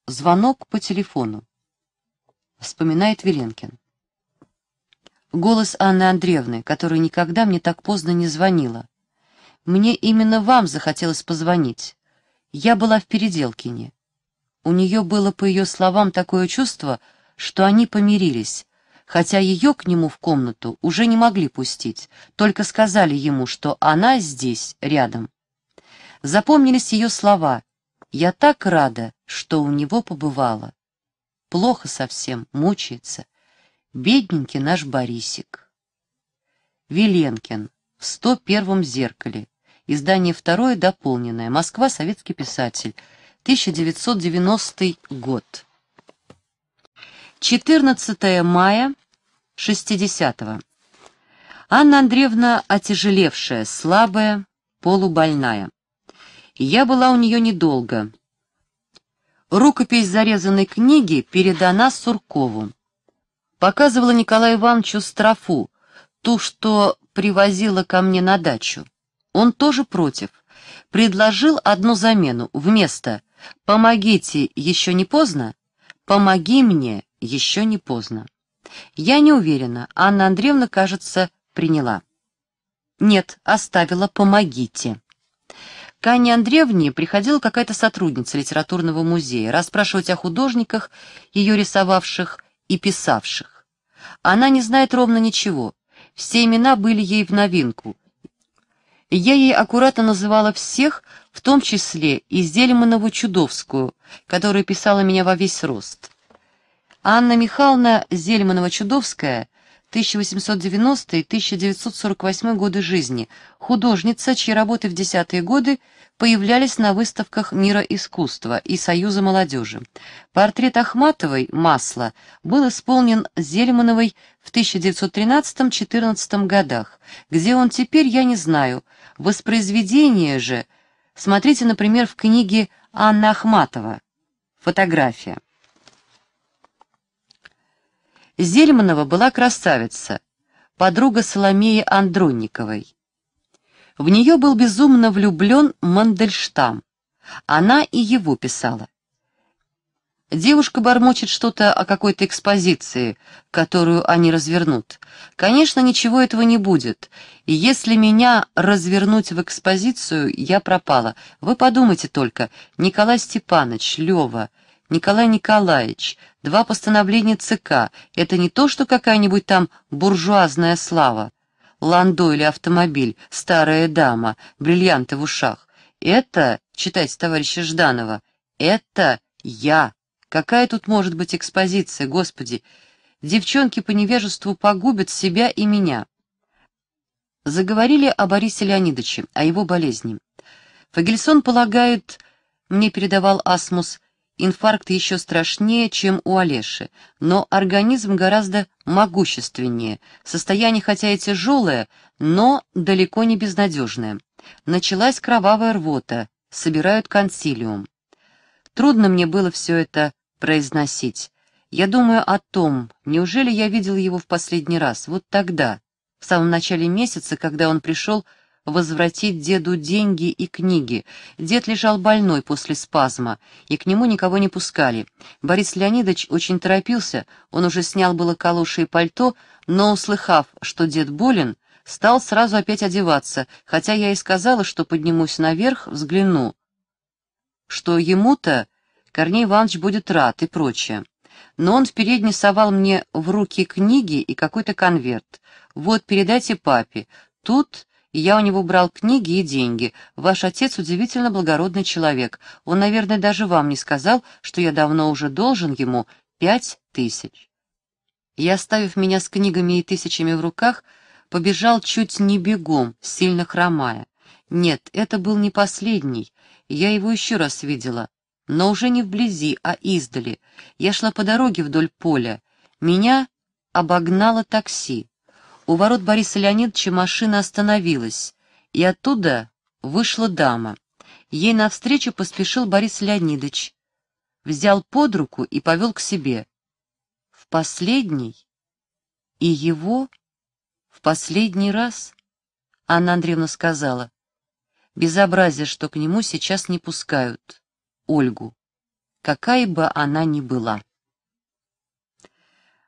звонок по телефону, вспоминает Веленкин. Голос Анны Андреевны, которая никогда мне так поздно не звонила. Мне именно вам захотелось позвонить. Я была в Переделкине. У нее было, по ее словам, такое чувство, что они помирились, хотя ее к нему в комнату уже не могли пустить, только сказали ему, что она здесь, рядом. Запомнились ее слова «Я так рада, что у него побывала». Плохо совсем, мучается. Бедненький наш Борисик. Веленкин. В 101-м зеркале. Издание второе дополненное. Москва, советский писатель. 1990 год. 14 мая 60-го. Анна Андреевна отяжелевшая, слабая, полубольная. Я была у нее недолго. Рукопись зарезанной книги передана Суркову показывала Николаю Ивановичу строфу, ту, что привозила ко мне на дачу. Он тоже против. Предложил одну замену вместо «помогите, еще не поздно», «помоги мне, еще не поздно». Я не уверена, Анна Андреевна, кажется, приняла. Нет, оставила «помогите». К Анне Андреевне приходила какая-то сотрудница литературного музея расспрашивать о художниках, ее рисовавших, и писавших. Она не знает ровно ничего, все имена были ей в новинку. Я ей аккуратно называла всех, в том числе и Зельманову Чудовскую, которая писала меня во весь рост. Анна Михайловна Зельманова-Чудовская, 1890-1948 годы жизни, художница, чьи работы в десятые годы появлялись на выставках мира искусства и Союза молодежи. Портрет Ахматовой «Масло» был исполнен Зельмановой в 1913-14 годах. Где он теперь, я не знаю. Воспроизведение же смотрите, например, в книге Анна Ахматова «Фотография». Зельманова была красавица, подруга Соломеи Андронниковой. В нее был безумно влюблен Мандельштам. Она и его писала. Девушка бормочет что-то о какой-то экспозиции, которую они развернут. Конечно, ничего этого не будет. Если меня развернуть в экспозицию, я пропала. Вы подумайте только. Николай Степанович, Лева, Николай Николаевич, два постановления ЦК. Это не то, что какая-нибудь там буржуазная слава ландо или автомобиль, старая дама, бриллианты в ушах. Это, читайте товарища Жданова, это я. Какая тут может быть экспозиция, господи? Девчонки по невежеству погубят себя и меня. Заговорили о Борисе Леонидовиче, о его болезни. Фагельсон полагает, мне передавал Асмус, инфаркт еще страшнее, чем у Олеши, но организм гораздо могущественнее, состояние хотя и тяжелое, но далеко не безнадежное. Началась кровавая рвота, собирают консилиум. Трудно мне было все это произносить. Я думаю о том, неужели я видел его в последний раз, вот тогда, в самом начале месяца, когда он пришел возвратить деду деньги и книги. Дед лежал больной после спазма, и к нему никого не пускали. Борис Леонидович очень торопился, он уже снял было калоши и пальто, но, услыхав, что дед болен, стал сразу опять одеваться, хотя я и сказала, что поднимусь наверх, взгляну. Что ему-то Корней Иванович будет рад и прочее. Но он в совал мне в руки книги и какой-то конверт. «Вот, передайте папе. Тут и я у него брал книги и деньги. Ваш отец удивительно благородный человек. Он, наверное, даже вам не сказал, что я давно уже должен ему пять тысяч». И, оставив меня с книгами и тысячами в руках, побежал чуть не бегом, сильно хромая. Нет, это был не последний, я его еще раз видела, но уже не вблизи, а издали. Я шла по дороге вдоль поля. Меня обогнало такси. У ворот Бориса Леонидовича машина остановилась, и оттуда вышла дама. Ей навстречу поспешил Борис Леонидович, взял под руку и повел к себе. В последний? И его? В последний раз? Анна Андреевна сказала. Безобразие, что к нему сейчас не пускают. Ольгу. Какая бы она ни была.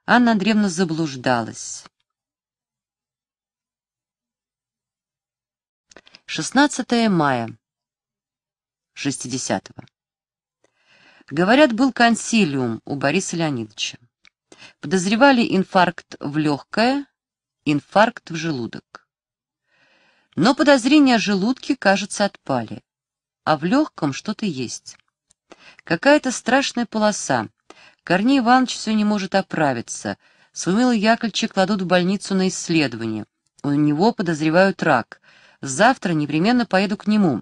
Анна Андреевна заблуждалась. 16 мая 60-го. Говорят, был консилиум у Бориса Леонидовича. Подозревали инфаркт в легкое, инфаркт в желудок. Но подозрения о желудке, кажется, отпали. А в легком что-то есть. Какая-то страшная полоса. Корней Иванович все не может оправиться. Сумил Яковлевича кладут в больницу на исследование. У него подозревают рак — Завтра непременно поеду к нему.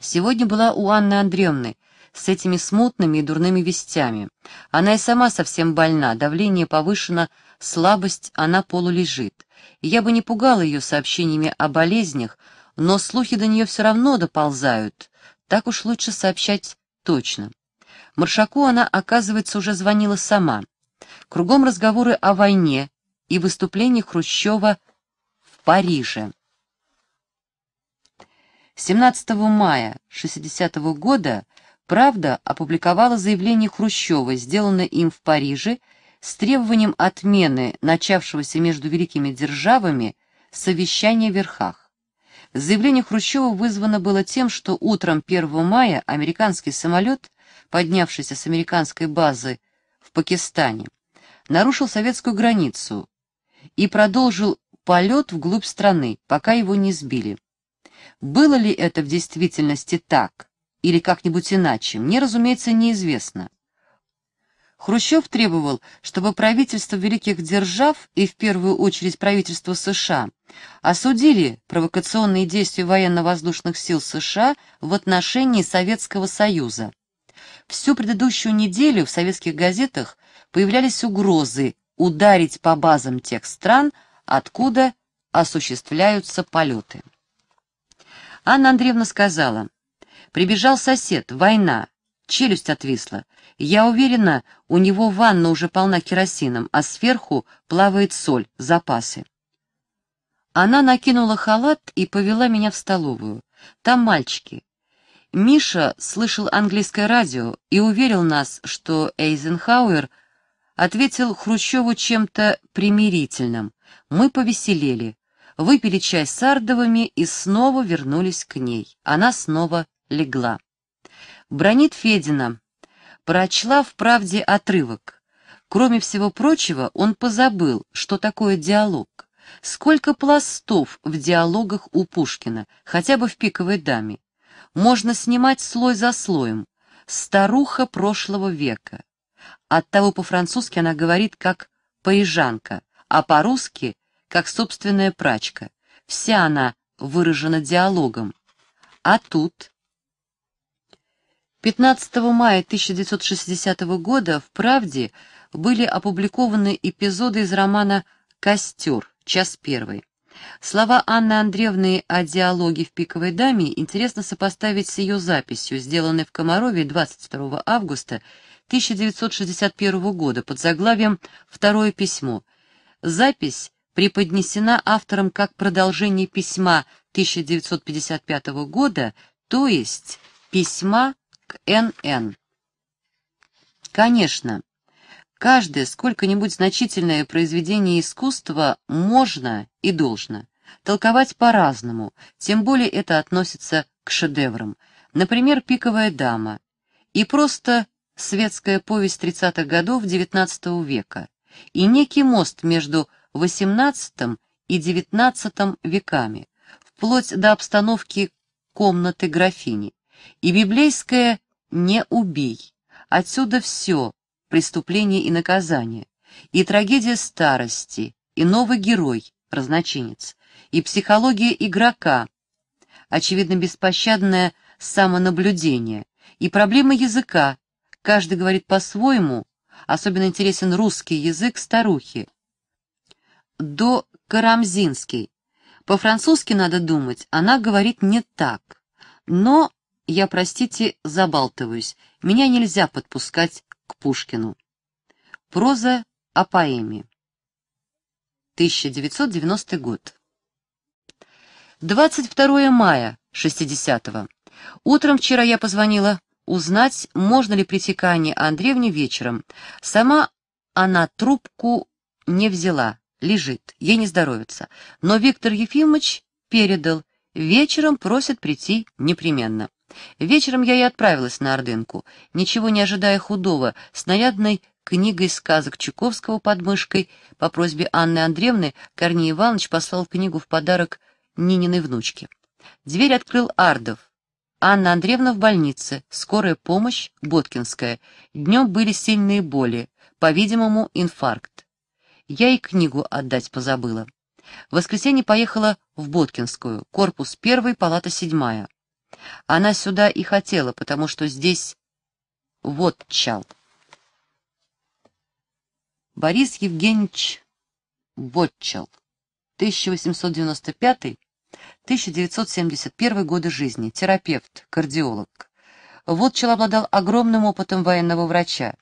Сегодня была у Анны Андреевны с этими смутными и дурными вестями. Она и сама совсем больна, давление повышено, слабость, она полулежит. я бы не пугала ее сообщениями о болезнях, но слухи до нее все равно доползают. Так уж лучше сообщать точно. Маршаку она, оказывается, уже звонила сама. Кругом разговоры о войне и выступлении Хрущева в Париже. 17 мая 60 года «Правда» опубликовала заявление Хрущева, сделанное им в Париже, с требованием отмены начавшегося между великими державами совещания в верхах. Заявление Хрущева вызвано было тем, что утром 1 мая американский самолет, поднявшийся с американской базы в Пакистане, нарушил советскую границу и продолжил полет вглубь страны, пока его не сбили. Было ли это в действительности так или как-нибудь иначе, мне, разумеется, неизвестно. Хрущев требовал, чтобы правительство великих держав, и в первую очередь правительство США, осудили провокационные действия военно-воздушных сил США в отношении Советского Союза. Всю предыдущую неделю в советских газетах появлялись угрозы ударить по базам тех стран, откуда осуществляются полеты. Анна Андреевна сказала, «Прибежал сосед, война, челюсть отвисла. Я уверена, у него ванна уже полна керосином, а сверху плавает соль, запасы». Она накинула халат и повела меня в столовую. Там мальчики. Миша слышал английское радио и уверил нас, что Эйзенхауэр ответил Хрущеву чем-то примирительным. Мы повеселели выпили чай с ардовыми и снова вернулись к ней. Она снова легла. Бронит Федина. Прочла в правде отрывок. Кроме всего прочего, он позабыл, что такое диалог. Сколько пластов в диалогах у Пушкина, хотя бы в «Пиковой даме». Можно снимать слой за слоем. Старуха прошлого века. Оттого по-французски она говорит как поезжанка, а по-русски как собственная прачка. Вся она выражена диалогом. А тут... 15 мая 1960 года в «Правде» были опубликованы эпизоды из романа «Костер. Час первый». Слова Анны Андреевны о диалоге в «Пиковой даме» интересно сопоставить с ее записью, сделанной в Комарове 22 августа 1961 года под заглавием «Второе письмо». Запись преподнесена автором как продолжение письма 1955 года, то есть письма к НН. Конечно, каждое сколько-нибудь значительное произведение искусства можно и должно толковать по-разному, тем более это относится к шедеврам. Например, «Пиковая дама» и просто светская повесть 30-х годов XIX века, и некий мост между XVIII и XIX веками, вплоть до обстановки комнаты графини, и библейское «не убей». Отсюда все — преступление и наказание, и трагедия старости, и новый герой, разночинец, и психология игрока, очевидно беспощадное самонаблюдение, и проблема языка, каждый говорит по-своему, особенно интересен русский язык старухи, до Карамзинский. По-французски надо думать, она говорит не так. Но, я, простите, забалтываюсь, меня нельзя подпускать к Пушкину. Проза о поэме. 1990 год. 22 мая 60-го. Утром вчера я позвонила узнать, можно ли прийти к Анне Андреевне вечером. Сама она трубку не взяла лежит, ей не здоровится. Но Виктор Ефимович передал, вечером просят прийти непременно. Вечером я и отправилась на Ордынку, ничего не ожидая худого, с нарядной книгой сказок Чуковского под мышкой. По просьбе Анны Андреевны Корней Иванович послал книгу в подарок Нининой внучке. Дверь открыл Ардов. Анна Андреевна в больнице, скорая помощь, Боткинская. Днем были сильные боли, по-видимому, инфаркт. Я и книгу отдать позабыла. В воскресенье поехала в Боткинскую, корпус 1, палата 7. Она сюда и хотела, потому что здесь вот чал. Борис Евгеньевич Вотчал 1895-1971 годы жизни, терапевт, кардиолог. Вотчал обладал огромным опытом военного врача.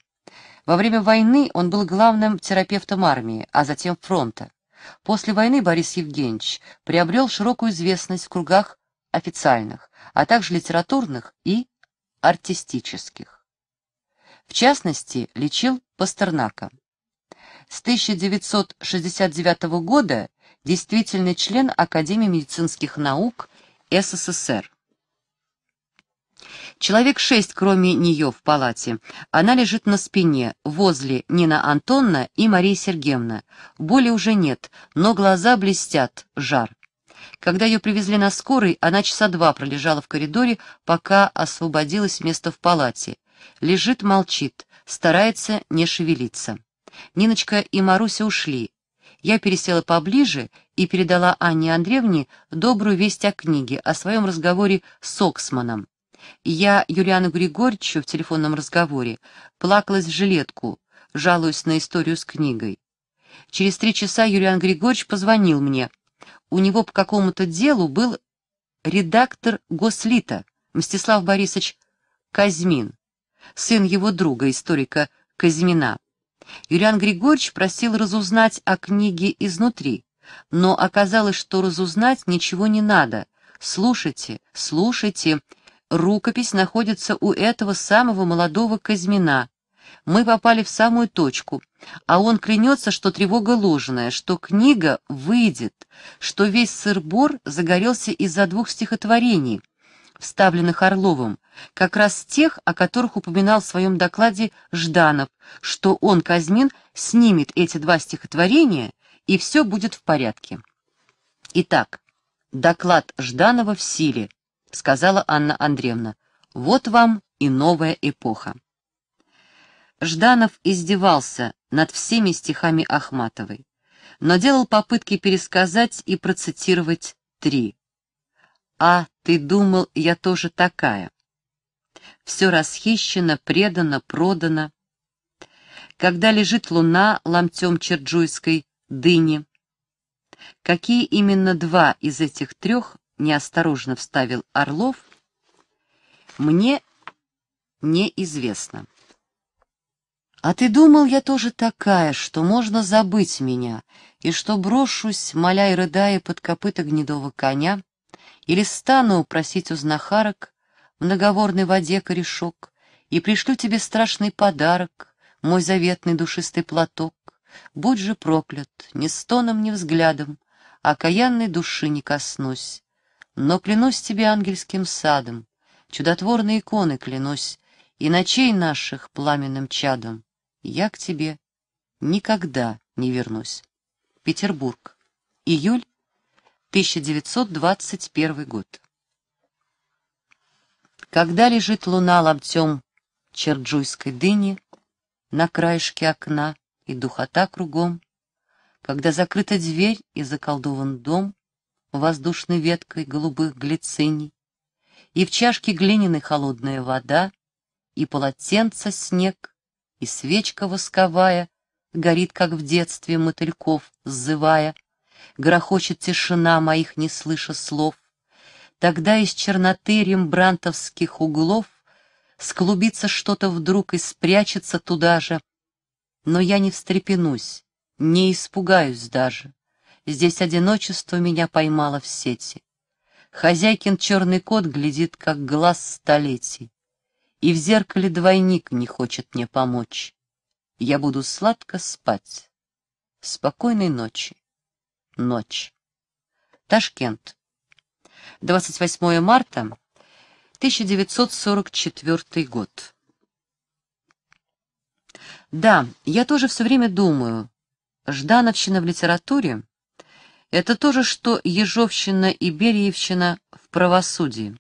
Во время войны он был главным терапевтом армии, а затем фронта. После войны Борис Евгеньевич приобрел широкую известность в кругах официальных, а также литературных и артистических. В частности, лечил Пастернака. С 1969 года действительный член Академии медицинских наук СССР. Человек шесть, кроме нее, в палате. Она лежит на спине, возле Нина Антонна и Мария Сергеевна. Боли уже нет, но глаза блестят, жар. Когда ее привезли на скорой, она часа два пролежала в коридоре, пока освободилось место в палате. Лежит, молчит, старается не шевелиться. Ниночка и Маруся ушли. Я пересела поближе и передала Анне Андреевне добрую весть о книге, о своем разговоре с Оксманом. Я Юлиану Григорьевичу в телефонном разговоре плакалась в жилетку, жалуясь на историю с книгой. Через три часа Юлиан Григорьевич позвонил мне. У него по какому-то делу был редактор Гослита, Мстислав Борисович Казьмин, сын его друга, историка Казьмина. Юлиан Григорьевич просил разузнать о книге изнутри, но оказалось, что разузнать ничего не надо. «Слушайте, слушайте», Рукопись находится у этого самого молодого Казьмина. Мы попали в самую точку, а он клянется, что тревога ложная, что книга выйдет, что весь сырбор загорелся из-за двух стихотворений, вставленных Орловым, как раз тех, о которых упоминал в своем докладе Жданов, что он, Казьмин, снимет эти два стихотворения, и все будет в порядке. Итак, доклад Жданова в силе. — сказала Анна Андреевна. «Вот вам и новая эпоха». Жданов издевался над всеми стихами Ахматовой, но делал попытки пересказать и процитировать три. «А, ты думал, я тоже такая». Все расхищено, предано, продано. Когда лежит луна ломтем черджуйской дыни. Какие именно два из этих трех неосторожно вставил Орлов, мне неизвестно. А ты думал, я тоже такая, что можно забыть меня, и что брошусь, моля и рыдая под копыта гнедого коня, или стану просить у знахарок в наговорной воде корешок, и пришлю тебе страшный подарок, мой заветный душистый платок. Будь же проклят, ни стоном, ни взглядом, окаянной души не коснусь, но клянусь тебе ангельским садом, чудотворные иконы клянусь, И ночей наших пламенным чадом, Я к тебе никогда не вернусь. Петербург. Июль 1921 год. Когда лежит луна лобтем черджуйской дыни На краешке окна и духота кругом, Когда закрыта дверь и заколдован дом, воздушной веткой голубых глициний, и в чашке глиняной холодная вода, и полотенце снег, и свечка восковая горит, как в детстве мотыльков, сзывая, грохочет тишина моих, не слыша слов. Тогда из черноты рембрантовских углов склубится что-то вдруг и спрячется туда же, но я не встрепенусь, не испугаюсь даже. Здесь одиночество меня поймало в сети. Хозяйкин черный кот глядит, как глаз столетий. И в зеркале двойник не хочет мне помочь. Я буду сладко спать. Спокойной ночи. Ночь. Ташкент. 28 марта 1944 год. Да, я тоже все время думаю, Ждановщина в литературе это то же, что Ежовщина и Бериевщина в правосудии.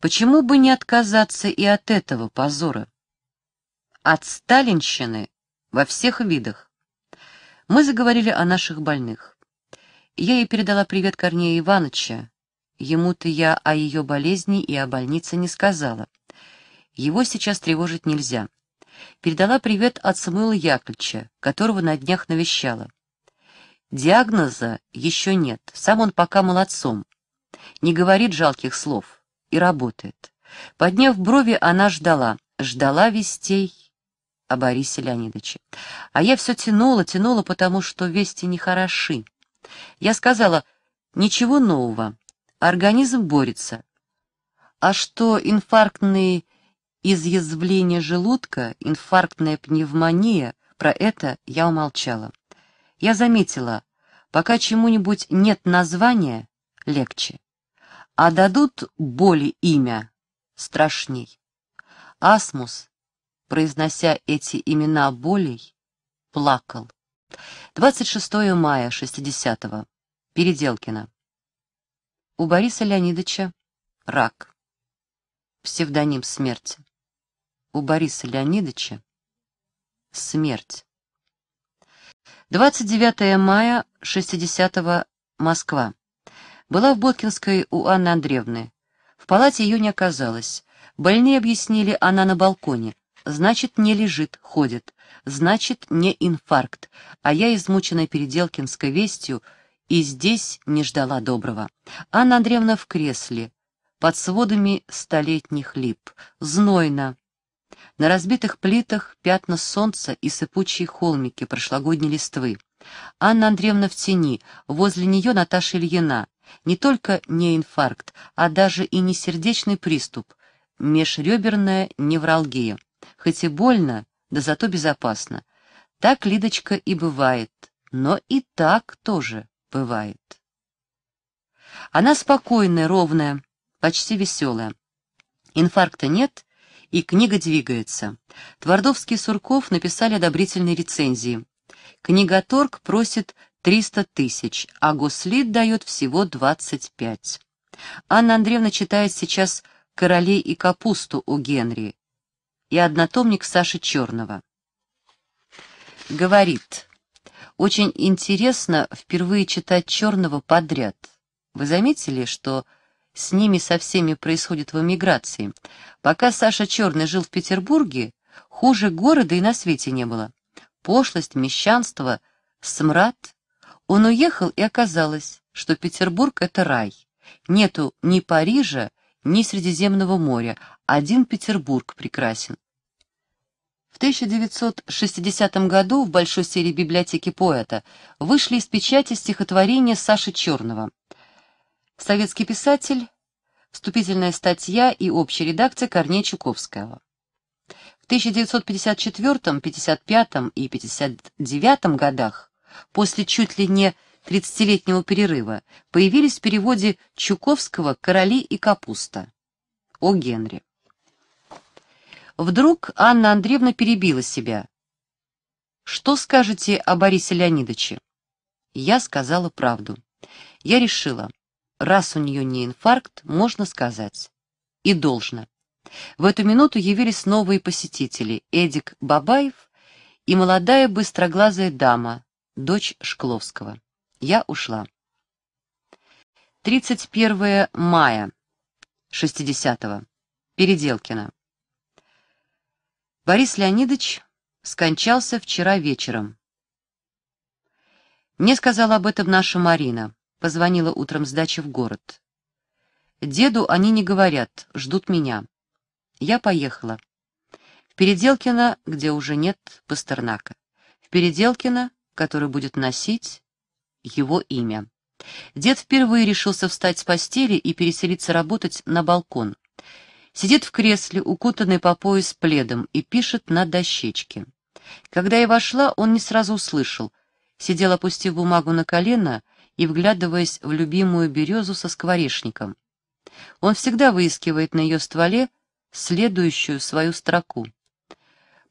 Почему бы не отказаться и от этого позора? От сталинщины во всех видах. Мы заговорили о наших больных. Я ей передала привет Корнея Ивановича. Ему-то я о ее болезни и о больнице не сказала. Его сейчас тревожить нельзя. Передала привет от Самуила Яковлевича, которого на днях навещала. Диагноза еще нет, сам он пока молодцом. Не говорит жалких слов и работает. Подняв брови, она ждала, ждала вестей о Борисе Леонидовиче. А я все тянула, тянула, потому что вести нехороши. Я сказала, ничего нового, организм борется. А что инфарктные изъязвления желудка, инфарктная пневмония, про это я умолчала. Я заметила, пока чему-нибудь нет названия, легче. А дадут боли имя, страшней. Асмус, произнося эти имена болей, плакал. 26 мая 60-го. Переделкино. У Бориса Леонидовича рак. Псевдоним смерти. У Бориса Леонидовича смерть. 29 мая 60-го, Москва. Была в Боткинской у Анны Андреевны. В палате ее не оказалось. Больные объяснили, она на балконе. Значит, не лежит, ходит. Значит, не инфаркт. А я, измученная Переделкинской вестью, и здесь не ждала доброго. Анна Андреевна в кресле. Под сводами столетних лип. Знойно. На разбитых плитах пятна солнца и сыпучие холмики прошлогодней листвы. Анна Андреевна в тени, возле нее Наташа Ильина. Не только не инфаркт, а даже и не сердечный приступ, межреберная невралгия. Хоть и больно, да зато безопасно. Так, Лидочка, и бывает, но и так тоже бывает. Она спокойная, ровная, почти веселая. Инфаркта нет, и книга двигается. Твардовский и Сурков написали одобрительные рецензии. Книготорг просит 300 тысяч, а Гослит дает всего 25. Анна Андреевна читает сейчас «Королей и капусту» у Генри и однотомник Саши Черного. Говорит, очень интересно впервые читать Черного подряд. Вы заметили, что с ними со всеми происходит в эмиграции. Пока Саша Черный жил в Петербурге, хуже города и на свете не было. Пошлость, мещанство, смрад. Он уехал, и оказалось, что Петербург — это рай. Нету ни Парижа, ни Средиземного моря. Один Петербург прекрасен. В 1960 году в большой серии библиотеки поэта вышли из печати стихотворения Саши Черного — Советский писатель. Вступительная статья и общая редакция Корнея Чуковского. В 1954, 55 и 59 годах, после чуть ли не 30-летнего перерыва, появились в переводе Чуковского «Короли и капуста» о Генри. Вдруг Анна Андреевна перебила себя. «Что скажете о Борисе Леонидовиче?» Я сказала правду. Я решила, раз у нее не инфаркт, можно сказать. И должно. В эту минуту явились новые посетители — Эдик Бабаев и молодая быстроглазая дама, дочь Шкловского. Я ушла. 31 мая 60-го. Переделкино. Борис Леонидович скончался вчера вечером. Мне сказала об этом наша Марина. Позвонила утром с дачи в город. Деду они не говорят, ждут меня. Я поехала. В Переделкино, где уже нет Пастернака. В Переделкино, который будет носить его имя. Дед впервые решился встать с постели и переселиться работать на балкон. Сидит в кресле, укутанный по пояс пледом, и пишет на дощечке. Когда я вошла, он не сразу услышал. Сидел, опустив бумагу на колено, и вглядываясь в любимую березу со скворечником. Он всегда выискивает на ее стволе следующую свою строку.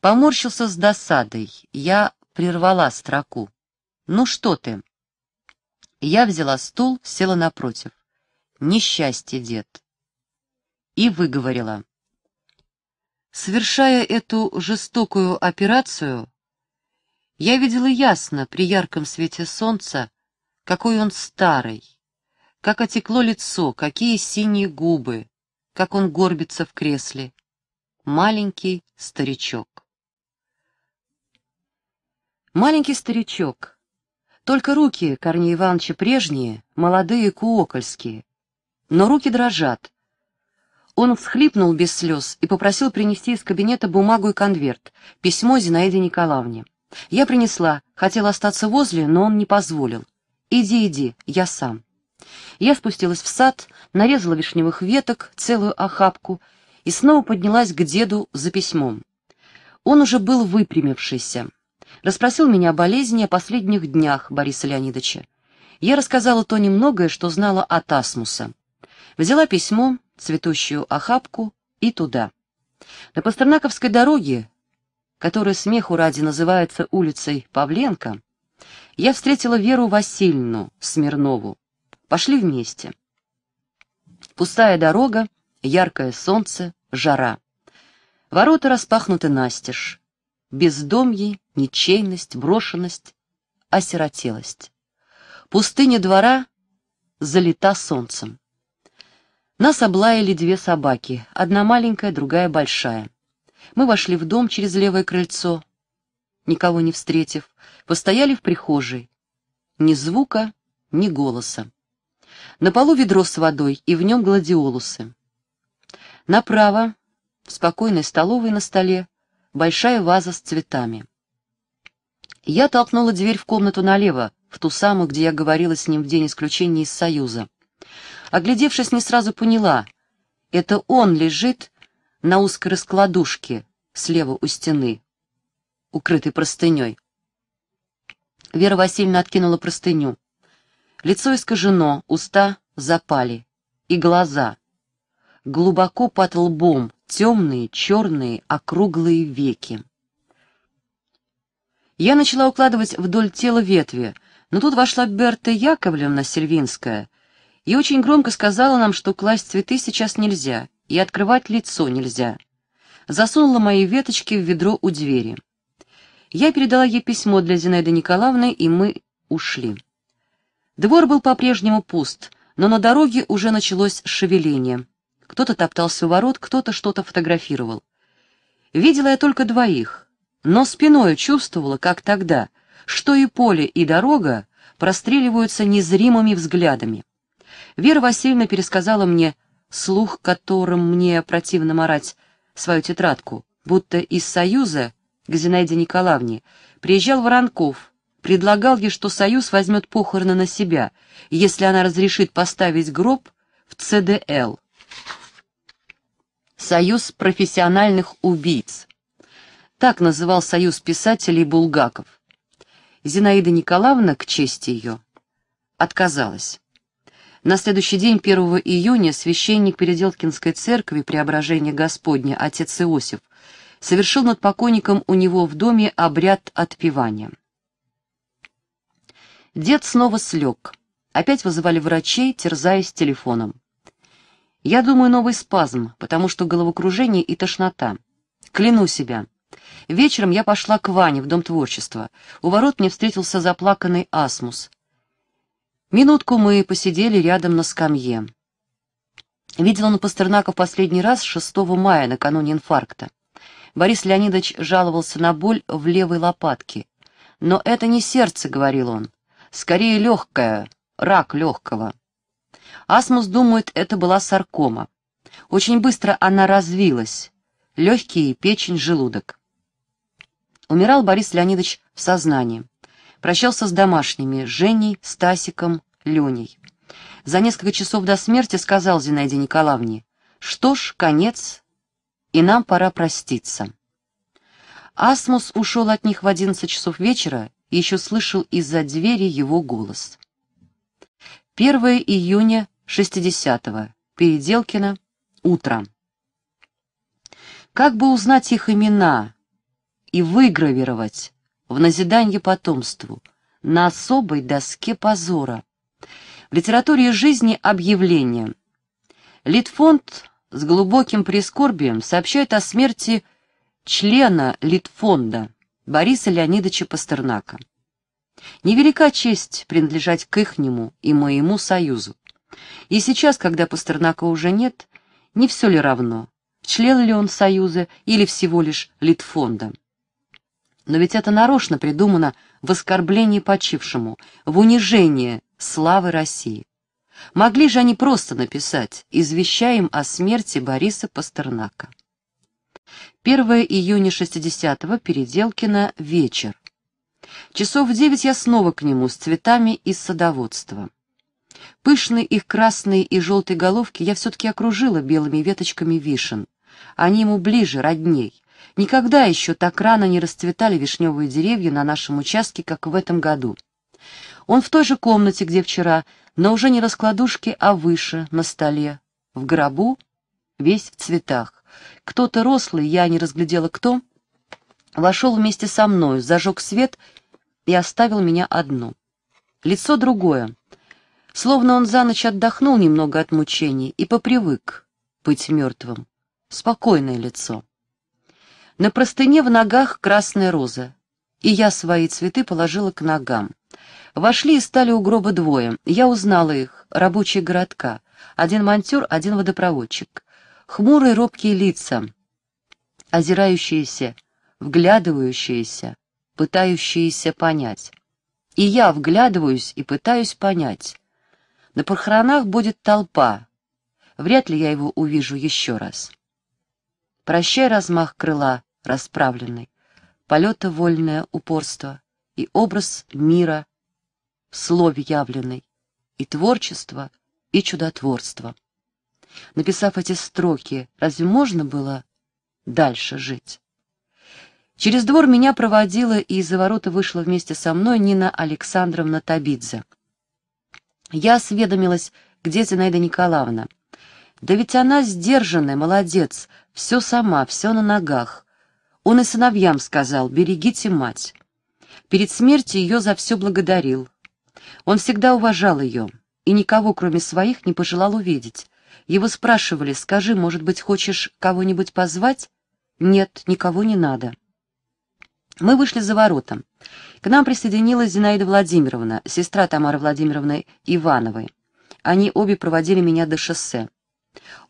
Поморщился с досадой, я прервала строку. «Ну что ты?» Я взяла стул, села напротив. «Несчастье, дед!» И выговорила. Совершая эту жестокую операцию, я видела ясно при ярком свете солнца, какой он старый, как отекло лицо, какие синие губы, как он горбится в кресле. Маленький старичок. Маленький старичок. Только руки Корнея Ивановича прежние, молодые куокольские. Но руки дрожат. Он всхлипнул без слез и попросил принести из кабинета бумагу и конверт, письмо Зинаиде Николаевне. Я принесла, хотела остаться возле, но он не позволил. «Иди, иди, я сам». Я спустилась в сад, нарезала вишневых веток, целую охапку, и снова поднялась к деду за письмом. Он уже был выпрямившийся. Расспросил меня о болезни о последних днях Бориса Леонидовича. Я рассказала то немногое, что знала от Асмуса. Взяла письмо, цветущую охапку и туда. На Пастернаковской дороге, которая смеху ради называется улицей Павленко, я встретила Веру Васильевну Смирнову. Пошли вместе. Пустая дорога, яркое солнце, жара. Ворота распахнуты настежь. Бездомье, ничейность, брошенность, осиротелость. Пустыня двора залита солнцем. Нас облаяли две собаки, одна маленькая, другая большая. Мы вошли в дом через левое крыльцо, никого не встретив, постояли в прихожей. Ни звука, ни голоса. На полу ведро с водой, и в нем гладиолусы. Направо, в спокойной столовой на столе, большая ваза с цветами. Я толкнула дверь в комнату налево, в ту самую, где я говорила с ним в день исключения из Союза. Оглядевшись, не сразу поняла. Это он лежит на узкой раскладушке слева у стены, укрытый простыней. Вера Васильевна откинула простыню. Лицо искажено, уста запали, и глаза. Глубоко под лбом темные, черные, округлые веки. Я начала укладывать вдоль тела ветви, но тут вошла Берта Яковлевна Сервинская и очень громко сказала нам, что класть цветы сейчас нельзя и открывать лицо нельзя. Засунула мои веточки в ведро у двери. Я передала ей письмо для Зинаиды Николаевны, и мы ушли. Двор был по-прежнему пуст, но на дороге уже началось шевеление. Кто-то топтался у ворот, кто-то что-то фотографировал. Видела я только двоих, но спиною чувствовала, как тогда, что и поле, и дорога простреливаются незримыми взглядами. Вера Васильевна пересказала мне, слух которым мне противно морать свою тетрадку, будто из Союза к Зинаиде Николаевне, приезжал Воронков, предлагал ей, что Союз возьмет похороны на себя, если она разрешит поставить гроб в ЦДЛ. Союз профессиональных убийц. Так называл Союз писателей Булгаков. Зинаида Николаевна, к чести ее, отказалась. На следующий день, 1 июня, священник Переделкинской церкви Преображения Господня, отец Иосиф, совершил над покойником у него в доме обряд отпевания. Дед снова слег. Опять вызывали врачей, терзаясь телефоном. Я думаю, новый спазм, потому что головокружение и тошнота. Кляну себя. Вечером я пошла к Ване в Дом творчества. У ворот мне встретился заплаканный Асмус. Минутку мы посидели рядом на скамье. Видел он Пастернака в последний раз 6 мая, накануне инфаркта. Борис Леонидович жаловался на боль в левой лопатке. «Но это не сердце», — говорил он. «Скорее легкое, рак легкого». Асмус думает, это была саркома. Очень быстро она развилась. Легкие, печень, желудок. Умирал Борис Леонидович в сознании. Прощался с домашними, с Женей, Стасиком, Леней. За несколько часов до смерти сказал Зинаиде Николаевне, «Что ж, конец, и нам пора проститься. Асмус ушел от них в одиннадцать часов вечера и еще слышал из-за двери его голос. 1 июня 60-го. Переделкино. Утро. Как бы узнать их имена и выгравировать в назидание потомству на особой доске позора? В литературе жизни объявление. Литфонд с глубоким прискорбием сообщает о смерти члена Литфонда Бориса Леонидовича Пастернака. Невелика честь принадлежать к ихнему и моему союзу. И сейчас, когда Пастернака уже нет, не все ли равно, член ли он союза или всего лишь Литфонда. Но ведь это нарочно придумано в оскорблении почившему, в унижении славы России. Могли же они просто написать «Извещаем о смерти Бориса Пастернака». 1 июня 60-го, Переделкино, вечер. Часов в девять я снова к нему с цветами из садоводства. Пышные их красные и желтые головки я все-таки окружила белыми веточками вишен. Они ему ближе, родней. Никогда еще так рано не расцветали вишневые деревья на нашем участке, как в этом году. Он в той же комнате, где вчера, но уже не раскладушки, а выше, на столе, в гробу, весь в цветах. Кто-то рослый, я не разглядела кто, вошел вместе со мною, зажег свет и оставил меня одну. Лицо другое. Словно он за ночь отдохнул немного от мучений и попривык быть мертвым. Спокойное лицо. На простыне в ногах красная роза, и я свои цветы положила к ногам. Вошли и стали у гроба двое. Я узнала их, рабочие городка. Один монтер, один водопроводчик. Хмурые робкие лица, озирающиеся, вглядывающиеся, пытающиеся понять. И я вглядываюсь и пытаюсь понять. На похоронах будет толпа. Вряд ли я его увижу еще раз. Прощай размах крыла, расправленный, полета вольное упорство и образ мира — в слове явленной, и творчество, и чудотворство. Написав эти строки, разве можно было дальше жить? Через двор меня проводила и из-за ворота вышла вместе со мной Нина Александровна Табидзе. Я осведомилась, где Зинаида Николаевна. «Да ведь она сдержанная, молодец, все сама, все на ногах. Он и сыновьям сказал, берегите мать. Перед смертью ее за все благодарил, он всегда уважал ее и никого, кроме своих, не пожелал увидеть. Его спрашивали, скажи, может быть, хочешь кого-нибудь позвать? Нет, никого не надо. Мы вышли за ворота. К нам присоединилась Зинаида Владимировна, сестра Тамары Владимировны Ивановой. Они обе проводили меня до шоссе.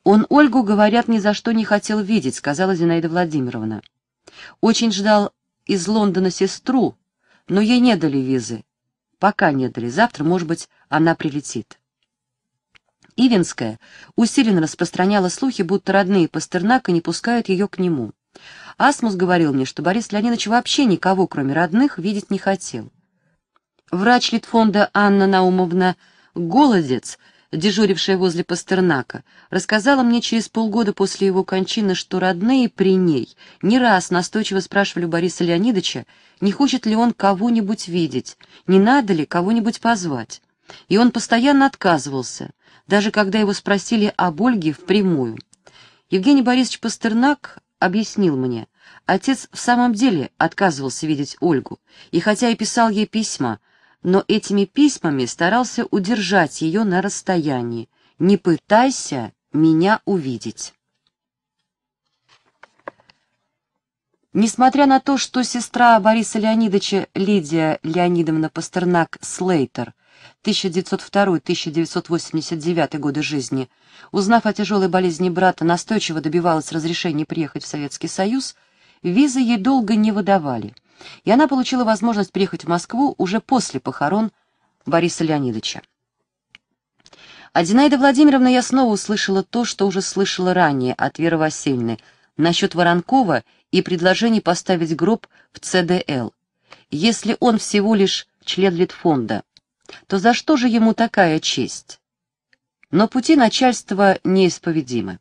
«Он Ольгу, говорят, ни за что не хотел видеть», — сказала Зинаида Владимировна. «Очень ждал из Лондона сестру, но ей не дали визы, Пока не дали, Завтра, может быть, она прилетит. Ивинская усиленно распространяла слухи, будто родные Пастернака не пускают ее к нему. Асмус говорил мне, что Борис Леонидович вообще никого, кроме родных, видеть не хотел. Врач Литфонда Анна Наумовна Голодец — дежурившая возле Пастернака, рассказала мне через полгода после его кончины, что родные при ней не раз настойчиво спрашивали у Бориса Леонидовича, не хочет ли он кого-нибудь видеть, не надо ли кого-нибудь позвать. И он постоянно отказывался, даже когда его спросили об Ольге впрямую. Евгений Борисович Пастернак объяснил мне, отец в самом деле отказывался видеть Ольгу, и хотя и писал ей письма, но этими письмами старался удержать ее на расстоянии. «Не пытайся меня увидеть». Несмотря на то, что сестра Бориса Леонидовича Лидия Леонидовна Пастернак-Слейтер 1902-1989 годы жизни, узнав о тяжелой болезни брата, настойчиво добивалась разрешения приехать в Советский Союз, визы ей долго не выдавали – и она получила возможность приехать в Москву уже после похорон Бориса Леонидовича. От а Зинаиды Владимировны я снова услышала то, что уже слышала ранее от Веры Васильевны насчет Воронкова и предложений поставить гроб в ЦДЛ. Если он всего лишь член Литфонда, то за что же ему такая честь? Но пути начальства неисповедимы.